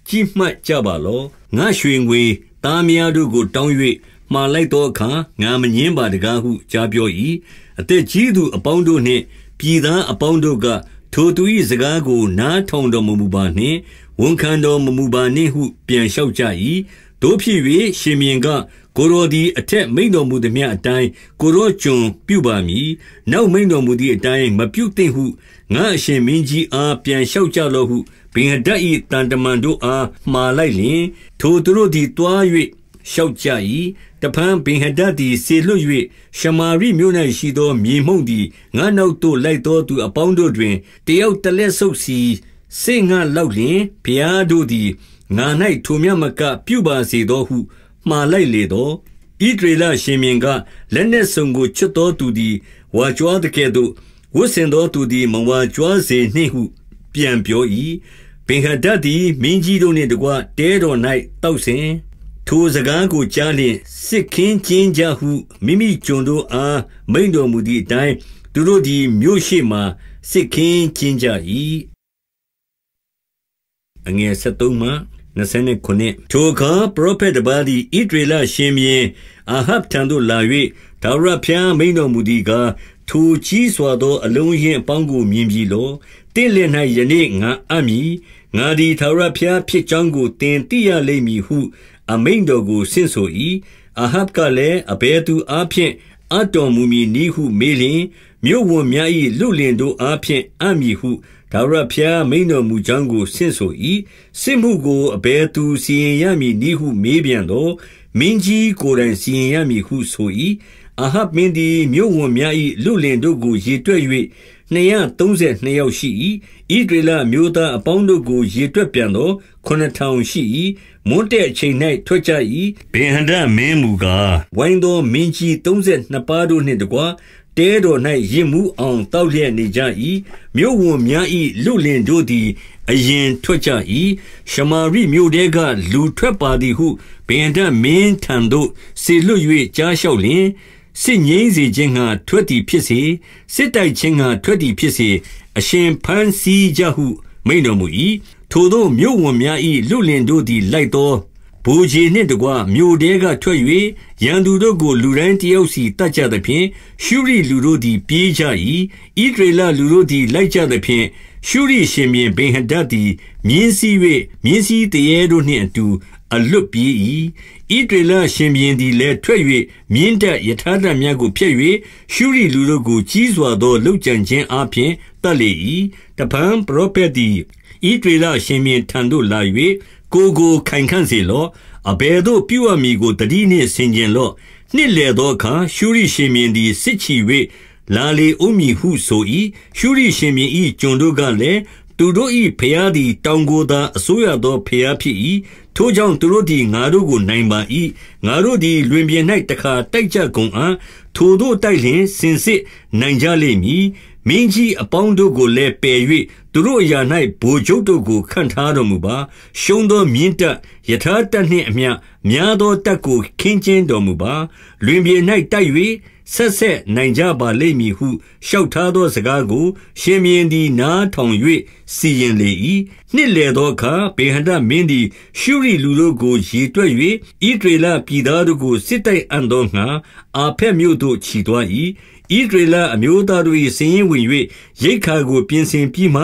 ကြိမှတ်ကြပါလောငါရွှေငွေသားများတို့ကို တောင်း၍မှားလိုက်သောအခါငါမငင်းပါတကားဟုကြားပြော၏အသက်ကြီးသူအပေါင်းတို့နှင့်ပြည်သားအပေါင်းတို့က၊ထိုသူ၏စကားကိုနားထောင်တော်မမူပါနှင့်။ဝန်ခံတော်မမူပါနှင့်ဟု ပြန်လျှောက်ကြ၏။သို့ဖြစ်၍ရှင်ဘုရင်က၊ကိုယ်တော်သည်အထက်မိန့်တော်မူသမျှအတိုင်းကိုယ်တော်ကျွန်ပြုပါမည်။နောက်မိန့်တော်မူသည်အတိုင်းမပြုသင့်ဟုငါ့အရှင်မင်းကြီးအားပြန်လျှောက်ကြလော့ဟုဗင်္ဟာဒဒ်၏သံတမန်တို့အားမှာလိုက်လျှင်၊ထိုသူတို့သည်သွား၍လျှောက်ကြ၏။တဖန်ပင်ဟဒတ်သည်ဆေလွတ်၍ရှမာရိမြို့၌ရှိသောမြေမှုန့်သည်ငါနောက်သို့လိုက်သောသူအပေါင်းတို့တွင်တယောက်တလက်ဆုပ်စီစေငါလောက်လျင်ဖျားတို့သည်ငါ၌ထိုမြမကပြုပါစေသောဟုမှားလိုက်လေသောဣဒရေလရှင်မြင်ကလက်နှင့်ဆုံကို ချွတ်တော်သူသည်ဝါကြွားတကဲ့သို့ဝတ်ဆင်တော်သူသည်မဝါကြွားစေနှင့်ဟု ပြန်ပြော၏ပင်ဟဒတ်သည်မင်းကြီးတို့နှင့်တကွတဲတော်၌တောက်စဉ်ထိုစကားကိုကြားလျင်စစ်ခင်းကျင်းကြဟုမိမိကျွန်တို့အားမိန်တော်မူသည့်အတိုင်းသူတို့သည်မြို့ရှိမှစစ်ခင်းကျင်းကြ၏အငယ်73မှ29ထိုအခါပရောဖက်တပါးသည်ဣဒရေလရှင်မြင်းအာဟပ်ထံသို့လာ၍ဒါဝရဖျားမိန်တော်မူသည်ကားထိုကြီးစွာသော အလုံးရင်အပေါင်းကိုမြင်ပြီလောတင့်လင်၌ယနေ့ငါအံ့မည်ငါသည်သာရဖျားဖြစ်ကြောင်းကိုတင်သိရလိမ့်မည်ဟုအမိန်တော်ကိုဆင့်ဆို၏။အာဟပ်ကလည်းအဘယ်သူအားဖြင့်အတော်မူမည်နည်းဟုမေးလျင်မြို့ဝန်များ၏လူလင်တို့အားဖြင့်အံ့မည်ဟုဒါဝရဖျားမိန်တော်မူကြောင်းကိုဆင့်ဆို၏။စစ်မှုကိုအဘယ်သူစီရင်ရမည်နည်းဟုမေးပြန်တော့မင်းကြီးကိုယ်တိုင်စီရင်ရမည်ဟုဆို၏။အာဟပ်မင်းသည်မြို့ဝန်များ၏လူလင်တို့ကိုရေတွက်၍232ယောက်ရှိ၏ဣဒရလမျိုးသားအပေါင်းတို့ကိုရေတွက်ပြန်သော9000ရှိ၏၍မွန်းတဲ့အချိန်၌ထွက်ကြ၏ဗင်ဟန္ဒမင်းမူကားဝိုင်းသောမင်းကြီး32ပါးတို့နှင့်တကွတဲတော်၌ရင့်မှုအောင်တောက်လျက်နေကြ၏မြို့ဝန်များ၏လူလင်တို့သည် အရင်ထွက်ကြ၏ရှမာရိမြို့တဲကလူထွက်ပါသည်ဟုဗင်ဟန္ဒမင်းထံသို့စေလွတ်၍ကြားလျှောက်လျင်စစ်ငိမ့်စေခြင်းဟာထွက်သည်ဖြစ်စေစစ်တိုက်ခြင်းဟာထွက်သည်ဖြစ်စေအရှင်ဖန်စီကြဟုမိန်တော်မူ၏ထိုသို့မြို့ဝန်များ၏လုလင်တို့သည်လိုက်သောဗိုလ်ခြေနှင့်တကွမြို့ထဲကထွက်၍ရန်သူတို့ကို လူတိုင်းတယောက်စီသတ်ကြသဖြင့်၊ရှုရိလူတို့သည် ပြေးကြ၏။ဣသရေလလူတို့သည်လိုက်ကြသဖြင့်၊ရှုရိရှင်ဘုရင်ဗင်္ဟာဒဒ်သည် မြင်းစီး၍မြင်းစီးသူရဲတို့နှင့်အတူအလွတ်ပြေး၏။ဣသရေလရှင်ဘုရင်သည်လည်းထွက်၍မြင်းတပ်ရထားတပ်များကိုဖျက်၍ရှုရိလူတို့ကိုကြီးစွာသောလုပ်ကြံခြင်းအားဖြင့်သတ်လေ၏။တဖန်ပရောဖက်သည်ဣဒေလရှင်မြင်ထံသို့လာ၍ကိုယ်ကိုခိုင်ခံ့စေလော့။အဘယ်သို့ပြုရမည်ကိုသတိနှင့်ဆင်ခြင်လော့။နှစ်လည်သောအခါရှုရိရှင်ဘုရင်သည်စစ်ချီ၍လာလေဦးမည်ဟုဆို၏။ရှုရိရှင်ဘုရင်၏ကျွန်တို့ကလည်း၊သူတို့၏ဘုရားသည်တောင်ကိုသာအစိုးရသောဘုရားဖြစ်၏။ထိုကြောင့်သူတို့သည်ငါတို့ကိုနိုင်ပါ၏။ငါတို့သည် လွင်ပြင်၌တခါတိုက်ကြကုန်အံ့။ထိုသို့တိုက်လျှင်စင်စစ်နိုင်ကြလိမ့်မည်။မင်းကြီးအပေါင်းတို့ကိုလည်းပယ်၍သူတို့အရာ၌ဗိုလ်ချုပ်တို့ကိုခန့်ထားတော်မူပါ။ရှုံးသောမြင်းတပ်၊ရထားတပ်နှင့်အမျှများသောတပ်ကို ခင်းကျင်းတော်မူပါ။လွင်ပြင်၌တိုက်၍ဆက်ဆက်နိုင်ကြပါလိမ့်မည်ဟုလျှောက်ထားသောစကားကို ရှင်ဘုရင်သည်နားထောင်၍စီရင်လေ၏။နှစ်လည်သောအခါ၊ဗေဟဒဒ်မင်းသည်ရှုရိလူတို့ကိုရေတွက်၍ဣသရေလပြည်သားတို့ကိုစစ်တိုက်အံ့သောငှါအာဖက်မြို့သို့ချီသွား၏။ဣဒရေလအမျိုးသားတို့၏စင်ရင်ဝင်၍ရိတ်ခါကိုပြင်ဆင်ပြီးမှ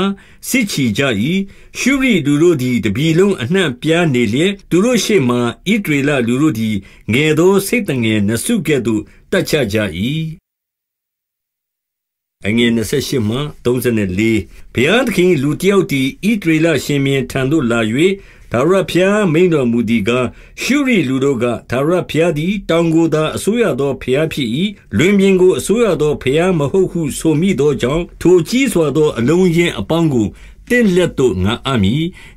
စစ်ချီကြ၏ရှုရိလူတို့သည်တပြည်လုံးအနှံ့ပြားနေလျက်သူတို့ရှေ့မှဣဒရေလလူတို့သည်ငယ်သောစိတ်တငယ်နှစုကဲ့သို့တတ်ချကြ၏အငယ်28မှ34ဘုရားသခင်လူတယောက်သည်ဣဒရေလရှင်မြင်ထံသို့လာ၍ဒါရဘုရားမိန်တော်မူသည်ကားရှုရီလူတို့ကဒါရဘုရားသည်တောင်ကိုသာအစိုးရသောဘုရားဖြစ်၏လွင်ပြင်ကိုအစိုးရသောဘုရားမဟုတ်ဟုဆိုမိသောကြောင့်ထိုကြီးစွာသောအလုံးရင်အပေါင်းကိုတင့်လက်သို့ငါအမိ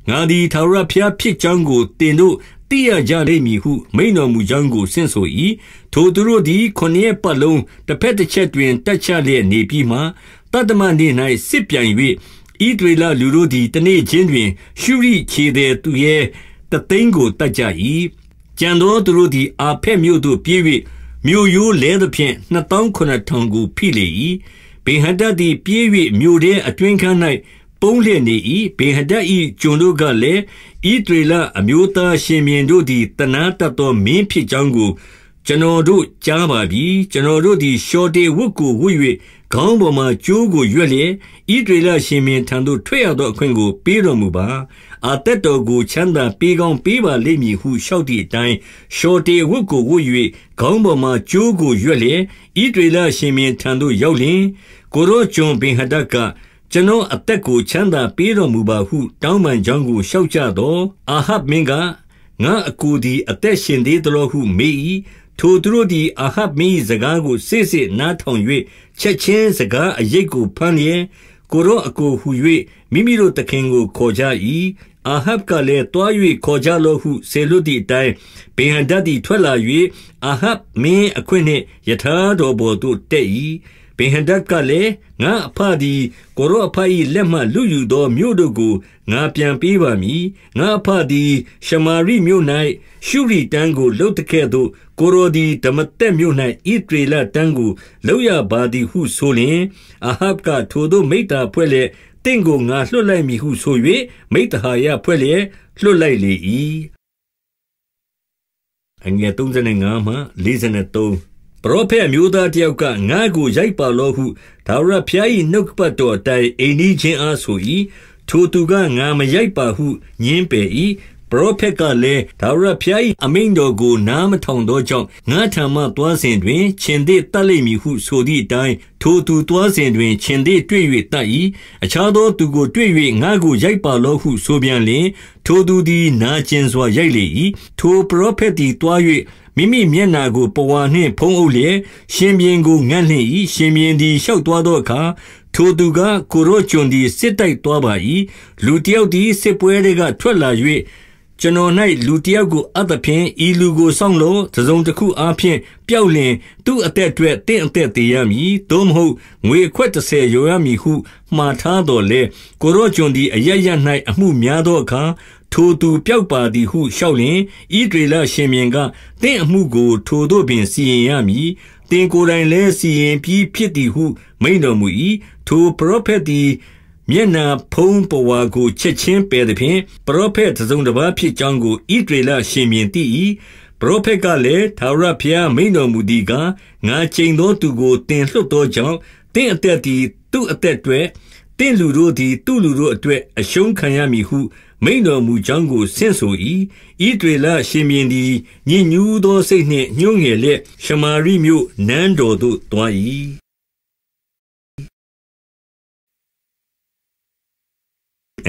ငါသည်ဒါရဘုရားဖြစ်ကြောင်းကိုတင်တို့တိရကြလိမ့်မည်ဟုမိန်တော်မူကြောင်းကိုဆင့်ဆို၏ထိုသူတို့သည်ခொနည်းပတ်လုံးတစ်ဖက်တစ်ချက်တွင် တက်ချလျက်နေပြီးမှတတ္တမနေ၌စစ်ပြန်၍ဣဒရေလလူတို့သည်တနေ့ချင်းတွင် ရှုရိခြေသည်သူရဲ့တသိန်းကိုတတ်ကြ၏ကြံသောသူတို့သည် အာဖက်မြို့သို့ပြေး၍မြို့ရိုးလဲသဖြင့်29000ကိုဖိလေ၏ဘေဟဒတ်သည်ပြေး၍မြို့ထဲအတွင်းခန်း၌ပုံးလျက်နေ၏ဘေဟဒတ်၏ကျွန်တို့ကလည်းဣဒရေလအမျိုးသားရှင်မြင်တို့သည်တနာတတ်သောမင်းဖြစ်ကြောင်းကိုကျွန်တော်တို့ကြားပါပြီကျွန်တော်တို့သည်ရှောတေဝတ်ကိုဝတ်၍ခေါင်းပေါ်မှာကြိုးကိုရွက်လျက်ဤဒေလရှင်မင်းထံသို့ထွက်ရသောအခွင့်ကို ပေးတော်မူပါ အသက်တော်ကိုချမ်းသာ ပေးကောင်းပေးပါလိမ့်မည်ဟုလျှောက်သည့်အတိုင်းရှောတေဝတ်ကိုဝတ်၍ခေါင်းပေါ်မှာကြိုးကိုရွက်လျက်ဤဒေလရှင်မင်းထံသို့ရောက်လျင်ကိုရောဂျွန်ဘင်ဟဒက်ကကျွန်တော်အသက်ကိုချမ်းသာ ပေးတော်မူပါဟု တောင်းပန်ကြောင်းကိုလျှောက်ကြသောအာဟပ်မင်းကငါအကူဒီအသက်ရှင်သေးသလိုဟုမေး၏ထိုသူတို့သည်အာဟပ်မင်း၏စကားကိုစေ့စေ့နားထောင်၍ချက်ခြင်းစကားအရိပ်ကိုဘမ်းလျက်၊ကိုယ်တော်အစ်ကိုဟူ၍မိမိတို့သခင်ကိုခေါ်ကြ၏။အာဟပ်ကလည်း၊သွား၍ခေါ်ကြလော့ဟုစေလွှတ်သည်အတိုင်း၊ဗင်္ဟာဒဒ်သည်ထွက်လာ၍အာဟပ်မင်းအခွင့်နှင့်ရထားတော်ပေါ်သို့တက်၏။ဗင်ဟဒတ်ကလည်းငါအဖသည်ကိုရောအဖ၏လက်မှလူယူသောမြို့တို့ကိုငါပြန်ပေးပါမည်ငါအဖသည်ရှမာရိမြို့၌ရှုရီတန်းကိုလှုပ်တကဲ့သို့ကိုရောသည်ဓမတက်မြို့၌ဣတရေလတန်းကိုလှုပ်ရပါသည်ဟုဆိုလျင်အဟပ်ကထိုသို့မိတ္တာဖွဲ့လျက်တင့်ကိုငါလွတ်လိုက်မည်ဟုဆို၍မိတ္တဟာယဖွဲ့လျက်လွတ်လိုက်လေ၏အငယ်35မှ43ပရောဖက်အမျိုးသားတယောက်ကငါ့ကိုရိုက်ပါလောဟုဒါဝရဘုရား၏နှုတ်ပတ်တော်အတိုင်းအိမ်နီးချင်းအားဆို၏ထိုသူကငါမရိုက်ပါဟုညင်းပယ်၏ပရောဖက်ကလည်းဒါဝရဘုရား၏အမိန့်တော်ကိုနားမထောင်သောကြောင့်ငါထံမှသွားစဉ်တွင်ခြင်သည့်တတ်လိမ့်မည်ဟု ဆိုသည့်အတိုင်းထိုသူသွားစဉ်တွင်ခြင်သည့်တွေ့၍တတ်၏အခြားသောသူကိုတွေ့၍ငါကိုရိုက်ပါလောဟု ဆိုပြန်လျင်ထိုသူသည် နာကျင်စွာရိုက်လေ၏ထိုပရောဖက်သည်သွား၍မိမိမျက်နာကိုပဝါနှင့်ဖုံးအုပ်လျက်ရှင်ဘီင်ကိုငတ်နှင့်၏ရှင်ဘီင်သည်လျှောက်သွားသောအခါထိုသူကကိုရော့ကျွန်သည်စစ်တိုက်သွားပါ၏လူတယောက်သည်စစ်ပွဲတွေကထွက်လာ၍ကျွန်တော်၌လူတယောက်ကိုအသဖြင့်ဤလူကိုစောင့်လို့သစုံတစ်ခုအားဖြင့်ပျောက်လင်သူ့အသက်အတွက်တင့်အသက်သေးရမည်သို့မဟုတ်ငွေခွက်30ရောရမည်ဟုမှားထားတော်လဲကိုရော့ကျွန်သည် အရရ၌အမှုများသောအခါထိုသူပျောက်ပါသည်ဟုလျှောက်လျင်ဣဒေလရှင်မြင်ကတင့်အမှုကို ထိုတို့ပင်စီရင်ရမည်တင်ကိုယ်တိုင်လည်းစီရင်ပြီးဖြစ်သည်ဟု မိန်တော်မူ၏ထိုပရောဖက်သည် မျက်နာဖုံးပွားကိုချက်ချင်းပယ်သည်ဖြင့်ပရောဖက်သုံးတစ်ပါးဖြစ်ကြောင်းကိုဣဒေလရှင်မြင်သိ၏ပရောဖက်ကလည်းသာရဖျားမိန်တော်မူသည်ကငါချိန်သောသူကိုတင်လွတ်သောကြောင့်တင့်အသက်သည် သူ့အသက်တွင်တင့်လူတို့သည်သူ့လူတို့အတွက်အရှုံးခံရမည်ဟုမိန့်တော်မူကြောင်းကိုဆင့်ဆို၏။ဣသရေလရှင်ဘုရင်သည်ညစ်ညူးသောစိတ်နှင့်ညှိုးငယ်လျက်ရှမာရိမြို့နန်းတော်သို့သွား၏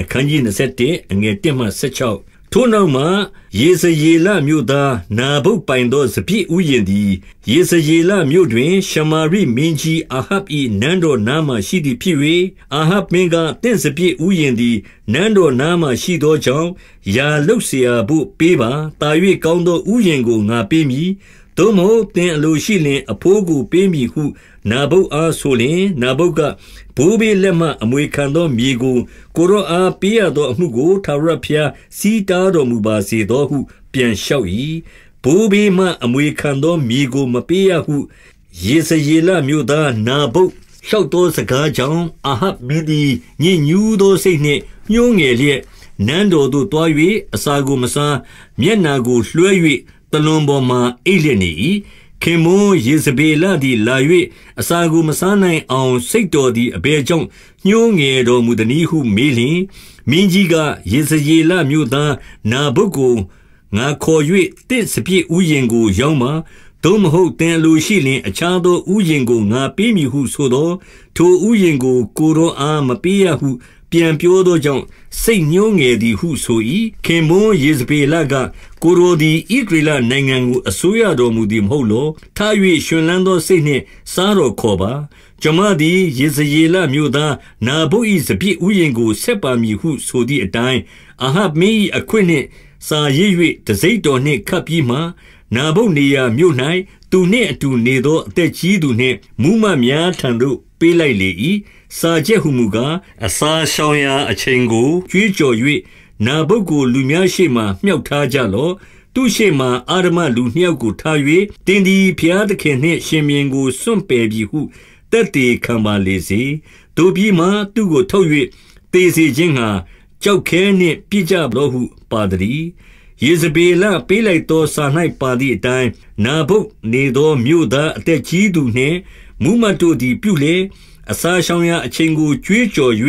။အခနျး21ထိုနောက်မှယေဇရေလမြို့သားနာဗုတ်ပိုင်သောစပျစ်ဥယျာဉ်သည်ယေဇရေလမြို့တွင် ရှမာရိမင်းကြီးအာဟပ်၏နန်းတော်နားမှာရှိသည်ဖြစ်၍၊အာဟပ်မင်းက၊သင့်စပျစ်ဥယျာဉ်သည်နန်းတော်နားမှာရှိသောကြောင့်ယာလုပ်စရာဘို့ပေးပါ။သာ၍ကောင်းသောဥယျာဉ်ကိုငါပေးမည်။သို့မဟုတ်သင်အလိုရှိလျင်အဘိုးကိုပေးမည်ဟုနာဗုတ်အားဆိုလျှင်၊နာဗုတ်က၊ဘိုးဘေးလက်မှအမွေခံသောမြေကိုကိုယ်တော်အားပေးရသောအမှုကို ထာဝရဘုရားဆီးတားတော်မူပါစေသောဟု ပြန်လျှောက်၏။ဘိုးဘေးမှအမွေခံသောမြေကိုမပေးရဟုယေဇရေလမြို့သားနာဗုတ်လျှောက်သောစကားကြောင့်၊အာဟပ်မင်းသည်ညစ်ညူးသောစိတ်နှင့်ညှိုးငယ်လျက်နန်းတော်သို့သွား၍အစာကိုမစား၊မျက်နှာကိုလွှဲ၍တလွန်ပေါ်မှာအိပ်လျက်နေ၏ခင်မွန်းယေဇဗေလသည်လာ၍အစာကိုမစားနိုင်အောင် စိတ်တော်သည်အဘယ်ကြောင့်ညှိုးငယ်တော်မူသနည်းဟုမေးလျင်မင်းကြီးကယေဇရေလမြို့သားနာဘုတ်ကိုငါခေါ်၍တင့်စပြည့်ဥယင်ကိုရောင်းပါသို့မဟုတ်တင်လူရှိလင် အခြားသောဥယင်ကိုငါပေးမည်ဟုဆိုသောထိုဥယင်ကိုကိုရောအားမပေးရဟုပြန်ပြောသောကြောင့်စိတ်ညှိုးငယ်သည်ဟုဆို၏ခင်မွန်းယေဇဗေလကကိုရိုဒီဣဒရလနိုင်ငံကိုအစိုးရတော်မူသည်မဟုတ်လောထား၍ရှင်လန်းသောစိတ်နှင့် စားတော်ခေါ်ပါကျွန်မသည်ယေဇရေလမြို့သားနာဘုတ်၏စပြည့်ဥယင်ကိုဆက်ပါမည်ဟုဆိုသည့်အတိုင်းအာဟပ်မင်း၏အခွင့်နှင့် စာရေး၍တစိမ့်တော်နှင့်ခတ်ပြီးမှနာဘုတ်နေရာမြို့၌သူနှင့်အတူနေသောအသက်ကြီးသူနှင့်မူးမများထံသို့ပေးလိုက်လေ၏စာချက်ဟုမူကားအစာရှောင်ရာအချိန်ကိုကြွေးကြော်၍နာဘုတ်ကိုလူများရှိမှမြောက်ထားကြလော့သူရှိမှအာရမလူနှစ်ယောက်ကိုထား၍တင်းဒီဖျားသခင်နှင့်ရှင်မြင်ကိုစွန့်ပယ်ပြီဟုတက်တေခံပါလေစေတို့ပြီးမှသူ့ကိုထုတ်၍တေစီခြင်းဟာကြောက်ခဲနှင့်ပြစ်ကြလောဟုပါတည်းယေဇဗေလပေးလိုက်သောစာ၌ပါသည့်အတိုင်းနာဘုတ်နေသောမြို့သားအသက်ကြီးသူနှင့်မူမတ်တို့သည်ပြုလေအစာရှောင်ရာအချိန်ကိုကြွေးကြော်၍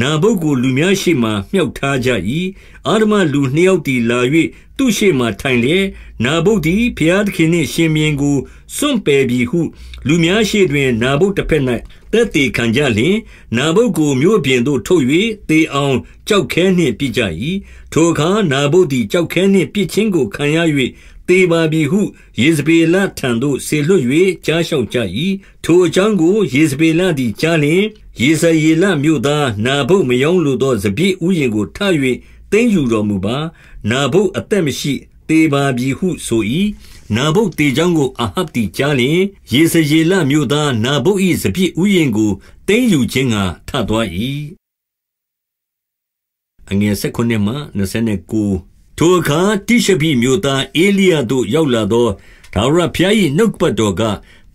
နာဘုတ်ကိုလူများရှိမှမြှောက်ထားကြ၏အာရမလူနှစ်ယောက်သည်လာ၍သူ့ရှိမှထိုင်လျက်နာဘုတ်သည်ဖျားသခင်နှင့်ရှင်မြင်ကိုစွန့်ပယ်ပြီဟုလူများရှိတွင်နာဘုတ်တစ်ဖက်၌တက်တေခံကြလျင်နာဘုတ်ကိုမြို့ပြင်သို့ထုတ်၍တေအောင်ကြောက်ခဲနှင့်ပြစ်ကြ၏ထိုအခါနာဘုတ်သည်ကြောက်ခဲနှင့်ပြစ်ခြင်းကိုခံရ၍သေပါပြီဟုယေဇဗေလထံသို့စေလွှတ်၍ကြားလျှောက်ကြ၏ထိုအကြောင်းကိုယေဇဗေလသည်ကြားလျှင်ယေဇရေလမြို့သားနာဘုတ်မယောင်းလိုသောစပြည့်ဥယင်ကိုထ၍သိမ့်ယူတော်မူပါနာဘုတ်အသက်မရှိသေပါပြီဟု ဆို၏နာဘုတ်တေချောင်းကို အာဟပ်တီကြားလျင်ယေဇရေလမြို့သားနာဘုတ်၏စပြည့်ဥယင်ကိုသိမ့်ယူခြင်းကထသွား၏အငယ်၁၉မှ29ထိုအခါတိရှဘိမြို့သားဧလိယသို့ရောက်လာသောထာဝရဘုရား၏နှုတ်ကပတ်တော်က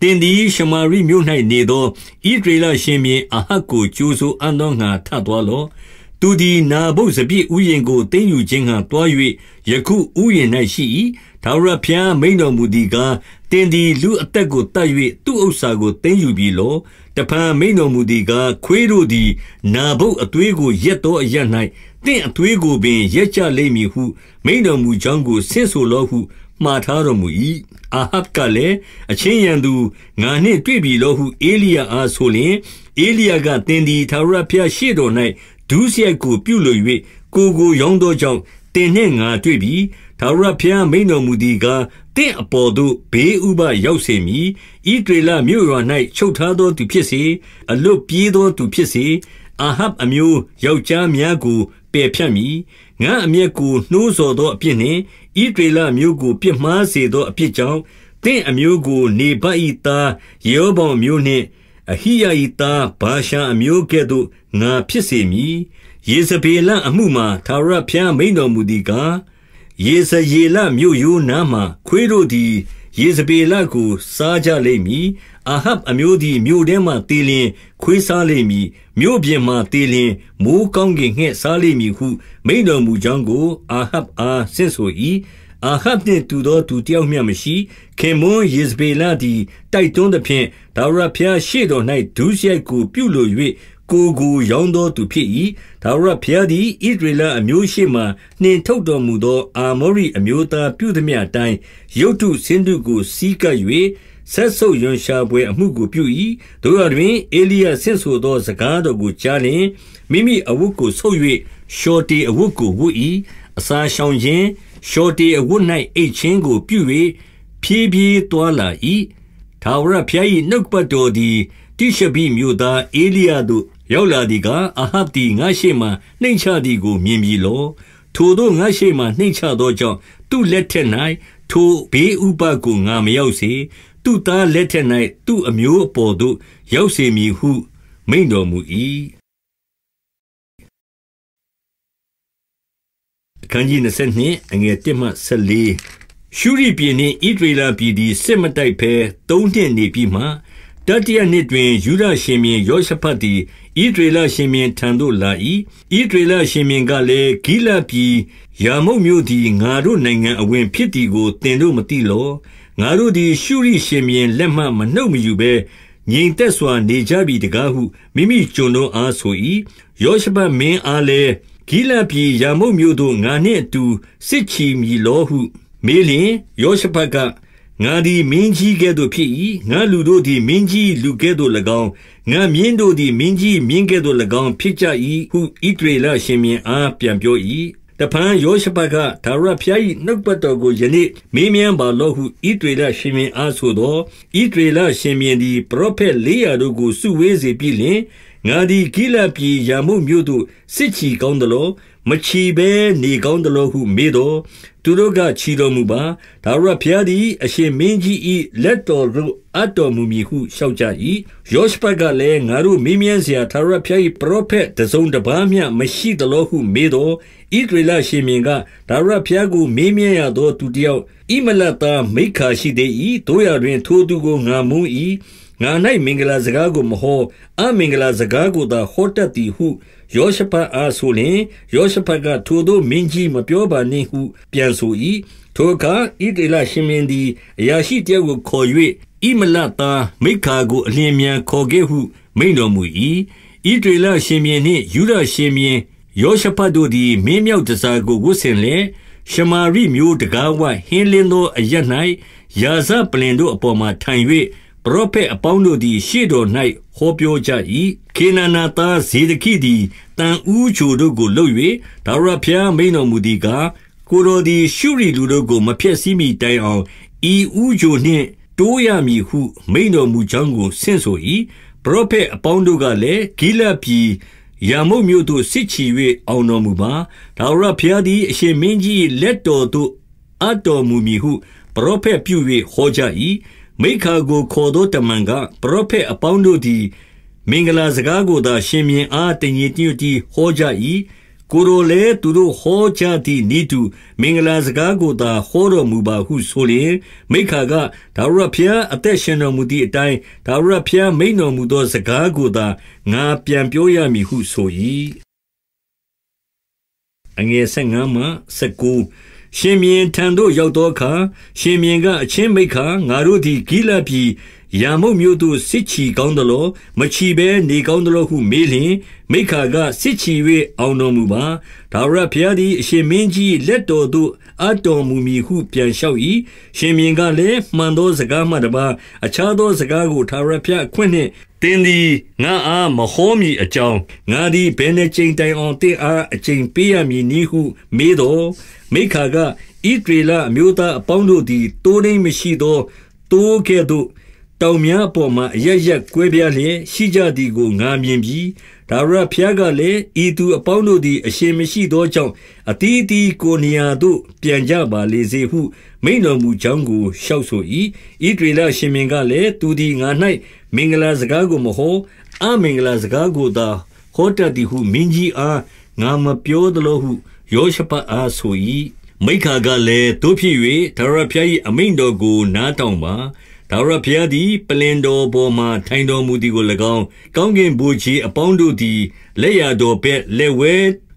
၊သင်သည်ရှမာရိမြို့၌နေသောဣသရေလရှင်ဘုရင်အာဟပ်ကိုကြိုဆိုအံ့သောငှါထသွားလော့။သူသည်နာဗုတ်စပျစ်ဥယျာဉ်ကိုသိမ်းယူခြင်းငှါသွား၍ယခုဥယျာဉ်၌ရှိ၏။ထာဝရဘုရားမိန့်တော်မူသည်ကား၊သင်သည်လူအသက်ကိုသတ်၍သူ့ဥစ္စာကိုသိမ်းယူပြီလော။တဖန်မိန့်တော်မူသည်ကား၊ခွေးတို့သည် နာဗုတ်အသွေးကိုလျက်သောအရပ်၌တင့်အသွေးကိုပင် ရက်ကြလိမ့်မည်ဟုမိန်တော်မူကြောင်းကိုဆင့်ဆိုလောဟုမှားထားတော်မူ၏အာဟပ်ကလည်းအချင်းရန်သူငါနှင့်တွေ့ပြီလို့ဟု အေလိယအားဆိုလျင်အေလိယကသင်သည်သာရဖျားရှေ့တော်၌ဒုစရိုက်ကိုပြုလို၍ကိုကိုရောင်းသောကြောင့်တင်နှင့်ငါတွေ့ပြီသာရဖျားမိန်တော်မူသည်ကားတင့်အပေါ်သို့ဘေးဥပရောက်စေမည်ဤဒေလမြို့ရွာ၌ချုပ်ထားသောသူဖြစ်စေအလွတ်ပြေးသောသူဖြစ်စေအာဟပ်အမျိုးယောက်ျားများကိုပယ်ဖြတ်မည်။ငါအမျက်ကိုနှိုးဆော်သောအပြစ်နှင့်ဣဒေလမျိုးကိုပြစ်မှားစေသောအပြစ်ကြောင့်တင့်အမျိုးကိုနေဗတ်၏သားယေရောဗောင်မျိုးနှင့်အဟိယ၏သားဘာရှာအမျိုးကဲ့သို့ငါဖြစ်စေမည်။ယေဇဗေလအမှုမှာသာရဖျားမိန်တော်မူသည်ကားယေဇယေလမြို့ရိုးနားမှခွေးတို့သည်ယေဇဗေလကိုစားကြလိမ့်မည်အာဟပ်အမျိုးသည်မြို့ထဲမှာသေလျှင်ခွေးစားလိမ့်မည်။မြို့ပြင်မှာသေလျှင်မိုဃ်းကောင်းကင်ငှက်စားလိမ့်မည်ဟုမိန့်တော်မူကြောင်းကို အာဟပ်အားဆင့်ဆို၏။အာဟပ်နှင့်တူသောသူတယောက်မျှမရှိ။ခင်ပွန်းယေဇဗေလသည်တိုက်တွန်းသဖြင့်၊ထာဝရဘုရားရှေ့တော်၌ဒုစရိုက်ကိုပြုလို၍ကိုယ်ကိုရောင်းသောသူဖြစ်၏။ထာဝရဘုရားသည်ဣသရေလအမျိုးရှေ့မှာနှင်ထုတ်တော်မူသောအာမောရိအမျိုးသားပြုသမျှအတိုင်းရုပ်တုဆင်းတုကိုဆည်းကပ်၍ဆက်ဆုပ်ရွံရှာပွဲအမှုကိုပြု၏တို့ရတွင်အေလိယဆင့်ဆိုသောစကားတော်ကိုကြားလျင်မိမိအဝတ်ကိုဆုပ်၍ရှော်တီအဝတ်ကိုဝတ်၏အစာရှောင်ခြင်းရှော်တီအဝတ်၌အိတ်ချင်းကိုပြု၍ဖြည်းဖြည်းသွားလာ၏ထာဝရဘုရား၏နှုတ်ပတ်တော်သည်တိရှဘိမြို့သားအေလိယသို့ရောက်လာသည်ကအဟပ်တီငါရှိမှနှိမ့်ချသည်ကိုမြင်ပြီလောထိုတို့ငါရှိမှနှိမ့်ချသောကြောင့်သူ့လက်ထက်၌ထိုဘေးဥပကိုငါမရောက်စေသူ့သားလက်ထက်၌သူ့အမျိုးအပေါ်သို့ရောက်စေမည်ဟုမိန့်တော်မူ၏။22ရှုရိပြည်နှင့်ဣသရေလပြည်သည်စစ်မတိုက်ဘဲသုံးနှစ်နေပြီးမှ၊တတိယနှစ်တွင်ယုဒရှင်ဘုရင်ယောရှဖတ်သည်ဣသရေလရှင်ဘုရင်ထံသို့လာ၏။ဣသရေလရှင်ဘုရင်ကလည်း၊ဂိလဒ်ပြည်ရာမုတ်မြို့သည်ငါတို့နိုင်ငံအဝင်ဖြစ်သည်ကိုသင်တို့မသိလော။ငါတို့သည်ရှုရိရှင်ဘုရင်လက်မှမနှုတ်မယူဘဲငြိမ်သက်စွာနေကြပြီတကားဟုမိမိကျွန်တို့အားဆို၏။ယောရှဖတ်မင်းအားလည်း၊ဂိလဒ်ပြည်ရာမုတ်မြို့သို့ငါနှင့်အတူစစ်ချီမည်လောဟု မေးလျှင်၊ယောရှဖတ်က၊ငါသည်မင်းကြီးကဲ့သို့ဖြစ်၏။ငါ့လူတို့သည်မင်းကြီး၏လူကဲ့သို့၎င်း၊ငါ့မြင်းတို့သည်မင်းကြီး၏မြင်းကဲ့သို့၎င်းဖြစ်ကြ၏ဟုဣသရေလရှင်ဘုရင်အားပြန်ပြော၏။တဖန်ယောရှဖတ်ကဒါရုဘုရား၏နှုတ်ပတ်တော်ကိုယနေ့မေးမြန်းပါလော့ဟုဣတရေလရှင်မြင်အားဆိုသောဣတရေလရှင်မြင်သည်ပရောဖက်400တို့ကို စုဝေးစေပြီးလျှင်ငါသည်ဂိလပြည်ယာမုမြို့သို့စစ်ချီကောင်းသလောမချီဘဲနေကောင်းသလိုဟုမေးတော့သူတို့ကချီတော်မူပါဒါရဘုရားသည်အရှင်မင်းကြီး၏လက်တော်သို့အပ်တော်မူမည်ဟုလျှောက်ကြ၏ယောရှုပတ်ကလည်းငါတို့မင်းမြန်းစရာဒါရဘုရား၏ပရောဖက်တစုံတစ်ပါးမျှမရှိသလိုဟုမေးတော့ဣဒရလရှင်မြင်ကဒါရဘုရားကိုမေးမြန်းရသောသူတယောက်ဣမလတ်သားမိခါရှိသေး၏တို့ရတွင်ထိုသူကိုငါမုန်း၏ငါ၌မင်္ဂလာစကားကိုမဟောအမင်္ဂလာစကားကိုသာဟောတတ်သည်ဟုယောရှဖတ်အားဆိုလျင်ယောရှဖတ်ကထိုသို့မင်းကြီးမပြောပါနှင့်ဟု ပြန်ဆို၏ထိုအခါဣတေလရှင်မင်းသည်အရာရှိတယောက်ကိုခေါ်၍ဣမလတာမိခါကိုအလင်းမြန်ခေါ်ခဲ့ဟု မိန်တော်မူ၏ဣတေလရှင်မင်းနှင့်ယူဒရှင်မင်းယောရှဖတ်တို့သည်မင်းမြောက်တစားကိုဝတ်ဆင်လျက်ရှမာရိမျိုးတကားဝဟင်းလင်းသောအရ၌ယာဇပလင်တို့အပေါ်မှထိုင်၍ပရောဖက်အပေါင်းတို့သည် ရှေ့တော်၌ဟောပြောကြ၏။ခေနာနာသားဇေဒကိသည်သံဦးချိုတို့ကိုလုပ်၍ထာဝရဘုရားမိန့်တော်မူသည်ကား၊ကိုယ်တော်သည်ရှုရိလူတို့ကိုမဖျက်ဆီးမှီတိုင်အောင်ဤဦးချိုနှင့်တိုးရမည်ဟုမိန့်တော်မူကြောင်းကိုဆင့်ဆို၏။ပရောဖက်အပေါင်းတို့ကလည်း၊ဂိလဒ်ပြည်ရာမုတ်မြို့သို့စစ်ချီ၍အောင်တော်မူပါ။ထာဝရဘုရားသည်အရှင်မင်းကြီး၏လက်တော်သို့အပ်တော်မူမည်ဟုပရောဖက်ပြု၍ဟောကြ၏မိခါကိုခေါ်သောတမန်ကပရောဖက်အပေါင်းတို့သည် မင်္ဂလာစကားကိုသာ ရှင်မြင်အားတညင်တညွတ်တီဟောကြ၏ကိုယ်တော်လည်းသူတို့ဟောကြသည့်ဤသူမင်္ဂလာစကားကိုသာဟောတော်မူပါဟုဆိုလျင်မိခါကဒါဝရဖျားအသက်ရှင်တော်မူသည့်အတိုင်းဒါဝရဖျားမိန်တော်မူသောစကားကိုသာငါပြန်ပြောရမည်ဟုဆို၏အငယ်၅မှ၁၉ရှင်မြင်းထံသို့ရောက်သောအခါရှင်မြင်းကအချင်းမိခါငါတို့သည်ဂိလပြည်ရာမုတ်မျိုးတို့စစ်ချီကောင်းသလိုမချီဘဲနေကောင်းသလိုဟုမေးလျင်မိခါကစစ်ချီ၍အောင်တော်မူပါဒါဝရဘုရားသည်အရှင်မင်းကြီးလက်တော်သို့အတော်မူမည်ဟုပြန်လျှောက်၏ရှင်မြင်းကလည်းမှန်သောစကားမှတပါအခြားသောစကားကိုဒါဝရဘုရားအခွင့်နှင့်င်သည်ငါအားမဟောမီအကြောင်းငါသည်ဘယ်နှကြိမ်တိုင်အောင်တင့်အားအကြိမ်ပေးရမည်နည်းဟုမေးတော်မိခါကဣဒရေလအမျိုးသားအပေါင်းတို့သည်တိုးနှိမ်မရှိသောတိုးကဲ့သို့တောင်များပေါ်မှအရရက်ကွဲပြားလျက်ရှိကြသည်ကိုငါမြင်ပြီးဒါရဖျားကလည်းဤသူအပေါင်းတို့သည်အရှင်မရှိသောကြောင့်အတီးတီကိုနေရာသို့ပြန်ကြပါလေစေဟု မိန်တော်မူကြောင်းကိုလျှောက်ဆို၏ဤတွေလရှင်မင်းကလည်းသူသည်ငါ၌မင်္ဂလာစကားကိုမဟောအမင်္ဂလာစကားကိုသာဟောတတ်သည်ဟုမင်းကြီးအားငါမပြောသလိုဟုယောရှဖတ်အားဆို၏မိခါကလည်းတို့ဖြစ်၍ဒါရဖျား၏အမိန်တော်ကိုနားတောင်ပါထာဝရဘုရားသည်ပလ္လင်တော်ပေါ်မှာထိုင်တော်မူသည်ကို၎င်း၊ကောင်းကင်ဗိုလ်ခြေအပေါင်းတို့သည်လက်ျာတော်ဘက်၊လက်ဝဲ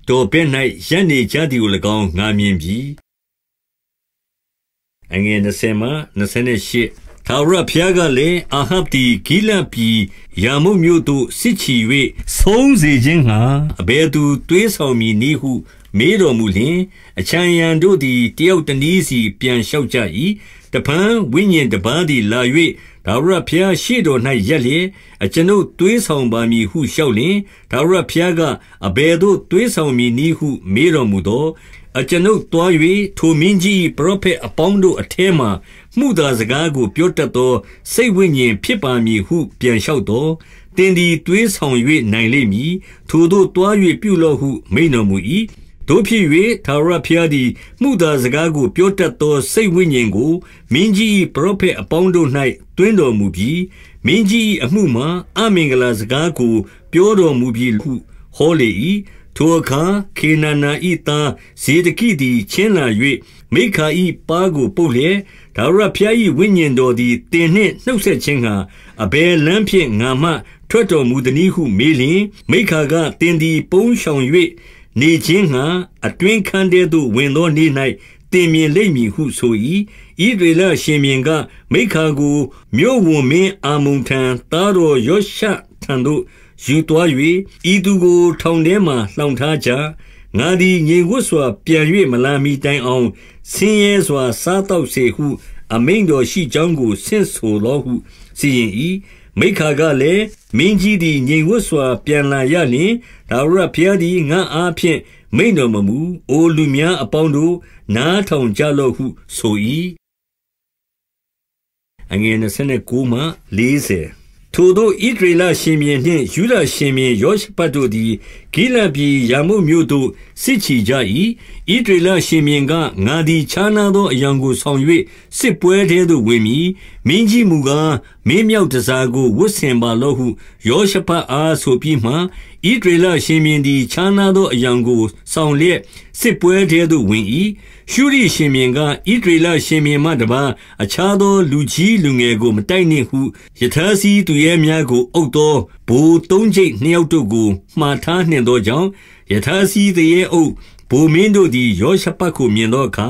တော်ဘက်၌ရပ်နေကြသည်ကို၎င်းငါမြင်ပြီ။20ထာဝရဘုရားကလည်း၊အာဟပ်သည်ဂိလဒ်ပြည်ရာမုတ်မြို့သို့စစ်ချီ၍ဆုံးစေခြင်းငှါအဘယ်သူသွေးဆောင်မည်နည်းဟုမေးတော်မူလျှင်၊အခြံအရံတို့သည်တယောက်တနည်းစီပြန်လျှောက်ကြ၏။တဖန်ဝိညာဉ်တပါးသည်လာ၍ဒါဝရဘုရားရှေ့တော်၌ရက်လျက်အကျွန်ုပ်သွေးဆောင်ပါမည်ဟုလျှောက်လျင်ဒါဝရဘုရားကအဘယ်သို့သွေးဆောင်မည်နည်းဟုမေးတော်မူသောအကျွန်ုပ်သွား၍ထိုမင်းကြီးပရောဖက်အပေါင်းတို့အထဲမှမှုသာစကားကိုပြောတတ်သောစိတ်ဝိညာဉ်ဖြစ်ပါမည်ဟုပြန်လျှောက်တော်တင်သည်သွေးဆောင်၍နိုင်လိမ့်မည်ထိုတို့သွား၍ပြုလော့ဟုမိန်တော်မူ၏တို့ဖြစ်၍ထာဝရဘုရားသည်မှုသာစကားကိုပြောတတ်သောစိတ်ဝိညာဉ်ကိုမင်းကြီး၏ပရောဖက်အပေါင်းတို့၌တွင်းတော်မူပြီးမင်းကြီး၏အမှုမှာအမင်္ဂလာစကားကိုပြောတော်မူပြီးဟုဟောလေ၏ထိုအခါခေနနာဤသားဇေဒကိသည်ချင်းလာ၍မိခာဤပါကိုပုတ်လျက်ဒါရုဘုရား၏ဝိညာဉ်တော်သည်တင်နှင့်နှုတ်ဆက်ခြင်းကအဘယ်လမ်းဖြင့်ငါမှထွက်တော်မူသည်ဟုမေးလျင်မိခာကတင်သည်ပုံးဆောင်၍နေခြင်းငှာအတွင်းခန်းထဲသို့ဝင်သောနေ့၌တင်မြင်လိမ့်မည်ဟုဆို၏ဤဒေလရှင်မြင်ကမိခါကိုမြို့ဝန်မင်းအာမုန်ထံသားတော်ယောရှထံသို့ယူသွား၍ဤသူကိုထောင်ထဲမှလှောင်ထားကြငါသည်ငြိမ်ဝတ်စွာပြန်၍မလာမီတိုင်အောင်ဆင်းရဲစွာစားတော့စေဟုအမိန်တော်ရှိကြောင်းကိုဆင့်ဆိုတော်ဟုစီရင်၏မိခါကလည်းမင်းကြီးသည်ငြိမ်ဝတ်စွာ ပြန်လာရလျင်ဒါဝရဘုရားသည်ငါအားဖြင့်မိန်တော်မမူအိုလူများအပေါင်းတို့နားထောင်ကြလော့ဟုဆို၏အငယ်29မှ40ထိုသို့ဣဒရေလရှင်ဘုရင်နှင့်ယူဒရှင်ဘုရင်ယောရှဖတ်တို့သည်ဂိလဒ်ပြည်ရာမုတ်မြို့သို့စစ်ချီကြ၏ဣဒရေလရှင်ဘုရင်ကငါသည်ခြားနာသောအရာကိုဆောင်၍စစ်ပွဲထဲသို့ဝင်မည်မင်းကြီးမူကားမင်းမြောက်တစားကိုဝတ်ဆင်ပါလော့ဟုယောရှဖတ်အားဆိုပြီးမှဣဒရေလရှင်ဘုရင်သည်ခြားနာသောအရာကို ဆောင်လျက်စစ်ပွဲထဲသို့ဝင်၏ရှုရိရှင်မြင်ကဣဒရေလရှင်မြင်မှတပါ အခြားသောလူကြီးလူငယ်ကိုမတိုက်နှင့်ဟုယထာစီသူရဲများကို အုပ်သောဘိုးသုံးချိတ်နှစ်ယောက်တို့ကို မှားထားနှင့်သောကြောင့်ယထာစီသူရဲအုပ်ဘိုးမင်းတို့သည်ယောရှပတ်ကိုမြင်သောအခါ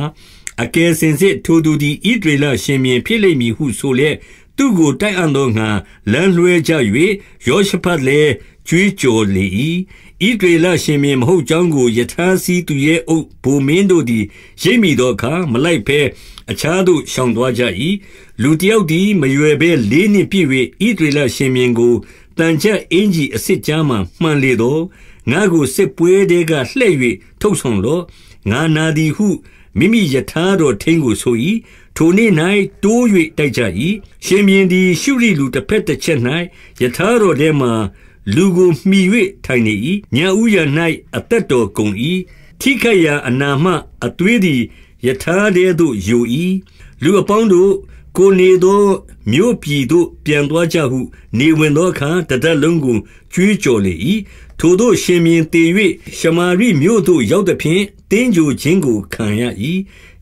အကယ်စင်စစ်ထိုသူသည်ဣဒရေလရှင်မြင်ဖြစ်လိမ့်မည်ဟုဆိုလျက်သူကိုတိုက်အံ့သောငါလမ်းလွှဲကြ၍ယောရှဖတ်လည်းကြွေးကြော်လေ၏ဣဒေလရှင်မင်းမဟုတ်ကြောင်းကိုယထာစီသူရဲ့အုပ်ဗိုလ်မင်းတို့သည်ရိပ်မိသောအခါမလိုက်ဘဲအခြားသို့ရှောင်သွားကြ၏လူတယောက်သည်မရွယ်ဘဲလေးနှင့်ပြည့်၍ဣဒေလရှင်မင်းကိုတန်ချက်အင်ကြီးအစ်စ်ကြားမှမှန်လေတော့ငါကိုစစ်ပွဲတဲကလှဲ့၍ထုတ်ဆောင်တော့ငါနာသည်ဟုမိမိယထာတော်ထင်းကိုဆို၏ထိုနေ့၌တိုး၍တိုက်ကြ၏ရှင်မြင်းသည်ရှုရီလူတစ်ဖက်တစ်ချက်၌ယထာတော်ထဲမှလူကိုမှီ၍ထိုင်နေ၏ညာဥယျာ၌အသက်တော်ကုန်၏ထိခိုက်ရာအနာမှအသွေးသည်ယထာတဲသို့ယို၏လူအပေါင်းတို့ ကိုနေသောမြို့ပြည်သို့ပြန်သွားကြဟုနေဝင်သောအခါတဒက်လုံးကိုကြွေးကြော်လေ၏ထိုတို့ရှင်မြင်တည်၍ရှမာရိမြို့သို့ရောက်သည်ဖြင့်တင်းကြိုခြင်းကိုခံရ၏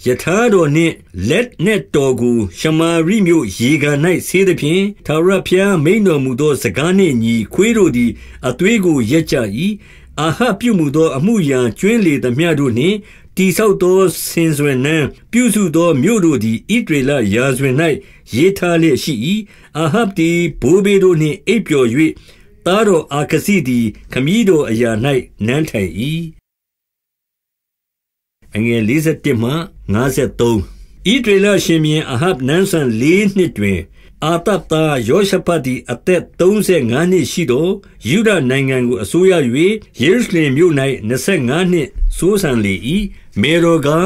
ယထာတော်နှင့်လက်နှင့်တော်ကိုရှမာရိမြို့ရေကန်၌ဆေးသဖြင့်သာရဖျားမိန်တော်မူသောစကားနှင့်ညီခွေးတို့သည်အသွေးကိုရက်ကြ၏အာဟပြုမှုသောအမှုရန်ကျွင်းလေသမျှတို့နှင့်တိဆောက်သောဆင်စွင်နှံပြုစုသောမြို့တို့သည်ဣတရေလရာဇဝင်၌ရေးထားလျက်ရှိ၏အာဟပ်သည်ဘိုးဘေတို့နှင့်အိပ်ပျော်၍သားတော်အာကစီသည်ခမည်းတော်အရာ၌နန်းထိုင်၏အငယ်41မှ53ဤဒေလရှင်မြင်အဟပ်နန်းဆန်၄နှစ်တွင် အာတပ်သားယောရှဖတ်သည်အသက်35နှစ်ရှိသောယူဒနိုင်ငံကိုအစိုးရ၍ယေရုရှလင်မြို့၌25နှစ်စိုးစံလေ၏မေရောကာ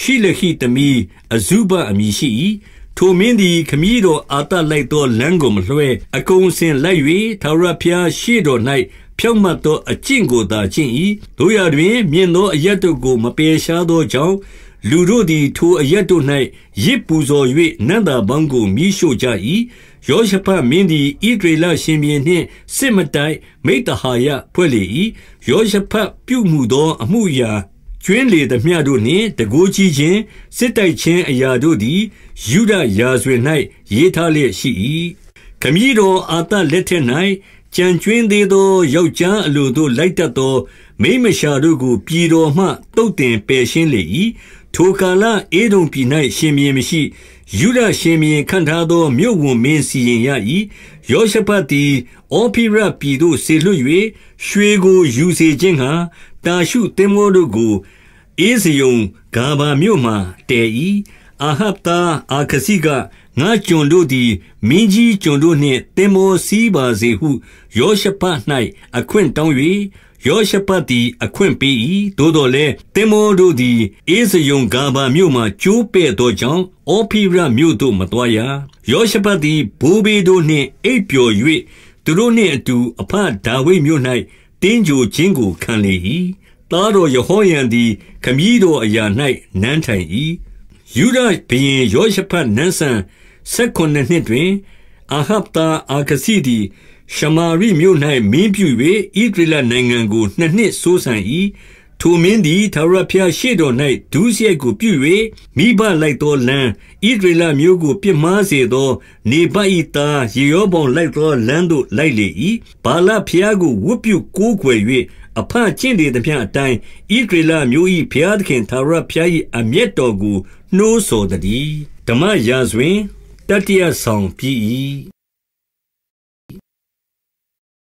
ရှိလခိတမီအဇုဘအမည်ရှိ၏ထိုမင်းသည်ခမည်းတော်အာတလိုက်သောလမ်းကိုမလွှဲအကုံစင်လိုက်၍သာရဖျားရှိတော်၌ဖြောင့်မတ်သော အကျင့်ကိုသာကျင့်၏တို့ရတွင် မြင့်သောအရက်တို့ကိုမပယ်ရှားသောကြောင့်လူတို့သည်ထိုအရက်တို့၌ရစ်ပူဇော်၍နန္တာပေါင်းကိုမိရှို့ကြ၏ယောရှဖတ်မင်းသည်ဣဒရေလရှင်ဘီနှင့်စစ်မတိုက်မိတ္တဟာယဖွဲ့လေ၏ယောရှဖတ်ပြုမှုသောအမှုရာကျွင်းလေသမျှတို့နှင့်တကိုးကြီးခြင်းစစ်တိုက်ခြင်းအရာတို့သည်ယူဒရာဇဝင်၌ရေးထားလျက်ရှိ၏ခမည်းတော်အာတလက်ထက်၌ကြံကျွင်းသေးသောယောက်ျားအလိုသို့လိုက်တတ်သောမိန်းမလျှာတို့ကိုပြည်တော်မှသုတ်သင်ပယ်ရှင်းလေ၏။ထိုကာလဧဒုံပြည်၌ရှင်ဘုရင်မရှိ၊ယုဒရှင်ဘုရင်ခန့်ထားသောမြို့ဝန်မင်းစီရင်ရ၏။ယောရှဖတ်သည်ဩဖိရပြည်သို့စေလွှတ်၍ရွှေကိုယူစေခြင်းငှါတာရှုသင်္ဘောတို့ကိုဧဇယုန်ဂါဗမြို့မှာတည်၏။အာဟပ်သားအာခဇိကငါကျွန်တို့သည်မင်းကြီးကျွန်တို့နှင့်သင်္ဘောစီးပါစေဟုယောရှဖတ်၌အခွင့်တောင်း၍ယောရှဖတ်သည်အခွင့်ပေး၏။သို့သော်လည်းသင်္ဘောတို့သည်ဧဇယုန်ဂါဗာမြို့မှာကျိုးပဲ့သောကြောင့်၊ဩဖိရမြို့သို့မသွားရ။ယောရှဖတ်သည်ဘိုးဘေးတို့နှင့်အိပ်ပျော်၍သူတို့နှင့်အတူအဘဒါဝိဒ်မြို့၌သင်္ဂြိုဟ်ခြင်းကိုခံလေ၏။သားတော်ယဟောရံသည်ခမည်းတော်အရာ၌နန်းထိုင်၏။ယုဒရှင်ဘုရင်ယောရှဖတ်နန်းစံ၁၇နှစ်တွင် အာဟပ်သားအာခဇိသည်ရှမာရိမြို့၌မင်းပြု၍ဣသရေလနိုင်ငံကို နှစ်နှစ်စိုးစံ၏။ထိုမင်းသည်ထာဝရဘုရားရှေ့တော်၌ဒုစရိုက်ကိုပြု၍မိဘလိုက်သောလမ်း၊ဣသရေလအမျိုးကိုပြစ်မှားစေသော နေဗတ်၏သားယေရောဗောင်လိုက်သောလမ်းသို့လိုက်လေ၏။ဗာလဘုရားကိုဝတ်ပြုကိုးကွယ်၍အဘကျင့်လေသမျှအတိုင်း၊ဣသရေလအမျိုး၏ဘုရားသခင်ထာဝရဘုရား၏အမျက်တော်ကိုနှိုးဆော်သတည်း။ဓမ္မရာဇဝင်得第二层比一。